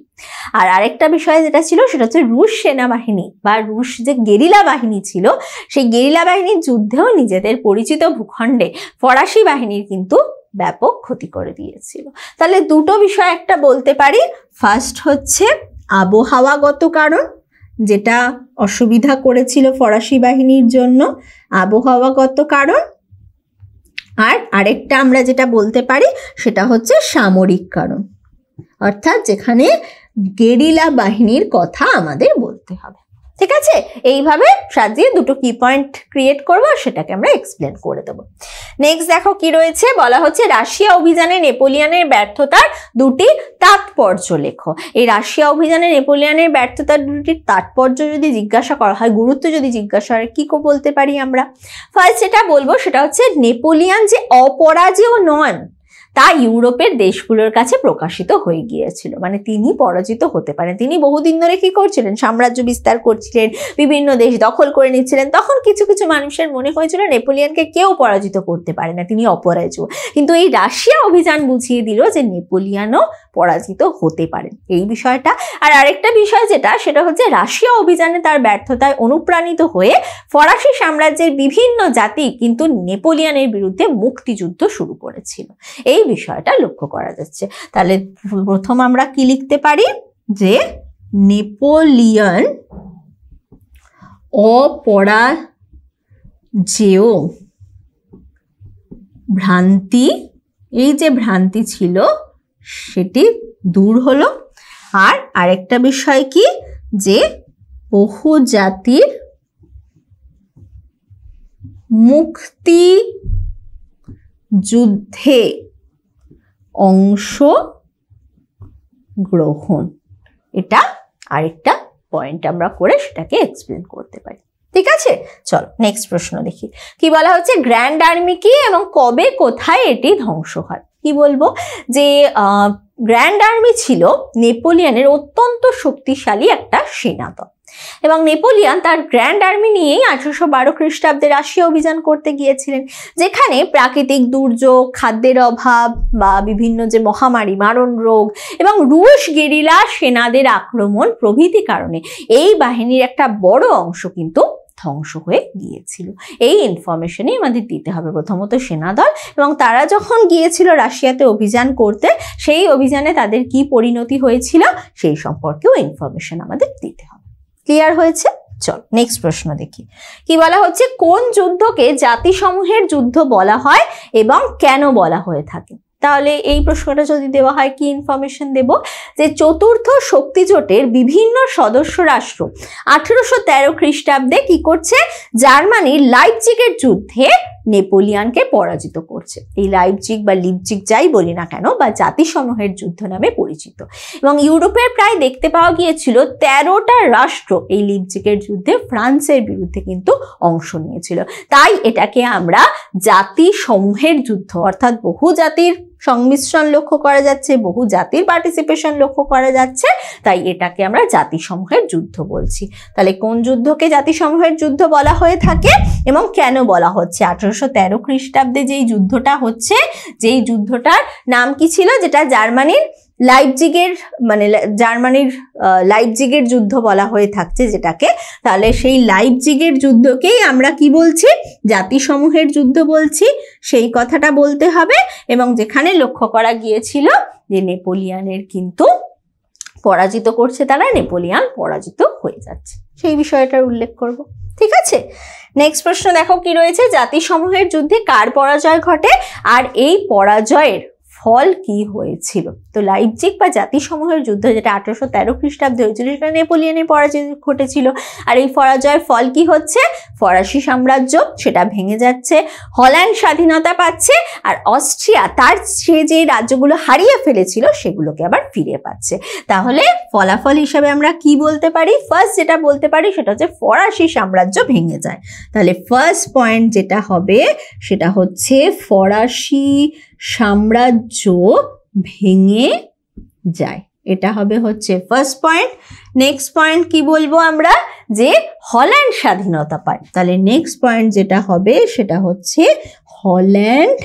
S2: আর আরেকটা বিষয় যেটা ছিল সেটা হচ্ছে রুশ সেনাবাহিনী বা রুশ যে গেরিলা বাহিনী ছিল সেই গেরিলা বাহিনীর যুদ্ধেও নিজেদের পরিচিত ভূখণ্ডে ফরাসি বাহিনীর কিন্তু ব্যাপক ক্ষতি করে দিয়েছিল তাহলে দুটো বিষয় একটা বলতে পারি ফার্স্ট হচ্ছে আবহাওয়াগত কারণ যেটা অসুবিধা করেছিল ফরাসি বাহিনীর জন্য আবহাওয়াগত কারণ আর আরেকটা আমরা যেটা বলতে পারি সেটা হচ্ছে সামরিক কারণ অর্থাৎ যেখানে গেরিলা বাহিনীর কথা আমাদের বলতে হবে ঠিক আছে এইভাবে সাজিয়ে দুটো কি পয়েন্ট ক্রিয়েট করবো আর সেটাকে আমরা এক্সপ্লেন করে দেবো নেক্সট দেখো কি রয়েছে বলা হচ্ছে রাশিয়া অভিযানে নেপোলিয়ানের ব্যর্থতার দুটি তাৎপর্য লেখো এই রাশিয়া অভিযানে নেপোলিয়ানের ব্যর্থতার দুটি তাৎপর্য যদি জিজ্ঞাসা করা হয় গুরুত্ব যদি জিজ্ঞাসা হয় কী বলতে পারি আমরা ফার্স্ট যেটা বলবো সেটা হচ্ছে নেপোলিয়ান যে অপরাজেয় নন তা ইউরোপের দেশগুলোর কাছে প্রকাশিত হয়ে গিয়েছিল মানে তিনি পরাজিত হতে পারেন তিনি বহুদিন ধরে কি করছিলেন সাম্রাজ্য বিস্তার করছিলেন বিভিন্ন দেশ দখল করে নিচ্ছিলেন তখন কিছু কিছু মানুষের মনে হয়েছিল নেপোলিয়ানকে কেউ পরাজিত করতে পারে না তিনি অপরাজিত কিন্তু এই রাশিয়া অভিযান বুঝিয়ে দিল যে নেপোলিয়ানও পরাজিত হতে পারেন এই বিষয়টা আর আরেকটা বিষয় যেটা সেটা হচ্ছে রাশিয়া অভিযানে তার ব্যর্থতায় অনুপ্রাণিত হয়ে ফরাসি সাম্রাজ্যের বিভিন্ন জাতি কিন্তু নেপোলিয়ানের বিরুদ্ধে মুক্তিযুদ্ধ শুরু করেছিল এই এই বিষয়টা লক্ষ্য করা যাচ্ছে তাহলে প্রথম আমরা কি লিখতে পারি যে নেপোলিয়ন অপরাজেয় ভ্রান্তি এই যে ভ্রান্তি ছিল সেটি দূর হলো আর আরেকটা বিষয় কি যে বহু জাতির মুক্তি যুদ্ধে অংশ গ্রহণ এটা আরেকটা পয়েন্ট আমরা করে সেটাকে এক্সপ্লেন করতে পারি ঠিক আছে চলো নেক্সট প্রশ্ন দেখি কি বলা হচ্ছে গ্র্যান্ড আর্মি কি এবং কবে কোথায় এটি ধ্বংস হয় কি বলবো যে গ্র্যান্ড আর্মি ছিল নেপোলিয়ানের অত্যন্ত শক্তিশালী একটা সেনাদল এবং নেপোলিয়ান তার গ্র্যান্ড আর্মি নিয়েই আঠারোশো বারো খ্রিস্টাব্দে রাশিয়া অভিযান করতে গিয়েছিলেন যেখানে প্রাকৃতিক দুর্যোগ খাদ্যের অভাব বা বিভিন্ন যে মহামারী মারণ রোগ এবং রুশ গেরিলা সেনাদের আক্রমণ প্রভৃতি কারণে এই বাহিনীর একটা বড় অংশ কিন্তু ধ্বংস হয়ে গিয়েছিল এই ইনফরমেশনই আমাদের দিতে হবে প্রথমত সেনাদল এবং তারা যখন গিয়েছিল রাশিয়াতে অভিযান করতে সেই অভিযানে তাদের কি পরিণতি হয়েছিল সেই সম্পর্কেও ইনফরমেশন আমাদের দিতে হবে ক্লিয়ার হয়েছে চল নেক্সট প্রশ্ন দেখি কি বলা হচ্ছে কোন যুদ্ধকে জাতিসমূহের যুদ্ধ বলা হয় এবং কেন বলা হয়ে থাকে তাহলে এই প্রশ্নটা যদি দেওয়া হয় কি ইনফরমেশন দেব যে চতুর্থ শক্তিজোটের বিভিন্ন সদস্য রাষ্ট্র আঠেরোশো তেরো খ্রিস্টাব্দে কি করছে জার্মানির লাইপচিকের যুদ্ধে নেপোলিয়ানকে পরাজিত করছে এই লাইপজিক বা লিপজিক যাই বলি না কেন বা জাতিসমূহের যুদ্ধ নামে পরিচিত এবং ইউরোপের প্রায় দেখতে পাওয়া গিয়েছিল তেরোটা রাষ্ট্র এই লিপজিকের যুদ্ধে ফ্রান্সের বিরুদ্ধে কিন্তু অংশ নিয়েছিল তাই এটাকে আমরা জাতিসমূহের যুদ্ধ অর্থাৎ বহু জাতির সংমিশ্রণ লক্ষ্য করা যাচ্ছে বহু জাতির পার্টিসিপেশন লক্ষ্য করা যাচ্ছে তাই এটাকে আমরা জাতিসমূহের যুদ্ধ বলছি তাহলে কোন যুদ্ধকে জাতিসমূহের যুদ্ধ বলা হয়ে থাকে এবং কেন বলা হচ্ছে আঠারোশো তেরো খ্রিস্টাব্দে যেই যুদ্ধটা হচ্ছে যেই যুদ্ধটার নাম কি ছিল যেটা জার্মানির লাইপজিগের মানে জার্মানির লাইপজিগের যুদ্ধ বলা হয়ে থাকছে যেটাকে তাহলে সেই লাইপজিগের যুদ্ধকেই আমরা কি বলছি জাতিসমূহের যুদ্ধ বলছি সেই কথাটা বলতে হবে এবং যেখানে লক্ষ্য করা গিয়েছিল যে নেপোলিয়ানের কিন্তু পরাজিত করছে তারা নেপোলিয়ান পরাজিত হয়ে যাচ্ছে সেই বিষয়টার উল্লেখ করব ঠিক আছে নেক্সট প্রশ্ন দেখো কি রয়েছে জাতিসমূহের যুদ্ধে কার পরাজয় ঘটে আর এই পরাজয়ের ফল কি হয়েছিল তো লাইপজিক বা জাতিসমূহের যুদ্ধ যেটা আঠারোশো তেরো খ্রিস্টাব্দে হয়েছিল সেটা নেপোলিয়নের পরাজয় ঘটেছিল আর এই পরাজয়ের ফল কি হচ্ছে ফরাসি সাম্রাজ্য সেটা ভেঙে যাচ্ছে হল্যান্ড স্বাধীনতা পাচ্ছে আর অস্ট্রিয়া তার সে যে রাজ্যগুলো হারিয়ে ফেলেছিল সেগুলোকে আবার ফিরে পাচ্ছে তাহলে ফলাফল হিসাবে আমরা কি বলতে পারি ফার্স্ট যেটা বলতে পারি সেটা হচ্ছে ফরাসি সাম্রাজ্য ভেঙে যায় তাহলে ফার্স্ট পয়েন্ট যেটা হবে সেটা হচ্ছে ফরাসি সাম্রাজ্য ভেঙে যায় এটা হবে হচ্ছে ফার্স্ট পয়েন্ট নেক্সট পয়েন্ট কি বলবো আমরা যে হল্যান্ড স্বাধীনতা পায় তাহলে নেক্সট পয়েন্ট যেটা হবে সেটা হচ্ছে হল্যান্ড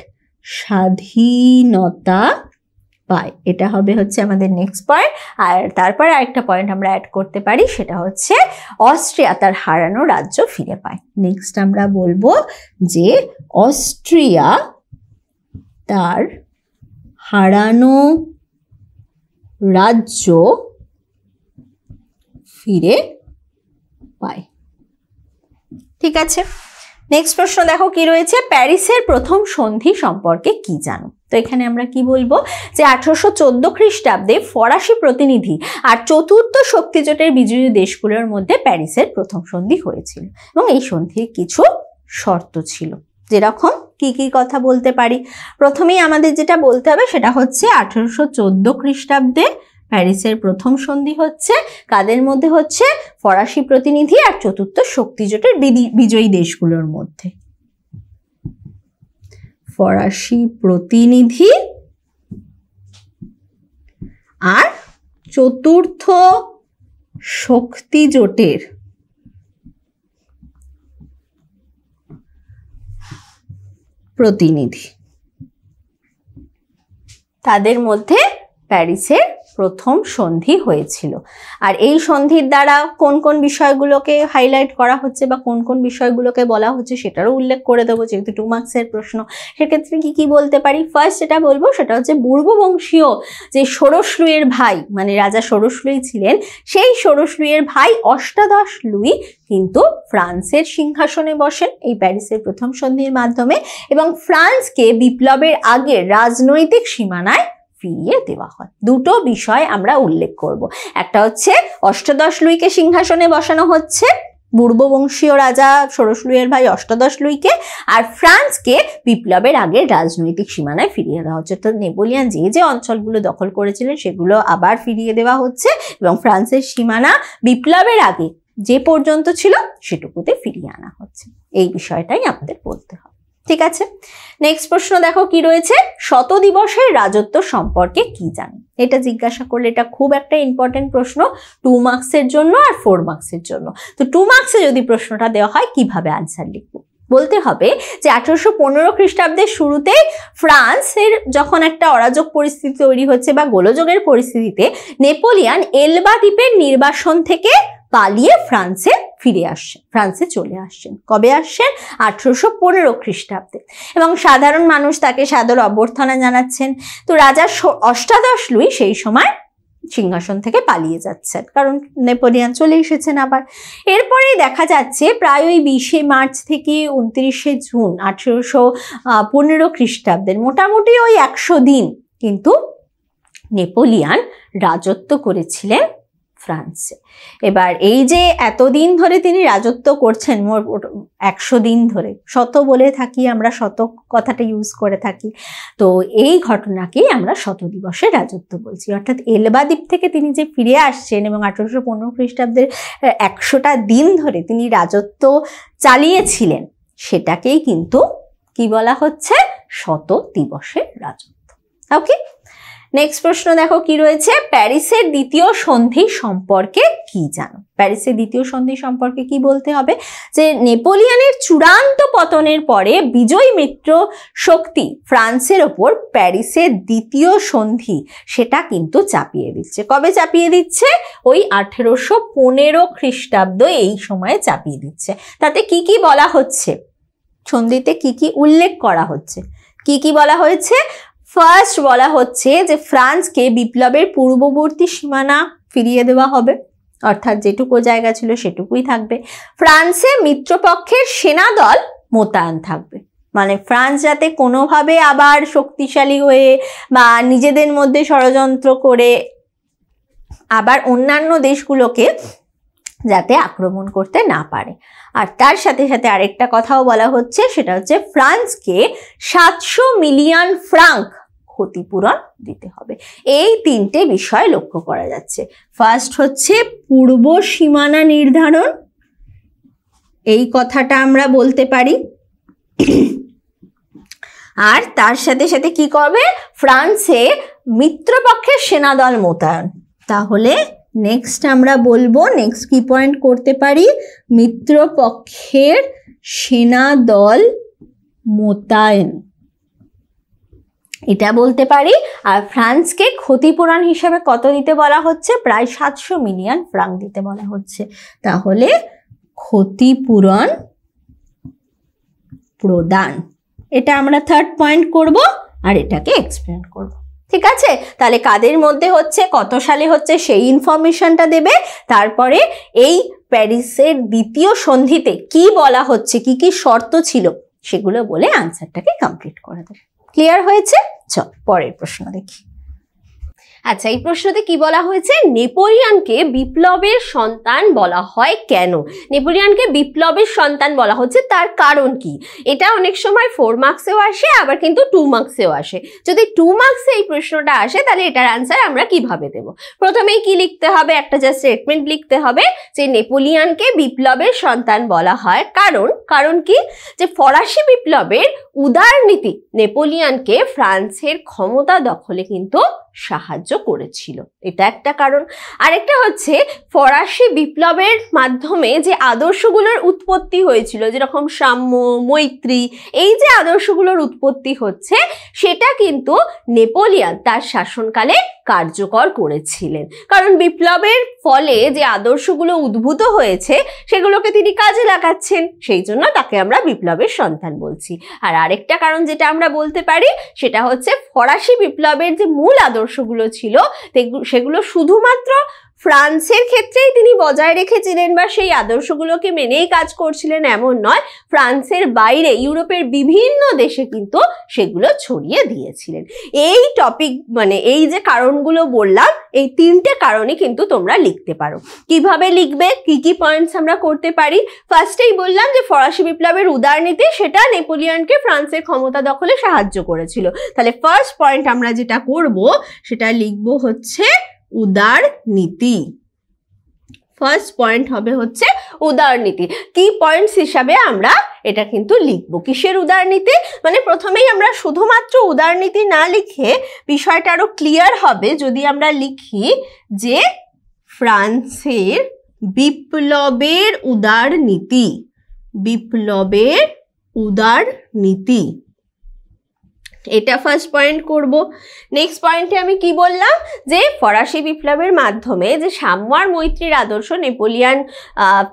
S2: স্বাধীনতা পায় এটা হবে হচ্ছে আমাদের নেক্সট পয়েন্ট আর তারপরে আরেকটা পয়েন্ট আমরা অ্যাড করতে পারি সেটা হচ্ছে অস্ট্রিয়া তার হারানো রাজ্য ফিরে পায় নেক্সট আমরা বলবো যে অস্ট্রিয়া তার হারানো রাজ্য ফিরে পায় ঠিক আছে নেক্সট প্রশ্ন দেখো কি রয়েছে প্যারিসের প্রথম সন্ধি সম্পর্কে কি জানো তো এখানে আমরা কি বলবো যে আঠারোশো চোদ্দ খ্রিস্টাব্দে ফরাসি প্রতিনিধি আর চতুর্থ শক্তিজোটের বিজয়ী দেশগুলোর মধ্যে প্যারিসের প্রথম সন্ধি হয়েছিল এবং এই সন্ধির কিছু শর্ত ছিল যেরকম কি কি কথা বলতে পারি প্রথমেই আমাদের যেটা বলতে হবে সেটা হচ্ছে আঠেরোশো চোদ্দো খ্রিস্টাব্দে প্যারিসের প্রথম সন্ধি হচ্ছে কাদের মধ্যে হচ্ছে ফরাসি প্রতিনিধি আর চতুর্থ শক্তিজোটের বিজয়ী দেশগুলোর মধ্যে ফরাসি প্রতিনিধি আর চতুর্থ শক্তি জোটের প্রতিনিধি তাদের মধ্যে প্যারিসের প্রথম সন্ধি হয়েছিল আর এই সন্ধির দ্বারা কোন কোন বিষয়গুলোকে হাইলাইট করা হচ্ছে বা কোন কোন বিষয়গুলোকে বলা হচ্ছে সেটারও উল্লেখ করে দেবো যেহেতু টু মার্কসের প্রশ্ন সেক্ষেত্রে কি কি বলতে পারি ফার্স্ট যেটা বলবো সেটা হচ্ছে পূর্ববংশীয় যে ষোড়শলুইয়ের ভাই মানে রাজা ষোড়শলুই ছিলেন সেই ষোড়শলুইয়ের ভাই অষ্টাদশ লুই কিন্তু ফ্রান্সের সিংহাসনে বসেন এই প্যারিসের প্রথম সন্ধির মাধ্যমে এবং ফ্রান্সকে বিপ্লবের আগে রাজনৈতিক সীমানায় ফিরিয়ে দেওয়া হয় দুটো বিষয় আমরা উল্লেখ করব। একটা হচ্ছে অষ্টাদশ লুইকে সিংহাসনে বসানো হচ্ছে পূর্ববংশীয় রাজা ষোড়শ লুইয়ের ভাই অষ্টাদশ লুইকে আর ফ্রান্সকে বিপ্লবের আগে রাজনৈতিক সীমানায় ফিরিয়ে দেওয়া হচ্ছে অর্থাৎ নেপোলিয়ান যে যে অঞ্চলগুলো দখল করেছিলেন সেগুলো আবার ফিরিয়ে দেওয়া হচ্ছে এবং ফ্রান্সের সীমানা বিপ্লবের আগে যে পর্যন্ত ছিল সেটুকুতে ফিরিয়ে আনা হচ্ছে এই বিষয়টাই আমাদের বলতে হবে ঠিক আছে নেক্সট প্রশ্ন দেখো কি রয়েছে শত দিবসের রাজত্ব সম্পর্কে কি জানো এটা জিজ্ঞাসা করলে এটা খুব একটা ইম্পর্টেন্ট প্রশ্ন টু মার্কসের জন্য আর ফোর মার্কসের জন্য তো টু মার্ক্সে যদি প্রশ্নটা দেওয়া হয় কিভাবে আনসার লিখবো বলতে হবে যে আঠারোশো পনেরো খ্রিস্টাব্দের শুরুতে ফ্রান্সের যখন একটা অরাজক পরিস্থিতি তৈরি হচ্ছে বা গোলযোগের পরিস্থিতিতে নেপোলিয়ান এলবা দ্বীপের নির্বাসন থেকে পালিয়ে ফ্রান্সে ফিরে আসছেন ফ্রান্সে চলে আসছেন কবে আসছেন আঠেরোশো পনেরো খ্রিস্টাব্দে এবং সাধারণ মানুষ তাকে সাদর অভ্যর্থনা জানাচ্ছেন তো রাজা অষ্টাদশ লুই সেই সময় সিংহাসন থেকে পালিয়ে যাচ্ছেন কারণ নেপোলিয়ান চলে এসেছেন আবার এরপরে দেখা যাচ্ছে প্রায় ওই বিশে মার্চ থেকে উনত্রিশে জুন আঠেরোশো পনেরো খ্রিস্টাব্দের মোটামুটি ওই একশো দিন কিন্তু নেপোলিয়ান রাজত্ব করেছিলেন ফ্রান্সে এবার এই যে এতদিন ধরে তিনি রাজত্ব করছেন মোট একশো দিন ধরে শত বলে থাকি আমরা শত কথাটা ইউজ করে থাকি তো এই ঘটনাকেই আমরা শত দিবসে রাজত্ব বলছি অর্থাৎ এলবা দ্বীপ থেকে তিনি যে ফিরে আসছেন এবং আঠেরোশো পনেরো খ্রিস্টাব্দের একশোটা দিন ধরে তিনি রাজত্ব চালিয়েছিলেন সেটাকেই কিন্তু কি বলা হচ্ছে শত দিবসের রাজত্ব ওকে নেক্সট প্রশ্ন দেখো কি রয়েছে প্যারিসের দ্বিতীয় সন্ধি সম্পর্কে কি জানো প্যারিসের দ্বিতীয় সন্ধি সম্পর্কে কি বলতে হবে যে নেপোলিয়ানের চূড়ান্ত পতনের পরে বিজয় মিত্র শক্তি ফ্রান্সের ওপর প্যারিসের দ্বিতীয় সন্ধি সেটা কিন্তু চাপিয়ে দিচ্ছে কবে চাপিয়ে দিচ্ছে ওই আঠেরোশো পনেরো খ্রিস্টাব্দ এই সময়ে চাপিয়ে দিচ্ছে তাতে কি কি বলা হচ্ছে সন্ধিতে কি কি উল্লেখ করা হচ্ছে কি কি বলা হয়েছে ফার্স্ট বলা হচ্ছে যে ফ্রান্সকে বিপ্লবের পূর্ববর্তী সীমানা ফিরিয়ে দেওয়া হবে অর্থাৎ যেটুকু জায়গা ছিল সেটুকুই থাকবে ফ্রান্সে মিত্রপক্ষের সেনা দল মোতায়েন থাকবে মানে ফ্রান্স যাতে কোনোভাবে আবার শক্তিশালী হয়ে বা নিজেদের মধ্যে ষড়যন্ত্র করে আবার অন্যান্য দেশগুলোকে যাতে আক্রমণ করতে না পারে আর তার সাথে সাথে আরেকটা কথাও বলা হচ্ছে সেটা হচ্ছে ফ্রান্সকে সাতশো মিলিয়ন ফ্রাঙ্ক ক্ষতিপূরণ দিতে হবে এই তিনটে বিষয় লক্ষ্য করা যাচ্ছে ফার্স্ট হচ্ছে পূর্ব সীমানা নির্ধারণ এই কথাটা আমরা বলতে পারি আর তার সাথে সাথে কি করবে ফ্রান্সে মিত্রপক্ষের সেনাদল মোতায়েন তাহলে নেক্সট আমরা বলবো নেক্সট কি পয়েন্ট করতে পারি মিত্রপক্ষের সেনা দল মোতায়েন এটা বলতে পারি আর ফ্রান্সকে ক্ষতিপূরণ হিসাবে কত দিতে বলা হচ্ছে প্রায় সাতশো মিলিয়ন ফ্রাঙ্ক দিতে বলা হচ্ছে তাহলে ক্ষতিপূরণ প্রদান এটা আমরা থার্ড পয়েন্ট করব আর এটাকে এক্সপ্লেন করব ঠিক আছে তাহলে কাদের মধ্যে হচ্ছে কত সালে হচ্ছে সেই ইনফরমেশনটা দেবে তারপরে এই প্যারিসের দ্বিতীয় সন্ধিতে কি বলা হচ্ছে কি কি শর্ত ছিল সেগুলো বলে আনসারটাকে কমপ্লিট করে দেবে ক্লিয়ার হয়েছে চল পরের প্রশ্ন দেখি আচ্ছা এই প্রশ্নতে কি বলা হয়েছে নেপোলিয়ানকে বিপ্লবের সন্তান বলা হয় কেন নেপোলিয়ানকে বিপ্লবের সন্তান বলা হচ্ছে তার কারণ কি এটা অনেক সময় ফোর মার্কসেও আসে আবার কিন্তু টু মার্কসেও আসে যদি টু মার্কসে এই প্রশ্নটা আসে তাহলে এটার আনসার আমরা কিভাবে দেব প্রথমেই কি লিখতে হবে একটা যা স্টেটমেন্ট লিখতে হবে যে নেপোলিয়ানকে বিপ্লবের সন্তান বলা হয় কারণ কারণ কি যে ফরাসি বিপ্লবের উদারনীতি নেপোলিয়ানকে ফ্রান্সের ক্ষমতা দখলে কিন্তু সাহায্য করেছিল এটা একটা কারণ আরেকটা হচ্ছে ফরাসি বিপ্লবের মাধ্যমে যে আদর্শগুলোর উৎপত্তি হয়েছিল যেরকম সাম্য মৈত্রী এই যে আদর্শগুলোর উৎপত্তি হচ্ছে সেটা কিন্তু নেপোলিয়ান তার শাসনকালে কার্যকর করেছিলেন কারণ বিপ্লবের ফলে যে আদর্শগুলো উদ্ভূত হয়েছে সেগুলোকে তিনি কাজে লাগাচ্ছেন সেই জন্য তাকে আমরা বিপ্লবের সন্তান বলছি আর আরেকটা কারণ যেটা আমরা বলতে পারি সেটা হচ্ছে ফরাসি বিপ্লবের যে মূল আদর্শগুলো ছিল সেগুলো শুধুমাত্র ফ্রান্সের ক্ষেত্রেই তিনি বজায় রেখেছিলেন বা সেই আদর্শগুলোকে মেনেই কাজ করছিলেন এমন নয় ফ্রান্সের বাইরে ইউরোপের বিভিন্ন দেশে কিন্তু সেগুলো ছড়িয়ে দিয়েছিলেন এই টপিক মানে এই যে কারণগুলো বললাম এই তিনটে কারণে কিন্তু তোমরা লিখতে পারো কিভাবে লিখবে কি কি পয়েন্টস আমরা করতে পারি ফার্স্টেই বললাম যে ফরাসি বিপ্লবের উদারনীতি সেটা নেপোলিয়নকে ফ্রান্সের ক্ষমতা দখলে সাহায্য করেছিল তাহলে ফার্স্ট পয়েন্ট আমরা যেটা করব সেটা লিখবো হচ্ছে উদার নীতি ফার্স্ট পয়েন্ট হবে হচ্ছে উদারনীতি কি পয়েন্টস হিসাবে আমরা এটা কিন্তু লিখব কিসের উদারনীতি মানে প্রথমেই আমরা শুধুমাত্র উদারনীতি না লিখে বিষয়টা আরও ক্লিয়ার হবে যদি আমরা লিখি যে ফ্রান্সের বিপ্লবের উদারনীতি বিপ্লবের উদারনীতি এটা ফার্স্ট পয়েন্ট করব নেক্সট পয়েন্টে আমি কি বললাম যে ফরাসি বিপ্লবের মাধ্যমে যে সাম্যার মৈত্রীর আদর্শ নেপোলিয়ান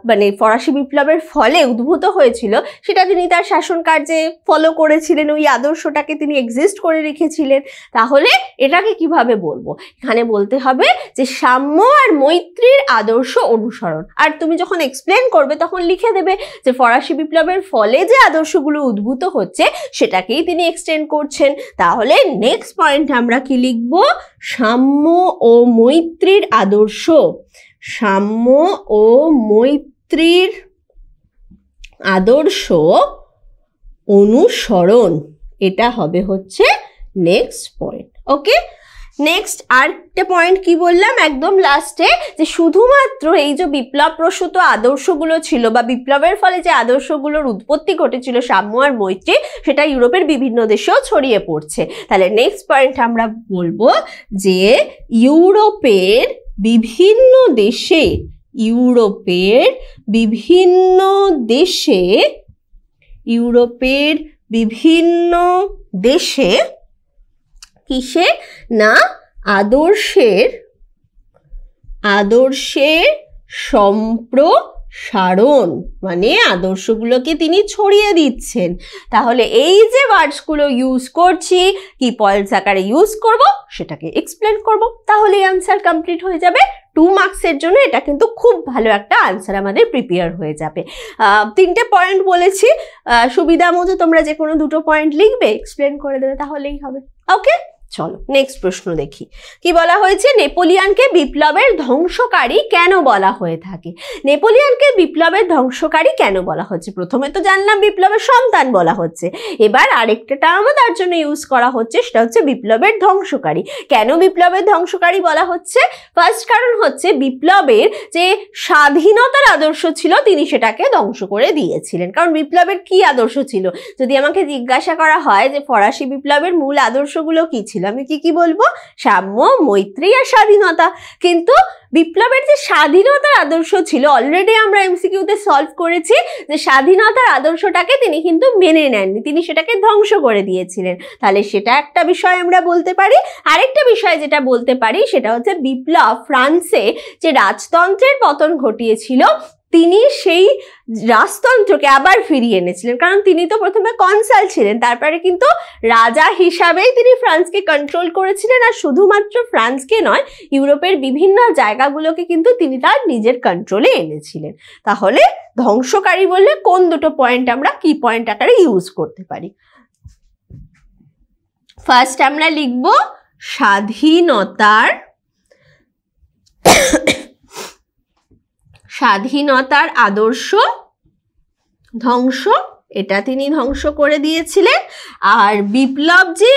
S2: মানে ফরাসি বিপ্লবের ফলে উদ্ভূত হয়েছিল সেটা তিনি তার শাসন কার্যে ফলো করেছিলেন ওই আদর্শটাকে তিনি এক্সিস্ট করে রেখেছিলেন তাহলে এটাকে কিভাবে বলবো এখানে বলতে হবে যে সাম্য আর মৈত্রীর আদর্শ অনুসরণ আর তুমি যখন এক্সপ্লেন করবে তখন লিখে দেবে যে ফরাসি বিপ্লবের ফলে যে আদর্শগুলো উদ্ভূত হচ্ছে সেটাকেই তিনি এক্সটেন্ড করছেন করছেন তাহলে নেক্সট পয়েন্ট আমরা কি লিখব সাম্য ও মৈত্রীর আদর্শ সাম্য ও মৈত্রীর আদর্শ অনুসরণ এটা হবে হচ্ছে নেক্সট পয়েন্ট ওকে নেক্সট আরেকটা পয়েন্ট কি বললাম একদম লাস্টে যে শুধুমাত্র এই যে বিপ্লব প্রসূত আদর্শগুলো ছিল বা বিপ্লবের ফলে যে আদর্শগুলোর উৎপত্তি ঘটেছিল সাম্য আর মৈত্রী সেটা ইউরোপের বিভিন্ন দেশেও ছড়িয়ে পড়ছে তাহলে নেক্সট পয়েন্ট আমরা বলবো যে ইউরোপের বিভিন্ন দেশে ইউরোপের বিভিন্ন দেশে ইউরোপের বিভিন্ন দেশে কিসে না আদর্শের আদর্শের সম্প্রসারণ মানে আদর্শগুলোকে তিনি ছড়িয়ে দিচ্ছেন তাহলে এই যে ওয়ার্ডসগুলো ইউজ করছি কি পয়েন্টস আকারে ইউজ করব সেটাকে এক্সপ্লেন করব তাহলে অ্যান্সার কমপ্লিট হয়ে যাবে টু মার্কসের জন্য এটা কিন্তু খুব ভালো একটা আনসার আমাদের প্রিপেয়ার হয়ে যাবে তিনটে পয়েন্ট বলেছি সুবিধা মতো তোমরা যে কোনো দুটো পয়েন্ট লিখবে এক্সপ্লেন করে দেবে তাহলেই হবে ওকে চলো নেক্সট প্রশ্ন দেখি কি বলা হয়েছে নেপোলিয়ানকে বিপ্লবের ধ্বংসকারী কেন বলা হয়ে থাকে নেপোলিয়ানকে বিপ্লবের ধ্বংসকারী কেন বলা হচ্ছে প্রথমে তো জানলাম বিপ্লবের সন্তান বলা হচ্ছে এবার আরেকটা টার্মও তার জন্য ইউজ করা হচ্ছে সেটা হচ্ছে বিপ্লবের ধ্বংসকারী কেন বিপ্লবের ধ্বংসকারী বলা হচ্ছে ফার্স্ট কারণ হচ্ছে বিপ্লবের যে স্বাধীনতার আদর্শ ছিল তিনি সেটাকে ধ্বংস করে দিয়েছিলেন কারণ বিপ্লবের কি আদর্শ ছিল যদি আমাকে জিজ্ঞাসা করা হয় যে ফরাসি বিপ্লবের মূল আদর্শগুলো কী ছিল ছিল আমি কি কি বলবো সাম্য মৈত্রী আর স্বাধীনতা কিন্তু বিপ্লবের যে স্বাধীনতার আদর্শ ছিল অলরেডি আমরা এমসিকিউতে সলভ করেছি যে স্বাধীনতার আদর্শটাকে তিনি কিন্তু মেনে নেননি তিনি সেটাকে ধ্বংস করে দিয়েছিলেন তাহলে সেটা একটা বিষয় আমরা বলতে পারি আরেকটা বিষয় যেটা বলতে পারি সেটা হচ্ছে বিপ্লব ফ্রান্সে যে রাজতন্ত্রের পতন ঘটিয়েছিল তিনি সেই রাজতন্ত্রকে আবার ফিরিয়ে এনেছিলেন কারণ তিনি তো প্রথমে কনসাল ছিলেন তারপরে কিন্তু রাজা হিসাবেই তিনি ফ্রান্সকে কন্ট্রোল করেছিলেন আর শুধুমাত্র ফ্রান্সকে নয় ইউরোপের বিভিন্ন জায়গাগুলোকে কিন্তু তিনি তার নিজের কন্ট্রোলে এনেছিলেন তাহলে ধ্বংসকারী বললে কোন দুটো পয়েন্ট আমরা কি পয়েন্ট আকারে ইউজ করতে পারি ফার্স্ট আমরা লিখব স্বাধীনতার স্বাধীনতার আদর্শ ধ্বংস এটা তিনি ধ্বংস করে দিয়েছিলেন আর বিপ্লব যে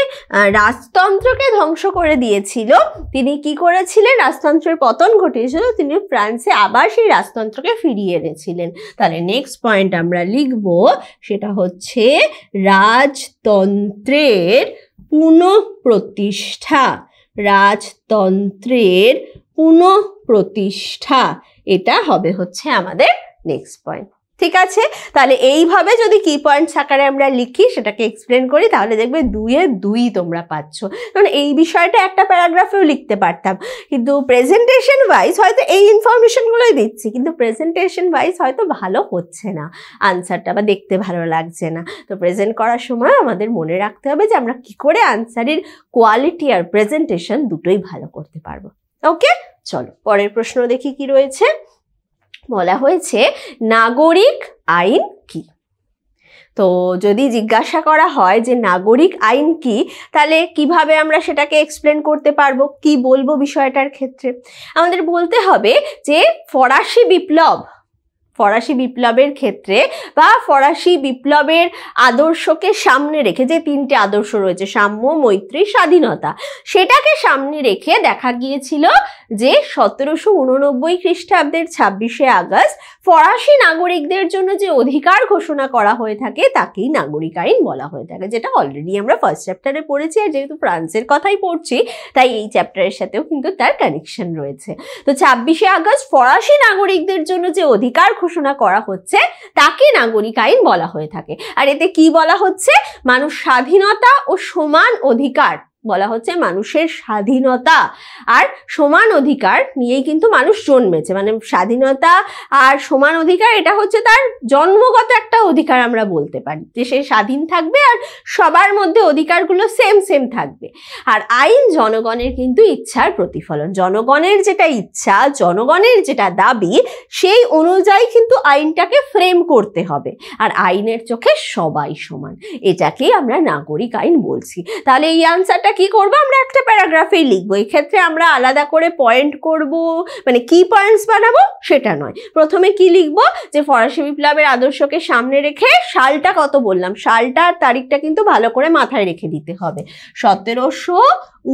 S2: রাজতন্ত্রকে ধ্বংস করে দিয়েছিল তিনি কি করেছিলেন রাজতন্ত্রের পতন ঘটিয়েছিল তিনি ফ্রান্সে আবার সেই রাজতন্ত্রকে ফিরিয়ে এনেছিলেন তাহলে নেক্সট পয়েন্ট আমরা লিখব সেটা হচ্ছে রাজতন্ত্রের পুনঃপ্রতিষ্ঠা রাজতন্ত্রের পুনঃপ্রতিষ্ঠা এটা হবে হচ্ছে আমাদের নেক্সট পয়েন্ট ঠিক আছে তাহলে এইভাবে যদি কি পয়েন্ট আকারে আমরা লিখি সেটাকে এক্সপ্লেন করি তাহলে দেখবে দুয়ে দুই তোমরা পাচ্ছ কারণ এই বিষয়টা একটা প্যারাগ্রাফেও লিখতে পারতাম কিন্তু প্রেজেন্টেশন ওয়াইজ হয়তো এই ইনফরমেশনগুলোই দিচ্ছি কিন্তু প্রেজেন্টেশন ওয়াইজ হয়তো ভালো হচ্ছে না আনসারটা বা দেখতে ভালো লাগছে না তো প্রেজেন্ট করার সময় আমাদের মনে রাখতে হবে যে আমরা কি করে আনসারের কোয়ালিটি আর প্রেজেন্টেশন দুটোই ভালো করতে পারবো ওকে চলো পরের প্রশ্ন দেখি কি রয়েছে বলা হয়েছে নাগরিক আইন কি তো যদি জিজ্ঞাসা করা হয় যে নাগরিক আইন কি তাহলে কিভাবে আমরা সেটাকে এক্সপ্লেন করতে পারবো কি বলবো বিষয়টার ক্ষেত্রে আমাদের বলতে হবে যে ফরাসি বিপ্লব ফরাসি বিপ্লবের ক্ষেত্রে বা ফরাসি বিপ্লবের আদর্শকে সামনে রেখে যে তিনটে আদর্শ রয়েছে সাম্য মৈত্রী স্বাধীনতা সেটাকে সামনে রেখে দেখা গিয়েছিল যে সতেরোশো উননব্বই খ্রিস্টাব্দের ছাব্বিশে আগস্ট ফরাসি নাগরিকদের জন্য যে অধিকার ঘোষণা করা হয়ে থাকে তাকেই নাগরিক আইন বলা হয়ে থাকে যেটা অলরেডি আমরা ফার্স্ট চ্যাপ্টারে পড়েছি আর যেহেতু ফ্রান্সের কথাই পড়ছি তাই এই চ্যাপ্টারের সাথেও কিন্তু তার কানেকশন রয়েছে তো ছাব্বিশে আগস্ট ফরাসি নাগরিকদের জন্য যে অধিকার ঘোষণা করা হচ্ছে তাকে নাগরিক আইন বলা হয়ে থাকে আর এতে কি বলা হচ্ছে মানুষ স্বাধীনতা ও সমান অধিকার বলা হচ্ছে মানুষের স্বাধীনতা আর সমান অধিকার নিয়েই কিন্তু মানুষ জন্মেছে মানে স্বাধীনতা আর সমান অধিকার এটা হচ্ছে তার জন্মগত একটা অধিকার আমরা বলতে পারি যে সে স্বাধীন থাকবে আর সবার মধ্যে অধিকারগুলো সেম সেম থাকবে আর আইন জনগণের কিন্তু ইচ্ছার প্রতিফলন জনগণের যেটা ইচ্ছা জনগণের যেটা দাবি সেই অনুযায়ী কিন্তু আইনটাকে ফ্রেম করতে হবে আর আইনের চোখে সবাই সমান এটাকেই আমরা নাগরিক আইন বলছি তাহলে এই আনসারটা কি করব আমরা একটা প্যারাগ্রাফে লিখব এক্ষেত্রে আমরা আলাদা করে পয়েন্ট করব মানে কি পয়েন্টস বানাবো সেটা নয় প্রথমে কি লিখব যে ফরাসি বিপ্লবের আদর্শকে সামনে রেখে সালটা কত বললাম সালটা আর তারিখটা কিন্তু ভালো করে মাথায় রেখে দিতে হবে সতেরোশো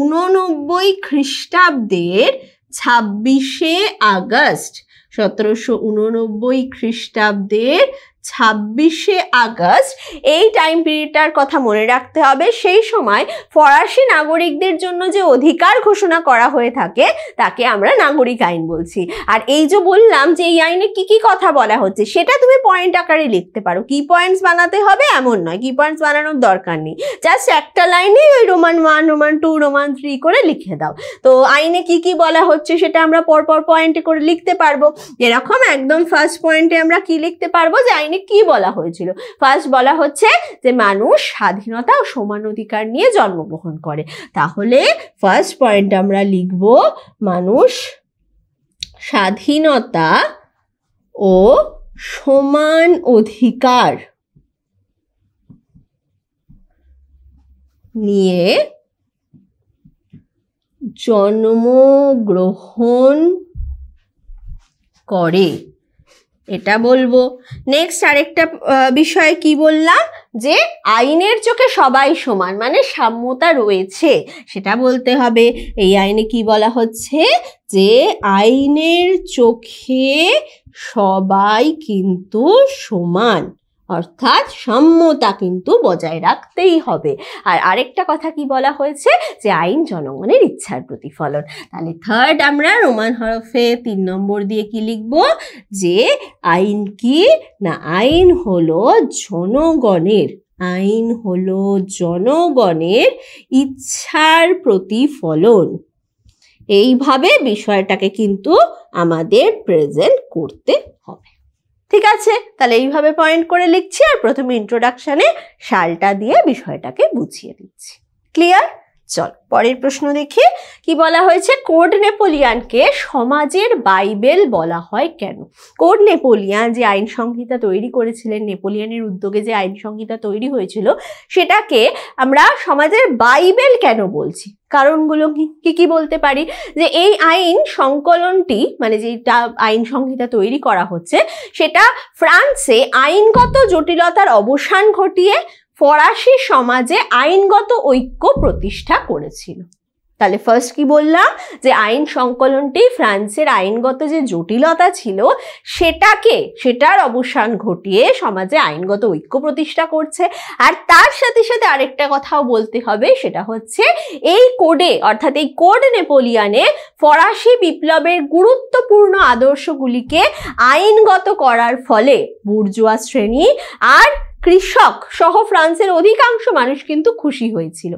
S2: উননব্বই খ্রিস্টাব্দের ছাব্বিশে আগস্ট সতেরোশো উননব্বই খ্রিস্টাব্দের ছাব্বিশে আগস্ট এই টাইম পিরিয়ডটার কথা মনে রাখতে হবে সেই সময় ফরাসি নাগরিকদের জন্য যে অধিকার ঘোষণা করা হয়ে থাকে তাকে আমরা নাগরিক আইন বলছি আর এই যে বললাম যে এই আইনে কি কি কথা বলা হচ্ছে সেটা তুমি পয়েন্ট আকারে লিখতে পারো কি পয়েন্টস বানাতে হবে এমন নয় কি পয়েন্টস বানানোর দরকার নেই জাস্ট একটা লাইনেই ওই Roman one Roman two Roman three করে লিখে দাও তো আইনে কি কি বলা হচ্ছে সেটা আমরা পরপর পয়েন্টে করে লিখতে পারবো এরকম একদম ফার্স্ট পয়েন্টে আমরা কি লিখতে পারবো যে আইন আইনে মানে কি বলা হয়েছিল ফার্স্ট বলা হচ্ছে যে মানুষ স্বাধীনতা ও সমান অধিকার নিয়ে জন্মগ্রহণ করে তাহলে ফার্স্ট পয়েন্ট আমরা লিখব মানুষ স্বাধীনতা ও সমান অধিকার নিয়ে জন্মগ্রহণ করে এটা বলবো নেক্সট আরেকটা বিষয়ে কি বললাম যে আইনের চোখে সবাই সমান মানে সাম্যতা রয়েছে সেটা বলতে হবে এই আইনে কি বলা হচ্ছে যে আইনের চোখে সবাই কিন্তু সমান অর্থাৎ সাম্যতা কিন্তু বজায় রাখতেই হবে আর আরেকটা কথা কি বলা হয়েছে যে আইন জনগণের ইচ্ছার প্রতিফলন তাহলে থার্ড আমরা রোমান হরফে তিন নম্বর দিয়ে কি লিখব যে আইন কি না আইন হলো জনগণের আইন হলো জনগণের ইচ্ছার প্রতিফলন এইভাবে বিষয়টাকে কিন্তু আমাদের প্রেজেন্ট করতে ঠিক আছে তাহলে এইভাবে পয়েন্ট করে লিখছি আর প্রথমে ইন্ট্রোডাকশানে শালটা দিয়ে বিষয়টাকে বুঝিয়ে দিচ্ছি ক্লিয়ার চল পরের প্রশ্ন দেখি কি বলা হয়েছে কোড নেপোলিয়ানকে সমাজের বাইবেল বলা হয় কেন কোড নেপোলিয়ান যে আইন সংহিতা তৈরি করেছিলেন নেপোলিয়ানের উদ্যোগে যে আইন সংহিতা তৈরি হয়েছিল সেটাকে আমরা সমাজের বাইবেল কেন বলছি কারণগুলো কি কি বলতে পারি যে এই আইন সংকলনটি মানে যেটা আইন সংহিতা তৈরি করা হচ্ছে সেটা ফ্রান্সে আইনগত জটিলতার অবসান ঘটিয়ে ফরাসি সমাজে আইনগত ঐক্য প্রতিষ্ঠা করেছিল তাহলে ফার্স্ট কি বললাম যে আইন সংকলনটি ফ্রান্সের আইনগত যে জটিলতা ছিল সেটাকে সেটার অবসান ঘটিয়ে সমাজে আইনগত ঐক্য প্রতিষ্ঠা করছে আর তার সাথে সাথে আরেকটা কথাও বলতে হবে সেটা হচ্ছে এই কোডে অর্থাৎ এই কোড নেপোলিয়ানে ফরাসি বিপ্লবের গুরুত্বপূর্ণ আদর্শগুলিকে আইনগত করার ফলে বুর্জুয়া শ্রেণী আর কৃষক সহ ফ্রান্সের অধিকাংশ মানুষ কিন্তু খুশি হয়েছিল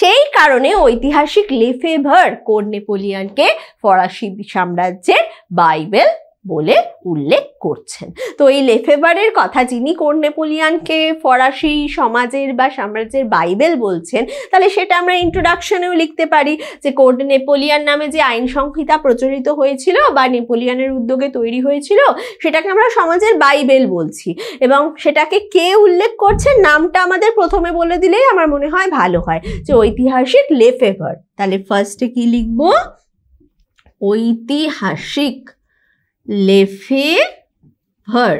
S2: সেই কারণে ঐতিহাসিক লেফেভার কোড নেপোলিয়ানকে ফরাসি সাম্রাজ্যের বাইবেল বলে উল্লেখ করছেন তো এই লেফেবারের কথা যিনি নেপোলিয়ানকে ফরাসি সমাজের বা সাম্রাজ্যের বাইবেল বলছেন তাহলে সেটা আমরা ইন্ট্রোডাকশনেও লিখতে পারি যে কোর্ট নেপোলিয়ান নামে যে আইন সংহিতা প্রচলিত হয়েছিল বা নেপোলিয়ানের উদ্যোগে তৈরি হয়েছিল সেটাকে আমরা সমাজের বাইবেল বলছি এবং সেটাকে কে উল্লেখ করছেন নামটা আমাদের প্রথমে বলে দিলেই আমার মনে হয় ভালো হয় যে ঐতিহাসিক লেফেভার তাহলে ফার্স্টে কি লিখবো ঐতিহাসিক লেফে ভার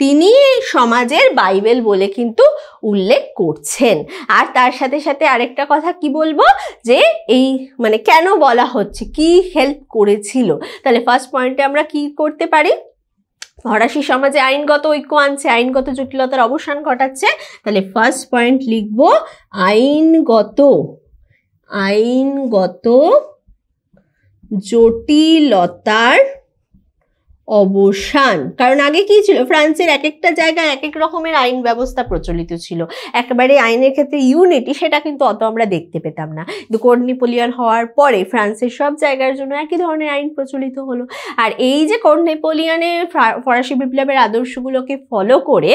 S2: তিনি এই সমাজের বাইবেল বলে কিন্তু উল্লেখ করছেন আর তার সাথে সাথে আরেকটা কথা কি বলবো যে এই মানে কেন বলা হচ্ছে কি হেল্প করেছিল তাহলে ফার্স্ট পয়েন্টে আমরা কি করতে পারি ফরাসি সমাজে আইনগত ঐক্য আনছে আইনগত জটিলতার অবসান ঘটাচ্ছে তাহলে ফার্স্ট পয়েন্ট লিখব আইনগত আইনগত জটিলতার অবসান কারণ আগে কি ছিল ফ্রান্সের এক একটা জায়গায় এক এক রকমের আইন ব্যবস্থা প্রচলিত ছিল একেবারে আইনের ক্ষেত্রে ইউনিটি সেটা কিন্তু অত আমরা দেখতে পেতাম না কিন্তু কোড হওয়ার পরে ফ্রান্সের সব জায়গার জন্য একই ধরনের আইন প্রচলিত হলো আর এই যে কোড ফরাসি বিপ্লবের আদর্শগুলোকে ফলো করে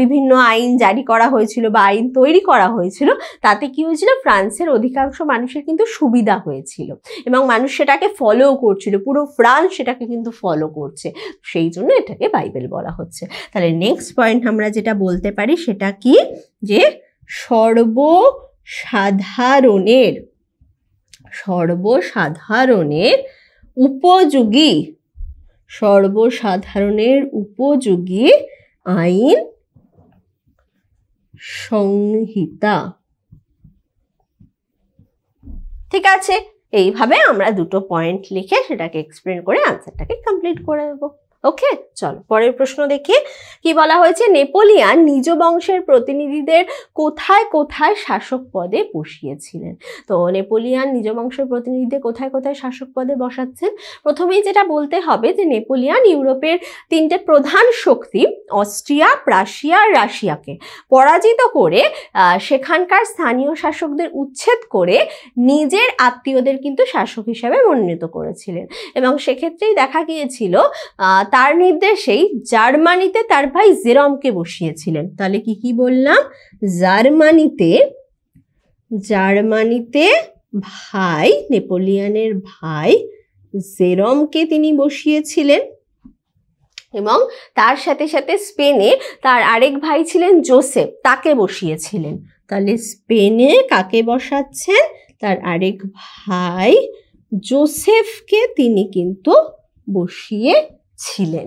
S2: বিভিন্ন আইন জারি করা হয়েছিল বা আইন তৈরি করা হয়েছিল তাতে কি হয়েছিল ফ্রান্সের অধিকাংশ মানুষের কিন্তু সুবিধা হয়েছিল এবং মানুষ সেটাকে ফলোও করছিল পুরো ফ্রান্স সেটাকে কিন্তু ফলো করছিল হচ্ছে সেই জন্য এটাকে বাইবেল বলা হচ্ছে তাহলে নেক্সট পয়েন্ট আমরা যেটা বলতে পারি সেটা কি যে সর্বসাধারণের সর্বসাধারণের উপযোগী সর্বসাধারণের উপযোগী আইন সংহিতা ঠিক আছে এইভাবে আমরা দুটো পয়েন্ট লিখে সেটাকে এক্সপ্লেন করে আনসারটাকে কমপ্লিট করে দেবো ওকে চলো পরের প্রশ্ন দেখি কি বলা হয়েছে নেপোলিয়ান নিজ বংশের প্রতিনিধিদের কোথায় কোথায় শাসক পদে বসিয়েছিলেন তো নেপোলিয়ান নিজ বংশের প্রতিনিধিদের কোথায় কোথায় শাসক পদে বসাচ্ছেন প্রথমেই যেটা বলতে হবে যে নেপোলিয়ান ইউরোপের তিনটে প্রধান শক্তি অস্ট্রিয়া প্রাশিয়া আর রাশিয়াকে পরাজিত করে সেখানকার স্থানীয় শাসকদের উচ্ছেদ করে নিজের আত্মীয়দের কিন্তু শাসক হিসাবে মনোনীত করেছিলেন এবং সেক্ষেত্রেই দেখা গিয়েছিল তার নির্দেশেই জার্মানিতে তার ভাই জেরমকে বসিয়েছিলেন তাহলে কি কি বললাম জার্মানিতে জার্মানিতে ভাই নেপোলিয়ানের ভাই জেরমকে তিনি বসিয়েছিলেন এবং তার সাথে সাথে স্পেনে তার আরেক ভাই ছিলেন জোসেফ তাকে বসিয়েছিলেন তাহলে স্পেনে কাকে বসাচ্ছেন তার আরেক ভাই জোসেফকে তিনি কিন্তু বসিয়ে ছিলেন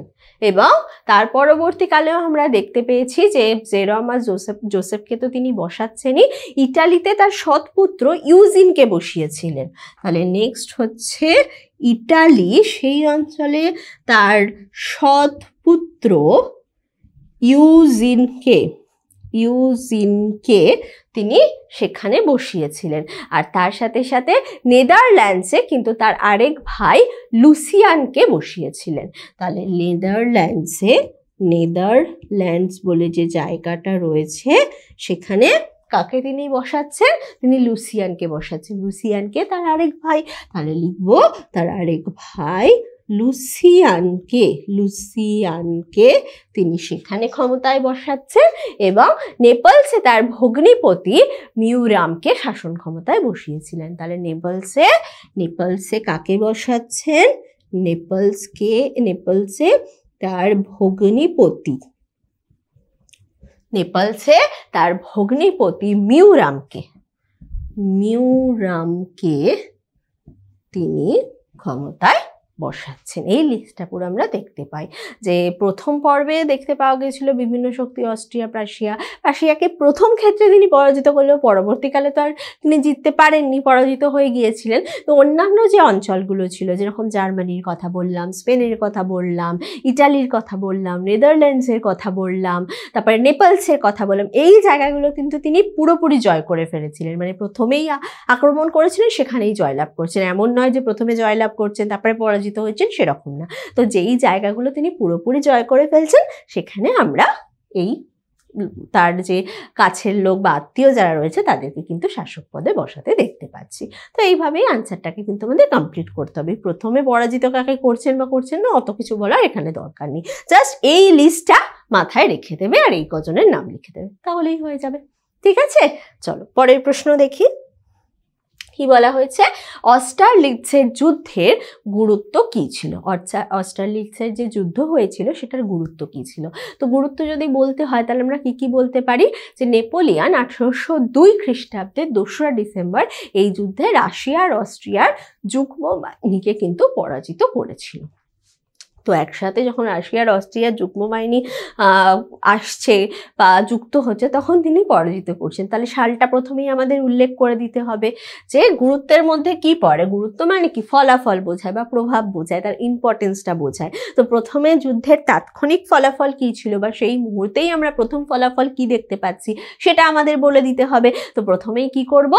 S2: এবং তার পরবর্তীকালেও আমরা দেখতে পেয়েছি যে জেরোমা জোসেফ জোসেফকে তো তিনি বসাচ্ছেনই ইটালিতে তার সৎপুত্র ইউজিনকে বসিয়েছিলেন তাহলে নেক্সট হচ্ছে ইটালি সেই অঞ্চলে তার সৎপুত্র ইউজিনকে ইউজিনকে তিনি সেখানে বসিয়েছিলেন আর তার সাথে সাথে নেদারল্যান্ডসে কিন্তু তার আরেক ভাই লুসিয়ানকে বসিয়েছিলেন তাহলে নেদারল্যান্ডসে নেদারল্যান্ডস বলে যে জায়গাটা রয়েছে সেখানে কাকে তিনি বসাচ্ছেন তিনি লুসিয়ানকে বসাচ্ছেন লুসিয়ানকে তার আরেক ভাই তাহলে লিখব তার আরেক ভাই লুসিয়ানকে লুসিয়ানকে তিনি সেখানে ক্ষমতায় বসাচ্ছেন এবং নেপালসে তার ভগ্নীপতি মিউরামকে শাসন ক্ষমতায় বসিয়েছিলেন তাহলে নেপলসে নেপালসে কাকে বসাচ্ছেন নেপলসকে নেপলসে তার ভগ্নিপতি নেপালসে তার ভগ্নিপতি মিউরামকে মিউরামকে তিনি ক্ষমতায় বসাচ্ছেন এই লিস্টটা পুরো আমরা দেখতে পাই যে প্রথম পর্বে দেখতে পাওয়া গেছিল বিভিন্ন শক্তি অস্ট্রিয়া প্রাশিয়া প্রাশিয়াকে প্রথম ক্ষেত্রে তিনি পরাজিত করলেও পরবর্তীকালে তো আর তিনি জিততে পারেননি পরাজিত হয়ে গিয়েছিলেন তো অন্যান্য যে অঞ্চলগুলো ছিল যেরকম জার্মানির কথা বললাম স্পেনের কথা বললাম ইটালির কথা বললাম নেদারল্যান্ডসের কথা বললাম তারপরে নেপালসের কথা বললাম এই জায়গাগুলো কিন্তু তিনি পুরোপুরি জয় করে ফেলেছিলেন মানে প্রথমেই আক্রমণ করেছিলেন সেখানেই জয়লাভ করছেন এমন নয় যে প্রথমে জয়লাভ করছেন তারপরে পরাজিত পরাজিত হয়েছেন সেরকম না তো যেই জায়গাগুলো তিনি পুরোপুরি জয় করে ফেলছেন সেখানে আমরা এই তার যে কাছের লোক বা আত্মীয় যারা রয়েছে তাদেরকে কিন্তু শাসক পদে বসাতে দেখতে পাচ্ছি তো এইভাবেই আনসারটাকে কিন্তু আমাদের কমপ্লিট করতে হবে প্রথমে পরাজিত কাকে করছেন বা করছেন না অত কিছু বলার এখানে দরকার নেই জাস্ট এই লিস্টটা মাথায় রেখে দেবে আর এই কজনের নাম লিখে দেবে তাহলেই হয়ে যাবে ঠিক আছে চলো পরের প্রশ্ন দেখি কি বলা হয়েছে লিগসের যুদ্ধের গুরুত্ব কি ছিল অর্থাৎ লিগসের যে যুদ্ধ হয়েছিল সেটার গুরুত্ব কি ছিল তো গুরুত্ব যদি বলতে হয় তাহলে আমরা কি কি বলতে পারি যে নেপোলিয়ান আঠারোশো দুই খ্রিস্টাব্দে দোসরা ডিসেম্বর এই যুদ্ধে রাশিয়া আর অস্ট্রিয়ার যুগ্ম বাহিনীকে কিন্তু পরাজিত করেছিল তো একসাথে যখন রাশিয়ার অস্ট্রিয়ার যুগ্ম বাহিনী আসছে বা যুক্ত হচ্ছে তখন তিনি পরাজিত করছেন তাহলে সালটা প্রথমেই আমাদের উল্লেখ করে দিতে হবে যে গুরুত্বের মধ্যে কি পড়ে গুরুত্ব মানে কি ফলাফল বোঝায় বা প্রভাব বোঝায় তার ইম্পর্টেন্সটা বোঝায় তো প্রথমে যুদ্ধের তাৎক্ষণিক ফলাফল কি ছিল বা সেই মুহূর্তেই আমরা প্রথম ফলাফল কি দেখতে পাচ্ছি সেটা আমাদের বলে দিতে হবে তো প্রথমেই কি করব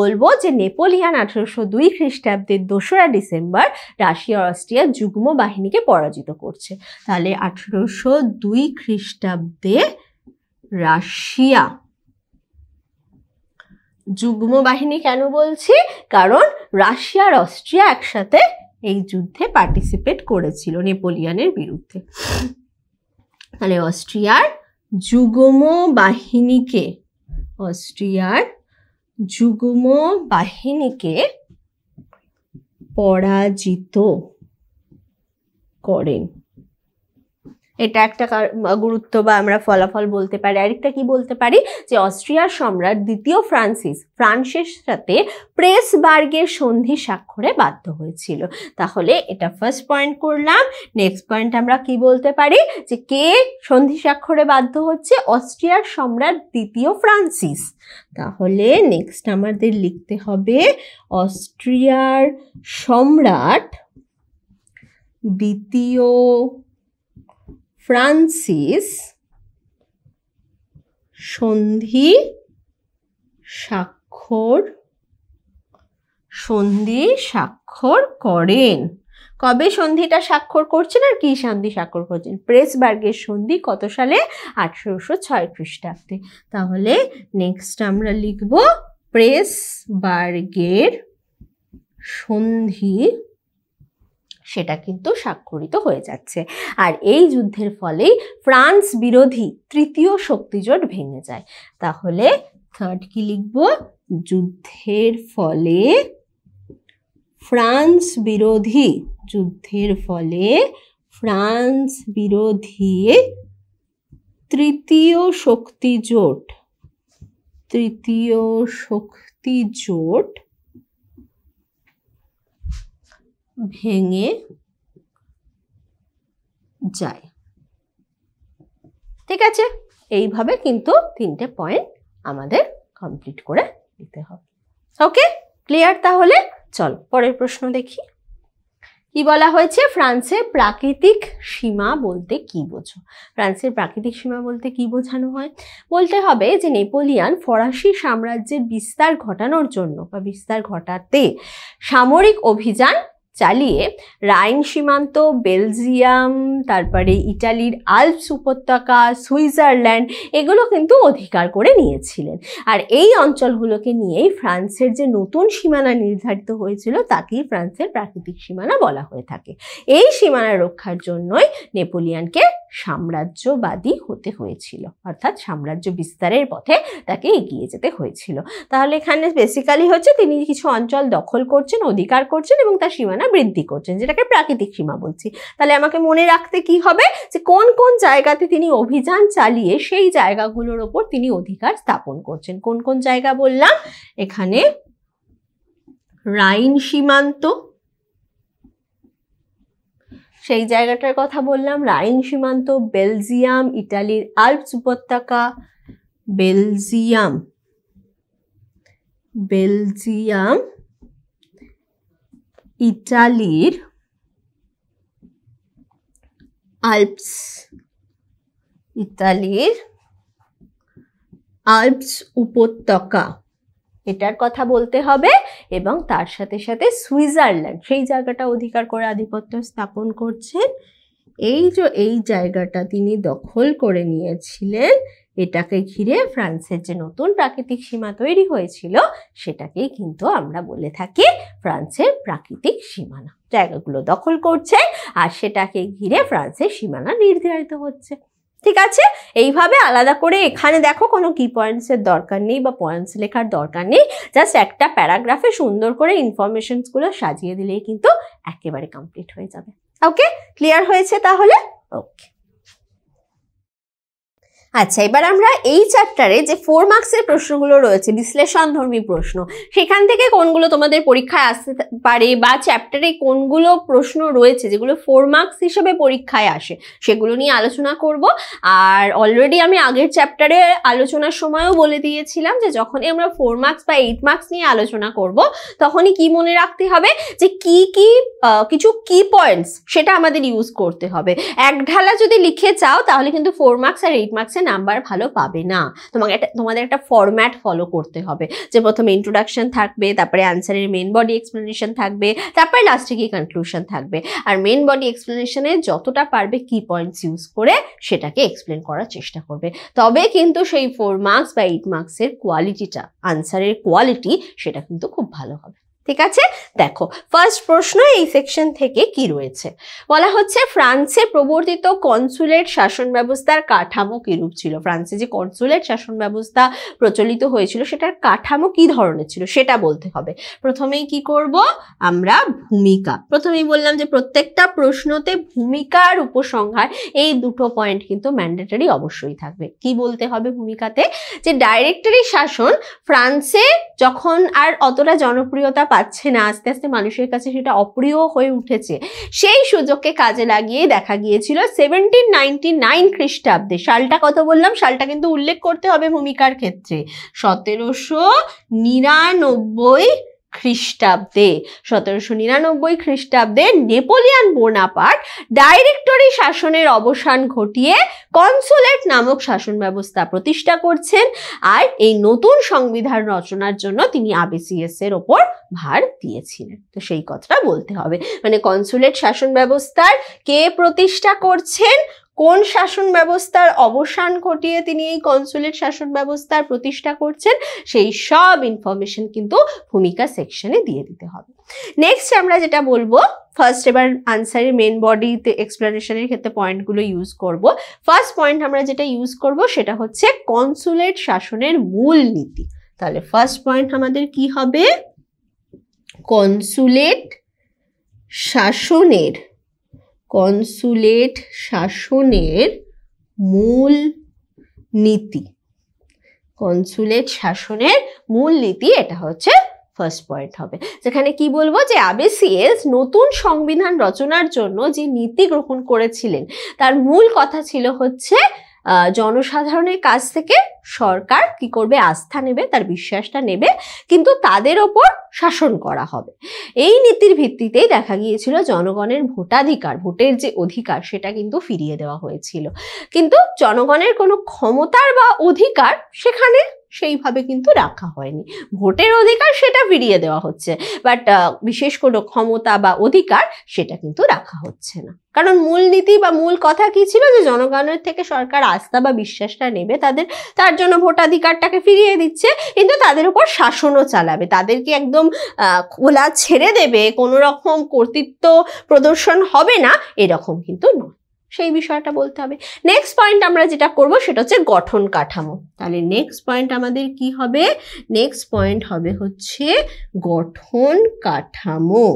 S2: বলবো যে নেপোলিয়ান আঠেরোশো দুই খ্রিস্টাব্দের দোসরা ডিসেম্বর রাশিয়া অস্ট্রিয়ার যুগ্ম বাহিনীকে পরাজিত করছে তাহলে আঠেরোশো দুই খ্রিস্টাব্দে রাশিয়া যুগ্ম বাহিনী কেন বলছি কারণ রাশিয়া আর অস্ট্রিয়া একসাথে এই যুদ্ধে পার্টিসিপেট করেছিল নেপোলিয়ানের বিরুদ্ধে তাহলে অস্ট্রিয়ার যুগ্ম বাহিনীকে অস্ট্রিয়ার যুগ্ম বাহিনীকে পরাজিত করেন এটা একটা গুরুত্ব বা আমরা ফলাফল বলতে পারি আরেকটা কি বলতে পারি যে অস্ট্রিয়ার সম্রাট দ্বিতীয় ফ্রান্সিস ফ্রান্সের সাথে প্রেসবার্গের সন্ধি স্বাক্ষরে বাধ্য হয়েছিল তাহলে এটা ফার্স্ট পয়েন্ট করলাম নেক্সট পয়েন্ট আমরা কি বলতে পারি যে কে সন্ধি স্বাক্ষরে বাধ্য হচ্ছে অস্ট্রিয়ার সম্রাট দ্বিতীয় ফ্রান্সিস তাহলে নেক্সট আমাদের লিখতে হবে অস্ট্রিয়ার সম্রাট দ্বিতীয় ফ্রান্সিস সন্ধি স্বাক্ষর সন্ধি স্বাক্ষর করেন কবে সন্ধিটা স্বাক্ষর করছেন আর কি সন্ধি স্বাক্ষর করছেন প্রেসবার্গের সন্ধি কত সালে আঠেরোশো ছয় খ্রিস্টাব্দে তাহলে নেক্সট আমরা লিখব প্রেসবার্গের সন্ধি সেটা কিন্তু স্বাক্ষরিত হয়ে যাচ্ছে আর এই যুদ্ধের ফলেই ফ্রান্স বিরোধী তৃতীয় শক্তিজোট ভেঙে যায় তাহলে থার্ড কি লিখব যুদ্ধের ফলে ফ্রান্স বিরোধী যুদ্ধের ফলে ফ্রান্স বিরোধী তৃতীয় শক্তি জোট তৃতীয় শক্তি জোট ভেঙে যায় ঠিক আছে এইভাবে কিন্তু তিনটে পয়েন্ট আমাদের কমপ্লিট করে দিতে হবে ওকে ক্লিয়ার তাহলে চল পরের প্রশ্ন দেখি কি বলা হয়েছে ফ্রান্সের প্রাকৃতিক সীমা বলতে কি বোঝো ফ্রান্সের প্রাকৃতিক সীমা বলতে কি বোঝানো হয় বলতে হবে যে নেপোলিয়ান ফরাসি সাম্রাজ্যের বিস্তার ঘটানোর জন্য বা বিস্তার ঘটাতে সামরিক অভিযান চালিয়ে রাইন সীমান্ত বেলজিয়াম তারপরে ইটালির আলপস উপত্যকা সুইজারল্যান্ড এগুলো কিন্তু অধিকার করে নিয়েছিলেন আর এই অঞ্চলগুলোকে নিয়েই ফ্রান্সের যে নতুন সীমানা নির্ধারিত হয়েছিল তাকেই ফ্রান্সের প্রাকৃতিক সীমানা বলা হয়ে থাকে এই সীমানা রক্ষার জন্যই নেপোলিয়ানকে সাম্রাজ্যবাদী হতে হয়েছিল অর্থাৎ সাম্রাজ্য বিস্তারের পথে তাকে এগিয়ে যেতে হয়েছিল তাহলে এখানে বেসিক্যালি হচ্ছে তিনি কিছু অঞ্চল দখল করছেন অধিকার করছেন এবং তার সীমানা বৃদ্ধি করছেন যেটাকে প্রাকৃতিক সীমা বলছি তাহলে আমাকে মনে রাখতে কি হবে যে কোন কোন জায়গাতে তিনি অভিযান চালিয়ে সেই জায়গাগুলোর ওপর তিনি অধিকার স্থাপন করছেন কোন কোন জায়গা বললাম এখানে রাইন সীমান্ত সেই জায়গাটার কথা বললাম রাইন সীমান্ত বেলজিয়াম ইটালির আল্পস উপত্যকা বেলজিয়াম বেলজিয়াম ইটালির আল্পস ইতালির আল্পস উপত্যকা এটার কথা বলতে হবে এবং তার সাথে সাথে সুইজারল্যান্ড সেই জায়গাটা অধিকার করে আধিপত্য স্থাপন করছেন এই যে এই জায়গাটা তিনি দখল করে নিয়েছিলেন এটাকে ঘিরে ফ্রান্সের যে নতুন প্রাকৃতিক সীমা তৈরি হয়েছিল সেটাকেই কিন্তু আমরা বলে থাকি ফ্রান্সের প্রাকৃতিক সীমানা জায়গাগুলো দখল করছে আর সেটাকে ঘিরে ফ্রান্সের সীমানা নির্ধারিত হচ্ছে ঠিক আছে এইভাবে আলাদা করে এখানে দেখো কোনো কি পয়েন্টসের দরকার নেই বা পয়েন্টস লেখার দরকার নেই জাস্ট একটা প্যারাগ্রাফে সুন্দর করে ইনফরমেশনসগুলো সাজিয়ে দিলেই কিন্তু একেবারে কমপ্লিট হয়ে যাবে ওকে ক্লিয়ার হয়েছে তাহলে ওকে আচ্ছা এবার আমরা এই চ্যাপ্টারে যে ফোর মার্কসের প্রশ্নগুলো রয়েছে বিশ্লেষণধর্মী প্রশ্ন সেখান থেকে কোনগুলো তোমাদের পরীক্ষায় আসতে পারে বা চ্যাপ্টারে কোনগুলো প্রশ্ন রয়েছে যেগুলো ফোর মার্কস হিসেবে পরীক্ষায় আসে সেগুলো নিয়ে আলোচনা করব আর অলরেডি আমি আগের চ্যাপ্টারে আলোচনার সময়ও বলে দিয়েছিলাম যে যখনই আমরা ফোর মার্কস বা এইট মার্কস নিয়ে আলোচনা করব তখনই কি মনে রাখতে হবে যে কি কি কিছু কি পয়েন্টস সেটা আমাদের ইউজ করতে হবে এক ঢালা যদি লিখে চাও তাহলে কিন্তু ফোর মার্কস আর এইট মার্কসের নাম্বার ভালো পাবে না তোমাকে একটা তোমাদের একটা ফরম্যাট ফলো করতে হবে যে প্রথমে ইন্ট্রোডাকশন থাকবে তারপরে অ্যান্সারের মেন বডি এক্সপ্লেনেশন থাকবে তারপরে লাস্টে গিয়ে কনক্লুশন থাকবে আর মেন বডি এক্সপ্লেনেশনে যতটা পারবে কি পয়েন্টস ইউজ করে সেটাকে এক্সপ্লেন করার চেষ্টা করবে তবে কিন্তু সেই ফোর মার্কস বা এইট মার্কসের কোয়ালিটিটা আনসারের কোয়ালিটি সেটা কিন্তু খুব ভালো হবে ঠিক আছে দেখো ফার্স্ট প্রশ্ন এই সেকশন থেকে কি রয়েছে বলা হচ্ছে ফ্রান্সে প্রবর্তিত কনসুলেট শাসন ব্যবস্থার কাঠামো কিরূপ ছিল ফ্রান্সে যে কনসুলেট শাসন ব্যবস্থা প্রচলিত হয়েছিল সেটার কাঠামো কি ধরনের ছিল সেটা বলতে হবে প্রথমেই কি করব আমরা ভূমিকা প্রথমেই বললাম যে প্রত্যেকটা প্রশ্নতে ভূমিকার উপসংহার এই দুটো পয়েন্ট কিন্তু ম্যান্ডেটারি অবশ্যই থাকবে কি বলতে হবে ভূমিকাতে যে ডাইরেক্টরি শাসন ফ্রান্সে যখন আর অতটা জনপ্রিয়তা পাচ্ছে না আস্তে আস্তে মানুষের কাছে সেটা অপ্রিয় হয়ে উঠেছে সেই সুযোগকে কাজে লাগিয়ে দেখা গিয়েছিল সেভেন্টিন নাইনটি নাইন খ্রিস্টাব্দে সালটা কথা বললাম সালটা কিন্তু উল্লেখ করতে হবে ভূমিকার ক্ষেত্রে সতেরোশো নিরানব্বই খ্রিস্টাব্দে সতেরোশো নিরানব্বই খ্রিস্টাব্দে নেপোলিয়ান বোনাপার্ট ডাইরেক্টরি শাসনের অবসান ঘটিয়ে কনসুলেট নামক শাসন ব্যবস্থা প্রতিষ্ঠা করছেন আর এই নতুন সংবিধান রচনার জন্য তিনি আবিসিএস এর ওপর ভার দিয়েছিলেন তো সেই কথাটা বলতে হবে মানে কনসুলেট শাসন ব্যবস্থার কে প্রতিষ্ঠা করছেন কোন শাসন ব্যবস্থার অবসান ঘটিয়ে তিনি এই কনসুলেট শাসন ব্যবস্থার প্রতিষ্ঠা করছেন সেই সব ইনফরমেশন কিন্তু ভূমিকা সেকশনে দিয়ে দিতে হবে নেক্সট আমরা যেটা বলবো ফার্স্ট এবার আনসারের মেন বডিতে এক্সপ্লানেশনের ক্ষেত্রে পয়েন্টগুলো ইউজ করব ফার্স্ট পয়েন্ট আমরা যেটা ইউজ করব সেটা হচ্ছে কনসুলেট শাসনের মূল নীতি তাহলে ফার্স্ট পয়েন্ট আমাদের কি হবে কনসুলেট শাসনের কনসুলেট শাসনের মূল নীতি কনসুলেট শাসনের মূল নীতি এটা হচ্ছে ফার্স্ট পয়েন্ট হবে যেখানে কি বলবো যে আবেসিএস নতুন সংবিধান রচনার জন্য যে নীতি গ্রহণ করেছিলেন তার মূল কথা ছিল হচ্ছে জনসাধারণের কাছ থেকে সরকার কি করবে আস্থা নেবে তার বিশ্বাসটা নেবে কিন্তু তাদের ওপর শাসন করা হবে এই নীতির ভিত্তিতেই দেখা গিয়েছিল জনগণের ভোটাধিকার ভোটের যে অধিকার সেটা কিন্তু ফিরিয়ে দেওয়া হয়েছিল কিন্তু জনগণের কোনো ক্ষমতার বা অধিকার সেখানে সেইভাবে কিন্তু রাখা হয়নি ভোটের অধিকার সেটা ফিরিয়ে দেওয়া হচ্ছে বাট বিশেষ কোনো ক্ষমতা বা অধিকার সেটা কিন্তু রাখা হচ্ছে না কারণ মূল নীতি বা মূল কথা কি ছিল যে জনগণের থেকে সরকার আস্থা বা বিশ্বাসটা নেবে তাদের তার জন্য ভোটাধিকারটাকে ফিরিয়ে দিচ্ছে কিন্তু তাদের উপর শাসনও চালাবে তাদেরকে একদম খোলা ছেড়ে দেবে কোনো রকম কর্তৃত্ব প্রদর্শন হবে না এরকম কিন্তু নয় সেই বিষয়টা বলতে হবে নেক্সট পয়েন্ট আমরা যেটা করব সেটা হচ্ছে গঠন কাঠামো তাহলে নেক্সট পয়েন্ট আমাদের কি হবে নেক্সট পয়েন্ট হবে হচ্ছে গঠন কাঠামো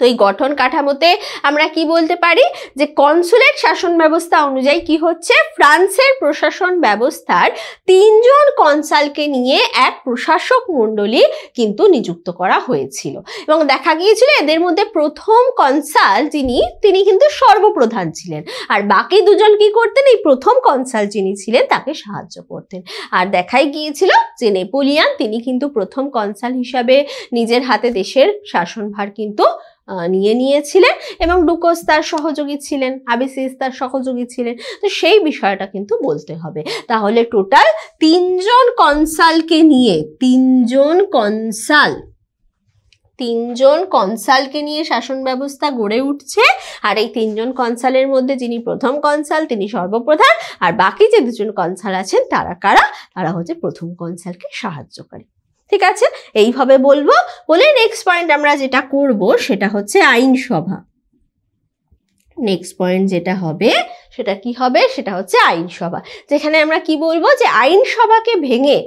S2: তো এই গঠন কাঠামোতে আমরা কি বলতে পারি যে কনসুলেট শাসন ব্যবস্থা অনুযায়ী কি হচ্ছে ফ্রান্সের প্রশাসন ব্যবস্থার তিনজন কনসালকে নিয়ে এক প্রশাসক মণ্ডলী কিন্তু নিযুক্ত করা হয়েছিল এবং দেখা গিয়েছিল এদের মধ্যে প্রথম কনসাল যিনি তিনি কিন্তু সর্বপ্রধান ছিলেন আর বাকি দুজন কি করতেন এই প্রথম কনসাল যিনি ছিলেন তাকে সাহায্য করতেন আর দেখাই গিয়েছিল যে নেপোলিয়ান তিনি কিন্তু প্রথম কনসাল হিসাবে নিজের হাতে দেশের শাসনভার কিন্তু নিয়ে নিয়েছিলেন এবং ডুকোস তার সহযোগী ছিলেন আবিসিস তার সহযোগী ছিলেন তো সেই বিষয়টা কিন্তু বলতে হবে তাহলে টোটাল তিনজন কনসালকে নিয়ে তিনজন কনসাল তিনজন কনসালকে নিয়ে শাসন ব্যবস্থা গড়ে উঠছে আর এই তিনজন কনসালের মধ্যে যিনি প্রথম কনসাল তিনি সর্বপ্রধান আর বাকি যে দুজন কনসাল আছেন তারা কারা তারা হচ্ছে প্রথম কনসালকে সাহায্য করে ঠিক আছে এইভাবে বলবো বলে নেক্সট পয়েন্ট আমরা যেটা করব সেটা হচ্ছে আইনসভা নেক্সট পয়েন্ট যেটা হবে সেটা কি হবে সেটা হচ্ছে আইনসভা যেখানে আমরা কি বলবো যে আইনসভাকে ভেঙে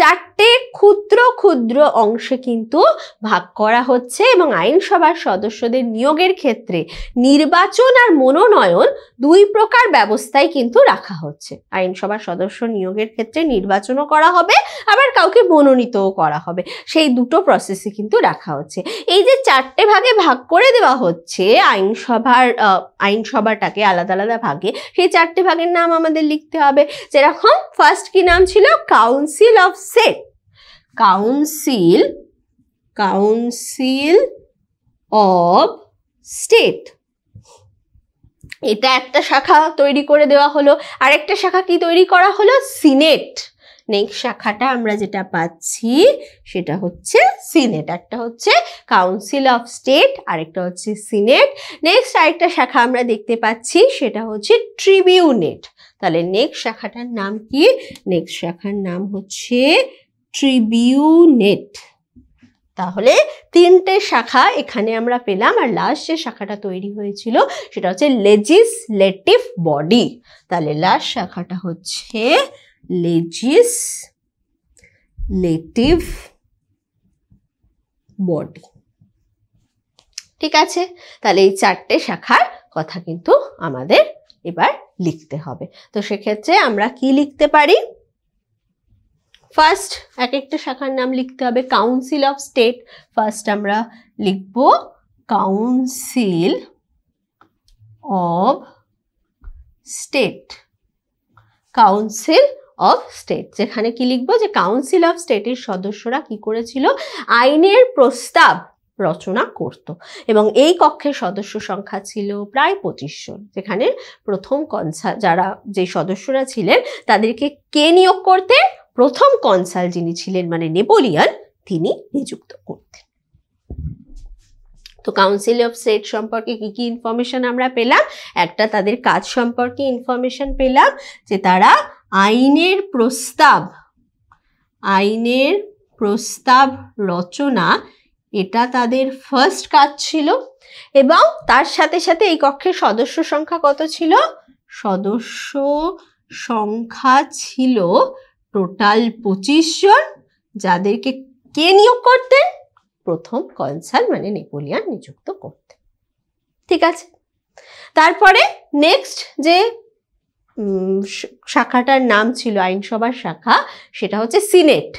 S2: চারটে ক্ষুদ্র ক্ষুদ্র অংশে কিন্তু ভাগ করা হচ্ছে এবং আইনসভার সদস্যদের নিয়োগের ক্ষেত্রে নির্বাচন আর মনোনয়ন দুই প্রকার ব্যবস্থায় কিন্তু রাখা হচ্ছে আইনসভার সদস্য নিয়োগের ক্ষেত্রে নির্বাচনও করা হবে আবার কাউকে মনোনীতও করা হবে সেই দুটো প্রসেসে কিন্তু রাখা হচ্ছে এই যে চারটে ভাগে ভাগ করে দেওয়া হচ্ছে আইনসভার আইনসভাটাকে আলাদা আলাদা ভাগে সেই চারটে ভাগের নাম আমাদের লিখতে হবে যেরকম ফার্স্ট কি নাম ছিল council of said council council of state এটা একটা শাখা তৈরি করে দেওয়া হলো আরেকটা শাখা কি তৈরি করা হলো সিনেট নেক্সট শাখাটা আমরা যেটা পাচ্ছি সেটা হচ্ছে সিনেট একটা হচ্ছে কাউন্সিল অফ স্টেট আরেকটা হচ্ছে সিনেট নেক্সট আরেকটা শাখা আমরা দেখতে পাচ্ছি সেটা হচ্ছে ট্রিবিউনেট তাহলে নেক্সট শাখাটার নাম কি নেক্সট শাখার নাম হচ্ছে ট্রিবিউনেট তাহলে তিনটে শাখা এখানে আমরা পেলাম আর লাস্ট যে শাখাটা তৈরি হয়েছিল সেটা হচ্ছে লেজিসলেটিভ বডি তাহলে লাস্ট শাখাটা হচ্ছে লেজিস লেটিভ বডি ঠিক আছে তাহলে এই চারটে শাখার কথা কিন্তু আমাদের এবার লিখতে হবে তো সেক্ষেত্রে আমরা কি লিখতে পারি ফার্স্ট এক একটা শাখার নাম লিখতে হবে কাউন্সিল অফ স্টেট ফার্স্ট আমরা লিখব council of state council of state যেখানে কি লিখবো যে কাউন্সিল অফ স্টেটের সদস্যরা কি করেছিল আইনের প্রস্তাব রচনা করত এবং এই কক্ষের সদস্য সংখ্যা ছিল প্রায় পঁচিশ জন যেখানে প্রথম কনসাল যারা যে সদস্যরা ছিলেন তাদেরকে কে নিয়োগ করতে প্রথম কনসাল যিনি ছিলেন মানে নেপোলিয়ান তিনি নিযুক্ত করতেন তো কাউন্সিল অফ সেট সম্পর্কে কি কি ইনফরমেশান আমরা পেলাম একটা তাদের কাজ সম্পর্কে ইনফরমেশান পেলাম যে তারা আইনের প্রস্তাব আইনের প্রস্তাব রচনা এটা তাদের ফার্স্ট কাজ ছিল এবং তার সাথে সাথে এই কক্ষের সদস্য সংখ্যা কত ছিল সদস্য সংখ্যা ছিল টোটাল পঁচিশ জন যাদেরকে কে নিয়োগ করতেন প্রথম কনসাল মানে নেপোলিয়ান নিযুক্ত করতেন ঠিক আছে তারপরে নেক্সট যে শাখাটার নাম ছিল আইনসভার শাখা সেটা হচ্ছে সিনেট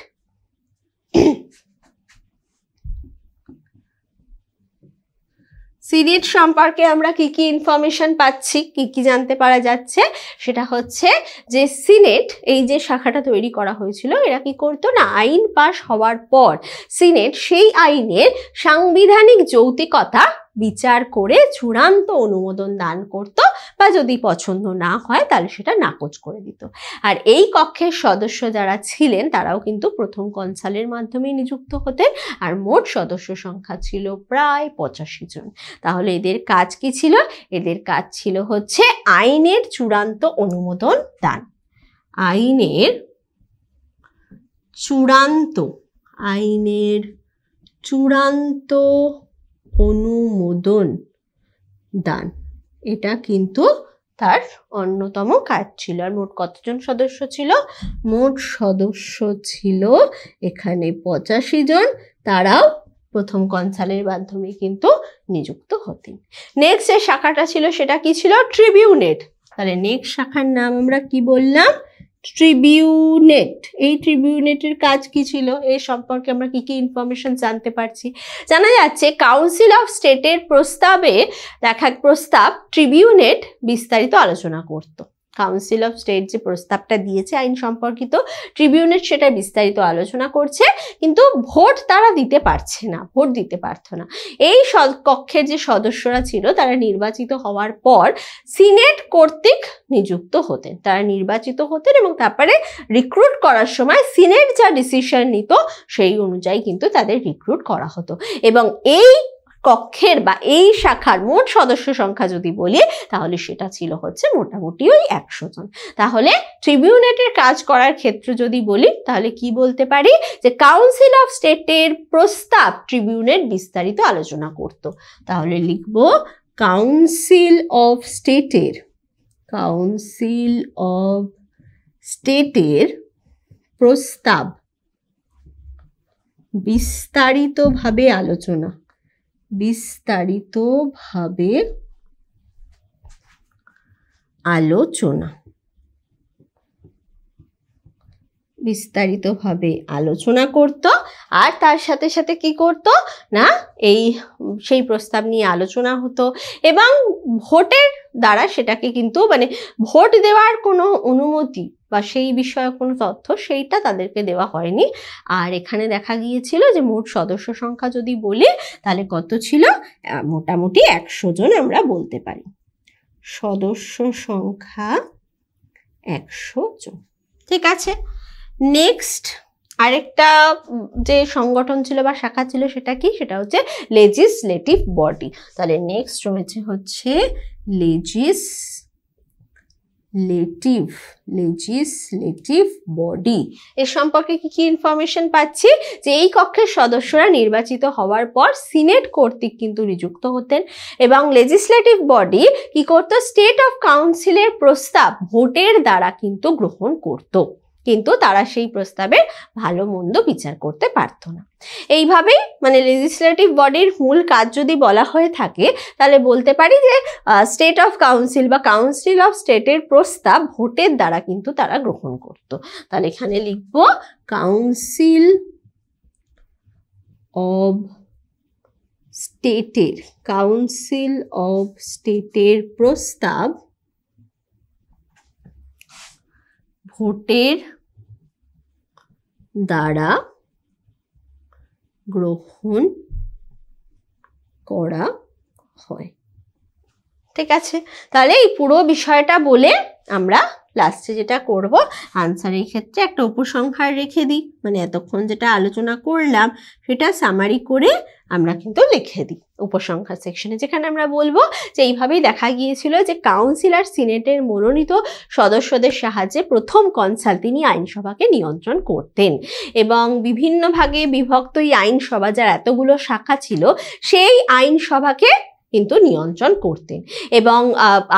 S2: সিরিজ সম্পর্কে আমরা কি কি ইনফরমেশন পাচ্ছি কি কি জানতে পারা যাচ্ছে সেটা হচ্ছে যে সিনেট এই যে শাখাটা তৈরি করা হয়েছিল এরা কি করতো না আইন পাশ হওয়ার পর সিনেট সেই আইনের সাংবিধানিক যৌতিকতা বিচার করে চূড়ান্ত অনুমোদন দান করত বা যদি পছন্দ না হয় তাহলে সেটা নাকচ করে দিত আর এই কক্ষের সদস্য যারা ছিলেন তারাও কিন্তু প্রথম কনসালের মাধ্যমে নিযুক্ত হতেন আর মোট সদস্য সংখ্যা ছিল প্রায় পঁচাশি জন তাহলে এদের কাজ কি ছিল এদের কাজ ছিল হচ্ছে আইনের চূড়ান্ত অনুমোদন দান আইনের চূড়ান্ত আইনের চূড়ান্ত অনুমোদন দান এটা কিন্তু তার অন্যতম কাজ ছিল আর মোট কতজন সদস্য ছিল মোট সদস্য ছিল এখানে পঁচাশি জন তারাও প্রথম কনসালের মাধ্যমে কিন্তু নিযুক্ত হতেন নেক্সট যে শাখাটা ছিল সেটা কি ছিল ট্রিবিউনেট তাহলে নেক্সট শাখার নাম আমরা কি বললাম ট্রিবিউনেট এই ট্রিবিউনেটের কাজ কি ছিল এ সম্পর্কে আমরা কি কি ইনফরমেশন জানতে পারছি জানা যাচ্ছে কাউন্সিল অফ স্টেটের প্রস্তাবে দেখা প্রস্তাব ট্রিবিউনেট বিস্তারিত আলোচনা করতো কাউন্সিল অফ স্টেট যে প্রস্তাবটা দিয়েছে আইন সম্পর্কিত ট্রিবিউনেট সেটা বিস্তারিত আলোচনা করছে কিন্তু ভোট তারা দিতে পারছে না ভোট দিতে পারত না এই কক্ষের যে সদস্যরা ছিল তারা নির্বাচিত হওয়ার পর সিনেট কর্তৃক নিযুক্ত হতেন তারা নির্বাচিত হতেন এবং তারপরে রিক্রুট করার সময় সিনেট যা ডিসিশন নিত সেই অনুযায়ী কিন্তু তাদের রিক্রুট করা হতো এবং এই কক্ষের বা এই শাখার মোট সদস্য সংখ্যা যদি বলি তাহলে সেটা ছিল হচ্ছে মোটামুটি ওই একশো জন তাহলে ট্রিবিউনেটের কাজ করার ক্ষেত্রে যদি বলি তাহলে কি বলতে পারি যে কাউন্সিল অফ স্টেটের প্রস্তাব ট্রিবিউনেট বিস্তারিত আলোচনা করত তাহলে লিখব কাউন্সিল অফ স্টেটের কাউন্সিল অফ স্টেটের প্রস্তাব বিস্তারিতভাবে আলোচনা বিস্তারিতভাবে আলোচনা বিস্তারিতভাবে আলোচনা করত আর তার সাথে সাথে কি করত না এই সেই প্রস্তাব নিয়ে আলোচনা হতো এবং ভোটের দ্বারা সেটাকে কিন্তু মানে ভোট দেওয়ার কোনো অনুমতি বা সেই বিষয়ে কোনো তথ্য সেইটা তাদেরকে দেওয়া হয়নি আর এখানে দেখা গিয়েছিল যে মোট সদস্য সংখ্যা যদি বলি তাহলে কত ছিল মোটামুটি একশো জন আমরা বলতে পারি সদস্য সংখ্যা একশো জন ঠিক আছে নেক্সট আরেকটা যে সংগঠন ছিল বা শাখা ছিল সেটা কি সেটা হচ্ছে লেজিসলেটিভ বডি তাহলে নেক্সট রয়েছে হচ্ছে লেজিস লেটিভ লেজিসলেটিভ বডি এর সম্পর্কে কি কি ইনফরমেশন পাচ্ছি যে এই কক্ষের সদস্যরা নির্বাচিত হওয়ার পর সিনেট কর্তৃক কিন্তু নিযুক্ত হতেন এবং লেজিসলেটিভ বডি কি করত স্টেট অফ কাউন্সিলের প্রস্তাব ভোটের দ্বারা কিন্তু গ্রহণ করতো কিন্তু তারা সেই প্রস্তাবের ভালো মন্দ বিচার করতে পারত না এইভাবেই মানে লেজিসলেটিভ বডির মূল কাজ যদি বলা হয়ে থাকে তাহলে বলতে পারি যে স্টেট অফ কাউন্সিল বা কাউন্সিল অফ স্টেটের প্রস্তাব ভোটের দ্বারা কিন্তু তারা গ্রহণ করত তাহলে এখানে লিখব কাউন্সিল অব স্টেটের কাউন্সিল অব স্টেটের প্রস্তাব ভোটের দ্বারা গ্রহণ করা হয় ঠিক আছে তাহলে এই পুরো বিষয়টা বলে আমরা লাস্টে যেটা করব আনসারের ক্ষেত্রে একটা উপসংহার রেখে দিই মানে এতক্ষণ যেটা আলোচনা করলাম সেটা সামারি করে আমরা কিন্তু লিখে দিই উপসংখ্যা সেকশনে যেখানে আমরা বলবো যে এইভাবেই দেখা গিয়েছিল যে কাউন্সিলর সিনেটের মনোনীত সদস্যদের সাহায্যে প্রথম কনসাল তিনি আইনসভাকে নিয়ন্ত্রণ করতেন এবং বিভিন্ন ভাগে বিভক্ত এই আইনসভা যার এতগুলো শাখা ছিল সেই আইনসভাকে কিন্তু নিয়ন্ত্রণ করতেন এবং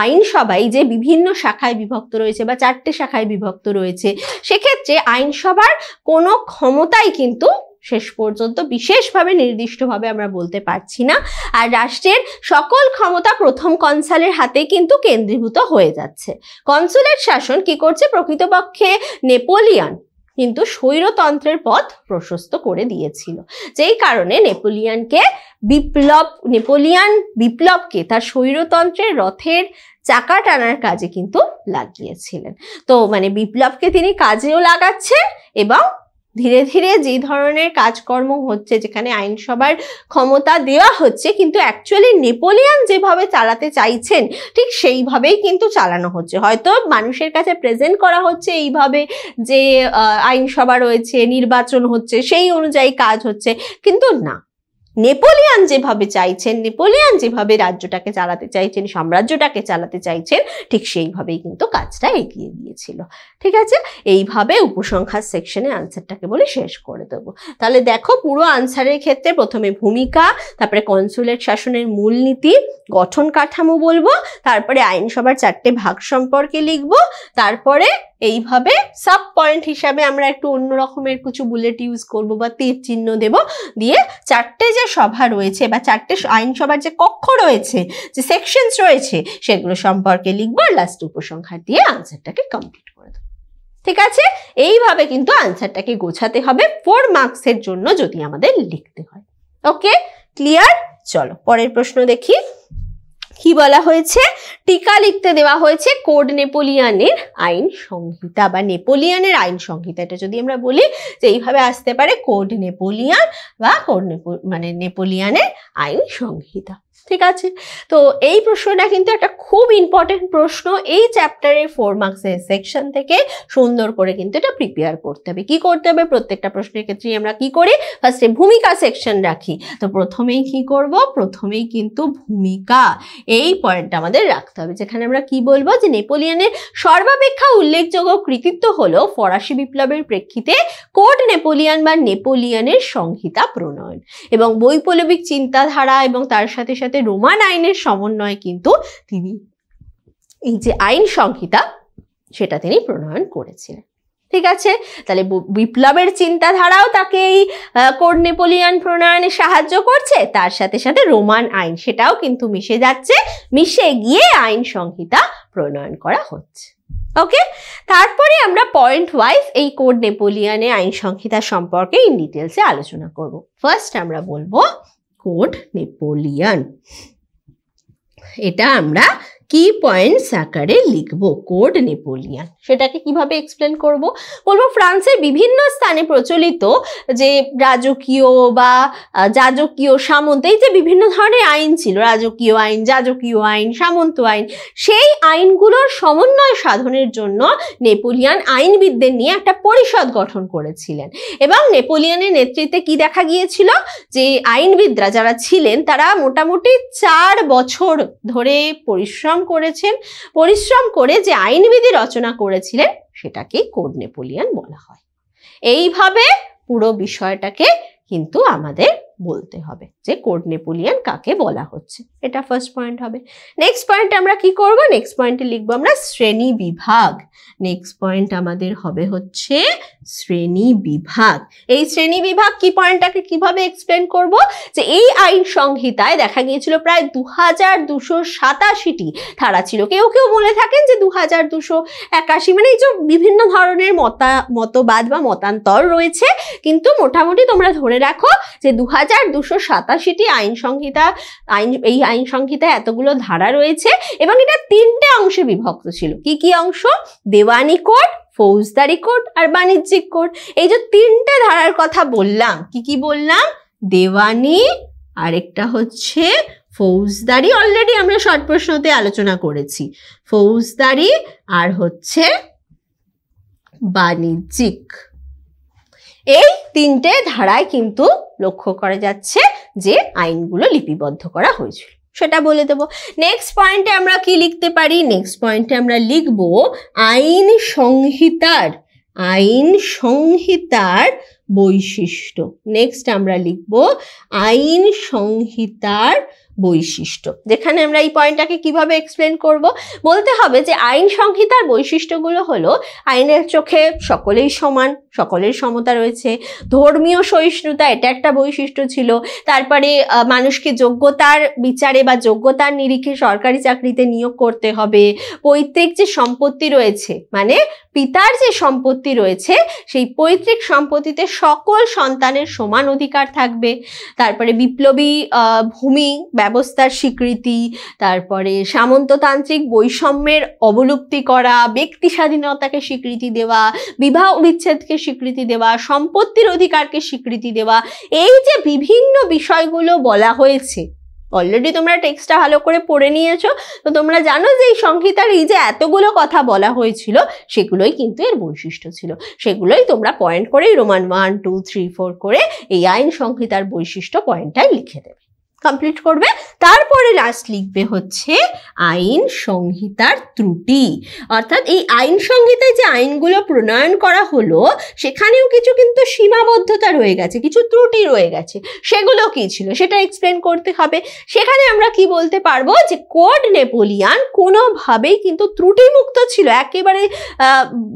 S2: আইনসভায় যে বিভিন্ন শাখায় বিভক্ত রয়েছে বা চারটে শাখায় বিভক্ত রয়েছে সেক্ষেত্রে আইনসভার কোনো ক্ষমতাই কিন্তু শেষ পর্যন্ত বিশেষভাবে নির্দিষ্টভাবে আমরা বলতে পারছি না আর রাষ্ট্রের সকল ক্ষমতা প্রথম কনসালের হাতে কিন্তু কেন্দ্রীভূত হয়ে যাচ্ছে কনসুলের শাসন কি করছে প্রকৃতপক্ষে নেপোলিয়ান কিন্তু স্বৈরতন্ত্রের পথ প্রশস্ত করে দিয়েছিল যেই কারণে নেপোলিয়ানকে বিপ্লব নেপোলিয়ান বিপ্লবকে তার স্বৈরতন্ত্রের রথের চাকা টানার কাজে কিন্তু লাগিয়েছিলেন তো মানে বিপ্লবকে তিনি কাজেও লাগাচ্ছেন এবং ধীরে ধীরে যে ধরনের কাজকর্ম হচ্ছে যেখানে আইনসভার ক্ষমতা দেওয়া হচ্ছে কিন্তু অ্যাকচুয়ালি নেপোলিয়ান যেভাবে চালাতে চাইছেন ঠিক সেইভাবেই কিন্তু চালানো হচ্ছে হয়তো মানুষের কাছে প্রেজেন্ট করা হচ্ছে এইভাবে যে আইনসভা রয়েছে নির্বাচন হচ্ছে সেই অনুযায়ী কাজ হচ্ছে কিন্তু না নেপোলিয়ান যেভাবে চাইছেন নেপোলিয়ান যেভাবে রাজ্যটাকে চালাতে চাইছেন সাম্রাজ্যটাকে চালাতে চাইছেন ঠিক সেইভাবেই কিন্তু কাজটা এগিয়ে গিয়েছিল ঠিক আছে এইভাবে উপসংখ্যার সেকশনে আনসারটাকে বলে শেষ করে দেব তাহলে দেখো পুরো আনসারের ক্ষেত্রে প্রথমে ভূমিকা তারপরে কনসুলেট শাসনের মূলনীতি গঠন কাঠামো বলবো তারপরে আইনসভার চারটে ভাগ সম্পর্কে লিখবো তারপরে এইভাবে সাব পয়েন্ট হিসাবে আমরা একটু অন্য রকমের কিছু বুলেট ইউজ করব বা তীর চিহ্ন দেব দিয়ে চারটে যে সভা রয়েছে বা চারটে আইনসভার যে কক্ষ রয়েছে যে সেকশনস রয়েছে সেগুলো সম্পর্কে লিখবো আর লাস্ট উপসংখ্যা দিয়ে আনসারটাকে কমপ্লিট করে দেবো ঠিক আছে এইভাবে কিন্তু আনসারটাকে গোছাতে হবে ফোর মার্কসের জন্য যদি আমাদের লিখতে হয় ওকে ক্লিয়ার চলো পরের প্রশ্ন দেখি কি বলা হয়েছে টিকা লিখতে দেওয়া হয়েছে কোড নেপোলিয়ানের আইন সংহিতা বা নেপোলিয়ানের আইন সংহিতা এটা যদি আমরা বলি যে এইভাবে আসতে পারে কোড নেপোলিয়ান বা কোড মানে নেপোলিয়ানের আইন সংহিতা ঠিক আছে তো এই প্রশ্নটা কিন্তু একটা খুব ইম্পর্টেন্ট প্রশ্ন এই চ্যাপ্টারের ফোর মার্কসের সেকশন থেকে সুন্দর করে কিন্তু এটা প্রিপেয়ার করতে হবে কি করতে হবে প্রত্যেকটা প্রশ্নের ক্ষেত্রে আমরা কি করি ফার্স্টে ভূমিকা সেকশন রাখি তো প্রথমেই কি করব প্রথমেই কিন্তু ভূমিকা এই পয়েন্টটা আমাদের রাখতে হবে যেখানে আমরা কি বলবো যে নেপোলিয়নের সর্বাপেক্ষা উল্লেখযোগ্য কৃতিত্ব হলো ফরাসি বিপ্লবের প্রেক্ষিতে কোড নেপোলিয়ান বা নেপোলিয়নের সংহিতা প্রণয়ন এবং বৈপ্লবিক চিন্তাধারা এবং তার সাথে সাথে সাথে রোমান আইনের সমন্বয়ে কিন্তু তিনি এই যে আইন সংহিতা সেটা তিনি প্রণয়ন করেছিলেন ঠিক আছে তাহলে বিপ্লবের চিন্তাধারাও তাকে এই কর্নেপোলিয়ান প্রণয়নে সাহায্য করছে তার সাথে সাথে রোমান আইন সেটাও কিন্তু মিশে যাচ্ছে মিশে গিয়ে আইন সংহিতা প্রণয়ন করা হচ্ছে ওকে তারপরে আমরা পয়েন্ট ওয়াইজ এই কোড নেপোলিয়ানে আইন সংহিতা সম্পর্কে ইন ডিটেলসে আলোচনা করব ফার্স্ট আমরা বলবো কোড নেপোলিয়ান এটা আমরা কি পয়েন্টস আকারে লিখব কোড নেপোলিয়ান সেটাকে কিভাবে এক্সপ্লেন করব বলবো ফ্রান্সের বিভিন্ন স্থানে প্রচলিত যে রাজকীয় বা যাজকীয় সামন্ত এই যে বিভিন্ন ধরনের আইন ছিল রাজকীয় আইন যাজকীয় আইন সামন্ত আইন সেই আইনগুলোর সমন্বয় সাধনের জন্য নেপোলিয়ান আইনবিদদের নিয়ে একটা পরিষদ গঠন করেছিলেন এবং নেপোলিয়ানের নেতৃত্বে কি দেখা গিয়েছিল যে আইনবিদরা যারা ছিলেন তারা মোটামুটি চার বছর ধরে পরিশ্রম পরিশ্রম করেছেন পরিশ্রম করে যে আইনবিধি রচনা করেছিলেন সেটাকে কোড নেপোলিয়ান বলা হয় এইভাবে পুরো বিষয়টাকে কিন্তু আমাদের বলতে হবে যে কোড নেপোলিয়ান কাকে বলা হচ্ছে এটা ফার্স্ট পয়েন্ট হবে নেক্সট পয়েন্ট আমরা কি করব নেক্সট পয়েন্টে লিখবো আমরা শ্রেণী বিভাগ নেক্সট পয়েন্ট আমাদের হবে হচ্ছে শ্রেণী বিভাগ এই শ্রেণী বিভাগ কি পয়েন্টটাকে কিভাবে এক্সপ্লেন করব যে এই আইন সংহিতায় দেখা গিয়েছিল প্রায় দু হাজার দুশো সাতাশিটি ধারা ছিল কেউ কেউ বলে থাকেন যে দু হাজার দুশো একাশি মানে এই যে বিভিন্ন ধরনের মতা মতবাদ বা মতান্তর রয়েছে কিন্তু মোটামুটি তোমরা ধরে রাখো যে দু হাজার দুশো সাতাশিটি আইন সংহিতা আইন এই আইন সংহিতায় এতগুলো ধারা রয়েছে এবং এটা তিনটে অংশে বিভক্ত ছিল কি কি অংশ দেওয়ানি কোর্ট ফৌজদারি কোর্ট আর বাণিজ্যিক কোর্ট এই যে তিনটে ধারার কথা বললাম কি কি বললাম দেওয়ানি আরেকটা হচ্ছে ফৌজদারি অলরেডি আমরা শর্ট প্রশ্নতে আলোচনা করেছি ফৌজদারি আর হচ্ছে বাণিজ্যিক এই তিনটে ধারায় কিন্তু লক্ষ্য করা যাচ্ছে যে আইনগুলো লিপিবদ্ধ করা হয়েছিল সেটা বলে দেব নেক্সট পয়েন্টে আমরা কি লিখতে পারি নেক্সট পয়েন্টে আমরা লিখব আইন সংহিতার আইন সংহিতার বৈশিষ্ট্য নেক্সট আমরা লিখব আইন সংহিতার বৈশিষ্ট্য যেখানে আমরা এই পয়েন্টটাকে কিভাবে এক্সপ্লেন করব বলতে হবে যে আইন সংহিতার বৈশিষ্ট্যগুলো হলো আইনের চোখে সকলেই সমান সকলের সমতা রয়েছে ধর্মীয় সহিষ্ণুতা এটা একটা বৈশিষ্ট্য ছিল তারপরে মানুষকে যোগ্যতার বিচারে বা যোগ্যতার নিরিখে সরকারি চাকরিতে নিয়োগ করতে হবে পৈতৃক যে সম্পত্তি রয়েছে মানে পিতার যে সম্পত্তি রয়েছে সেই পৈতৃক সম্পত্তিতে সকল সন্তানের সমান অধিকার থাকবে তারপরে বিপ্লবী ভূমি ব্যবস্থার স্বীকৃতি তারপরে সামন্ততান্ত্রিক বৈষম্যের অবলুপ্তি করা ব্যক্তি স্বাধীনতাকে স্বীকৃতি দেওয়া বিবাহ বিচ্ছেদকে স্বীকৃতি দেওয়া সম্পত্তির অধিকারকে স্বীকৃতি দেওয়া এই যে বিভিন্ন বিষয়গুলো বলা হয়েছে অলরেডি তোমরা টেক্সটটা ভালো করে পড়ে নিয়েছো তো তোমরা জানো যে এই সংহিতার এই যে এতগুলো কথা বলা হয়েছিল সেগুলোই কিন্তু এর বৈশিষ্ট্য ছিল সেগুলোই তোমরা পয়েন্ট করে Roman one two three four করে এই আইন সংহিতার বৈশিষ্ট্য পয়েন্টটাই লিখে দেবে কমপ্লিট করবে তারপরে লাস্ট লিখবে হচ্ছে আইন সংহিতার ত্রুটি অর্থাৎ এই আইন সংহিতায় যে আইনগুলো প্রণয়ন করা হলো সেখানেও কিছু কিন্তু সীমাবদ্ধতা রয়ে গেছে কিছু ত্রুটি রয়ে গেছে সেগুলো কি ছিল সেটা এক্সপ্লেন করতে হবে সেখানে আমরা কি বলতে পারবো যে কোড নেপোলিয়ান কোনোভাবেই কিন্তু ত্রুটিমুক্ত ছিল একেবারে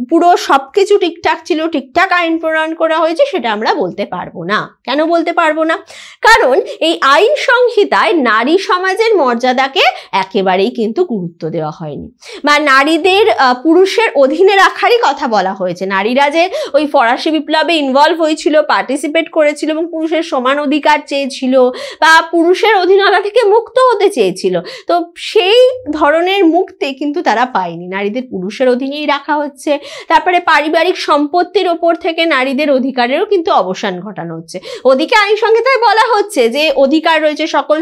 S2: পুরো সব কিছু ঠিকঠাক ছিল ঠিকঠাক আইন প্রণয়ন করা হয়েছে সেটা আমরা বলতে পারবো না কেন বলতে পারবো না কারণ এই আইন সংহিতায় নারী সমাজের মর্যাদাকে একেবারেই কিন্তু গুরুত্ব দেওয়া হয়নি বা নারীদের পুরুষের অধীনে রাখারই কথা বলা হয়েছে নারীরা যে ওই ফরাসি বিপ্লবে ইনভলভ হয়েছিল পার্টিসিপেট করেছিল এবং পুরুষের সমান অধিকার চেয়েছিল বা পুরুষের অধীনতা থেকে মুক্ত হতে চেয়েছিল তো সেই ধরনের মুক্তি কিন্তু তারা পায়নি নারীদের পুরুষের অধীনেই রাখা হচ্ছে তারপরে পারিবারিক সম্পত্তির ওপর থেকে নারীদের অধিকারেরও কিন্তু অবসান ঘটানো হচ্ছে ওদিকে আইন সংহিতায় বলা হচ্ছে যে অধিকার রয়েছে রয়েছে সকল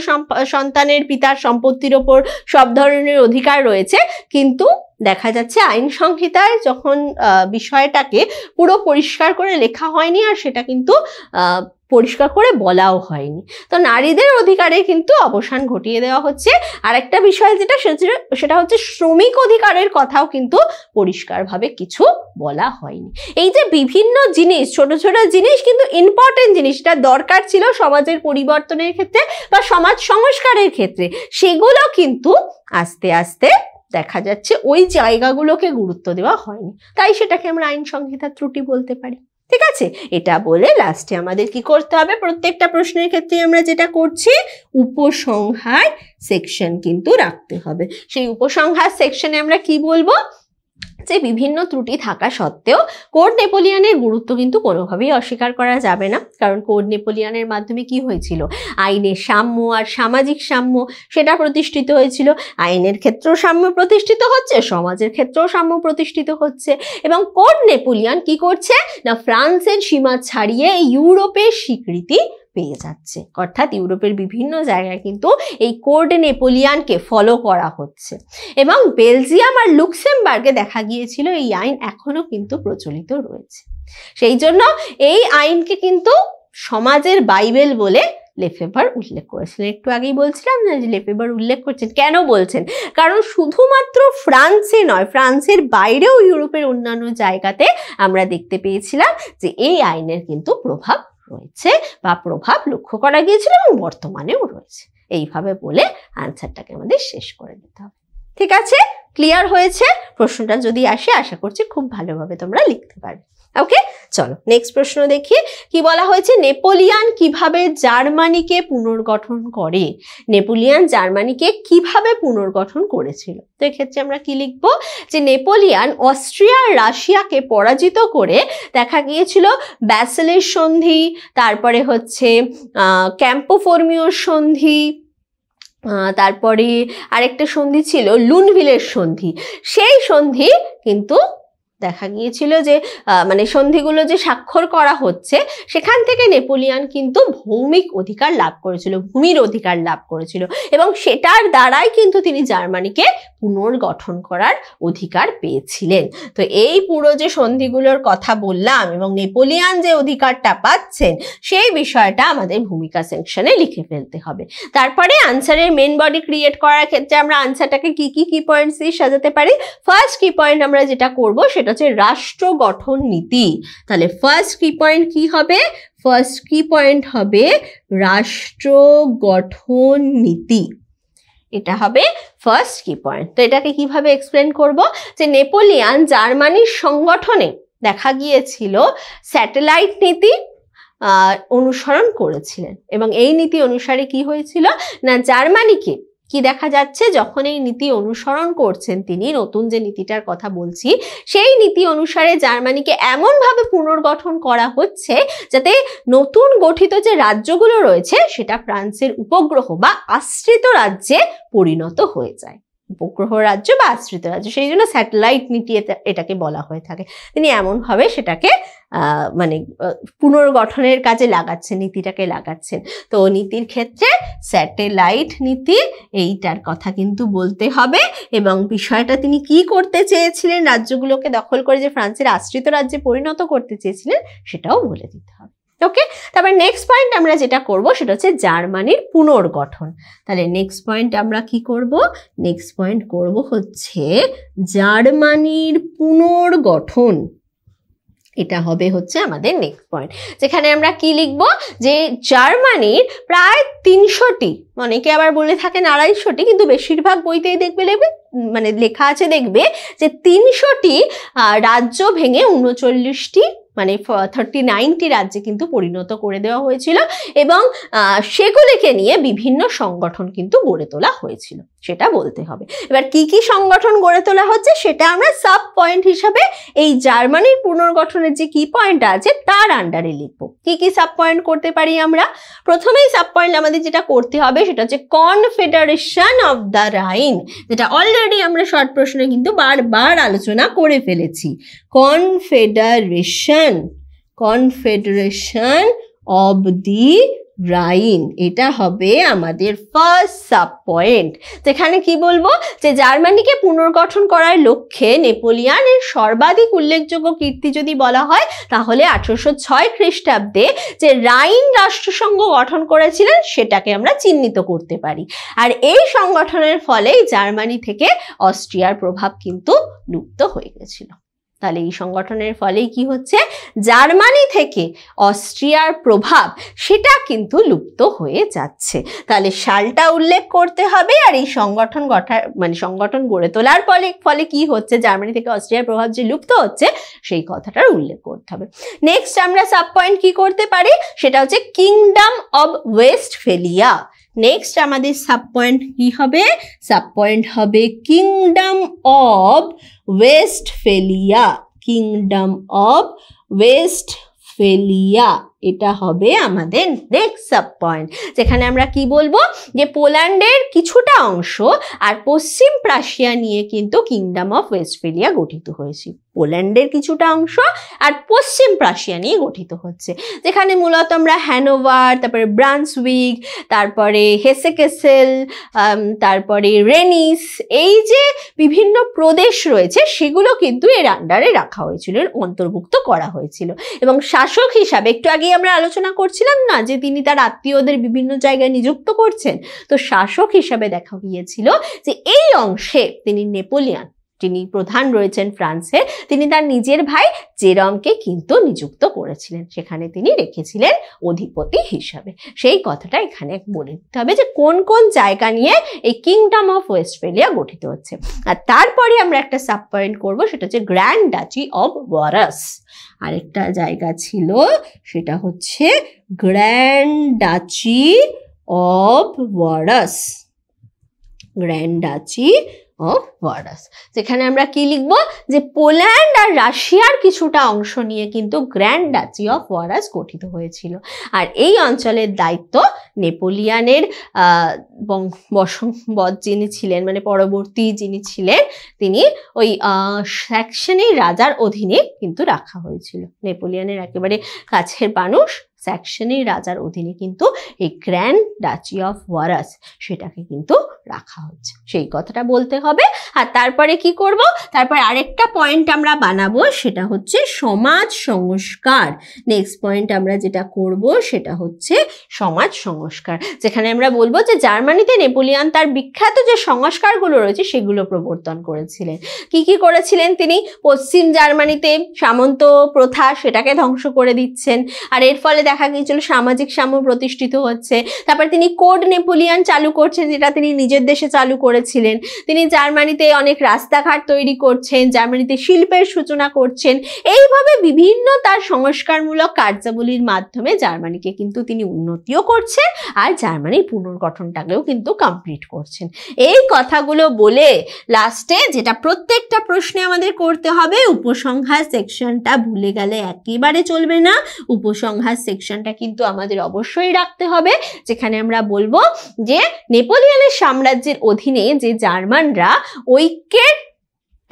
S2: সন্তানের পিতার সম্পত্তির ওপর সব ধরনের অধিকার রয়েছে কিন্তু দেখা যাচ্ছে আইন সংহিতায় যখন বিষয়টাকে পুরো পরিষ্কার করে লেখা হয়নি আর সেটা কিন্তু পরিষ্কার করে বলাও হয়নি তো নারীদের অধিকারে কিন্তু অবসান ঘটিয়ে দেওয়া হচ্ছে আর একটা বিষয় যেটা সেটা হচ্ছে শ্রমিক অধিকারের কথাও কিন্তু পরিষ্কারভাবে কিছু বলা হয়নি এই যে বিভিন্ন জিনিস ছোট ছোট জিনিস কিন্তু ইম্পর্টেন্ট জিনিসটা দরকার ছিল সমাজের পরিবর্তনের ক্ষেত্রে বা সমাজ সংস্কারের ক্ষেত্রে সেগুলো কিন্তু আস্তে আস্তে দেখা যাচ্ছে ওই জায়গাগুলোকে গুরুত্ব দেওয়া হয়নি তাই সেটাকে আমরা আইন সংহিতার ত্রুটি বলতে পারি ঠিক আছে এটা বলে লাস্টে আমাদের কি করতে হবে প্রত্যেকটা প্রশ্নের ক্ষেত্রে আমরা যেটা করছি উপসংহার সেকশন কিন্তু রাখতে হবে সেই উপসংহার সেকশনে আমরা কি বলবো যে বিভিন্ন ত্রুটি থাকা সত্ত্বেও কোড নেপোলিয়ানের গুরুত্ব কিন্তু কোনোভাবেই অস্বীকার করা যাবে না কারণ কোড নেপোলিয়ানের মাধ্যমে কি হয়েছিল আইনের সাম্য আর সামাজিক সাম্য সেটা প্রতিষ্ঠিত হয়েছিল আইনের ক্ষেত্রেও সাম্য প্রতিষ্ঠিত হচ্ছে সমাজের ক্ষেত্রেও সাম্য প্রতিষ্ঠিত হচ্ছে এবং কোড নেপোলিয়ান কি করছে না ফ্রান্সের সীমা ছাড়িয়ে ইউরোপের স্বীকৃতি পেয়ে যাচ্ছে অর্থাৎ ইউরোপের বিভিন্ন জায়গায় কিন্তু এই কোর্ড নেপোলিয়ানকে ফলো করা হচ্ছে এবং বেলজিয়াম আর লুক্সেমবার্গে দেখা গিয়েছিল এই আইন এখনও কিন্তু প্রচলিত রয়েছে সেই জন্য এই আইনকে কিন্তু সমাজের বাইবেল বলে লেফেবার উল্লেখ করেছিলেন একটু আগেই বলছিলাম না যে লেফেবার উল্লেখ করছেন কেন বলছেন কারণ শুধুমাত্র ফ্রান্সে নয় ফ্রান্সের বাইরেও ইউরোপের অন্যান্য জায়গাতে আমরা দেখতে পেয়েছিলাম যে এই আইনের কিন্তু প্রভাব রয়েছে বা প্রভাব লক্ষ্য করা গিয়েছিল এবং বর্তমানেও রয়েছে এইভাবে বলে আনসারটাকে আমাদের শেষ করে দিতে হবে ঠিক আছে ক্লিয়ার হয়েছে প্রশ্নটা যদি আসে আশা করছি খুব ভালোভাবে তোমরা লিখতে পারবে ওকে চলো নেক্সট প্রশ্ন দেখি কি বলা হয়েছে নেপোলিয়ান কিভাবে জার্মানিকে পুনর্গঠন করে নেপোলিয়ান জার্মানিকে কিভাবে পুনর্গঠন করেছিল তো এক্ষেত্রে আমরা কি লিখব যে নেপোলিয়ান অস্ট্রিয়া রাশিয়াকে পরাজিত করে দেখা গিয়েছিল ব্যাসেলের সন্ধি তারপরে হচ্ছে ক্যাম্পোফর্মীয় সন্ধি তারপরে আরেকটা সন্ধি ছিল লুনভিলের সন্ধি সেই সন্ধি কিন্তু দেখা গিয়েছিল যে মানে সন্ধিগুলো যে স্বাক্ষর করা হচ্ছে সেখান থেকে নেপোলিয়ান কিন্তু ভৌমিক অধিকার লাভ করেছিল ভূমির অধিকার লাভ করেছিল এবং সেটার দ্বারাই কিন্তু তিনি জার্মানিকে পুনর্গঠন করার অধিকার পেয়েছিলেন তো এই পুরো যে সন্ধিগুলোর কথা বললাম এবং নেপোলিয়ান যে অধিকারটা পাচ্ছেন সেই বিষয়টা আমাদের ভূমিকা সেকশনে লিখে ফেলতে হবে তারপরে আনসারের মেন বডি ক্রিয়েট করার ক্ষেত্রে আমরা আনসারটাকে কি কি কি পয়েন্টস দিয়ে সাজাতে পারি ফার্স্ট কি পয়েন্ট আমরা যেটা করব সেটা হচ্ছে রাষ্ট্র গঠন নীতি তাহলে ফার্স্ট কি পয়েন্ট কি হবে ফার্স্ট কি পয়েন্ট হবে রাষ্ট্র গঠন নীতি এটা হবে ফার্স্ট কি পয়েন্ট তো এটাকে কিভাবে এক্সপ্লেন করব যে নেপোলিয়ান জার্মানির সংগঠনে দেখা গিয়েছিল স্যাটেলাইট নীতি অনুসরণ করেছিলেন এবং এই নীতি অনুসারে কি হয়েছিল না জার্মানিকে কি দেখা যাচ্ছে যখন এই নীতি অনুসরণ করছেন তিনি নতুন যে নীতিটার কথা বলছি সেই নীতি অনুসারে জার্মানিকে এমনভাবে পুনর্গঠন করা হচ্ছে যাতে নতুন গঠিত যে রাজ্যগুলো রয়েছে সেটা ফ্রান্সের উপগ্রহ বা আশ্রিত রাজ্যে পরিণত হয়ে যায় উপগ্রহ রাজ্য বা আশ্রিত রাজ্য সেই জন্য স্যাটেলাইট নীতি এটাকে বলা হয়ে থাকে তিনি এমনভাবে সেটাকে মানে পুনর্গঠনের কাজে লাগাচ্ছেন নীতিটাকে লাগাচ্ছেন তো নীতির ক্ষেত্রে স্যাটেলাইট নীতি এইটার কথা কিন্তু বলতে হবে এবং বিষয়টা তিনি কি করতে চেয়েছিলেন রাজ্যগুলোকে দখল করে যে ফ্রান্সের আশ্রিত রাজ্যে পরিণত করতে চেয়েছিলেন সেটাও বলে দিতে হবে ওকে তারপর নেক্সট পয়েন্ট আমরা যেটা করব সেটা হচ্ছে জার্মানির পুনর্গঠন তাহলে নেক্সট পয়েন্ট আমরা কি করব নেক্সট পয়েন্ট করব হচ্ছে জার্মানির পুনর্গঠন এটা হবে হচ্ছে আমাদের নেক্সট পয়েন্ট যেখানে আমরা কি লিখব যে জার্মানির প্রায় তিনশোটি অনেকে আবার বলে থাকেন আড়াইশোটি কিন্তু বেশিরভাগ বইতেই দেখবে লেখবে মানে লেখা আছে দেখবে যে তিনশোটি রাজ্য ভেঙে উনচল্লিশটি মানে থার্টি নাইনটি রাজ্যে কিন্তু পরিণত করে দেওয়া হয়েছিল এবং সেগুলিকে নিয়ে বিভিন্ন সংগঠন কিন্তু গড়ে তোলা হয়েছিল সেটা বলতে হবে এবার কি কি সংগঠন গড়ে তোলা হচ্ছে সেটা আমরা সাব পয়েন্ট হিসাবে এই জার্মানির পুনর্গঠনের যে কি পয়েন্ট আছে তার আন্ডারে লিখবো কি কি সাব পয়েন্ট করতে পারি আমরা প্রথমেই সাব পয়েন্ট আমাদের যেটা করতে হবে সেটা হচ্ছে কনফেডারেশন অফ দ্য রাইন যেটা অলরেডি আমরা শর্ট প্রশ্নে কিন্তু বারবার আলোচনা করে ফেলেছি confederation confederation of the Rhine এটা হবে আমাদের ফার্স্ট সাব পয়েন্ট যেখানে কি বলবো যে জার্মানিকে পুনর্গঠন করার লক্ষ্যে নেপোলিয়ানের সর্বাধিক উল্লেখযোগ্য কীর্তি যদি বলা হয় তাহলে আঠারোশো ছয় খ্রিস্টাব্দে যে রাইন রাষ্ট্রসংঘ গঠন করেছিলেন সেটাকে আমরা চিহ্নিত করতে পারি আর এই সংগঠনের ফলেই জার্মানি থেকে অস্ট্রিয়ার প্রভাব কিন্তু লুপ্ত হয়ে গেছিলো তাহলে এই সংগঠনের ফলেই কি হচ্ছে জার্মানি থেকে অস্ট্রিয়ার প্রভাব সেটা কিন্তু লুপ্ত হয়ে যাচ্ছে তাহলে সালটা উল্লেখ করতে হবে আর এই সংগঠন গঠার মানে সংগঠন গড়ে তোলার ফলে ফলে কি হচ্ছে জার্মানি থেকে অস্ট্রিয়ার প্রভাব যে লুপ্ত হচ্ছে সেই কথাটার উল্লেখ করতে হবে নেক্সট আমরা সাব পয়েন্ট কি করতে পারি সেটা হচ্ছে kingdom of Westphalia next আমাদের 6. কি হবে 6. হবে kingdom of Westphalia kingdom of Westphalia এটা হবে আমাদের নেক্সট সাব পয়েন্ট যেখানে আমরা কি বলবো যে পোল্যান্ডের কিছুটা অংশ আর পশ্চিম প্রাশিয়া নিয়ে কিন্তু কিংডম অফ ওয়েস্টফেলিয়া গঠিত হয়েছে পোল্যান্ডের কিছুটা অংশ আর পশ্চিম প্রাশিয়া নিয়ে গঠিত হচ্ছে যেখানে মূলত আমরা হ্যানোভার তারপরে ব্রান্সউইক তারপরে হেসেকেসেল তারপরে রেনিস এই যে বিভিন্ন প্রদেশ রয়েছে সেগুলো কিন্তু এর আন্ডারে রাখা হয়েছিল অন্তর্ভুক্ত করা হয়েছিল এবং শাসক হিসাবে একটু আগে আমরা আলোচনা করছিলাম না যে তিনি তার আত্মীয়দের বিভিন্ন জায়গায় নিযুক্ত করছেন তো শাসক হিসাবে দেখা গিয়েছিল যে এই অংশে তিনি নেপোলিয়ান যিনি প্রধান রয়েছেন ফ্রান্সের তিনি তার নিজের ভাই জেরমকে কিন্তু নিযুক্ত করেছিলেন সেখানে তিনি রেখেছিলেন অধিপতি হিসাবে সেই কথাটা এখানে বলে দিতে হবে যে কোন কোন জায়গা নিয়ে এই কিংডম অফ ওয়েস্টফেলিয়া গঠিত হচ্ছে আর তারপরে আমরা একটা সাব পয়েন্ট করবো সেটা হচ্ছে গ্র্যান্ড ডাচি অব ওয়ারাস আরেকটা জায়গা ছিল সেটা হচ্ছে grand duchy of Warsaw grand duchy of বর্ডার্স যেখানে আমরা কি লিখব যে পোল্যান্ড আর রাশিয়ার কিছুটা অংশ নিয়ে কিন্তু গ্র্যান্ড ডাচি অফ ওয়ারাস গঠিত হয়েছিল আর এই অঞ্চলের দায়িত্ব নেপোলিয়ানের বসংবদ যিনি ছিলেন মানে পরবর্তী যিনি ছিলেন তিনি ওই স্যাকশনের রাজার অধীনে কিন্তু রাখা হয়েছিল নেপোলিয়ানের একেবারে কাছের মানুষ স্যাকশনের রাজার অধীনে কিন্তু এই গ্র্যান্ড ডাচি অফ ওয়ারাস সেটাকে কিন্তু রাখা হচ্ছে সেই কথাটা বলতে হবে আর তারপরে কি করব তারপরে আরেকটা পয়েন্ট আমরা বানাবো সেটা হচ্ছে সমাজ সংস্কার নেক্সট পয়েন্ট আমরা যেটা করব সেটা হচ্ছে সমাজ সংস্কার যেখানে আমরা বলবো যে জার্মানিতে নেপোলিয়ান তার বিখ্যাত যে সংস্কারগুলো রয়েছে সেগুলো প্রবর্তন করেছিলেন কি কি করেছিলেন তিনি পশ্চিম জার্মানিতে সামন্ত প্রথা সেটাকে ধ্বংস করে দিচ্ছেন আর এর ফলে দেখা গিয়েছিল সামাজিক সাম্য প্রতিষ্ঠিত হচ্ছে তারপর তিনি কোড নেপোলিয়ান চালু করছেন যেটা তিনি নিজের দেশে চালু করেছিলেন তিনি জার্মানিতে অনেক রাস্তাঘাট তৈরি করছেন জার্মানিতে শিল্পের সূচনা করছেন এইভাবে বিভিন্ন তার সংস্কারমূলক কার্যাবলীর মাধ্যমে জার্মানিকে কিন্তু তিনি উন্নতিও করছেন আর জার্মানির পুনর্গঠনটাকেও কিন্তু কমপ্লিট করছেন এই কথাগুলো বলে লাস্টে যেটা প্রত্যেকটা প্রশ্নে আমাদের করতে হবে উপসংহার সেকশনটা ভুলে গেলে একেবারে চলবে না উপসংহার সেকশন সেকশনটা কিন্তু আমাদের অবশ্যই রাখতে হবে যেখানে আমরা বলবো যে নেপোলিয়ানের সাম্রাজ্যের অধীনে যে জার্মানরা ঐক্যের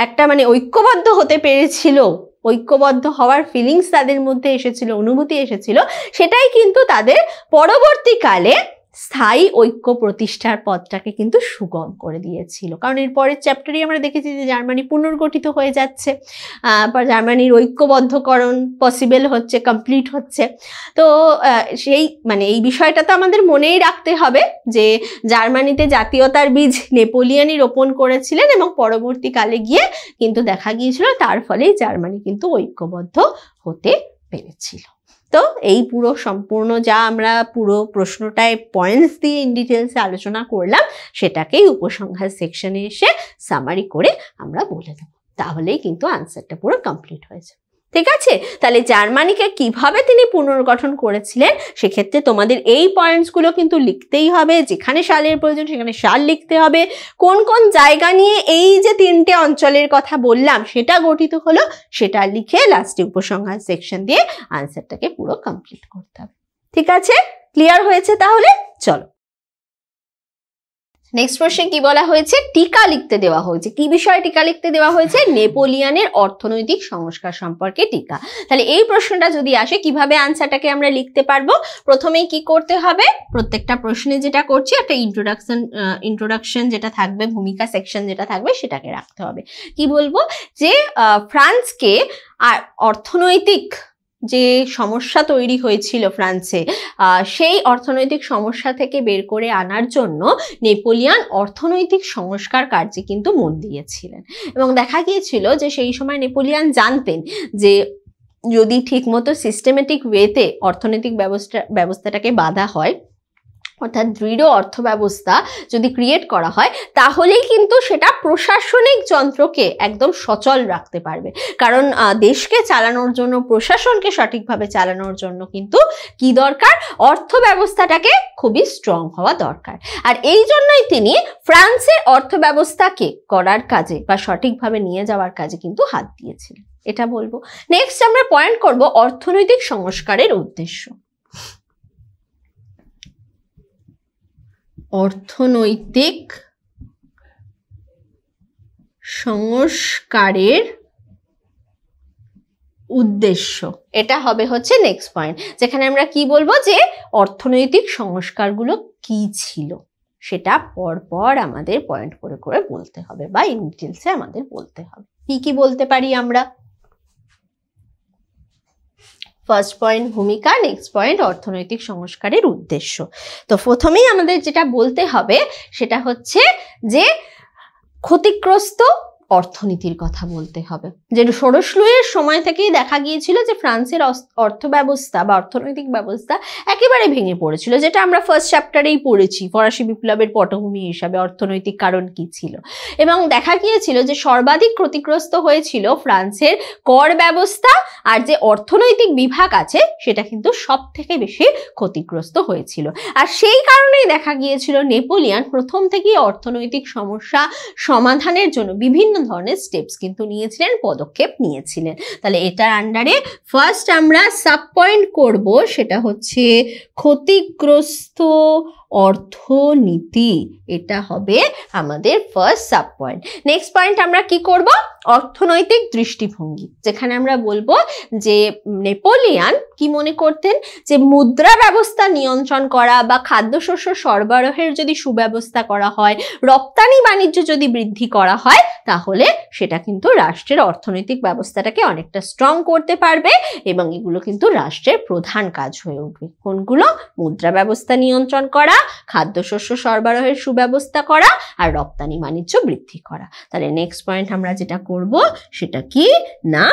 S2: একটা মানে ঐক্যবদ্ধ হতে পেরেছিল ঐক্যবদ্ধ হওয়ার ফিলিংস তাদের মধ্যে এসেছিল অনুভূতি এসেছিল সেটাই কিন্তু তাদের পরবর্তীকালে স্থায়ী ঐক্য প্রতিষ্ঠার পথটাকে কিন্তু সুগম করে দিয়েছিল কারণ এর পরের চ্যাপ্টারেই আমরা দেখেছি যে জার্মানি পুনর্গঠিত হয়ে যাচ্ছে জার্মানির ঐক্যবদ্ধকরণ পসিবল হচ্ছে কমপ্লিট হচ্ছে তো সেই মানে এই বিষয়টা তো আমাদের মনেই রাখতে হবে যে জার্মানিতে জাতীয়তার বীজ নেপোলিয়ানই রোপণ করেছিলেন এবং পরবর্তীকালে গিয়ে কিন্তু দেখা গিয়েছিল তার ফলেই জার্মানি কিন্তু ঐক্যবদ্ধ হতে পেরেছিল তো এই পুরো সম্পূর্ণ যা আমরা পুরো প্রশ্নটায় পয়েন্টস দিয়ে ইন ডিটেলসে আলোচনা করলাম সেটাকেই উপসংহার সেকশনে এসে সামারি করে আমরা বলে দেবো তাহলেই কিন্তু আনসারটা পুরো কমপ্লিট হয়ে যাবে ঠিক আছে তাহলে জার্মানিকে কিভাবে তিনি পুনর্গঠন করেছিলেন সেক্ষেত্রে তোমাদের এই পয়েন্টসগুলো কিন্তু লিখতেই হবে যেখানে সালের প্রয়োজন সেখানে সাল লিখতে হবে কোন কোন জায়গা নিয়ে এই যে তিনটে অঞ্চলের কথা বললাম সেটা গঠিত হলো সেটা লিখে লাস্টে উপসংহার সেকশন দিয়ে আনসারটাকে পুরো কমপ্লিট করতে হবে ঠিক আছে ক্লিয়ার হয়েছে তাহলে চলো নেক্সট প্রশ্নে কি বলা হয়েছে টিকা লিখতে দেওয়া হয়েছে কি বিষয়ে টিকা লিখতে দেওয়া হয়েছে নেপোলিয়ানের অর্থনৈতিক সংস্কার সম্পর্কে টিকা তাহলে এই প্রশ্নটা যদি আসে কিভাবে আনসারটাকে আমরা লিখতে পারবো প্রথমেই কি করতে হবে প্রত্যেকটা প্রশ্নে যেটা করছি একটা ইন্ট্রোডাকশন ইন্ট্রোডাকশন যেটা থাকবে ভূমিকা সেকশন যেটা থাকবে সেটাকে রাখতে হবে কি বলবো যে ফ্রান্সকে আর অর্থনৈতিক যে সমস্যা তৈরি হয়েছিল ফ্রান্সে সেই অর্থনৈতিক সমস্যা থেকে বের করে আনার জন্য নেপোলিয়ান অর্থনৈতিক সংস্কার কার্যে কিন্তু মন দিয়েছিলেন এবং দেখা গিয়েছিল যে সেই সময় নেপোলিয়ান জানতেন যে যদি ঠিকমতো সিস্টেমেটিক ওয়েতে অর্থনৈতিক ব্যবস্থা ব্যবস্থাটাকে বাধা হয় অর্থাৎ দৃঢ় অর্থব্যবস্থা যদি ক্রিয়েট করা হয় তাহলেই কিন্তু সেটা প্রশাসনিক যন্ত্রকে একদম সচল রাখতে পারবে কারণ দেশকে চালানোর জন্য প্রশাসনকে সঠিকভাবে চালানোর জন্য কিন্তু কি দরকার অর্থ ব্যবস্থাটাকে খুবই স্ট্রং হওয়া দরকার আর এই জন্যই তিনি ফ্রান্সের অর্থ ব্যবস্থাকে করার কাজে বা সঠিকভাবে নিয়ে যাওয়ার কাজে কিন্তু হাত দিয়েছিলেন এটা বলবো নেক্সট আমরা পয়েন্ট করব অর্থনৈতিক সংস্কারের উদ্দেশ্য অর্থনৈতিক সংস্কারের উদ্দেশ্য এটা হবে হচ্ছে নেক্সট পয়েন্ট যেখানে আমরা কি বলবো যে অর্থনৈতিক সংস্কারগুলো কি ছিল সেটা পরপর আমাদের পয়েন্ট করে করে বলতে হবে বা ইন আমাদের বলতে হবে কি কি বলতে পারি আমরা ফার্স্ট পয়েন্ট ভূমিকা নেক্সট পয়েন্ট অর্থনৈতিক সংস্কারের উদ্দেশ্য তো প্রথমেই আমাদের যেটা বলতে হবে সেটা হচ্ছে যে ক্ষতিগ্রস্ত অর্থনীতির কথা বলতে হবে যে ষোড়শ লুয়ের সময় থেকেই দেখা গিয়েছিল যে ফ্রান্সের অর্থ ব্যবস্থা বা অর্থনৈতিক ব্যবস্থা একেবারে ভেঙে পড়েছিল যেটা আমরা ফার্স্ট চ্যাপ্টারেই পড়েছি ফরাসি বিপ্লবের পটভূমি হিসাবে অর্থনৈতিক কারণ কি ছিল এবং দেখা গিয়েছিল যে সর্বাধিক ক্ষতিগ্রস্ত হয়েছিল ফ্রান্সের কর ব্যবস্থা আর যে অর্থনৈতিক বিভাগ আছে সেটা কিন্তু সব থেকে বেশি ক্ষতিগ্রস্ত হয়েছিল আর সেই কারণেই দেখা গিয়েছিল নেপোলিয়ান প্রথম থেকেই অর্থনৈতিক সমস্যা সমাধানের জন্য বিভিন্ন ধরনের স্টেপস কিন্তু নিয়েছিলেন পদক্ষেপ নিয়েছিলেন তাহলে এটার আন্ডারে ফার্স্ট আমরা সাব পয়েন্ট করব সেটা হচ্ছে ক্ষতিগ্রস্ত অর্থনীতি এটা হবে আমাদের first sub point next point আমরা কি করব অর্থনৈতিক দৃষ্টিভঙ্গি যেখানে আমরা বলবো যে নেপোলিয়ান কি মনে করতেন যে মুদ্রা ব্যবস্থা নিয়ন্ত্রণ করা বা খাদ্যশস্য সরবরাহের যদি সুব্যবস্থা করা হয় রপ্তানি বাণিজ্য যদি বৃদ্ধি করা হয় তাহলে সেটা কিন্তু রাষ্ট্রের অর্থনৈতিক ব্যবস্থাটাকে অনেকটা স্ট্রং করতে পারবে এবং এগুলো কিন্তু রাষ্ট্রের প্রধান কাজ হয়ে উঠবে কোনগুলো মুদ্রা ব্যবস্থা নিয়ন্ত্রণ করা খাদ্যশস্য সরবরাহের সুব্যবস্থা করা আর রপ্তানি বাণিজ্য বৃদ্ধি করা তাহলে নেক্সট পয়েন্ট আমরা যেটা করব সেটা কি না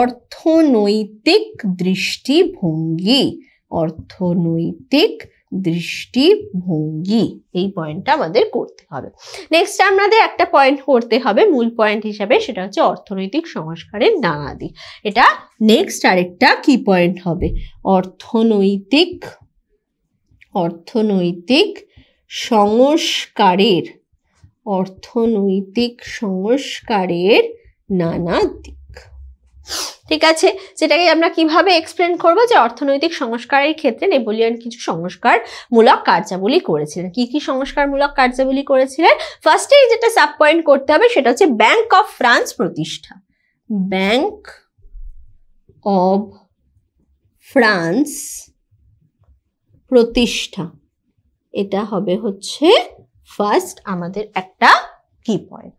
S2: অর্থনৈতিক দৃষ্টিভঙ্গি অর্থনৈতিক দৃষ্টিভঙ্গি এই পয়েন্টটা আমাদের করতে হবে নেক্সট আমাদের একটা পয়েন্ট করতে হবে মূল পয়েন্ট হিসাবে সেটা হচ্ছে অর্থনৈতিক সংস্কারের নানা দিক এটা নেক্সট আরেকটা কি পয়েন্ট হবে অর্থনৈতিক অর্থনৈতিক সংস্কারের অর্থনৈতিক সংস্কারের নানা দিক ঠিক আছে সেটাকে আমরা কিভাবে এক্সপ্লেন করব যে অর্থনৈতিক সংস্কারের ক্ষেত্রে নেপোলিয়ন কিছু সংস্কারমূলক কার্যাবলী করেছিলেন কি কি সংস্কারমূলক কার্যাবলী করেছিলেন ফার্স্টেই যেটা সাব পয়েন্ট করতে হবে সেটা হচ্ছে ব্যাংক অফ ফ্রান্স প্রতিষ্ঠা ব্যাংক অব ফ্রান্স প্রতিষ্ঠা এটা হবে হচ্ছে ফার্স্ট আমাদের একটা কি পয়েন্ট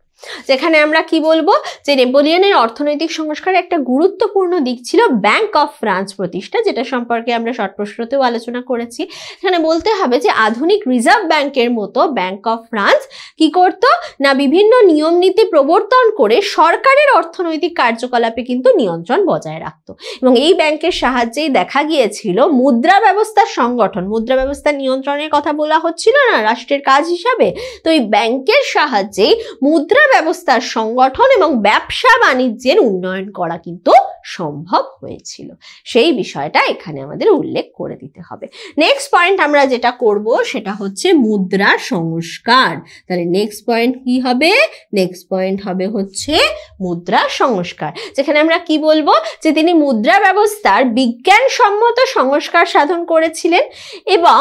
S2: যেখানে আমরা কি বলবো যে নেপোলিয়নের অর্থনৈতিক সংস্কারের একটা গুরুত্বপূর্ণ দিক ছিল ব্যাংক অফ ফ্রান্স প্রতিষ্ঠা যেটা সম্পর্কে আমরা শর্ট প্রশ্নতেও আলোচনা করেছি এখানে বলতে হবে যে আধুনিক রিজার্ভ ব্যাংকের মতো ব্যাংক অফ ফ্রান্স কি করত না বিভিন্ন নিয়ম নীতি প্রবর্তন করে সরকারের অর্থনৈতিক কার্যকলাপে কিন্তু নিয়ন্ত্রণ বজায় রাখত এবং এই ব্যাংকের সাহায্যেই দেখা গিয়েছিল মুদ্রা ব্যবস্থার সংগঠন মুদ্রা ব্যবস্থা নিয়ন্ত্রণের কথা বলা হচ্ছিল না রাষ্ট্রের কাজ হিসাবে তো এই ব্যাংকের সাহায্যেই মুদ্রা ব্যবস্থার সংগঠন এবং ব্যবসা বাণিজ্যের উন্নয়ন করা কিন্তু সম্ভব হয়েছিল সেই বিষয়টা এখানে আমাদের উল্লেখ করে দিতে হবে নেক্সট পয়েন্ট আমরা যেটা করব সেটা হচ্ছে মুদ্রা সংস্কার তাহলে নেক্সট পয়েন্ট কি হবে নেক্সট পয়েন্ট হবে হচ্ছে মুদ্রা সংস্কার যেখানে আমরা কি বলবো যে তিনি মুদ্রা ব্যবস্থার বিজ্ঞানসম্মত সংস্কার সাধন করেছিলেন এবং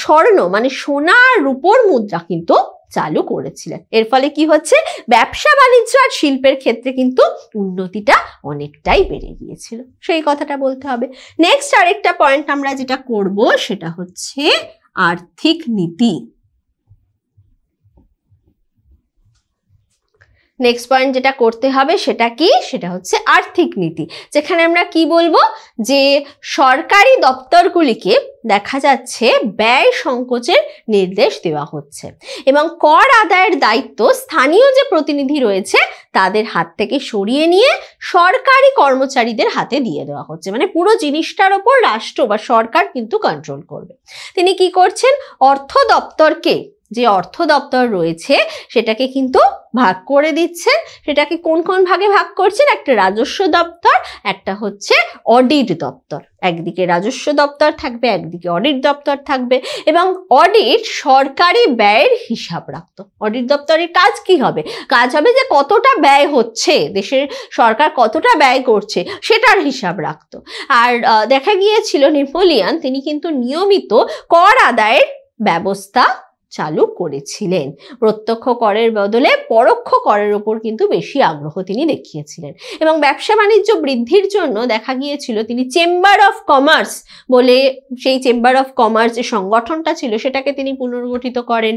S2: স্বর্ণ মানে সোনার রূপোর মুদ্রা কিন্তু চালু করেছিলেন এর ফলে কি হচ্ছে ব্যবসা বাণিজ্য আর শিল্পের ক্ষেত্রে কিন্তু উন্নতিটা অনেকটাই বেড়ে গিয়েছিল সেই কথাটা বলতে হবে নেক্সট আরেকটা পয়েন্ট আমরা যেটা করব সেটা হচ্ছে আর্থিক নীতি নেক্সট পয়েন্ট যেটা করতে হবে সেটা কি সেটা হচ্ছে আর্থিক নীতি যেখানে আমরা কি বলবো যে সরকারি দপ্তরগুলিকে দেখা যাচ্ছে ব্যয় সংকোচের নির্দেশ দেওয়া হচ্ছে এবং কর আদায়ের দায়িত্ব স্থানীয় যে প্রতিনিধি রয়েছে তাদের হাত থেকে সরিয়ে নিয়ে সরকারি কর্মচারীদের হাতে দিয়ে দেওয়া হচ্ছে মানে পুরো জিনিসটার ওপর রাষ্ট্র বা সরকার কিন্তু কন্ট্রোল করবে তিনি কি করছেন অর্থ দপ্তরকে যে অর্থ দপ্তর রয়েছে সেটাকে কিন্তু ভাগ করে দিচ্ছে সেটাকে কোন কোন ভাগে ভাগ করছেন একটা রাজস্ব দপ্তর একটা হচ্ছে অডিট দপ্তর একদিকে রাজস্ব দপ্তর থাকবে একদিকে অডিট দপ্তর থাকবে এবং অডিট সরকারি ব্যয়ের হিসাব রাখতো অডিট দপ্তরের কাজ কি হবে কাজ হবে যে কতটা ব্যয় হচ্ছে দেশের সরকার কতটা ব্যয় করছে সেটার হিসাব রাখত আর দেখা গিয়েছিল নেপোলিয়ান তিনি কিন্তু নিয়মিত কর আদায়ের ব্যবস্থা চালু করেছিলেন প্রত্যক্ষ করের বদলে পরোক্ষ করের ওপর কিন্তু বেশি আগ্রহ তিনি দেখিয়েছিলেন এবং ব্যবসা বাণিজ্য বৃদ্ধির জন্য দেখা গিয়েছিল তিনি চেম্বার অফ কমার্স বলে সেই চেম্বার অফ কমার্স যে সংগঠনটা ছিল সেটাকে তিনি পুনর্গঠিত করেন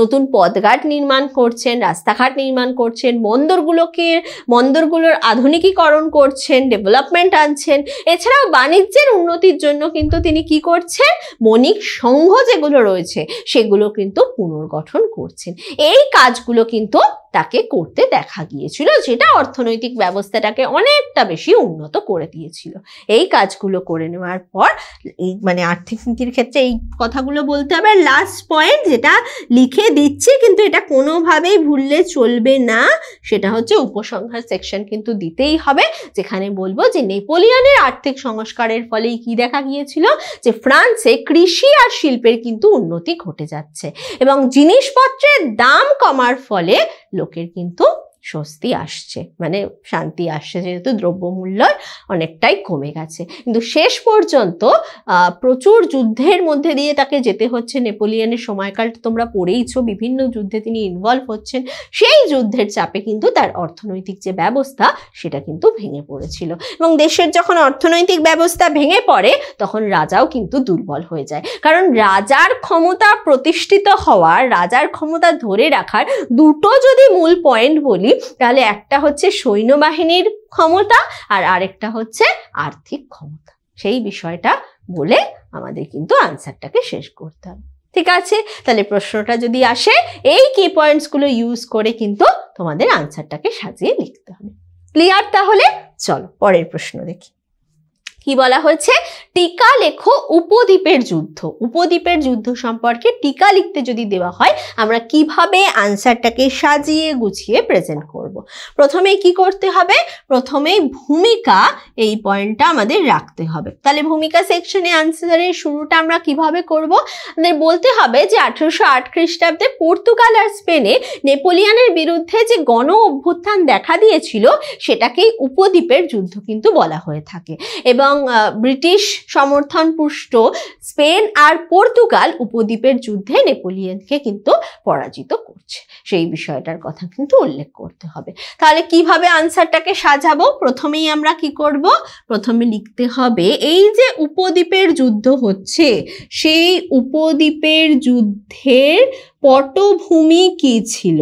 S2: নতুন পদঘাট নির্মাণ করছেন রাস্তাঘাট নির্মাণ করছেন বন্দরগুলোকে বন্দরগুলোর আধুনিকীকরণ করছেন ডেভেলপমেন্ট আনছেন এছাড়াও বাণিজ্যের উন্নতির জন্য কিন্তু তিনি কি করছেন মণিক সংঘ যেগুলো রয়েছে সেগুলো কিন্তু পুনর্গঠন করছেন এই কাজগুলো কিন্তু তাকে করতে দেখা গিয়েছিল যেটা অর্থনৈতিক ব্যবস্থাটাকে অনেকটা বেশি উন্নত করে দিয়েছিল এই কাজগুলো করে নেওয়ার পর এই মানে আর্থিক নীতির ক্ষেত্রে এই কথাগুলো বলতে হবে লাস্ট পয়েন্ট যেটা লিখে দিচ্ছে কিন্তু এটা কোনোভাবেই ভুললে চলবে না সেটা হচ্ছে উপসংহার সেকশন কিন্তু দিতেই হবে যেখানে বলবো যে নেপোলিয়নের আর্থিক সংস্কারের ফলে কি দেখা গিয়েছিল যে ফ্রান্সে কৃষি আর শিল্পের কিন্তু উন্নতি ঘটে যাচ্ছে এবং জিনিসপত্রের দাম কমার ফলে Lo que quinto. স্বস্তি আসছে মানে শান্তি আসছে যেহেতু দ্রব্যমূল্য অনেকটাই কমে গেছে কিন্তু শেষ পর্যন্ত প্রচুর যুদ্ধের মধ্যে দিয়ে তাকে যেতে হচ্ছে নেপোলিয়নের সময়কাল তোমরা পড়েইছ বিভিন্ন যুদ্ধে তিনি ইনভলভ হচ্ছেন সেই যুদ্ধের চাপে কিন্তু তার অর্থনৈতিক যে ব্যবস্থা সেটা কিন্তু ভেঙে পড়েছিল এবং দেশের যখন অর্থনৈতিক ব্যবস্থা ভেঙে পড়ে তখন রাজাও কিন্তু দুর্বল হয়ে যায় কারণ রাজার ক্ষমতা প্রতিষ্ঠিত হওয়ার রাজার ক্ষমতা ধরে রাখার দুটো যদি মূল পয়েন্ট বলি তাহলে একটা হচ্ছে সৈন্যবাহিনীর ক্ষমতা আর আরেকটা হচ্ছে আর্থিক ক্ষমতা সেই বিষয়টা বলে আমাদের কিন্তু আনসারটাকে শেষ করতে হবে ঠিক আছে তাহলে প্রশ্নটা যদি আসে এই কি পয়েন্টসগুলো ইউজ করে কিন্তু তোমাদের আনসারটাকে সাজিয়ে লিখতে হবে ক্লিয়ার তাহলে চলো পরের প্রশ্ন দেখি কি বলা হয়েছে টিকা লেখো উপদ্বীপের যুদ্ধ উপদ্বীপের যুদ্ধ সম্পর্কে টিকা লিখতে যদি দেওয়া হয় আমরা কিভাবে আনসারটাকে সাজিয়ে গুছিয়ে প্রেজেন্ট করব। প্রথমে কি করতে হবে প্রথমে ভূমিকা এই পয়েন্টটা আমাদের রাখতে হবে তাহলে ভূমিকা সেকশনে আনসারের শুরুটা আমরা কিভাবে করব আমাদের বলতে হবে যে আঠেরোশো আট খ্রিস্টাব্দে পর্তুগাল আর স্পেনে নেপোলিয়ানের বিরুদ্ধে যে গণ অভ্যুত্থান দেখা দিয়েছিল সেটাকেই উপদ্বীপের যুদ্ধ কিন্তু বলা হয়ে থাকে এবং এবং ব্রিটিশ সমর্থন পুষ্ট স্পেন আর পর্তুগাল উপদ্বীপের যুদ্ধে নেপোলিয়নকে কিন্তু পরাজিত করছে সেই বিষয়টার কথা কিন্তু উল্লেখ করতে হবে তাহলে কিভাবে আনসারটাকে সাজাবো প্রথমেই আমরা কি করব প্রথমে লিখতে হবে এই যে উপদ্বীপের যুদ্ধ হচ্ছে সেই উপদ্বীপের যুদ্ধের পটভূমি কি ছিল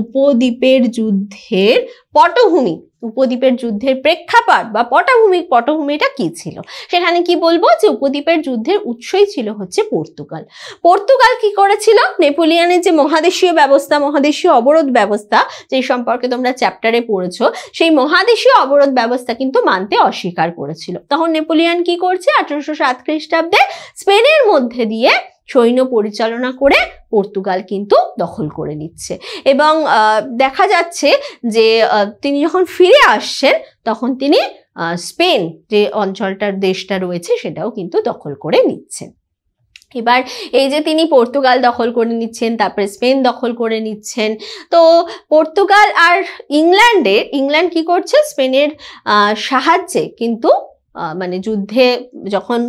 S2: উপদ্বীপের যুদ্ধের পটভূমি উপদ্বীপের যুদ্ধের প্রেক্ষাপট বা পটভূমির পটভূমিটা কি ছিল সেখানে কি বলবো যে উপদ্বীপের যুদ্ধের উৎসই ছিল হচ্ছে পর্তুগাল পর্তুগাল কি করেছিল নেপোলিয়ানের যে মহাদেশীয় ব্যবস্থা মহাদেশীয় অবরোধ ব্যবস্থা যে সম্পর্কে তোমরা চ্যাপ্টারে পড়েছ সেই মহাদেশীয় অবরোধ ব্যবস্থা কিন্তু মানতে অস্বীকার করেছিল তখন নেপোলিয়ান কি করছে আঠারোশো সাত খ্রিস্টাব্দে স্পেনের মধ্যে দিয়ে সৈন্য পরিচালনা করে পর্তুগাল কিন্তু দখল করে নিচ্ছে এবং দেখা যাচ্ছে যে তিনি যখন ফিরে আসছেন তখন তিনি স্পেন যে অঞ্চলটার দেশটা রয়েছে সেটাও কিন্তু দখল করে নিচ্ছেন এবার এই যে তিনি পর্তুগাল দখল করে নিচ্ছেন তারপরে স্পেন দখল করে নিচ্ছেন তো পর্তুগাল আর ইংল্যান্ডে ইংল্যান্ড কি করছে স্পেনের সাহায্যে কিন্তু মানে যুদ্ধে যখন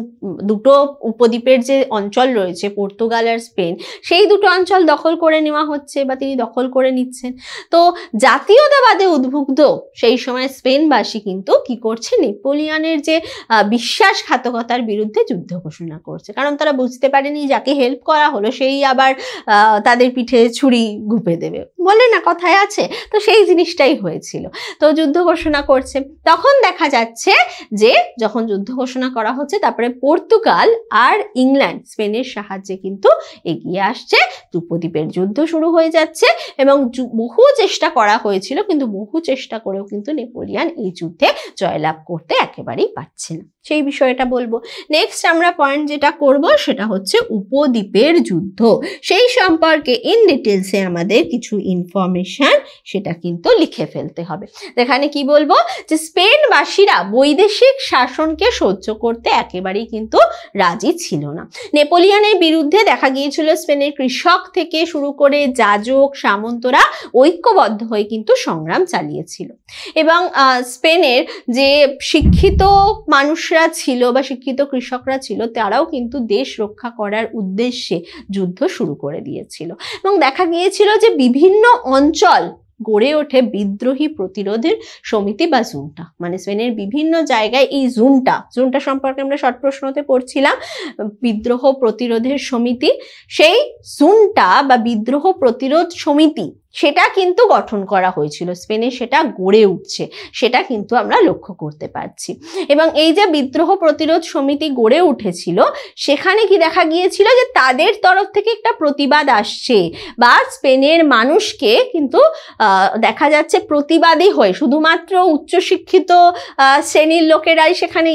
S2: দুটো উপদ্বীপের যে অঞ্চল রয়েছে পর্তুগাল আর স্পেন সেই দুটো অঞ্চল দখল করে নেওয়া হচ্ছে বা তিনি দখল করে নিচ্ছেন তো জাতীয়তাবাদে উদ্ভুগ্ধ সেই সময় স্পেনবাসী কিন্তু কি করছে নেপোলিয়নের যে বিশ্বাসঘাতকতার বিরুদ্ধে যুদ্ধ ঘোষণা করছে কারণ তারা বুঝতে পারেনি যাকে হেল্প করা হলো সেই আবার তাদের পিঠে ছুরি ঘুপে দেবে বলে না কথায় আছে তো সেই জিনিসটাই হয়েছিল তো যুদ্ধ ঘোষণা করছে তখন দেখা যাচ্ছে যে যখন যুদ্ধ ঘোষণা করা হচ্ছে তারপরে পর্তুগাল আর ইংল্যান্ড স্পেনের সাহায্যে কিন্তু এগিয়ে আসছে দুপদ্বীপের যুদ্ধ শুরু হয়ে যাচ্ছে এবং বহু চেষ্টা করা হয়েছিল কিন্তু বহু চেষ্টা করেও কিন্তু নেপোলিয়ান এই যুদ্ধে জয়লাভ করতে একেবারেই পারছে না সেই বিষয়টা বলবো নেক্সট আমরা পয়েন্ট যেটা করব সেটা হচ্ছে উপদ্বীপের যুদ্ধ সেই সম্পর্কে ইন ডিটেলসে আমাদের কিছু ইনফরমেশান সেটা কিন্তু লিখে ফেলতে হবে এখানে কি বলবো যে স্পেনবাসীরা বৈদেশিক শাসনকে সহ্য করতে একেবারেই কিন্তু রাজি ছিল না নেপোলিয়ানের বিরুদ্ধে দেখা গিয়েছিল স্পেনের কৃষক থেকে শুরু করে যাজক সামন্তরা ঐক্যবদ্ধ হয়ে কিন্তু সংগ্রাম চালিয়েছিল এবং স্পেনের যে শিক্ষিত মানুষ মানুষরা ছিল বা শিক্ষিত কৃষকরা ছিল তারাও কিন্তু দেশ রক্ষা করার উদ্দেশ্যে যুদ্ধ শুরু করে দিয়েছিল এবং দেখা গিয়েছিল যে বিভিন্ন অঞ্চল গড়ে ওঠে বিদ্রোহী প্রতিরোধের সমিতি বা জুমটা মানে স্পেনের বিভিন্ন জায়গায় এই জুমটা জুমটা সম্পর্কে আমরা শর্ট প্রশ্নতে পড়ছিলাম বিদ্রোহ প্রতিরোধের সমিতি সেই জুমটা বা বিদ্রোহ প্রতিরোধ সমিতি সেটা কিন্তু গঠন করা হয়েছিল স্পেনে সেটা গড়ে উঠছে সেটা কিন্তু আমরা লক্ষ্য করতে পারছি এবং এই যে বিদ্রোহ প্রতিরোধ সমিতি গড়ে উঠেছিল সেখানে কি দেখা গিয়েছিল যে তাদের তরফ থেকে একটা প্রতিবাদ আসছে বা স্পেনের মানুষকে কিন্তু দেখা যাচ্ছে প্রতিবাদী হয়ে শুধুমাত্র উচ্চশিক্ষিত শ্রেণীর লোকেরাই সেখানে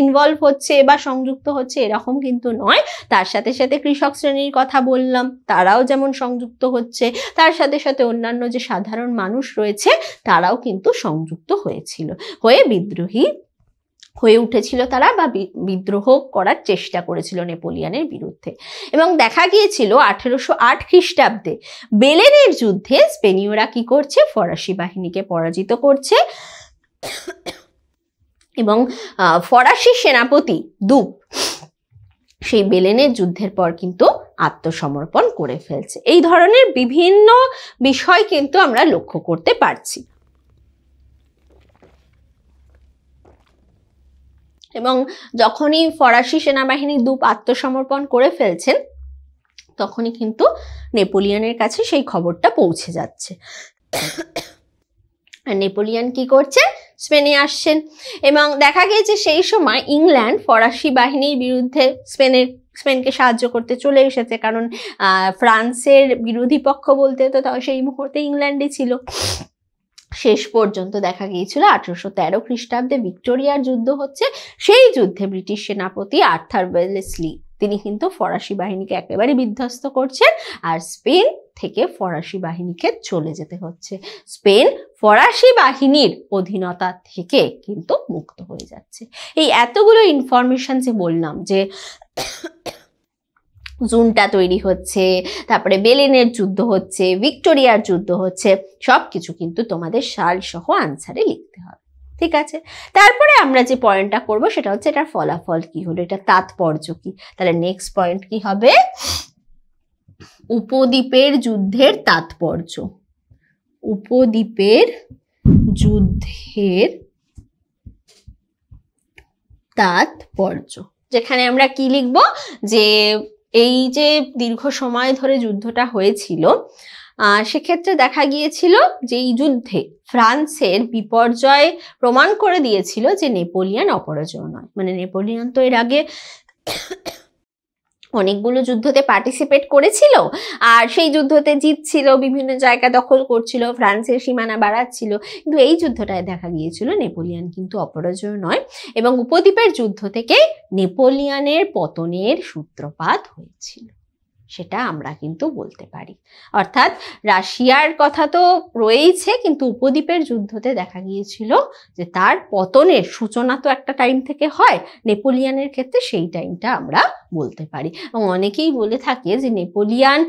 S2: ইনভলভ হচ্ছে বা সংযুক্ত হচ্ছে এরকম কিন্তু নয় তার সাথে সাথে কৃষক শ্রেণীর কথা বললাম তারাও যেমন সংযুক্ত হচ্ছে তার সাথে সাথে সাথে অন্যান্য যে সাধারণ মানুষ রয়েছে তারাও কিন্তু সংযুক্ত হয়েছিল হয়ে বিদ্রোহী হয়ে উঠেছিল তারা বা বিদ্রোহ করার চেষ্টা করেছিল নেপোলিয়ানের বিরুদ্ধে এবং দেখা গিয়েছিল আঠেরোশো আট খ্রিস্টাব্দে বেলেনের যুদ্ধে স্পেনীয়রা কি করছে ফরাসি বাহিনীকে পরাজিত করছে এবং ফরাসি সেনাপতি দুপ সেই বেলেনের যুদ্ধের পর কিন্তু আত্মসমর্পণ করে ফেলছে এই ধরনের বিভিন্ন বিষয় কিন্তু আমরা লক্ষ্য করতে পারছি এবং যখনই ফরাসি সেনাবাহিনী দুপ আত্মসমর্পণ করে ফেলছেন তখনই কিন্তু নেপোলিয়নের কাছে সেই খবরটা পৌঁছে যাচ্ছে নেপোলিয়ান কি করছে স্পেনে আসছেন এবং দেখা গিয়েছে সেই সময় ইংল্যান্ড ফরাসি বাহিনীর বিরুদ্ধে স্পেনের স্পেনকে সাহায্য করতে চলে এসেছে কারণ ফ্রান্সের বিরোধী পক্ষ বলতে তো সেই মুহূর্তে ইংল্যান্ডই ছিল শেষ পর্যন্ত দেখা গিয়েছিল আঠারোশো তেরো খ্রিস্টাব্দে ভিক্টোরিয়ার যুদ্ধ হচ্ছে সেই যুদ্ধে ব্রিটিশ সেনাপতি আর্থার ওয়েলেসলি তিনি কিন্তু ফরাসি বাহিনীকে একেবারে বিধ্বস্ত করছেন আর স্পেন থেকে ফরাসি বাহিনীকে চলে যেতে হচ্ছে স্পেন ফরাসি বাহিনীর অধীনতা থেকে কিন্তু মুক্ত হয়ে যাচ্ছে এই এতগুলো ইনফরমেশান যে বললাম যে জুনটা তৈরি হচ্ছে তারপরে বেলেনের যুদ্ধ হচ্ছে ভিক্টোরিয়ার যুদ্ধ হচ্ছে সব কিছু কিন্তু তোমাদের সাল সহ আনসারে লিখতে হবে ঠিক আছে তারপরে আমরা যে পয়েন্টটা করব সেটা হচ্ছে এটার ফলাফল কি হলো এটা তাৎপর্য কি তাহলে নেক্সট পয়েন্ট কি হবে উপদ্বীপের যুদ্ধের তাৎপর্য উপদ্বীপের যুদ্ধের তাৎপর্য যেখানে আমরা কি লিখব যে এই যে দীর্ঘ সময় ধরে যুদ্ধটা হয়েছিল সেক্ষেত্রে দেখা গিয়েছিল যে এই যুদ্ধে ফ্রান্সের বিপর্যয় প্রমাণ করে দিয়েছিল যে নেপোলিয়ান অপরাজয় নয় মানে নেপোলিয়ান তো এর আগে অনেকগুলো যুদ্ধতে পার্টিসিপেট করেছিল আর সেই যুদ্ধতে জিতছিল বিভিন্ন জায়গা দখল করছিল ফ্রান্সের সীমানা বাড়াচ্ছিল কিন্তু এই যুদ্ধটায় দেখা গিয়েছিল নেপোলিয়ান কিন্তু অপরাজয় নয় এবং উপদ্বীপের যুদ্ধ থেকে নেপোলিয়ানের পতনের সূত্রপাত হয়েছিল সেটা আমরা কিন্তু বলতে পারি অর্থাৎ রাশিয়ার কথা তো রয়েইছে কিন্তু উপদ্বীপের যুদ্ধতে দেখা গিয়েছিল যে তার পতনের সূচনা তো একটা টাইম থেকে হয় নেপোলিয়ানের ক্ষেত্রে সেই টাইমটা আমরা বলতে পারি এবং অনেকেই বলে থাকে যে নেপোলিয়ান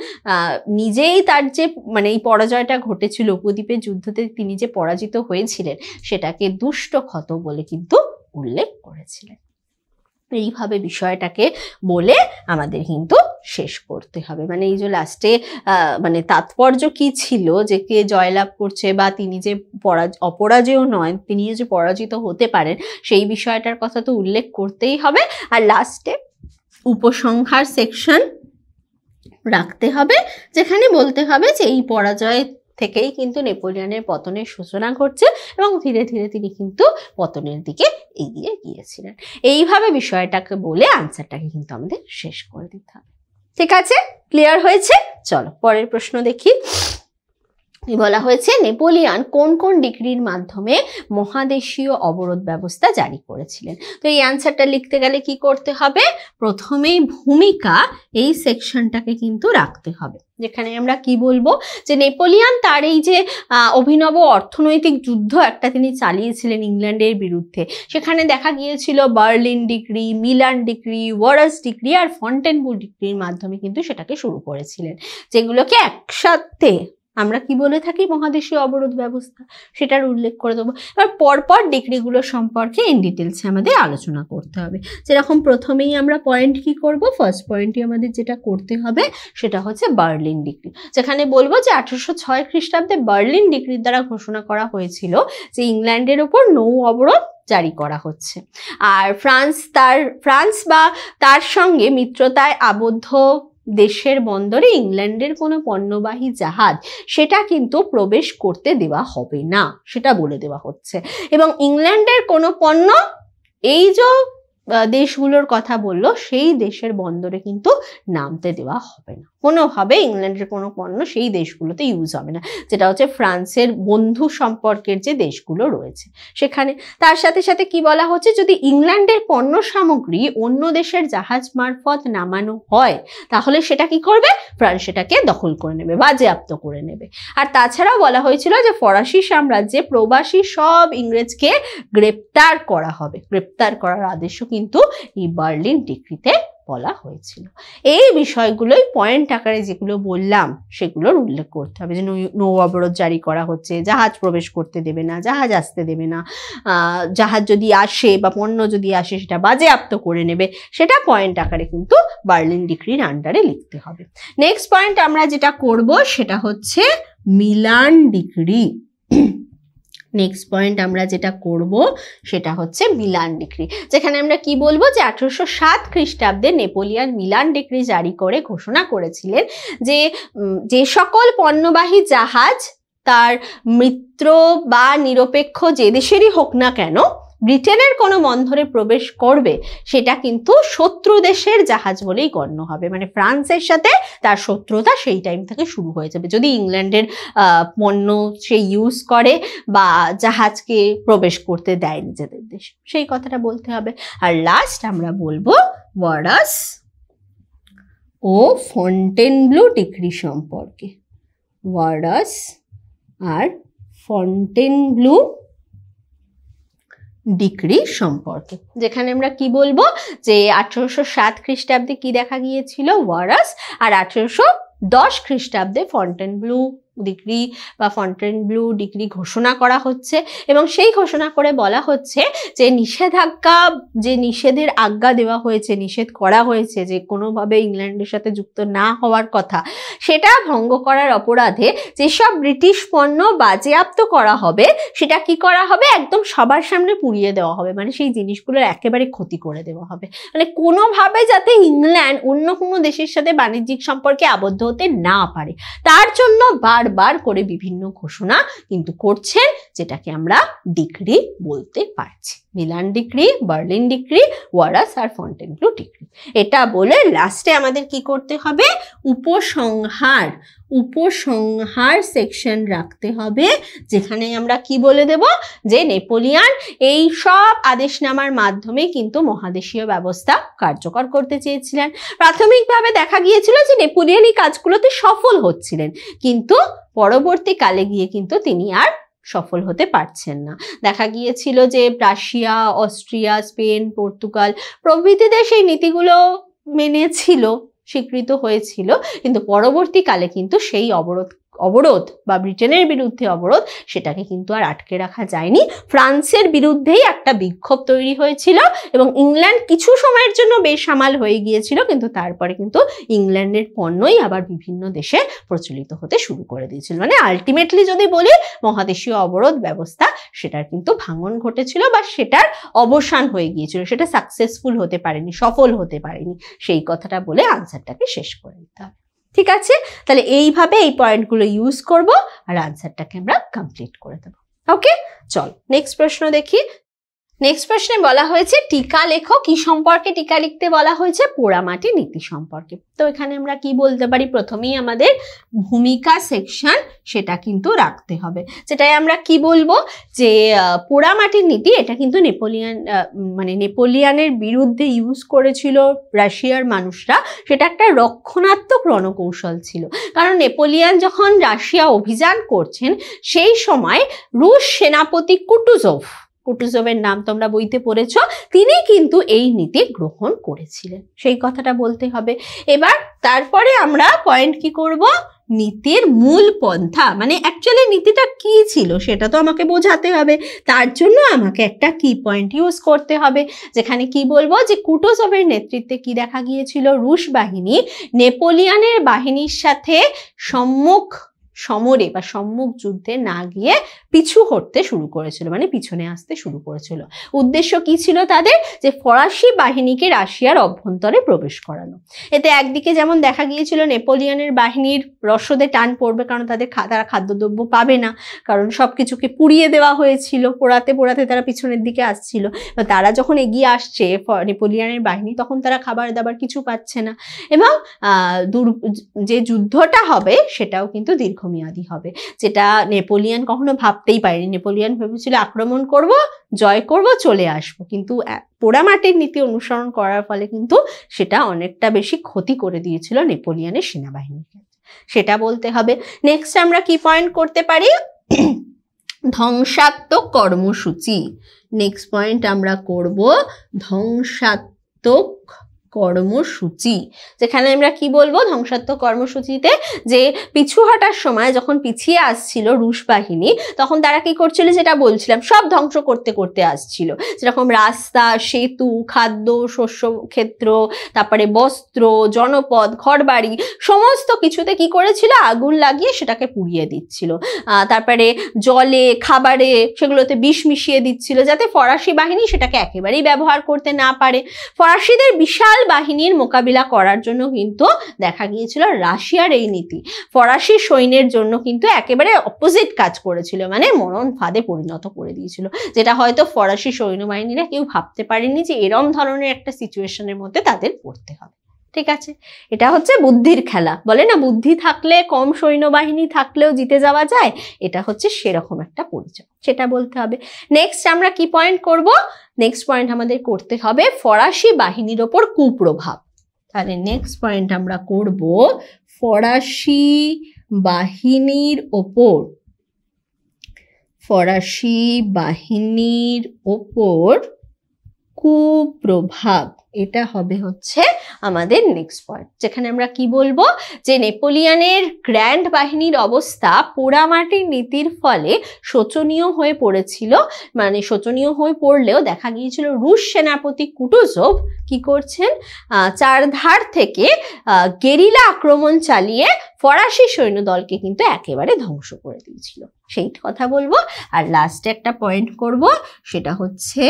S2: নিজেই তার যে মানে এই পরাজয়টা ঘটেছিল উপদ্বীপের যুদ্ধতে তিনি যে পরাজিত হয়েছিলেন সেটাকে দুষ্ট ক্ষত বলে কিন্তু উল্লেখ করেছিলেন এইভাবে বিষয়টাকে বলে আমাদের কিন্তু শেষ করতে হবে মানে এই যে লাস্টে মানে তাৎপর্য কি ছিল যে কে জয়লাভ করছে বা তিনি যে পরাজ অপরাজেয় নয় তিনি যে পরাজিত হতে পারেন সেই বিষয়টার কথা তো উল্লেখ করতেই হবে আর লাস্টে উপসংহার সেকশন রাখতে হবে যেখানে বলতে হবে যে এই পরাজয়ের থেকেই কিন্তু নেপোলিয়নের পতনের সূচনা ঘটছে এবং ধীরে ধীরে তিনি কিন্তু পতনের দিকে এগিয়ে গিয়েছিলেন এইভাবে বিষয়টাকে বলে আনসারটাকে কিন্তু আমাদের শেষ করে দিতে হবে ঠিক আছে ক্লিয়ার হয়েছে চলো পরের প্রশ্ন দেখি বলা হয়েছে নেপোলিয়ান কোন কোন ডিগ্রির মাধ্যমে মহাদেশীয় অবরোধ ব্যবস্থা জারি করেছিলেন তো এই অ্যান্সারটা লিখতে গেলে কি করতে হবে প্রথমেই ভূমিকা এই সেকশনটাকে কিন্তু রাখতে হবে যেখানে আমরা কি বলবো যে নেপোলিয়ান তার এই যে অভিনব অর্থনৈতিক যুদ্ধ একটা তিনি চালিয়েছিলেন ইংল্যান্ডের বিরুদ্ধে সেখানে দেখা গিয়েছিল Berlin decree Milan decree Warsaw decree আর ফন্টেনবুল ডিগ্রির মাধ্যমে কিন্তু সেটাকে শুরু করেছিলেন যেগুলোকে একসাথে আমরা কি বলে থাকি মহাদেশীয় অবরোধ ব্যবস্থা সেটার উল্লেখ করে দেবো এবার পরপর ডিগ্রিগুলো সম্পর্কে ইন ডিটেলসে আমাদের আলোচনা করতে হবে যেরকম প্রথমেই আমরা পয়েন্ট কি করব ফার্স্ট পয়েন্টই আমাদের যেটা করতে হবে সেটা হচ্ছে বার্লিন ডিগ্রি যেখানে বলবো যে আঠারোশো ছয় খ্রিস্টাব্দে বার্লিন ডিগ্রির দ্বারা ঘোষণা করা হয়েছিল যে ইংল্যান্ডের ওপর নৌ অবরোধ জারি করা হচ্ছে আর ফ্রান্স তার ফ্রান্স বা তার সঙ্গে মিত্রতায় আবদ্ধ দেশের বন্দরে ইংল্যান্ডের কোনো পণ্যবাহী জাহাজ সেটা কিন্তু প্রবেশ করতে দেওয়া হবে না সেটা বলে দেওয়া হচ্ছে এবং ইংল্যান্ডের কোনো পণ্য এই যে দেশগুলোর কথা বললো সেই দেশের বন্দরে কিন্তু নামতে দেওয়া হবে না কোনোভাবে ইংল্যান্ডের কোনো পণ্য সেই দেশগুলোতে ইউজ হবে না যেটা হচ্ছে ফ্রান্সের বন্ধু সম্পর্কের যে দেশগুলো রয়েছে সেখানে তার সাথে সাথে কি বলা হচ্ছে যদি ইংল্যান্ডের পণ্য সামগ্রী অন্য দেশের জাহাজ মারফত নামানো হয় তাহলে সেটা কি করবে ফ্রান্স সেটাকে দখল করে নেবে বাজেয়াপ্ত করে নেবে আর তাছাড়াও বলা হয়েছিল যে ফরাসি সাম্রাজ্যে প্রবাসী সব ইংরেজকে গ্রেপ্তার করা হবে গ্রেপ্তার করার আদেশও কিন্তু এই বার্লিন ডিক্রিতে বলা হয়েছিল এই বিষয়গুলোই পয়েন্ট আকারে যেগুলো বললাম সেগুলোর উল্লেখ করতে হবে যে নৌ অবরোধ জারি করা হচ্ছে জাহাজ প্রবেশ করতে দেবে না জাহাজ আসতে দেবে না জাহাজ যদি আসে বা পণ্য যদি আসে সেটা বাজেয়াপ্ত করে নেবে সেটা পয়েন্ট আকারে কিন্তু বার্লিন ডিগ্রির আন্ডারে লিখতে হবে নেক্সট পয়েন্ট আমরা যেটা করব সেটা হচ্ছে মিলান ডিগ্রি নেক্সট পয়েন্ট আমরা যেটা করব সেটা হচ্ছে মিলান ডিক্রি যেখানে আমরা কি বলবো যে আঠেরোশো সাত খ্রিস্টাব্দে নেপোলিয়ান মিলান ডিক্রি জারি করে ঘোষণা করেছিলেন যে যে সকল পণ্যবাহী জাহাজ তার মিত্র বা নিরপেক্ষ যে দেশেরই হোক না কেন ব্রিটেনের কোনো বন্ধরে প্রবেশ করবে সেটা কিন্তু শত্রু দেশের জাহাজ বলেই গণ্য হবে মানে ফ্রান্সের সাথে তার শত্রুতা সেই টাইম থেকে শুরু হয়ে যাবে যদি ইংল্যান্ডের পণ্য সে ইউজ করে বা জাহাজকে প্রবেশ করতে দেয় নিজেদের দেশে সেই কথাটা বলতে হবে আর লাস্ট আমরা বলবো ওয়ারাস ও ফন্টেন ব্লু ডিগ্রি সম্পর্কে ওয়ারাস আর ফন্টেন ব্লু ডিগ্রি সম্পর্কে যেখানে আমরা কি বলবো যে আঠেরোশো সাত খ্রিস্টাব্দে কি দেখা গিয়েছিল ওয়ারাস আর আঠেরোশো দশ খ্রিস্টাব্দে ফন্টেন ব্লু ডিগ্রি বা ব্লু ডিগ্রি ঘোষণা করা হচ্ছে এবং সেই ঘোষণা করে বলা হচ্ছে যে নিষেধাজ্ঞা যে নিষেধের আজ্ঞা দেওয়া হয়েছে নিষেধ করা হয়েছে যে কোনোভাবে ইংল্যান্ডের সাথে যুক্ত না হওয়ার কথা সেটা ভঙ্গ করার অপরাধে যেসব ব্রিটিশ পণ্য বাজেয়াপ্ত করা হবে সেটা কি করা হবে একদম সবার সামনে পুড়িয়ে দেওয়া হবে মানে সেই জিনিসগুলোর একেবারে ক্ষতি করে দেওয়া হবে মানে কোনোভাবে যাতে ইংল্যান্ড অন্য কোনো দেশের সাথে বাণিজ্যিক সম্পর্কে আবদ্ধ হতে না পারে তার জন্য বার বারবার করে বিভিন্ন ঘোষণা কিন্তু করছেন যেটাকে আমরা ডিগ্রি বলতে পারছি Milan decree Berlin decree Warsaw আর ফন্টেনগ্লু ডিগ্রি এটা বলে লাস্টে আমাদের কি করতে হবে উপসংহার উপসংহার সেকশন রাখতে হবে যেখানে আমরা কি বলে দেব যে নেপোলিয়ান এই সব আদেশনামার মাধ্যমে কিন্তু মহাদেশীয় ব্যবস্থা কার্যকর করতে চেয়েছিলেন প্রাথমিকভাবে দেখা গিয়েছিল যে নেপোলিয়ান এই কাজগুলোতে সফল হচ্ছিলেন কিন্তু পরবর্তীকালে গিয়ে কিন্তু তিনি আর সফল হতে পারছেন না দেখা গিয়েছিল যে রাশিয়া অস্ট্রিয়া স্পেন পর্তুগাল প্রভৃতি দেশ এই নীতিগুলো মেনেছিল স্বীকৃত হয়েছিল কিন্তু পরবর্তীকালে কিন্তু সেই অবরোধ অবরোধ বা ব্রিটেনের বিরুদ্ধে অবরোধ সেটাকে কিন্তু আর আটকে রাখা যায়নি ফ্রান্সের বিরুদ্ধেই একটা বিক্ষোভ তৈরি হয়েছিল এবং ইংল্যান্ড কিছু সময়ের জন্য বেসামাল হয়ে গিয়েছিল কিন্তু তারপরে কিন্তু ইংল্যান্ডের পণ্যই আবার বিভিন্ন দেশে প্রচলিত হতে শুরু করে দিয়েছিল মানে আলটিমেটলি যদি বলি মহাদেশীয় অবরোধ ব্যবস্থা সেটার কিন্তু ভাঙন ঘটেছিল বা সেটার অবসান হয়ে গিয়েছিল সেটা সাকসেসফুল হতে পারেনি সফল হতে পারেনি সেই কথাটা বলে আনসারটাকে শেষ করে দিতে হবে ঠিক আছে তাহলে এইভাবে এই পয়েন্টগুলো ইউজ করব আর আনসারটাকে আমরা কমপ্লিট করে দেবো ওকে চল নেক্সট প্রশ্ন দেখি নেক্সট প্রশ্নে বলা হয়েছে টিকা লেখো কি সম্পর্কে টিকা লিখতে বলা হয়েছে পোড়ামাটি নীতি সম্পর্কে তো এখানে আমরা কি বলতে পারি প্রথমেই আমাদের ভূমিকা সেকশন সেটা কিন্তু রাখতে হবে সেটাই আমরা কি বলবো যে পোড়ামাটির নীতি এটা কিন্তু নেপোলিয়ান মানে নেপোলিয়ানের বিরুদ্ধে ইউজ করেছিল রাশিয়ার মানুষরা সেটা একটা রক্ষণাত্মক রণকৌশল ছিল কারণ নেপোলিয়ান যখন রাশিয়া অভিযান করছেন সেই সময় রুশ সেনাপতি কুটুজোভ কুটুজবের নাম তোমরা বইতে পড়েছ তিনি কিন্তু এই নীতি গ্রহণ করেছিলেন সেই কথাটা বলতে হবে এবার তারপরে আমরা পয়েন্ট কি করব নীতির মূল পন্থা মানে অ্যাকচুয়ালি নীতিটা কি ছিল সেটা তো আমাকে বোঝাতে হবে তার জন্য আমাকে একটা কি পয়েন্ট ইউজ করতে হবে যেখানে কি বলবো যে কুটোসবের নেতৃত্বে কি দেখা গিয়েছিল রুশ বাহিনী নেপোলিয়ানের বাহিনীর সাথে সম্মুখ সমরে বা সম্মুখ যুদ্ধে না গিয়ে পিছু হটতে শুরু করেছিল মানে পিছনে আসতে শুরু করেছিল উদ্দেশ্য কি ছিল তাদের যে ফরাসি বাহিনীকে রাশিয়ার অভ্যন্তরে প্রবেশ করানো এতে একদিকে যেমন দেখা গিয়েছিল নেপোলিয়নের বাহিনীর রসদে টান পড়বে কারণ তাদের তারা খাদ্যদ্রব্য পাবে না কারণ সব কিছুকে পুড়িয়ে দেওয়া হয়েছিল পোড়াতে পোড়াতে তারা পিছনের দিকে আসছিল তারা যখন এগিয়ে আসছে নেপোলিয়ানের বাহিনী তখন তারা খাবার দাবার কিছু পাচ্ছে না এবং যে যুদ্ধটা হবে সেটাও কিন্তু দীর্ঘ দীর্ঘমেয়াদী হবে যেটা নেপোলিয়ান কখনো ভাবতেই পারেনি নেপোলিয়ান ভেবেছিল আক্রমণ করব জয় করব চলে আসব কিন্তু পোড়ামাটির নীতি অনুসরণ করার ফলে কিন্তু সেটা অনেকটা বেশি ক্ষতি করে দিয়েছিল নেপোলিয়ানের সেনাবাহিনীকে সেটা বলতে হবে নেক্সট আমরা কি পয়েন্ট করতে পারি ধ্বংসাত্মক কর্মসূচি নেক্সট পয়েন্ট আমরা করব ধ্বংসাত্মক কর্মসূচি যেখানে আমরা কি বলবো ধ্বংসাত্মক কর্মসূচিতে যে পিছু হটার সময় যখন পিছিয়ে আসছিল রুশ বাহিনী তখন তারা কি করছিল যেটা বলছিলাম সব ধ্বংস করতে করতে আসছিল যেরকম রাস্তা সেতু খাদ্য শস্য ক্ষেত্র তারপরে বস্ত্র জনপদ ঘরবাড়ি সমস্ত কিছুতে কি করেছিল আগুন লাগিয়ে সেটাকে পুড়িয়ে দিচ্ছিল তারপরে জলে খাবারে সেগুলোতে বিষ মিশিয়ে দিচ্ছিল যাতে ফরাসি বাহিনী সেটাকে একেবারেই ব্যবহার করতে না পারে ফরাসিদের বিশাল মার্শাল বাহিনীর মোকাবিলা করার জন্য কিন্তু দেখা গিয়েছিল রাশিয়ার এই নীতি ফরাসি সৈন্যের জন্য কিন্তু একেবারে অপোজিট কাজ করেছিল মানে মরণ ফাঁদে পরিণত করে দিয়েছিল যেটা হয়তো ফরাসি সৈন্যবাহিনীরা কেউ ভাবতে পারেনি যে এরম ধরনের একটা সিচুয়েশনের মধ্যে তাদের পড়তে হবে ঠিক আছে এটা হচ্ছে বুদ্ধির খেলা বলে না বুদ্ধি থাকলে কম সৈন্যবাহিনী থাকলেও জিতে যাওয়া যায় এটা হচ্ছে সেরকম একটা পরিচয় সেটা বলতে হবে নেক্সট আমরা কি পয়েন্ট করব নেক্সট পয়েন্ট আমাদের করতে হবে ফরাসি বাহিনীর ওপর কুপ্রভাব তাহলে নেক্সট পয়েন্ট আমরা করব ফরাসি বাহিনীর ওপর ফরাসি বাহিনীর ওপর কুপ্রভাব এটা হবে হচ্ছে আমাদের নেক্সট পয়েন্ট যেখানে আমরা কি বলবো যে নেপোলিয়ানের গ্র্যান্ড বাহিনীর অবস্থা পোড়ামাটির নীতির ফলে শোচনীয় হয়ে পড়েছিল মানে শোচনীয় হয়ে পড়লেও দেখা গিয়েছিল রুশ সেনাপতি কুটুজোভ কি করছেন চারধার থেকে গেরিলা আক্রমণ চালিয়ে ফরাসি সৈন্যদলকে কিন্তু একেবারে ধ্বংস করে দিয়েছিল সেই কথা বলবো আর লাস্টে একটা পয়েন্ট করব সেটা হচ্ছে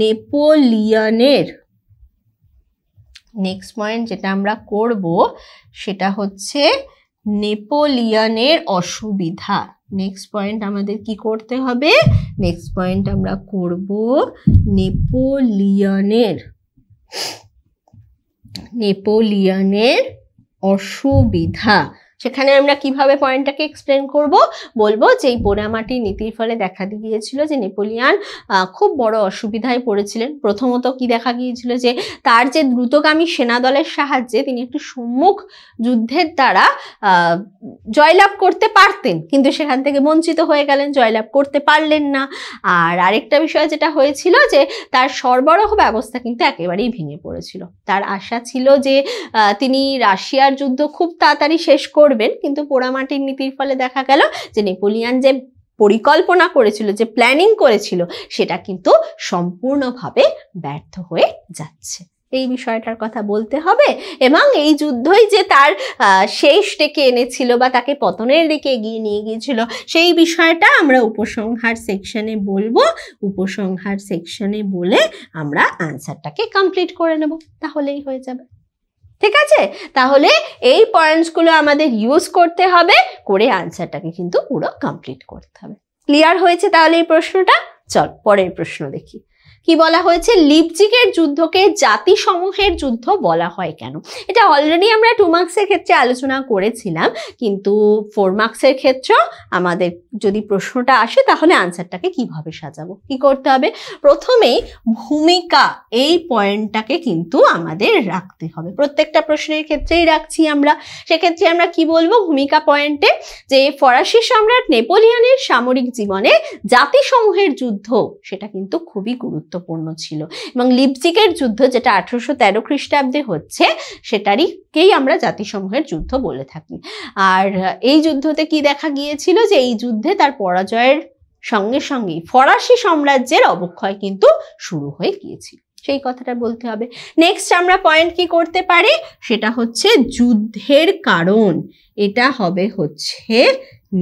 S2: নেপোলিয়ানের নেক্সট পয়েন্ট যেটা আমরা করব সেটা হচ্ছে নেপোলিয়ানের অসুবিধা নেক্সট পয়েন্ট আমাদের কি করতে হবে নেক্সট পয়েন্ট আমরা করব নেপোলিয়ানের নেপোলিয়ানের অসুবিধা সেখানে আমরা কিভাবে পয়েন্টটাকে এক্সপ্লেন করব বলবো যে এই পোড়ামাটি নীতির ফলে দেখা গিয়েছিল যে নেপোলিয়ান খুব বড় অসুবিধায় পড়েছিলেন প্রথমত কি দেখা গিয়েছিল যে তার যে দ্রুতগামী সেনাদলের সাহায্যে তিনি একটি সম্মুখ যুদ্ধের দ্বারা জয়লাভ করতে পারতেন কিন্তু সেখান থেকে বঞ্চিত হয়ে গেলেন জয়লাভ করতে পারলেন না আর আরেকটা বিষয় যেটা হয়েছিল যে তার সরবরাহ ব্যবস্থা কিন্তু একেবারেই ভেঙে পড়েছিল তার আশা ছিল যে তিনি রাশিয়ার যুদ্ধ খুব তাড়াতাড়ি শেষ করবেন করবেন কিন্তু পোড়ামাটির নীতির ফলে দেখা গেল যে নেপোলিয়ান যে পরিকল্পনা করেছিল যে প্ল্যানিং করেছিল সেটা কিন্তু সম্পূর্ণভাবে ব্যর্থ হয়ে যাচ্ছে এই বিষয়টার কথা বলতে হবে এবং এই যুদ্ধই যে তার শেষ ডেকে এনেছিল বা তাকে পতনের দিকে এগিয়ে নিয়ে গিয়েছিল সেই বিষয়টা আমরা উপসংহার সেকশনে বলবো উপসংহার সেকশনে বলে আমরা আনসারটাকে কমপ্লিট করে নেব তাহলেই হয়ে যাবে ঠিক আছে তাহলে এই পয়েন্টসগুলো আমাদের ইউজ করতে হবে করে আনসারটাকে কিন্তু পুরো কমপ্লিট করতে হবে ক্লিয়ার হয়েছে তাহলে এই প্রশ্নটা চল পরের প্রশ্ন দেখি কি বলা হয়েছে লিপজিকের যুদ্ধকে জাতিসমূহের যুদ্ধ বলা হয় কেন এটা অলরেডি আমরা টু মার্কসের ক্ষেত্রে আলোচনা করেছিলাম কিন্তু ফোর মার্কসের ক্ষেত্রেও আমাদের যদি প্রশ্নটা আসে তাহলে আনসারটাকে কিভাবে সাজাবো কি করতে হবে প্রথমেই ভূমিকা এই পয়েন্টটাকে কিন্তু আমাদের রাখতে হবে প্রত্যেকটা প্রশ্নের ক্ষেত্রেই রাখছি আমরা সেক্ষেত্রে আমরা কি বলবো ভূমিকা পয়েন্টে যে ফরাসি সম্রাট নেপোলিয়ানের সামরিক জীবনে জাতিসমূহের যুদ্ধ সেটা কিন্তু খুবই গুরুত্ব গুরুত্বপূর্ণ ছিল এবং লিপসিকের যুদ্ধ যেটা আঠেরোশো তেরো খ্রিস্টাব্দে হচ্ছে সেটারই কেই আমরা জাতিসমূহের যুদ্ধ বলে থাকি আর এই যুদ্ধতে কি দেখা গিয়েছিল যে এই যুদ্ধে তার পরাজয়ের সঙ্গে সঙ্গে ফরাসি সাম্রাজ্যের অবক্ষয় কিন্তু শুরু হয়ে গিয়েছিল সেই কথাটা বলতে হবে নেক্সট আমরা পয়েন্ট কি করতে পারি সেটা হচ্ছে যুদ্ধের কারণ এটা হবে হচ্ছে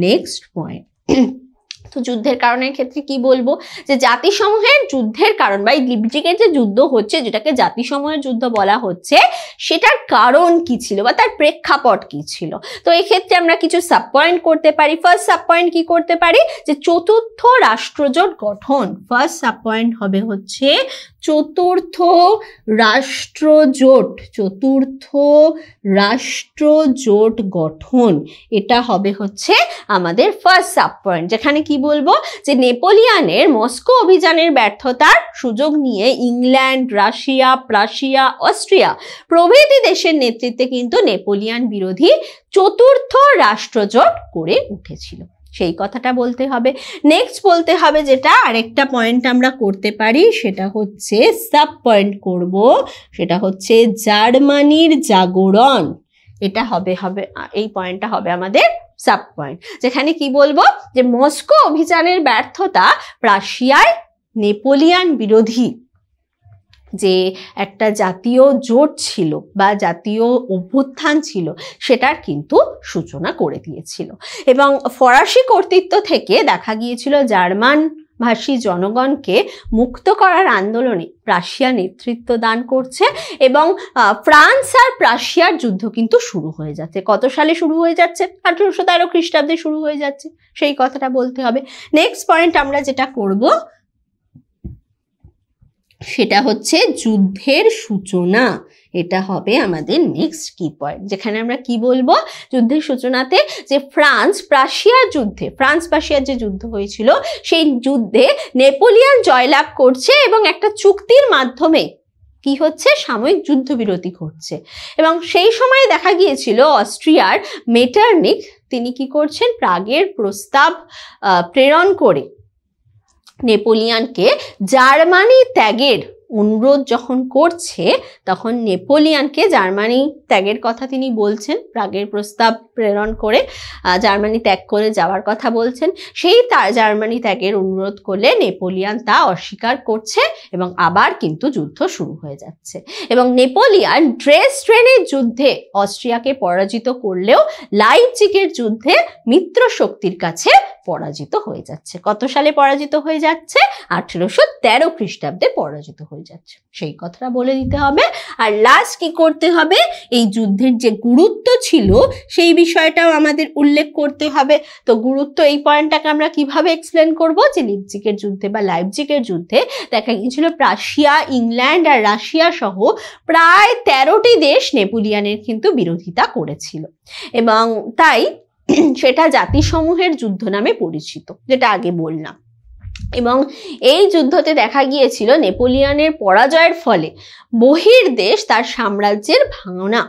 S2: নেক্সট পয়েন্ট যুদ্ধের কারণের ক্ষেত্রে কি বলবো যে জাতিসমূহের যুদ্ধের কারণ বা এই লিপজিকের যে যুদ্ধ হচ্ছে যেটাকে জাতিসমূহের যুদ্ধ বলা হচ্ছে সেটার কারণ কি ছিল বা তার প্রেক্ষাপট কি ছিল তো এক্ষেত্রে আমরা কিছু সাব পয়েন্ট করতে পারি ফার্স্ট সাব পয়েন্ট কি করতে পারি যে চতুর্থ রাষ্ট্রজোট গঠন ফার্স্ট সাব পয়েন্ট হবে হচ্ছে চতুর্থ রাষ্ট্রজোট চতুর্থ রাষ্ট্রজোট গঠন এটা হবে হচ্ছে আমাদের ফার্স্ট সাব পয়েন্ট যেখানে কি বলবো যে নেপোলিয়ানের মস্কো অভিযানের ব্যর্থতার সুযোগ নিয়ে ইংল্যান্ড রাশিয়া প্রাশিয়া অস্ট্রিয়া প্রভৃতি দেশের নেতৃত্বে কিন্তু নেপোলিয়ান বিরোধী চতুর্থ রাষ্ট্রজোট করে উঠেছিল সেই কথাটা বলতে হবে নেক্সট বলতে হবে যেটা আরেকটা পয়েন্ট আমরা করতে পারি সেটা হচ্ছে সাব পয়েন্ট করব সেটা হচ্ছে জার্মানির জাগরণ এটা হবে হবে এই পয়েন্টটা হবে আমাদের সাব পয়েন্ট যেখানে কি বলবো যে মস্কো অভিযানের ব্যর্থতা রাশিয়ায় নেপোলিয়ান বিরোধী যে একটা জাতীয় জোট ছিল বা জাতীয় অভ্যুত্থান ছিল সেটার কিন্তু সূচনা করে দিয়েছিল এবং ফরাসি কর্তৃত্ব থেকে দেখা গিয়েছিল জার্মান ভাষী জনগণকে মুক্ত করার আন্দোলনে প্রাশিয়া নেতৃত্ব দান করছে এবং ফ্রান্স আর প্রাশিয়ার যুদ্ধ কিন্তু শুরু হয়ে যাচ্ছে কত সালে শুরু হয়ে যাচ্ছে আঠেরোশো তেরো খ্রিস্টাব্দে শুরু হয়ে যাচ্ছে সেই কথাটা বলতে হবে নেক্সট পয়েন্ট আমরা যেটা করব সেটা হচ্ছে যুদ্ধের সূচনা এটা হবে আমাদের নেক্সট কি পয়েন্ট যেখানে আমরা কি বলবো যুদ্ধের সূচনাতে যে ফ্রান্স প্রাশিয়ার যুদ্ধে ফ্রান্স প্রাশিয়ার যে যুদ্ধ হয়েছিল সেই যুদ্ধে নেপোলিয়ান জয়লাভ করছে এবং একটা চুক্তির মাধ্যমে কি হচ্ছে সাময়িক যুদ্ধবিরতি ঘটছে এবং সেই সময় দেখা গিয়েছিল অস্ট্রিয়ার মেটার্নিক তিনি কি করছেন প্রাগের প্রস্তাব প্রেরণ করে নেপোলিয়ানকে জার্মানি ত্যাগের অনুরোধ যখন করছে তখন নেপোলিয়ানকে জার্মানি ত্যাগের কথা তিনি বলছেন প্রাগের প্রস্তাব প্রেরণ করে জার্মানি ত্যাগ করে যাওয়ার কথা বলছেন সেই তার জার্মানি ত্যাগের অনুরোধ করলে নেপোলিয়ান তা অস্বীকার করছে এবং আবার কিন্তু যুদ্ধ শুরু হয়ে যাচ্ছে এবং নেপোলিয়ান ড্রেস ট্রেনের যুদ্ধে অস্ট্রিয়াকে পরাজিত করলেও লাইপচিকের যুদ্ধে মিত্র শক্তির কাছে পরাজিত হয়ে যাচ্ছে কত সালে পরাজিত হয়ে যাচ্ছে আঠেরোশো তেরো খ্রিস্টাব্দে পরাজিত হয়ে যাচ্ছে সেই কথাটা বলে দিতে হবে আর লাস্ট কি করতে হবে এই যুদ্ধের যে গুরুত্ব ছিল সেই বিষয়টাও আমাদের উল্লেখ করতে হবে তো গুরুত্ব এই পয়েন্টটাকে আমরা কিভাবে এক্সপ্লেন করব যে লিপজিকের যুদ্ধে বা লাইপজিকের যুদ্ধে দেখা গিয়েছিল প্রাশিয়া ইংল্যান্ড আর রাশিয়া সহ প্রায় তেরোটি দেশ নেপোলিয়ানের কিন্তু বিরোধিতা করেছিল এবং তাই সেটা জাতিসমূহের যুদ্ধ নামে পরিচিত যেটা আগে বললাম এবং এই যুদ্ধতে দেখা গিয়েছিল নেপোলিয়নের পরাজয়ের ফলে বহির্দেশ তার সাম্রাজ্যের ভাঙনা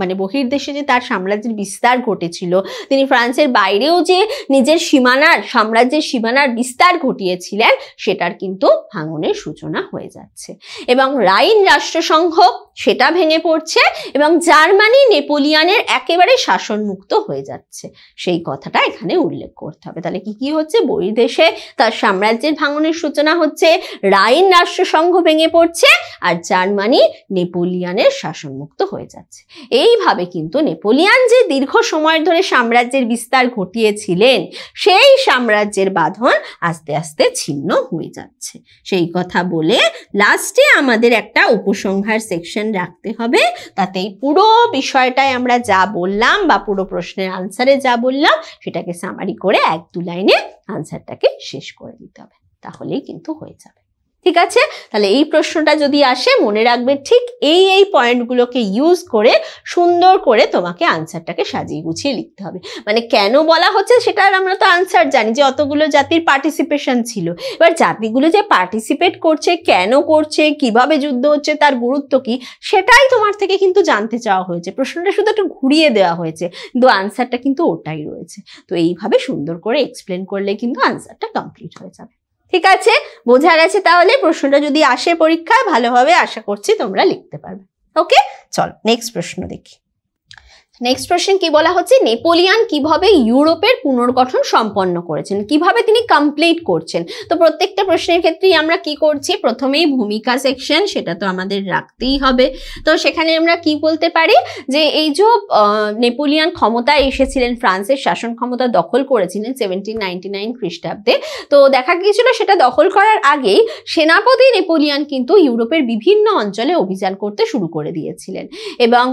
S2: মানে বহির্দেশে যে তার সাম্রাজ্যের বিস্তার ঘটেছিল তিনি ফ্রান্সের বাইরেও যে নিজের সীমানার সাম্রাজ্যের সীমানার বিস্তার ঘটিয়েছিলেন সেটার কিন্তু ভাঙনের সূচনা হয়ে যাচ্ছে এবং রাইন রাষ্ট্রসংঘ সেটা ভেঙে পড়ছে এবং জার্মানি নেপোলিয়ানের একেবারে শাসনমুক্ত হয়ে যাচ্ছে সেই কথাটা এখানে উল্লেখ করতে হবে তাহলে কি কি হচ্ছে বহির্দেশে তার সাম্রাজ্যের ভাঙনের সূচনা হচ্ছে রাইন রাষ্ট্রসংঘ ভেঙে পড়ছে আর জার্মানি নেপোলিয়ানের শাসনমুক্ত হয়ে যাচ্ছে এইভাবে কিন্তু নেপোলিয়ান যে দীর্ঘ সময় ধরে সাম্রাজ্যের বিস্তার ঘটিয়েছিলেন সেই সাম্রাজ্যের বাঁধন আস্তে আস্তে ছিন্ন হয়ে যাচ্ছে সেই কথা বলে লাস্টে আমাদের একটা উপসংহার সেকশন রাখতে হবে তাতে এই পুরো বিষয়টায় আমরা যা বললাম বা পুরো প্রশ্নের আনসারে যা বললাম সেটাকে সামারি করে এক দু লাইনে আনসারটাকে শেষ করে দিতে হবে তাহলেই কিন্তু হয়ে যাবে ঠিক আছে তাহলে এই প্রশ্নটা যদি আসে মনে রাখবে ঠিক এই এই পয়েন্টগুলোকে ইউজ করে সুন্দর করে তোমাকে আনসারটাকে সাজিয়ে গুছিয়ে লিখতে হবে মানে কেন বলা হচ্ছে সেটার আমরা তো আনসার জানি যে অতগুলো জাতির পার্টিসিপেশন ছিল এবার জাতিগুলো যে পার্টিসিপেট করছে কেন করছে কিভাবে যুদ্ধ হচ্ছে তার গুরুত্ব কি সেটাই তোমার থেকে কিন্তু জানতে চাওয়া হয়েছে প্রশ্নটা শুধু একটু ঘুরিয়ে দেওয়া হয়েছে কিন্তু আনসারটা কিন্তু ওটাই রয়েছে তো এইভাবে সুন্দর করে এক্সপ্লেন করলে কিন্তু আনসারটা কমপ্লিট হয়ে যাবে ঠিক আছে বোঝার আছে তাহলে প্রশ্নটা যদি আসে পরীক্ষায় ভালোভাবে আশা করছি তোমরা লিখতে পারবে ওকে চল নেক্সট প্রশ্ন দেখি নেক্সট প্রশ্ন কি বলা হচ্ছে নেপোলিয়ান কিভাবে ইউরোপের পুনর্গঠন সম্পন্ন করেছেন কিভাবে তিনি কমপ্লিট করছেন তো প্রত্যেকটা প্রশ্নের ক্ষেত্রেই আমরা কি করছি প্রথমেই ভূমিকা সেকশন সেটা তো আমাদের রাখতেই হবে তো সেখানে আমরা কি বলতে পারি যে এই যে নেপোলিয়ান ক্ষমতায় এসেছিলেন ফ্রান্সের শাসন ক্ষমতা দখল করেছিলেন সেভেন্টিন নাইনটি নাইন খ্রিস্টাব্দে তো দেখা গিয়েছিল সেটা দখল করার আগেই সেনাপতি নেপোলিয়ান কিন্তু ইউরোপের বিভিন্ন অঞ্চলে অভিযান করতে শুরু করে দিয়েছিলেন এবং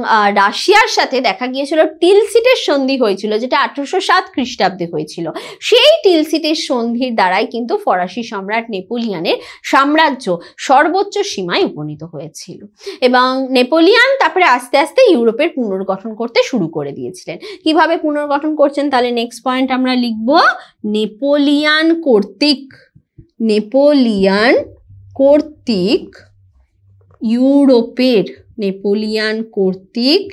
S2: রাশিয়ার সাথে দেখা গিয়েছিল টিলসিটের সন্ধি হয়েছিল যেটা আঠারোশো সাত খ্রিস্টাব্দে হয়েছিল সেই টিলসিটের সন্ধির দ্বারাই কিন্তু ফরাসি সম্রাট নেপোলিয়ানের সাম্রাজ্য সর্বোচ্চ সীমায় উপনীত হয়েছিল এবং নেপোলিয়ান তারপরে আস্তে আস্তে ইউরোপের পুনর্গঠন করতে শুরু করে দিয়েছিলেন কিভাবে পুনর্গঠন করছেন তাহলে নেক্সট পয়েন্ট আমরা লিখব নেপোলিয়ান কর্তৃক নেপোলিয়ান কর্তৃক ইউরোপের নেপোলিয়ান কর্তৃক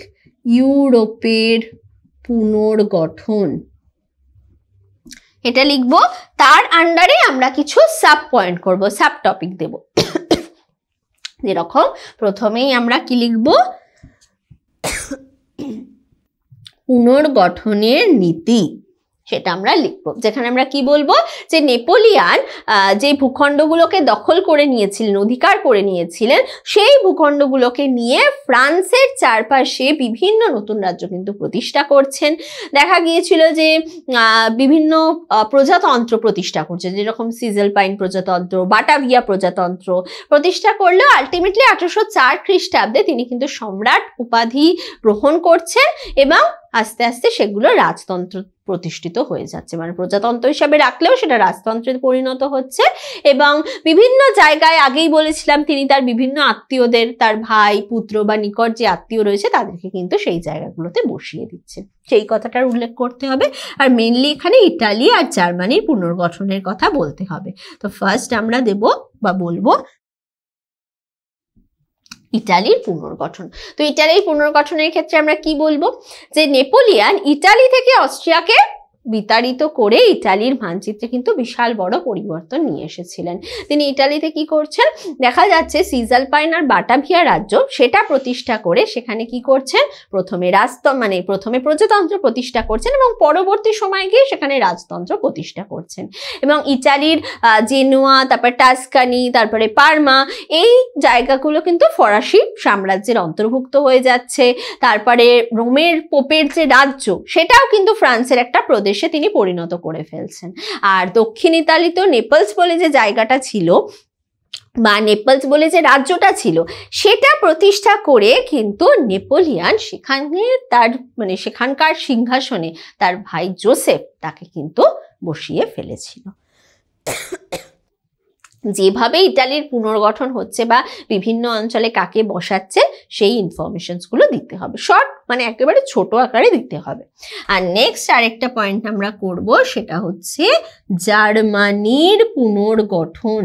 S2: ইউরোপের পুনর্গঠন এটা লিখব তার আন্ডারে আমরা কিছু সাব পয়েন্ট করব সাব টপিক দেব যেরকম প্রথমেই আমরা কি লিখব পুনর্গঠনের নীতি সেটা আমরা লিখব যেখানে আমরা কি বলবো যে নেপোলিয়ান যে ভূখণ্ডগুলোকে দখল করে নিয়েছিলেন অধিকার করে নিয়েছিলেন সেই ভূখণ্ডগুলোকে নিয়ে ফ্রান্সের চারপাশে বিভিন্ন নতুন রাজ্য কিন্তু প্রতিষ্ঠা করছেন দেখা গিয়েছিল যে বিভিন্ন প্রজাতন্ত্র প্রতিষ্ঠা করছেন যেরকম সিজেল পাইন প্রজাতন্ত্র বাটাভিয়া প্রজাতন্ত্র প্রতিষ্ঠা করলেও আলটিমেটলি আঠারোশো চার খ্রিস্টাব্দে তিনি কিন্তু সম্রাট উপাধি গ্রহণ করছেন এবং আস্তে আস্তে সেগুলো রাজতন্ত্র প্রতিষ্ঠিত হয়ে যাচ্ছে মানে প্রজাতন্ত্র হিসাবে রাখলেও সেটা রাজতন্ত্রে পরিণত হচ্ছে এবং বিভিন্ন জায়গায় আগেই বলেছিলাম তিনি তার বিভিন্ন আত্মীয়দের তার ভাই পুত্র বা নিকট যে আত্মীয় রয়েছে তাদেরকে কিন্তু সেই জায়গাগুলোতে বসিয়ে দিচ্ছে সেই কথাটার উল্লেখ করতে হবে আর মেনলি এখানে ইটালি আর জার্মানির পুনর্গঠনের কথা বলতে হবে তো ফার্স্ট আমরা দেব বা বলবো ইটালির পুনর্গঠন তো ইটালির পুনর্গঠনের ক্ষেত্রে আমরা কি বলবো যে নেপোলিয়ান ইটালি থেকে অস্ট্রিয়াকে বিতাড়িত করে ইটালির মানচিত্রে কিন্তু বিশাল বড় পরিবর্তন নিয়ে এসেছিলেন তিনি ইটালিতে কি করছেন দেখা যাচ্ছে সিজাল পাইন আর বাটাভিয়া রাজ্য সেটা প্রতিষ্ঠা করে সেখানে কি করছেন প্রথমে রাজত মানে প্রথমে প্রজাতন্ত্র প্রতিষ্ঠা করছেন এবং পরবর্তী সময়ে গিয়ে সেখানে রাজতন্ত্র প্রতিষ্ঠা করছেন এবং ইটালির জেনুয়া তারপর টাস্কানি তারপরে পারমা এই জায়গাগুলো কিন্তু ফরাসি সাম্রাজ্যের অন্তর্ভুক্ত হয়ে যাচ্ছে তারপরে রোমের পোপের যে রাজ্য সেটাও কিন্তু ফ্রান্সের একটা প্রদেশ প্রদেশে তিনি পরিণত করে ফেলছেন আর দক্ষিণ তো নেপলস বলে যে জায়গাটা ছিল বা নেপলস বলে যে রাজ্যটা ছিল সেটা প্রতিষ্ঠা করে কিন্তু নেপোলিয়ান সেখানে তার মানে সেখানকার সিংহাসনে তার ভাই জোসেফ তাকে কিন্তু বসিয়ে ফেলেছিল যেভাবে ইটালির পুনর্গঠন হচ্ছে বা বিভিন্ন অঞ্চলে কাকে বসাচ্ছে সেই ইনফরমেশনসগুলো দিতে হবে শর্ট মানে একেবারে ছোট আকারে দিতে হবে আর নেক্সট আরেকটা পয়েন্ট আমরা করব সেটা হচ্ছে জার্মানির পুনর্গঠন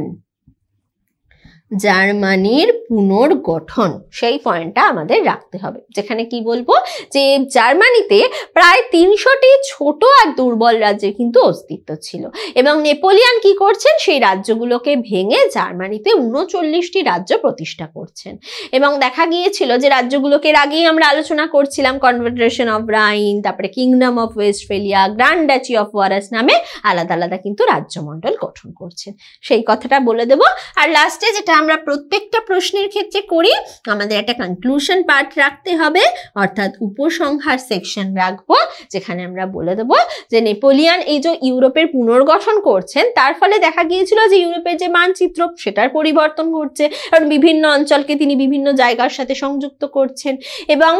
S2: জার্মানির পুনর্গঠন সেই পয়েন্টটা আমাদের রাখতে হবে যেখানে কি বলবো যে জার্মানিতে প্রায় তিনশোটি ছোট আর দুর্বল রাজ্যের কিন্তু অস্তিত্ব ছিল এবং নেপোলিয়ান কি করছেন সেই রাজ্যগুলোকে ভেঙে জার্মানিতে উনচল্লিশটি রাজ্য প্রতিষ্ঠা করছেন এবং দেখা গিয়েছিল যে রাজ্যগুলোকে আগেই আমরা আলোচনা করছিলাম কনফেডারেশন অফ রাইন তারপরে kingdom of Westphalia grand duchy of Warsaw নামে আলাদা আলাদা কিন্তু রাজ্যমণ্ডল গঠন করছেন সেই কথাটা বলে দেব আর লাস্টে যেটা আমরা প্রত্যেকটা প্রশ্নের ক্ষেত্রে করি আমাদের একটা কনক্লুশন পার্ট রাখতে হবে অর্থাৎ উপসংহার সেকশন রাখবো যেখানে আমরা বলে দেব যে নেপোলিয়ান এই যে ইউরোপের পুনর্গঠন করছেন তার ফলে দেখা গিয়েছিল যে ইউরোপের যে মানচিত্র সেটার পরিবর্তন ঘটছে কারণ বিভিন্ন অঞ্চলকে তিনি বিভিন্ন জায়গার সাথে সংযুক্ত করছেন এবং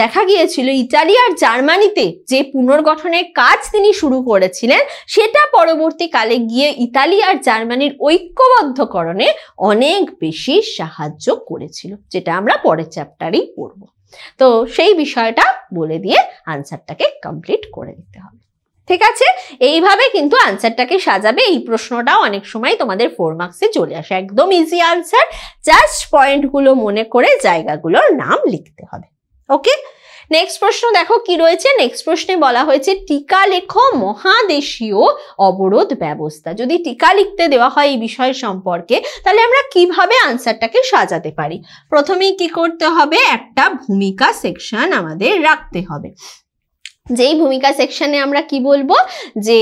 S2: দেখা গিয়েছিল ইটালি আর জার্মানিতে যে পুনর্গঠনের কাজ তিনি শুরু করেছিলেন সেটা পরবর্তীকালে গিয়ে ইতালি আর জার্মানির ঐক্যবদ্ধকরণে অনেক বেশি সাহায্য করেছিল যেটা আমরা পরের চ্যাপ্টারেই পড়ব তো সেই বিষয়টা বলে দিয়ে আনসারটাকে কমপ্লিট করে দিতে হবে ঠিক আছে এইভাবে কিন্তু আনসারটাকে সাজাবে এই প্রশ্নটাও অনেক সময় তোমাদের ফোর মার্কসে চলে আসে একদম ইজি আনসার জাস্ট পয়েন্টগুলো মনে করে জায়গাগুলোর নাম লিখতে হবে ওকে নেক্সট প্রশ্ন দেখো কি রয়েছে নেক্সট প্রশ্নে বলা হয়েছে টিকা লেখো মহাদেশীয় অবরোধ ব্যবস্থা যদি টিকা লিখতে দেওয়া হয় এই বিষয় সম্পর্কে তাহলে আমরা কিভাবে আনসারটাকে সাজাতে পারি প্রথমেই কি করতে হবে একটা ভূমিকা সেকশন আমাদের রাখতে হবে যেই ভূমিকা সেকশনে আমরা কি বলবো যে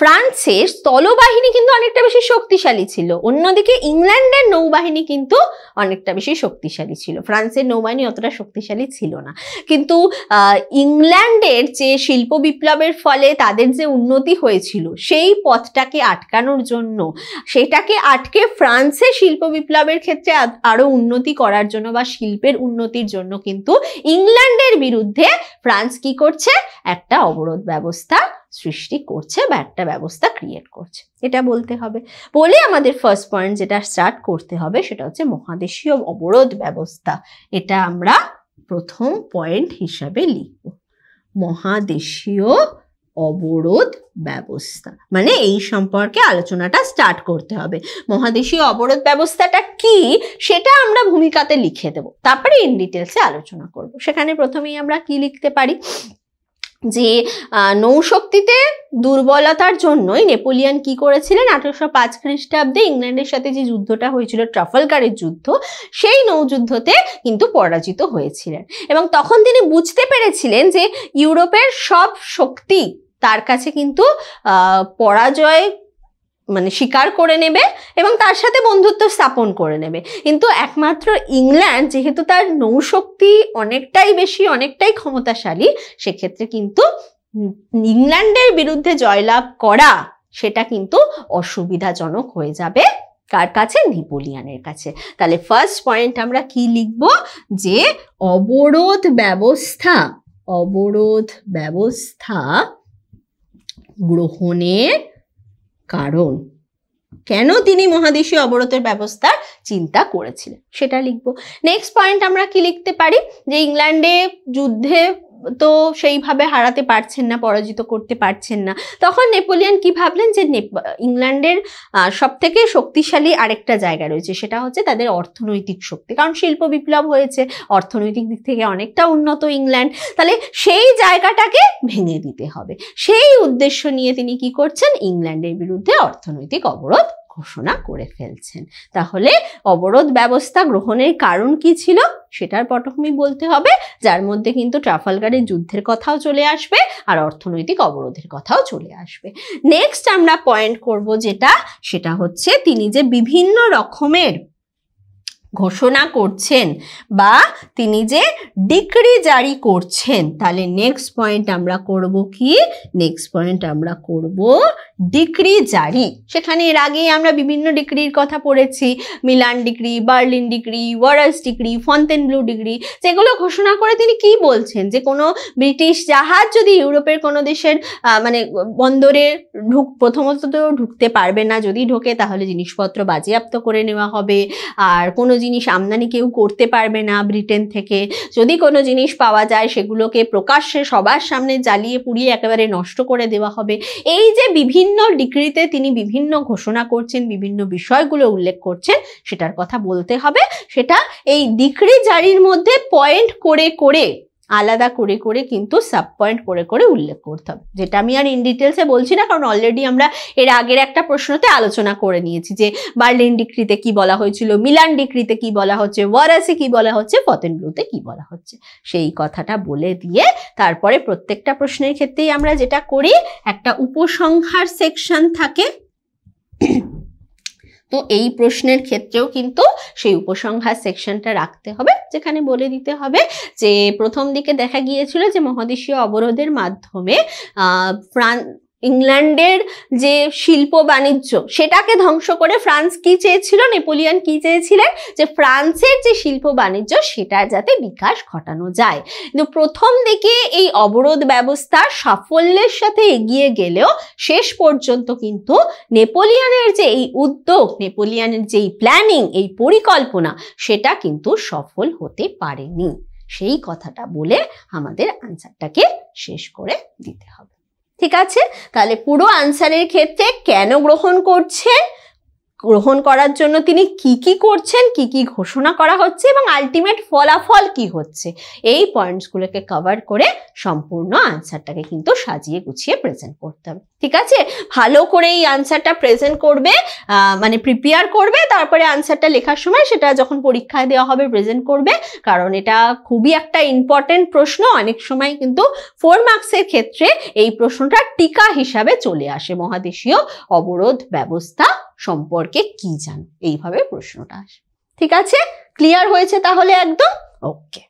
S2: ফ্রান্সের স্থলবাহিনী কিন্তু অনেকটা বেশি শক্তিশালী ছিল অন্যদিকে ইংল্যান্ডের নৌবাহিনী কিন্তু অনেকটা বেশি শক্তিশালী ছিল ফ্রান্সের নৌবাহিনী অতটা শক্তিশালী ছিল না কিন্তু ইংল্যান্ডের যে শিল্প বিপ্লবের ফলে তাদের যে উন্নতি হয়েছিল সেই পথটাকে আটকানোর জন্য সেটাকে আটকে ফ্রান্সে শিল্প বিপ্লবের ক্ষেত্রে আরও উন্নতি করার জন্য বা শিল্পের উন্নতির জন্য কিন্তু ইংল্যান্ডের বিরুদ্ধে ফ্রান্স কি করছে একটা অবরোধ ব্যবস্থা সৃষ্টি করছে বা একটা ব্যবস্থা ক্রিয়েট করছে এটা বলতে হবে বলে আমাদের ফার্স্ট পয়েন্ট যেটা স্টার্ট করতে হবে সেটা হচ্ছে মহাদেশীয় অবরোধ ব্যবস্থা এটা আমরা প্রথম পয়েন্ট হিসাবে লিখব মহাদেশীয় অবরোধ ব্যবস্থা মানে এই সম্পর্কে আলোচনাটা স্টার্ট করতে হবে মহাদেশীয় অবরোধ ব্যবস্থাটা কি সেটা আমরা ভূমিকাতে লিখে দেব তারপরে ইন ডিটেলসে আলোচনা করব সেখানে প্রথমেই আমরা কি লিখতে পারি যে নৌশক্তিতে দুর্বলতার জন্যই নেপোলিয়ান কি করেছিলেন আঠারোশো পাঁচ খ্রিস্টাব্দে ইংল্যান্ডের সাথে যে যুদ্ধটা হয়েছিল ট্রাফলকারের যুদ্ধ সেই নৌযুদ্ধতে কিন্তু পরাজিত হয়েছিলেন এবং তখন তিনি বুঝতে পেরেছিলেন যে ইউরোপের সব শক্তি তার কাছে কিন্তু পরাজয় মানে স্বীকার করে নেবে এবং তার সাথে বন্ধুত্ব স্থাপন করে নেবে কিন্তু একমাত্র ইংল্যান্ড যেহেতু তার নৌশক্তি অনেকটাই বেশি অনেকটাই ক্ষমতাশালী সেক্ষেত্রে কিন্তু ইংল্যান্ডের বিরুদ্ধে জয়লাভ করা সেটা কিন্তু অসুবিধাজনক হয়ে যাবে কার কাছে নেপোলিয়ানের কাছে তাহলে ফার্স্ট পয়েন্ট আমরা কি লিখব যে অবরোধ ব্যবস্থা অবরোধ ব্যবস্থা গ্রহণের কারণ কেন তিনি মহাদেশীয় অবরোধের ব্যবস্থার চিন্তা করেছিলেন সেটা লিখব নেক্সট পয়েন্ট আমরা কি লিখতে পারি যে ইংল্যান্ডে যুদ্ধে তো সেইভাবে হারাতে পারছেন না পরাজিত করতে পারছেন না তখন নেপোলিয়ান কি ভাবলেন যে ইংল্যান্ডের সব থেকে শক্তিশালী আরেকটা জায়গা রয়েছে সেটা হচ্ছে তাদের অর্থনৈতিক শক্তি কারণ শিল্প বিপ্লব হয়েছে অর্থনৈতিক দিক থেকে অনেকটা উন্নত ইংল্যান্ড তাহলে সেই জায়গাটাকে ভেঙে দিতে হবে সেই উদ্দেশ্য নিয়ে তিনি কি করছেন ইংল্যান্ডের বিরুদ্ধে অর্থনৈতিক অবরোধ ঘোষণা করে ফেলছেন তাহলে অবরোধ ব্যবস্থা গ্রহণের কারণ কি ছিল সেটার পটভূমি বলতে হবে যার মধ্যে কিন্তু ট্রাফালগারের যুদ্ধের কথাও চলে আসবে আর অর্থনৈতিক অবরোধের কথাও চলে আসবে নেক্সট আমরা পয়েন্ট করব যেটা সেটা হচ্ছে তিনি যে বিভিন্ন রকমের ঘোষণা করছেন বা তিনি যে ডিক্রি জারি করছেন তাহলে নেক্সট পয়েন্ট আমরা করব কি নেক্সট পয়েন্ট আমরা করব ডিক্রি জারি সেখানে এর আগে আমরা বিভিন্ন ডিক্রির কথা পড়েছি Milan decree Berlin decree Warsaw decree Bleau decree যেগুলো ঘোষণা করে তিনি কি বলছেন যে কোনো ব্রিটিশ জাহাজ যদি ইউরোপের কোনো দেশের মানে বন্দরে ঢুক প্রথমত তো ঢুকতে পারবে না যদি ঢোকে তাহলে জিনিসপত্র বাজেয়াপ্ত করে নেওয়া হবে আর কোনো জিনিস আমদানি কেউ করতে পারবে না ব্রিটেন থেকে যদি কোনো জিনিস পাওয়া যায় সেগুলোকে প্রকাশ্যে সবার সামনে জ্বালিয়ে পুড়িয়ে একেবারে নষ্ট করে দেওয়া হবে এই যে বিভিন্ন বিভিন্ন ডিগ্রিতে তিনি বিভিন্ন ঘোষণা করছেন বিভিন্ন বিষয়গুলো উল্লেখ করছেন সেটার কথা বলতে হবে সেটা এই ডিগ্রি জারির মধ্যে পয়েন্ট করে করে আলাদা করে করে কিন্তু সাব পয়েন্ট করে করে উল্লেখ করতে হবে যেটা আমি আর ইন ডিটেলসে বলছি না কারণ অলরেডি আমরা এর আগের একটা প্রশ্নতে আলোচনা করে নিয়েছি যে বার্লিন ডিক্রিতে কি বলা হয়েছিল মিলান ডিক্রিতে কি বলা হচ্ছে ওয়ারাসে কি বলা হচ্ছে ফতেনব্লুতে কি বলা হচ্ছে সেই কথাটা বলে দিয়ে তারপরে প্রত্যেকটা প্রশ্নের ক্ষেত্রেই আমরা যেটা করি একটা উপসংহার সেকশন থাকে তো এই প্রশ্নের ক্ষেত্রেও কিন্তু সেই উপসংহার সেকশনটা রাখতে হবে যেখানে বলে দিতে হবে যে প্রথম দিকে দেখা গিয়েছিল যে মহাদেশীয় অবরোধের মাধ্যমে ফ্রান্স ইংল্যান্ডের যে শিল্প বাণিজ্য সেটাকে ধ্বংস করে ফ্রান্স কি চেয়েছিল নেপোলিয়ান কি চেয়েছিলেন যে ফ্রান্সের যে শিল্প বাণিজ্য সেটা যাতে বিকাশ ঘটানো যায় কিন্তু প্রথম দিকে এই অবরোধ ব্যবস্থা সাফল্যের সাথে এগিয়ে গেলেও শেষ পর্যন্ত কিন্তু নেপোলিয়ানের যে এই উদ্যোগ নেপোলিয়ানের যে প্ল্যানিং এই পরিকল্পনা সেটা কিন্তু সফল হতে পারেনি সেই কথাটা বলে আমাদের আনসারটাকে শেষ করে দিতে হবে ঠিক আছে তাহলে পুরো আনসারের ক্ষেত্রে কেন গ্রহণ করছেন গ্রহণ করার জন্য তিনি কি কি করছেন কি কি ঘোষণা করা হচ্ছে এবং আলটিমেট ফলাফল কি হচ্ছে এই পয়েন্টসগুলোকে কভার করে সম্পূর্ণ আনসারটাকে কিন্তু সাজিয়ে গুছিয়ে প্রেজেন্ট করতে হবে ঠিক আছে ভালো করে এই আনসারটা প্রেজেন্ট করবে মানে প্রিপেয়ার করবে তারপরে আনসারটা লেখার সময় সেটা যখন পরীক্ষায় দেওয়া হবে প্রেজেন্ট করবে কারণ এটা খুবই একটা ইম্পর্টেন্ট প্রশ্ন অনেক সময় কিন্তু ফোর মার্কসের ক্ষেত্রে এই প্রশ্নটা টিকা হিসাবে চলে আসে মহাদেশীয় অবরোধ ব্যবস্থা সম্পর্কে কি জান এইভাবে প্রশ্নটা আসে ঠিক আছে ক্লিয়ার হয়েছে তাহলে একদম ওকে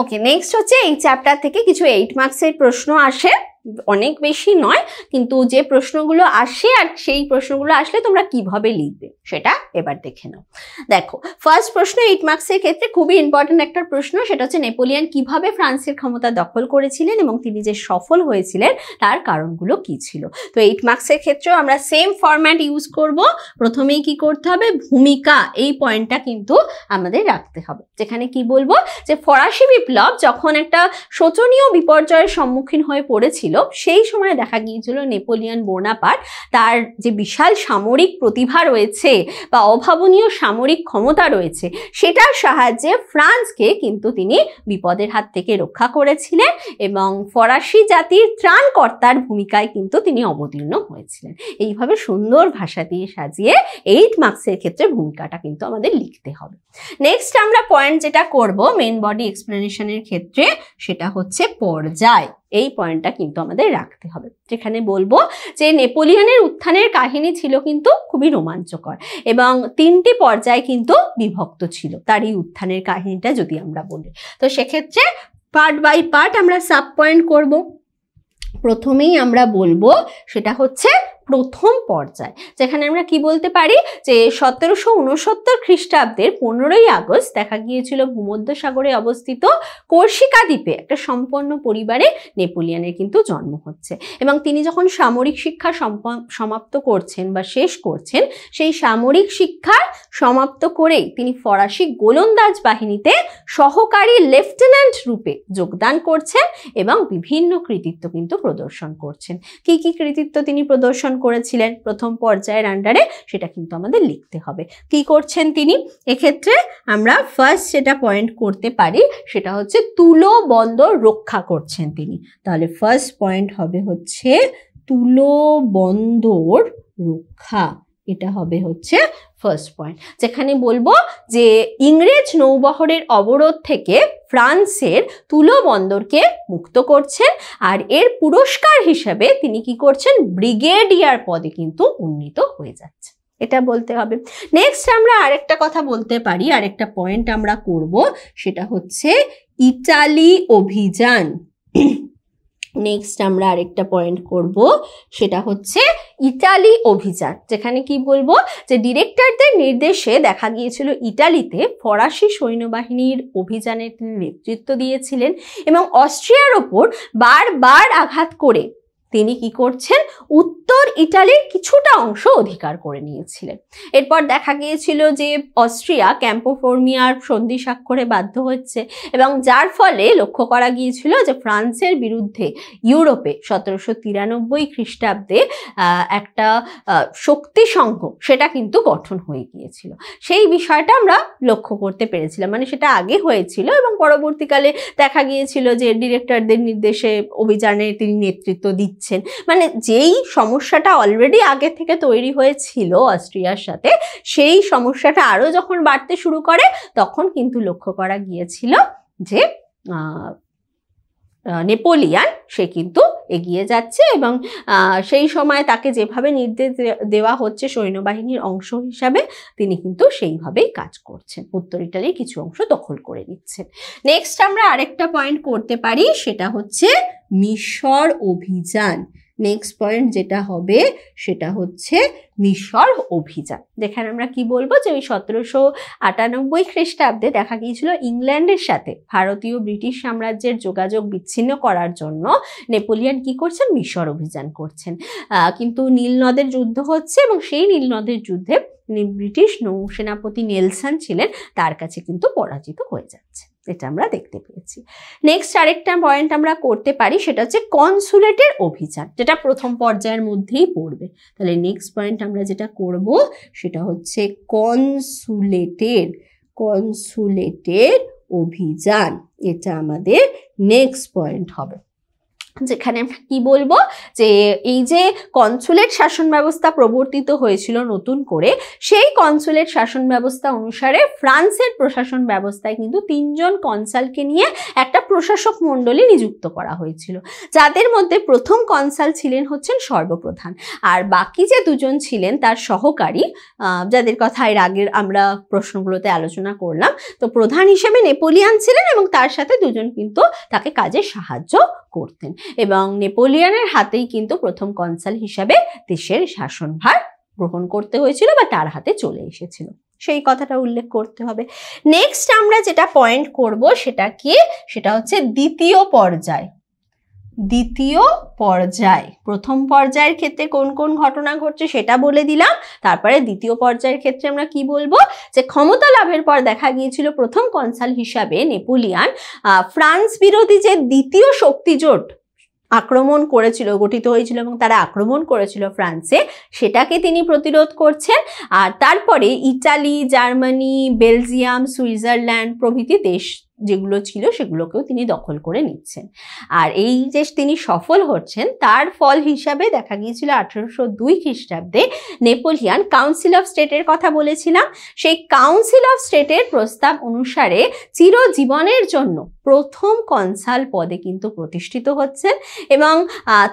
S2: ওকে নেক্সট হচ্ছে এই চ্যাপ্টার থেকে কিছু এইট মার্কসের প্রশ্ন আসে অনেক বেশি নয় কিন্তু যে প্রশ্নগুলো আসে আর সেই প্রশ্নগুলো আসলে তোমরা কিভাবে লিখবে সেটা এবার দেখে নাও দেখো ফার্স্ট প্রশ্ন এইট মার্কসের ক্ষেত্রে খুবই ইম্পর্টেন্ট একটা প্রশ্ন সেটা হচ্ছে নেপোলিয়ান কিভাবে ফ্রান্সের ক্ষমতা দখল করেছিলেন এবং তিনি যে সফল হয়েছিলেন তার কারণগুলো কি ছিল তো এইট মার্কসের ক্ষেত্রেও আমরা সেম ফরম্যাট ইউজ করব প্রথমেই কি করতে হবে ভূমিকা এই পয়েন্টটা কিন্তু আমাদের রাখতে হবে যেখানে কি বলবো যে ফরাসি বিপ্লব যখন একটা শোচনীয় বিপর্যয়ের সম্মুখীন হয়ে পড়েছিল সেই সময় দেখা গিয়েছিল নেপোলিয়ান বোনাপার্ট তার যে বিশাল সামরিক প্রতিভা রয়েছে বা অভাবনীয় সামরিক ক্ষমতা রয়েছে সেটার সাহায্যে ফ্রান্সকে কিন্তু তিনি বিপদের হাত থেকে রক্ষা করেছিলেন এবং ফরাসি জাতির ত্রাণকর্তার ভূমিকায় কিন্তু তিনি অবতীর্ণ হয়েছিলেন এইভাবে সুন্দর ভাষা দিয়ে সাজিয়ে এইট মার্ক্সের ক্ষেত্রে ভূমিকাটা কিন্তু আমাদের লিখতে হবে নেক্সট আমরা পয়েন্ট যেটা করব মেন বডি এক্সপ্লেনেশনের ক্ষেত্রে সেটা হচ্ছে পর্যায় এই পয়েন্টটা কিন্তু আমাদের রাখতে হবে যেখানে বলবো যে নেপোলিয়ানের উত্থানের কাহিনী ছিল কিন্তু খুবই রোমাঞ্চকর এবং তিনটি পর্যায়ে কিন্তু বিভক্ত ছিল তার এই উত্থানের কাহিনীটা যদি আমরা বলি তো সেক্ষেত্রে পার্ট বাই পার্ট আমরা সাব পয়েন্ট করব প্রথমেই আমরা বলবো সেটা হচ্ছে প্রথম পর্যায় যেখানে আমরা কি বলতে পারি যে সতেরোশো উনসত্তর খ্রিস্টাব্দের পনেরোই আগস্ট দেখা গিয়েছিল ভূমধ্যসাগরে অবস্থিত কর্ষিকা দ্বীপে একটা সম্পন্ন পরিবারে নেপোলিয়ানের কিন্তু জন্ম হচ্ছে এবং তিনি যখন সামরিক শিক্ষা সমাপ্ত করছেন বা শেষ করছেন সেই সামরিক শিক্ষা সমাপ্ত করেই তিনি ফরাসি গোলন্দাজ বাহিনীতে সহকারী লেফটেন্যান্ট রূপে যোগদান করছেন এবং বিভিন্ন কৃতিত্ব কিন্তু প্রদর্শন করছেন কি কি কৃতিত্ব তিনি প্রদর্শন করেছিলেন প্রথম পর্যায়ের আন্ডারে সেটা কিন্তু আমাদের লিখতে হবে কি করছেন তিনি এক্ষেত্রে আমরা ফার্স্ট যেটা পয়েন্ট করতে পারি সেটা হচ্ছে তুলো বন্দর রক্ষা করছেন তিনি তাহলে ফার্স্ট পয়েন্ট হবে হচ্ছে তুলো বন্দর রক্ষা এটা হবে হচ্ছে ফার্স্ট পয়েন্ট যেখানে বলবো যে ইংরেজ নৌবহরের অবরোধ থেকে ফ্রান্সের তুলো বন্দরকে মুক্ত করছেন আর এর পুরস্কার হিসাবে তিনি কি করছেন ব্রিগেডিয়ার পদে কিন্তু উন্নীত হয়ে যাচ্ছে এটা বলতে হবে নেক্সট আমরা আরেকটা কথা বলতে পারি আরেকটা পয়েন্ট আমরা করব সেটা হচ্ছে ইটালি অভিযান নেক্সট আমরা আরেকটা পয়েন্ট করব সেটা হচ্ছে ইটালি অভিযান যেখানে কি বলবো যে ডিরেক্টরদের নির্দেশে দেখা গিয়েছিল ইটালিতে ফরাসি সৈন্যবাহিনীর অভিযানের তিনি নেতৃত্ব দিয়েছিলেন এবং অস্ট্রিয়ার ওপর বারবার আঘাত করে তিনি কি করছেন উত্তর ইটালির কিছুটা অংশ অধিকার করে নিয়েছিলেন এরপর দেখা গিয়েছিল যে অস্ট্রিয়া ক্যাম্পোফোর্মিয়ার সন্ধি স্বাক্ষরে বাধ্য হচ্ছে এবং যার ফলে লক্ষ্য করা গিয়েছিল যে ফ্রান্সের বিরুদ্ধে ইউরোপে সতেরোশো তিরানব্বই খ্রিস্টাব্দে একটা শক্তি সংঘ সেটা কিন্তু গঠন হয়ে গিয়েছিল সেই বিষয়টা আমরা লক্ষ্য করতে পেরেছিলাম মানে সেটা আগে হয়েছিল এবং পরবর্তীকালে দেখা গিয়েছিল যে ডিরেক্টরদের নির্দেশে অভিযানে তিনি নেতৃত্ব দিচ্ছেন দিচ্ছেন মানে যেই সমস্যাটা অলরেডি আগে থেকে তৈরি হয়েছিল অস্ট্রিয়ার সাথে সেই সমস্যাটা আরও যখন বাড়তে শুরু করে তখন কিন্তু লক্ষ্য করা গিয়েছিল যে নেপোলিয়ান সে কিন্তু এগিয়ে যাচ্ছে এবং সেই সময় তাকে যেভাবে নির্দেশ দেওয়া হচ্ছে সৈন্যবাহিনীর অংশ হিসাবে তিনি কিন্তু সেইভাবেই কাজ করছেন উত্তর ইটালির কিছু অংশ দখল করে নিচ্ছেন নেক্সট আমরা আরেকটা পয়েন্ট করতে পারি সেটা হচ্ছে মিশর অভিযান নেক্সট পয়েন্ট যেটা হবে সেটা হচ্ছে মিশর অভিযান যেখানে আমরা কি বলবো যে ওই সতেরোশো আটানব্বই খ্রিস্টাব্দে দেখা গিয়েছিল ইংল্যান্ডের সাথে ভারতীয় ব্রিটিশ সাম্রাজ্যের যোগাযোগ বিচ্ছিন্ন করার জন্য নেপোলিয়ান কি করছেন মিশর অভিযান করছেন কিন্তু নীলনদের যুদ্ধ হচ্ছে এবং সেই নীলনদের যুদ্ধে ব্রিটিশ নৌসেনাপতি নেলসন ছিলেন তার কাছে কিন্তু পরাজিত হয়ে যাচ্ছে এটা আমরা দেখতে পেয়েছি নেক্সট আরেকটা পয়েন্ট আমরা করতে পারি সেটা হচ্ছে কনসুলেটের অভিযান যেটা প্রথম পর্যায়ের মধ্যেই পড়বে তাহলে নেক্সট পয়েন্ট আমরা যেটা করব সেটা হচ্ছে কনসুলেটের কনসুলেটের অভিযান এটা আমাদের নেক্সট পয়েন্ট হবে যেখানে কি বলবো যে এই যে কনসুলেট শাসন ব্যবস্থা প্রবর্তিত হয়েছিল নতুন করে সেই কনসুলেট শাসন ব্যবস্থা অনুসারে ফ্রান্সের প্রশাসন ব্যবস্থায় কিন্তু তিনজন কনসালকে নিয়ে একটা প্রশাসক মণ্ডলী নিযুক্ত করা হয়েছিল যাদের মধ্যে প্রথম কনসাল ছিলেন হচ্ছেন সর্বপ্রধান আর বাকি যে দুজন ছিলেন তার সহকারী যাদের কথা এর আগের আমরা প্রশ্নগুলোতে আলোচনা করলাম তো প্রধান হিসেবে নেপোলিয়ান ছিলেন এবং তার সাথে দুজন কিন্তু তাকে কাজে সাহায্য করতেন এবং নেপোলিয়ানের হাতেই কিন্তু প্রথম কনসাল হিসাবে দেশের শাসনভার গ্রহণ করতে হয়েছিল বা তার হাতে চলে এসেছিল সেই কথাটা উল্লেখ করতে হবে নেক্সট আমরা যেটা পয়েন্ট করব সেটা কি সেটা হচ্ছে দ্বিতীয় পর্যায় দ্বিতীয় পর্যায় প্রথম পর্যায়ের ক্ষেত্রে কোন কোন ঘটনা ঘটছে সেটা বলে দিলাম তারপরে দ্বিতীয় পর্যায়ের ক্ষেত্রে আমরা কি বলবো যে ক্ষমতা লাভের পর দেখা গিয়েছিল প্রথম কনসাল হিসাবে নেপোলিয়ান ফ্রান্স বিরোধী যে দ্বিতীয় শক্তিজোট আক্রমণ করেছিল গঠিত হয়েছিল এবং তারা আক্রমণ করেছিল ফ্রান্সে সেটাকে তিনি প্রতিরোধ করছেন আর তারপরে ইটালি জার্মানি বেলজিয়াম সুইজারল্যান্ড প্রভৃতি দেশ যেগুলো ছিল সেগুলোকেও তিনি দখল করে নিচ্ছেন আর এই যে তিনি সফল হচ্ছেন তার ফল হিসাবে দেখা গিয়েছিল আঠেরোশো দুই খ্রিস্টাব্দে নেপোলিয়ান কাউন্সিল অফ স্টেটের কথা বলেছিলাম সেই কাউন্সিল অফ স্টেটের প্রস্তাব অনুসারে চিরজীবনের জন্য প্রথম কনসাল পদে কিন্তু প্রতিষ্ঠিত হচ্ছেন এবং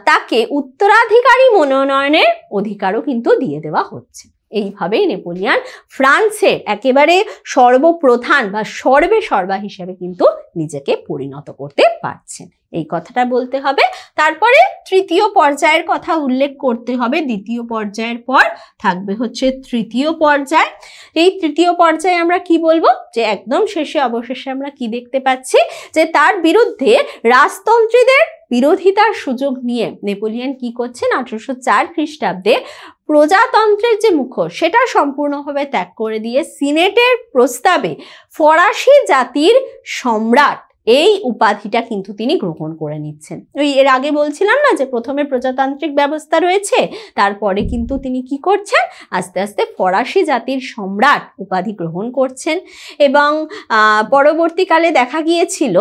S2: তাকে উত্তরাধিকারী মনোনয়নের অধিকারও কিন্তু দিয়ে দেওয়া হচ্ছে এইভাবেই নেপোলিয়ান ফ্রান্সে একেবারে সর্বপ্রধান বা সর্বে সর্বা হিসেবে কিন্তু নিজেকে পরিণত করতে পারছেন এই কথাটা বলতে হবে তারপরে তৃতীয় পর্যায়ের কথা উল্লেখ করতে হবে দ্বিতীয় পর্যায়ের পর থাকবে হচ্ছে তৃতীয় পর্যায় এই তৃতীয় পর্যায়ে আমরা কি বলবো যে একদম শেষে অবশেষে আমরা কি দেখতে পাচ্ছি যে তার বিরুদ্ধে রাজতন্ত্রীদের বিরোধিতার সুযোগ নিয়ে নেপোলিয়ান কি করছেন আঠারোশো চার খ্রিস্টাব্দে প্রজাতন্ত্রের যে মুখোশ সেটা সম্পূর্ণভাবে ত্যাগ করে দিয়ে সিনেটের প্রস্তাবে ফরাসি জাতির সম্রাট এই উপাধিটা কিন্তু তিনি গ্রহণ করে নিচ্ছেন ওই এর আগে বলছিলাম না যে প্রথমে প্রজাতান্ত্রিক ব্যবস্থা রয়েছে তারপরে কিন্তু তিনি কি করছেন আস্তে আস্তে ফরাসি জাতির সম্রাট উপাধি গ্রহণ করছেন এবং পরবর্তীকালে দেখা গিয়েছিল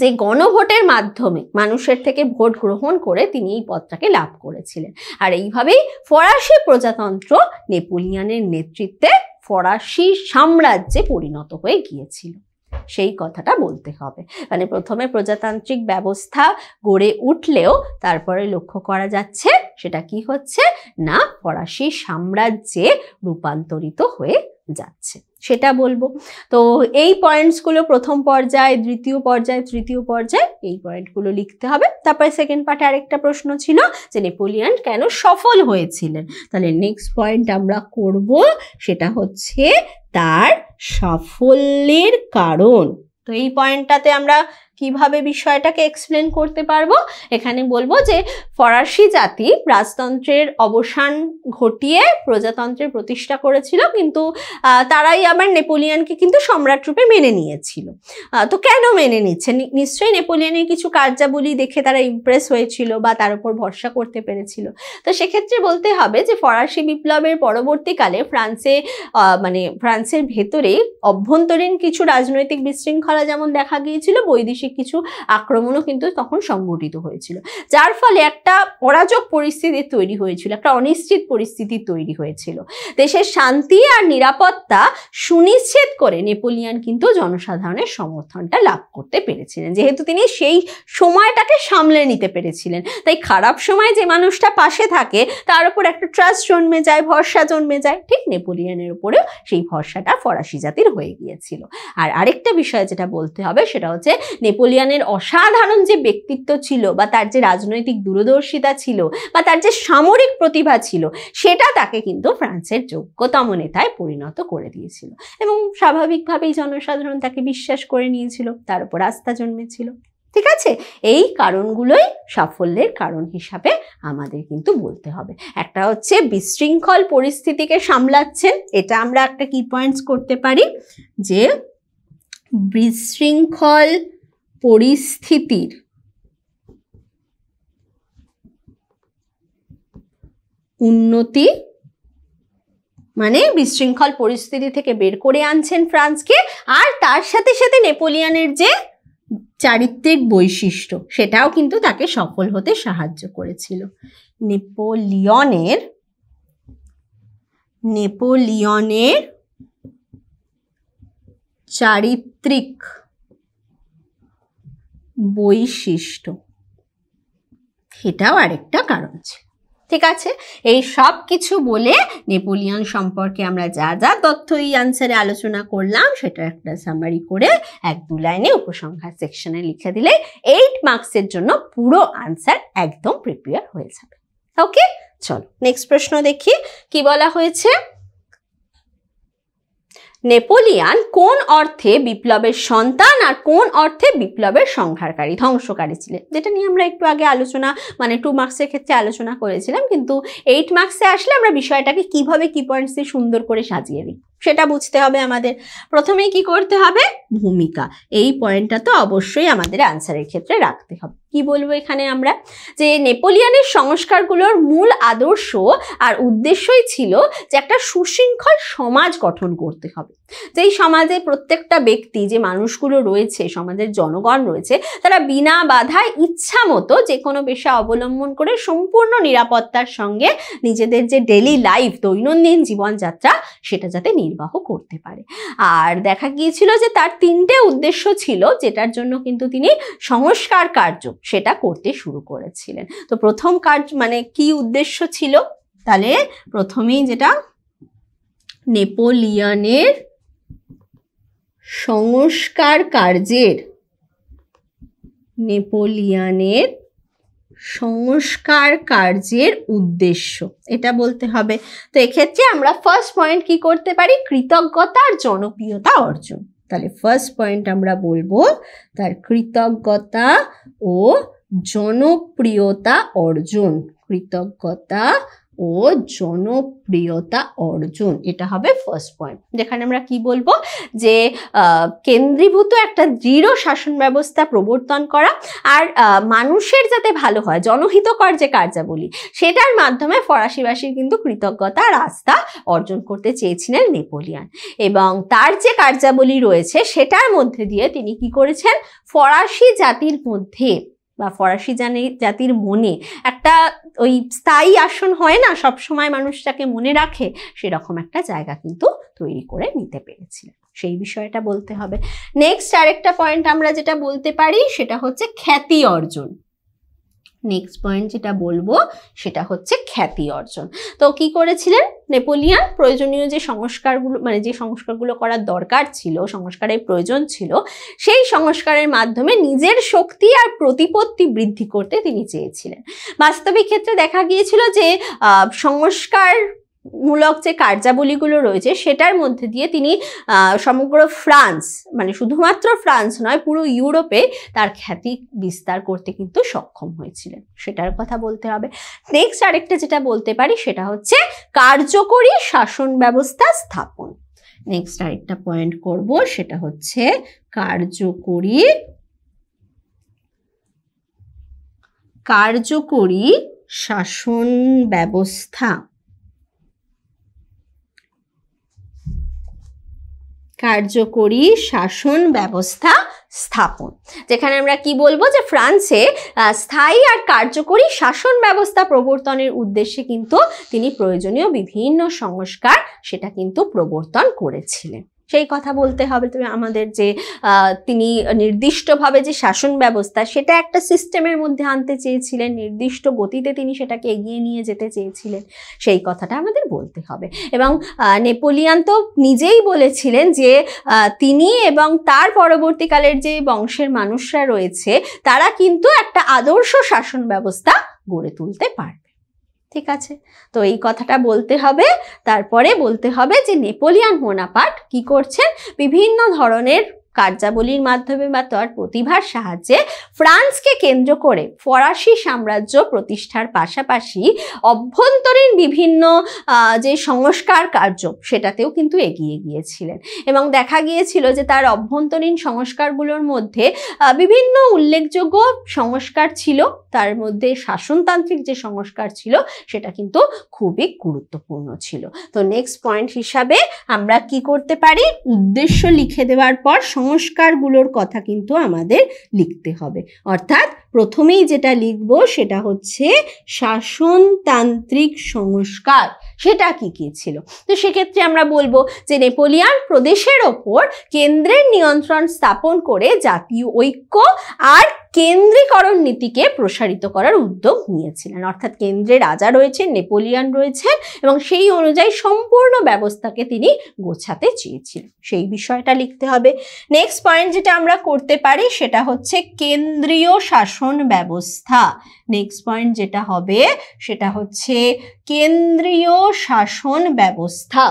S2: যে গণভোটের মাধ্যমে মানুষের থেকে ভোট গ্রহণ করে তিনি এই পদটাকে লাভ করেছিলেন আর এইভাবেই ফরাসি প্রজাতন্ত্র নেপোলিয়ানের নেতৃত্বে ফরাসি সাম্রাজ্যে পরিণত হয়ে গিয়েছিল সেই কথাটা বলতে হবে মানে প্রথমে প্রজাতান্ত্রিক ব্যবস্থা গড়ে উঠলেও তারপরে লক্ষ্য করা যাচ্ছে সেটা কি হচ্ছে না ফরাসি সাম্রাজ্যে রূপান্তরিত হয়ে যাচ্ছে সেটা বলবো তো এই পয়েন্টসগুলো প্রথম পর্যায়ে দ্বিতীয় পর্যায়ে তৃতীয় পর্যায়ে এই পয়েন্টগুলো লিখতে হবে তারপরে সেকেন্ড পার্টে আরেকটা প্রশ্ন ছিল যে নেপোলিয়ান কেন সফল হয়েছিলেন তাহলে নেক্সট পয়েন্ট আমরা করব সেটা হচ্ছে তার সাফল্যের কারণ তো এই পয়েন্টটাতে আমরা কিভাবে বিষয়টাকে এক্সপ্লেন করতে পারবো এখানে বলবো যে ফরাসি জাতি রাজতন্ত্রের অবসান ঘটিয়ে প্রজাতন্ত্রের প্রতিষ্ঠা করেছিল কিন্তু তারাই আবার নেপোলিয়ানকে কিন্তু সম্রাট রূপে মেনে নিয়েছিল তো কেন মেনে নিচ্ছে নিশ্চয়ই নেপোলিয়ানের কিছু কার্যাবলী দেখে তারা ইমপ্রেস হয়েছিল বা তার উপর ভরসা করতে পেরেছিল তো সেক্ষেত্রে বলতে হবে যে ফরাসি বিপ্লবের পরবর্তীকালে ফ্রান্সে মানে ফ্রান্সের ভেতরে অভ্যন্তরীণ কিছু রাজনৈতিক বিশৃঙ্খলা যেমন দেখা গিয়েছিল বৈদেশিক কিছু আক্রমণও কিন্তু তখন সংঘটিত হয়েছিল যার ফলে একটা পরাজক পরিস্থিতি তৈরি হয়েছিল একটা অনিশ্চিত পরিস্থিতি তৈরি হয়েছিল দেশের শান্তি আর নিরাপত্তা সুনিশ্চিত করে নেপোলিয়ান কিন্তু জনসাধারণের সমর্থনটা লাভ করতে পেরেছিলেন যেহেতু তিনি সেই সময়টাকে সামলে নিতে পেরেছিলেন তাই খারাপ সময় যে মানুষটা পাশে থাকে তার উপর একটা ট্রাস্ট জন্মে যায় ভরসা জন্মে যায় ঠিক নেপোলিয়ানের উপরেও সেই ভরসাটা ফরাসি জাতির হয়ে গিয়েছিল আর আরেকটা বিষয় যেটা বলতে হবে সেটা হচ্ছে নেপো নেপোলিয়ানের অসাধারণ যে ব্যক্তিত্ব ছিল বা তার যে রাজনৈতিক দূরদর্শিতা ছিল বা তার যে সামরিক প্রতিভা ছিল সেটা তাকে কিন্তু ফ্রান্সের যোগ্যতম নেতায় পরিণত করে দিয়েছিল এবং স্বাভাবিকভাবেই জনসাধারণ তাকে বিশ্বাস করে নিয়েছিল তার উপর আস্থা জন্মেছিল ঠিক আছে এই কারণগুলোই সাফল্যের কারণ হিসাবে আমাদের কিন্তু বলতে হবে একটা হচ্ছে বিশৃঙ্খল পরিস্থিতিকে সামলাচ্ছেন এটা আমরা একটা কি পয়েন্টস করতে পারি যে বিশৃঙ্খল পরিস্থিতির উন্নতি মানে বিশৃঙ্খল পরিস্থিতি থেকে বের করে আনছেন ফ্রান্সকে আর তার সাথে সাথে নেপোলিয়ানের যে চারিত্রিক বৈশিষ্ট্য সেটাও কিন্তু তাকে সফল হতে সাহায্য করেছিল নেপোলিয়নের নেপোলিয়নের চারিত্রিক বৈশিষ্ট্য এটাও আরেকটা কারণ ছিল ঠিক আছে এই সব কিছু বলে নেপোলিয়ন সম্পর্কে আমরা যা যা তথ্য এই আনসারে আলোচনা করলাম সেটা একটা সামারি করে এক দু লাইনে উপসংহার সেকশনে লিখে দিলে এইট মার্কসের জন্য পুরো আনসার একদম প্রিপেয়ার হয়ে যাবে ওকে চলো নেক্সট প্রশ্ন দেখি কি বলা হয়েছে নেপোলিয়ান কোন অর্থে বিপ্লবের সন্তান আর কোন অর্থে বিপ্লবের সংহারকারী ধ্বংসকারী ছিলেন যেটা নিয়ে আমরা একটু আগে আলোচনা মানে টু মার্কসের ক্ষেত্রে আলোচনা করেছিলাম কিন্তু এইট মার্কসে আসলে আমরা বিষয়টাকে কিভাবে কি পয়েন্টস দিয়ে সুন্দর করে সাজিয়ে দিই সেটা বুঝতে হবে আমাদের প্রথমেই কি করতে হবে ভূমিকা এই পয়েন্টটা তো অবশ্যই আমাদের আনসারের ক্ষেত্রে রাখতে হবে কি বলবো এখানে আমরা যে নেপোলিয়ানের সংস্কারগুলোর মূল আদর্শ আর উদ্দেশ্যই ছিল যে একটা সুশৃঙ্খল সমাজ গঠন করতে হবে যেই সমাজে প্রত্যেকটা ব্যক্তি যে মানুষগুলো রয়েছে সমাজের জনগণ রয়েছে তারা বিনা বাধায় ইচ্ছা মতো যে কোনো পেশা অবলম্বন করে সম্পূর্ণ নিরাপত্তার সঙ্গে নিজেদের যে ডেলি লাইফ দৈনন্দিন জীবনযাত্রা সেটা যাতে নির নির্বাহ করতে পারে আর দেখা গিয়েছিল যে তার তিনটে উদ্দেশ্য ছিল যেটার জন্য কিন্তু তিনি সংস্কার কার্য সেটা করতে শুরু করেছিলেন তো প্রথম কার্য মানে কি উদ্দেশ্য ছিল তাহলে প্রথমেই যেটা নেপোলিয়ানের সংস্কার কার্যের নেপোলিয়ানের সংস্কার কার্যের উদ্দেশ্য এটা বলতে হবে তো এক্ষেত্রে আমরা ফার্স্ট পয়েন্ট কি করতে পারি কৃতজ্ঞতার জনপ্রিয়তা অর্জন তাহলে ফার্স্ট পয়েন্ট আমরা বলবো তার কৃতজ্ঞতা ও জনপ্রিয়তা অর্জন কৃতজ্ঞতা ও জনপ্রিয়তা অর্জন এটা হবে ফার্স্ট পয়েন্ট যেখানে আমরা কি বলবো যে কেন্দ্রীভূত একটা দৃঢ় শাসন ব্যবস্থা প্রবর্তন করা আর মানুষের যাতে ভালো হয় জনহিতকর যে কার্যাবলী সেটার মাধ্যমে ফরাসিবাসীর কিন্তু কৃতজ্ঞতা রাস্তা অর্জন করতে চেয়েছিলেন নেপোলিয়ান এবং তার যে কার্যাবলী রয়েছে সেটার মধ্যে দিয়ে তিনি কি করেছেন ফরাসি জাতির মধ্যে বা ফরাসি জানি জাতির মনে একটা ওই স্থায়ী আসন হয় না সবসময় মানুষটাকে মনে রাখে সেরকম একটা জায়গা কিন্তু তৈরি করে নিতে পেরেছিলেন সেই বিষয়টা বলতে হবে নেক্সট আরেকটা পয়েন্ট আমরা যেটা বলতে পারি সেটা হচ্ছে খ্যাতি অর্জন নেক্সট পয়েন্ট যেটা বলবো সেটা হচ্ছে খ্যাতি অর্জন তো কি করেছিলেন নেপোলিয়ান প্রয়োজনীয় যে সংস্কারগুলো মানে যে সংস্কারগুলো করার দরকার ছিল সংস্কারের প্রয়োজন ছিল সেই সংস্কারের মাধ্যমে নিজের শক্তি আর প্রতিপত্তি বৃদ্ধি করতে তিনি চেয়েছিলেন বাস্তবিক ক্ষেত্রে দেখা গিয়েছিল যে সংস্কার মূলক যে কার্যাবলীগুলো রয়েছে সেটার মধ্যে দিয়ে তিনি সমগ্র ফ্রান্স মানে শুধুমাত্র ফ্রান্স নয় পুরো ইউরোপে তার খ্যাতি বিস্তার করতে কিন্তু সক্ষম হয়েছিলেন সেটার কথা বলতে হবে নেক্সট আরেকটা যেটা বলতে পারি সেটা হচ্ছে কার্যকরী শাসন ব্যবস্থা স্থাপন নেক্সট আরেকটা পয়েন্ট করব সেটা হচ্ছে কার্যকরী কার্যকরী শাসন ব্যবস্থা কার্যকরী শাসন ব্যবস্থা স্থাপন যেখানে আমরা কি বলবো যে ফ্রান্সে স্থায়ী আর কার্যকরী শাসন ব্যবস্থা প্রবর্তনের উদ্দেশ্যে কিন্তু তিনি প্রয়োজনীয় বিভিন্ন সংস্কার সেটা কিন্তু প্রবর্তন করেছিলেন সেই কথা বলতে হবে তুমি আমাদের যে তিনি নির্দিষ্টভাবে যে শাসন ব্যবস্থা সেটা একটা সিস্টেমের মধ্যে আনতে চেয়েছিলেন নির্দিষ্ট গতিতে তিনি সেটাকে এগিয়ে নিয়ে যেতে চেয়েছিলেন সেই কথাটা আমাদের বলতে হবে এবং নেপোলিয়ান তো নিজেই বলেছিলেন যে তিনি এবং তার পরবর্তীকালের যে বংশের মানুষরা রয়েছে তারা কিন্তু একটা আদর্শ শাসন ব্যবস্থা গড়ে তুলতে পারে ঠিক আছে তো এই কথাটা বলতে হবে তারপরে বলতে হবে যে নেপোলিয়ান মোনাপাট কি করছেন বিভিন্ন ধরনের কার্যাবলীর মাধ্যমে বা তার প্রতিভার সাহায্যে ফ্রান্সকে কেন্দ্র করে ফরাসি সাম্রাজ্য প্রতিষ্ঠার পাশাপাশি অভ্যন্তরীণ বিভিন্ন যে সংস্কার কার্য সেটাতেও কিন্তু এগিয়ে গিয়েছিলেন এবং দেখা গিয়েছিল যে তার অভ্যন্তরীণ সংস্কারগুলোর মধ্যে বিভিন্ন উল্লেখযোগ্য সংস্কার ছিল তার মধ্যে শাসনতান্ত্রিক যে সংস্কার ছিল সেটা কিন্তু খুবই গুরুত্বপূর্ণ ছিল তো নেক্সট পয়েন্ট হিসাবে আমরা কি করতে পারি উদ্দেশ্য লিখে দেওয়ার পর সংস্কারগুলোর কথা কিন্তু আমাদের লিখতে হবে অর্থাৎ প্রথমেই যেটা লিখব সেটা হচ্ছে শাসনতান্ত্রিক সংস্কার সেটা কি কি ছিল তো সেক্ষেত্রে আমরা বলবো যে নেপোলিয়ান প্রদেশের ওপর কেন্দ্রের নিয়ন্ত্রণ স্থাপন করে জাতীয় ঐক্য আর কেন্দ্রীকরণ নীতিকে প্রসারিত করার উদ্যোগ নিয়েছিলেন অর্থাৎ কেন্দ্রে রাজা রয়েছেন নেপোলিয়ান রয়েছেন এবং সেই অনুযায়ী সম্পূর্ণ ব্যবস্থাকে তিনি গোছাতে চেয়েছিলেন সেই বিষয়টা লিখতে হবে নেক্সট পয়েন্ট যেটা আমরা করতে পারি সেটা হচ্ছে কেন্দ্রীয় শাসন ব্যবস্থা নেক্সট পয়েন্ট যেটা হবে সেটা হচ্ছে কেন্দ্রীয় শাসন ব্যবস্থা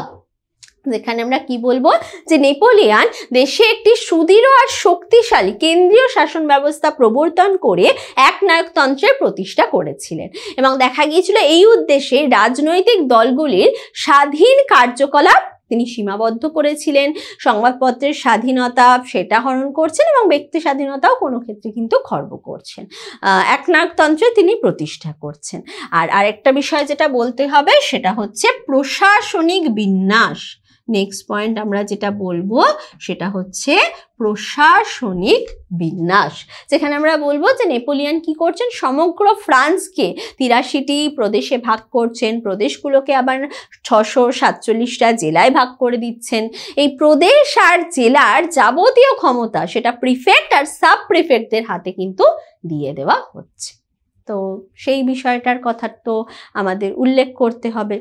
S2: যেখানে আমরা কি বলবো যে নেপোলিয়ান দেশে একটি সুদৃঢ় আর শক্তিশালী কেন্দ্রীয় শাসন ব্যবস্থা প্রবর্তন করে এক নায়কতন্ত্রের প্রতিষ্ঠা করেছিলেন এবং দেখা গিয়েছিল এই উদ্দেশ্যে রাজনৈতিক দলগুলির স্বাধীন কার্যকলাপ তিনি সীমাবদ্ধ করেছিলেন সংবাদপত্রের স্বাধীনতা সেটা হরণ করছেন এবং ব্যক্তি স্বাধীনতাও কোনো ক্ষেত্রে কিন্তু খর্ব করছেন এক নায়কতন্ত্রে তিনি প্রতিষ্ঠা করছেন আর আরেকটা বিষয় যেটা বলতে হবে সেটা হচ্ছে প্রশাসনিক বিন্যাস নেক্সট পয়েন্ট আমরা যেটা বলবো সেটা হচ্ছে প্রশাসনিক বিন্যাস যেখানে আমরা বলবো যে নেপোলিয়ান কি করছেন সমগ্র ফ্রান্সকে তিরাশিটি প্রদেশে ভাগ করছেন প্রদেশগুলোকে আবার ছশো সাতচল্লিশটা জেলায় ভাগ করে দিচ্ছেন এই প্রদেশ আর জেলার যাবতীয় ক্ষমতা সেটা প্রিফেক্ট আর সাব প্রিফেক্টদের হাতে কিন্তু দিয়ে দেওয়া হচ্ছে তো সেই বিষয়টার কথা তো আমাদের উল্লেখ করতে হবে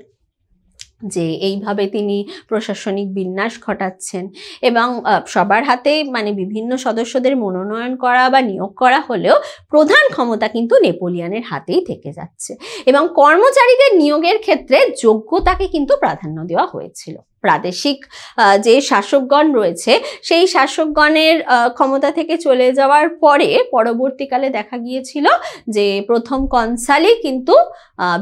S2: যে এইভাবে তিনি প্রশাসনিক বিন্যাস ঘটাচ্ছেন এবং সবার হাতে মানে বিভিন্ন সদস্যদের মনোনয়ন করা বা নিয়োগ করা হলেও প্রধান ক্ষমতা কিন্তু নেপোলিয়ানের হাতেই থেকে যাচ্ছে এবং কর্মচারীদের নিয়োগের ক্ষেত্রে যোগ্যতাকে কিন্তু প্রাধান্য দেওয়া হয়েছিল প্রাদেশিক যে শাসকগণ রয়েছে সেই শাসকগণের ক্ষমতা থেকে চলে যাওয়ার পরে পরবর্তীকালে দেখা গিয়েছিল যে প্রথম কনসালে কিন্তু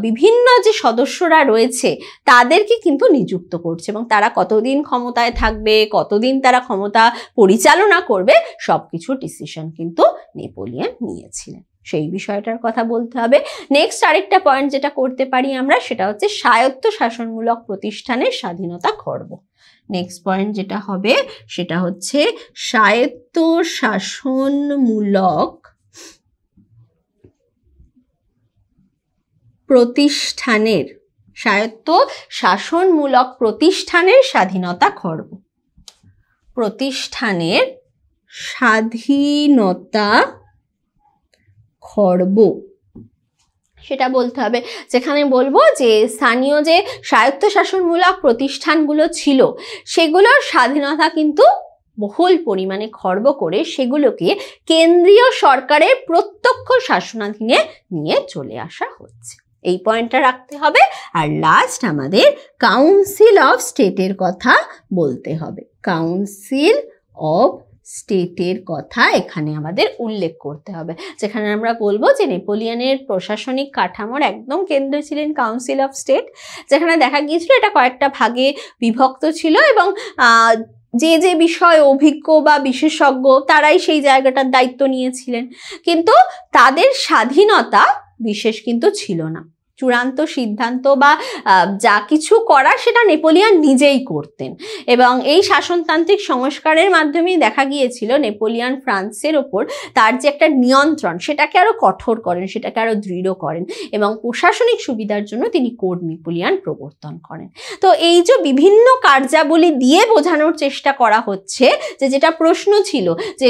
S2: বিভিন্ন যে সদস্যরা রয়েছে তাদেরকে কিন্তু নিযুক্ত করছে এবং তারা কতদিন ক্ষমতায় থাকবে কতদিন তারা ক্ষমতা পরিচালনা করবে সব কিছু ডিসিশন কিন্তু নেপোলিয়ান নিয়েছিলেন সেই বিষয়টার কথা বলতে হবে নেক্সট আরেকটা পয়েন্ট যেটা করতে পারি আমরা সেটা হচ্ছে স্বায়ত্ত শাসনমূলক প্রতিষ্ঠানের স্বাধীনতা খর্ব নেক্সট পয়েন্ট যেটা হবে সেটা হচ্ছে স্বায়ত্ত শাসনমূলক প্রতিষ্ঠানের স্বায়ত্ত শাসনমূলক প্রতিষ্ঠানের স্বাধীনতা খর্ব প্রতিষ্ঠানের স্বাধীনতা খর্ব সেটা বলতে হবে যেখানে বলবো যে স্থানীয় যে স্বায়ত্তশাসনমূলক প্রতিষ্ঠানগুলো ছিল সেগুলোর স্বাধীনতা কিন্তু বহুল পরিমাণে খর্ব করে সেগুলোকে কেন্দ্রীয় সরকারের প্রত্যক্ষ শাসনাধীনে নিয়ে চলে আসা হচ্ছে এই পয়েন্টটা রাখতে হবে আর লাস্ট আমাদের কাউন্সিল অফ স্টেটের কথা বলতে হবে কাউন্সিল অফ স্টেটের কথা এখানে আমাদের উল্লেখ করতে হবে যেখানে আমরা বলবো যে নেপোলিয়ানের প্রশাসনিক কাঠামোর একদম কেন্দ্র ছিলেন কাউন্সিল অফ স্টেট যেখানে দেখা গিয়েছিল এটা কয়েকটা ভাগে বিভক্ত ছিল এবং যে যে বিষয় অভিজ্ঞ বা বিশেষজ্ঞ তারাই সেই জায়গাটার দায়িত্ব নিয়েছিলেন কিন্তু তাদের স্বাধীনতা বিশেষ কিন্তু ছিল না চূড়ান্ত সিদ্ধান্ত বা যা কিছু করার সেটা নেপোলিয়ান নিজেই করতেন এবং এই শাসনতান্ত্রিক সংস্কারের মাধ্যমে দেখা গিয়েছিল নেপোলিয়ান ফ্রান্সের ওপর তার যে একটা নিয়ন্ত্রণ সেটাকে আরও কঠোর করেন সেটাকে আরও দৃঢ় করেন এবং প্রশাসনিক সুবিধার জন্য তিনি কোড নেপোলিয়ান প্রবর্তন করেন তো এই যে বিভিন্ন কার্যাবলী দিয়ে বোঝানোর চেষ্টা করা হচ্ছে যে যেটা প্রশ্ন ছিল যে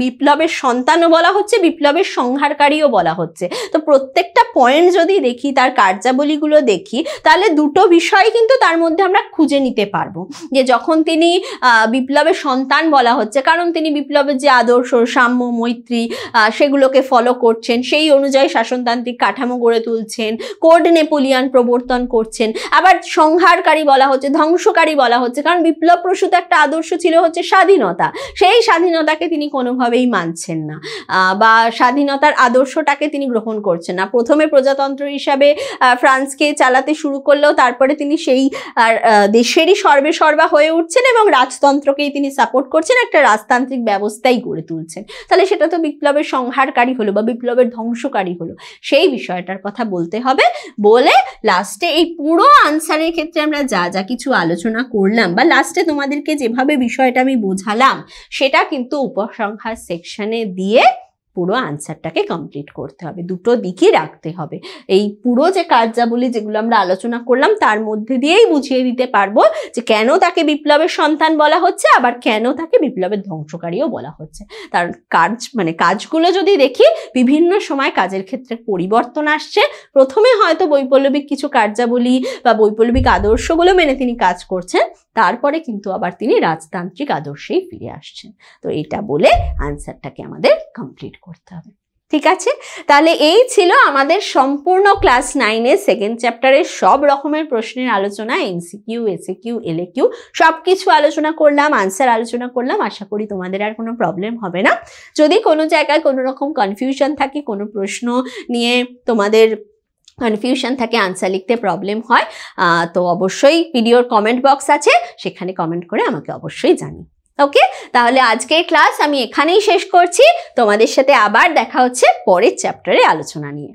S2: বিপ্লবের সন্তানও বলা হচ্ছে বিপ্লবের সংহারকারীও বলা হচ্ছে তো প্রত্যেকটা পয়েন্ট যদি দেখি তার কার্যাবলীগুলো দেখি তাহলে দুটো বিষয় কিন্তু তার মধ্যে আমরা খুঁজে নিতে পারবো যে যখন তিনি বিপ্লবের সন্তান বলা হচ্ছে কারণ তিনি বিপ্লবের যে আদর্শ সাম্য মৈত্রী সেগুলোকে ফলো করছেন সেই অনুযায়ী শাসনতান্ত্রিক কাঠামো গড়ে তুলছেন কোড নেপোলিয়ান প্রবর্তন করছেন আবার সংহারকারী বলা হচ্ছে ধ্বংসকারী বলা হচ্ছে কারণ বিপ্লব প্রসূত একটা আদর্শ ছিল হচ্ছে স্বাধীনতা সেই স্বাধীনতাকে তিনি কোনোভাবেই মানছেন না বা স্বাধীনতার আদর্শটাকে তিনি গ্রহণ করছেন না প্রথমে প্রজাতন্ত্রের হিসাবে ফ্রান্সকে চালাতে শুরু করলেও তারপরে তিনি সেই দেশেরই সর্বে সর্বা হয়ে উঠছেন এবং রাজতন্ত্রকেই তিনি সাপোর্ট করছেন একটা রাজতান্ত্রিক ব্যবস্থাই গড়ে তুলছেন তাহলে সেটা তো বিপ্লবের সংহারকারী হলো বা বিপ্লবের ধ্বংসকারী হলো সেই বিষয়টার কথা বলতে হবে বলে লাস্টে এই পুরো আনসারের ক্ষেত্রে আমরা যা যা কিছু আলোচনা করলাম বা লাস্টে তোমাদেরকে যেভাবে বিষয়টা আমি বোঝালাম সেটা কিন্তু উপসংহার সেকশনে দিয়ে পুরো আনসারটাকে কমপ্লিট করতে হবে দুটো দিকই রাখতে হবে এই পুরো যে কার্যাবলী যেগুলো আমরা আলোচনা করলাম তার মধ্যে দিয়েই বুঝিয়ে দিতে পারবো যে কেন তাকে বিপ্লবের সন্তান বলা হচ্ছে আবার কেন তাকে বিপ্লবের ধ্বংসকারীও বলা হচ্ছে তার কাজ মানে কাজগুলো যদি দেখি বিভিন্ন সময় কাজের ক্ষেত্রে পরিবর্তন আসছে প্রথমে হয়তো বৈপ্লবিক কিছু কার্যাবলী বা বৈপ্লবিক আদর্শগুলো মেনে তিনি কাজ করছেন তারপরে কিন্তু আবার তিনি রাজতান্ত্রিক আদর্শেই ফিরে আসছেন তো এটা বলে আনসারটাকে আমাদের কমপ্লিট করতে হবে ঠিক আছে তাহলে এই ছিল আমাদের সম্পূর্ণ ক্লাস নাইনে সেকেন্ড চ্যাপ্টারের সব রকমের প্রশ্নের আলোচনা এমসিকিউ এলে কিউ সব কিছু আলোচনা করলাম আনসার আলোচনা করলাম আশা করি তোমাদের আর কোনো প্রবলেম হবে না যদি কোনো জায়গায় কোনো রকম কনফিউশন থাকে কোনো প্রশ্ন নিয়ে তোমাদের কনফিউশন থাকে আনসার লিখতে প্রবলেম হয় তো অবশ্যই ভিডিওর কমেন্ট বক্স আছে সেখানে কমেন্ট করে আমাকে অবশ্যই জানি ওকে তাহলে আজকের ক্লাস আমি এখানেই শেষ করছি তোমাদের সাথে আবার দেখা হচ্ছে পরের চ্যাপ্টারে আলোচনা নিয়ে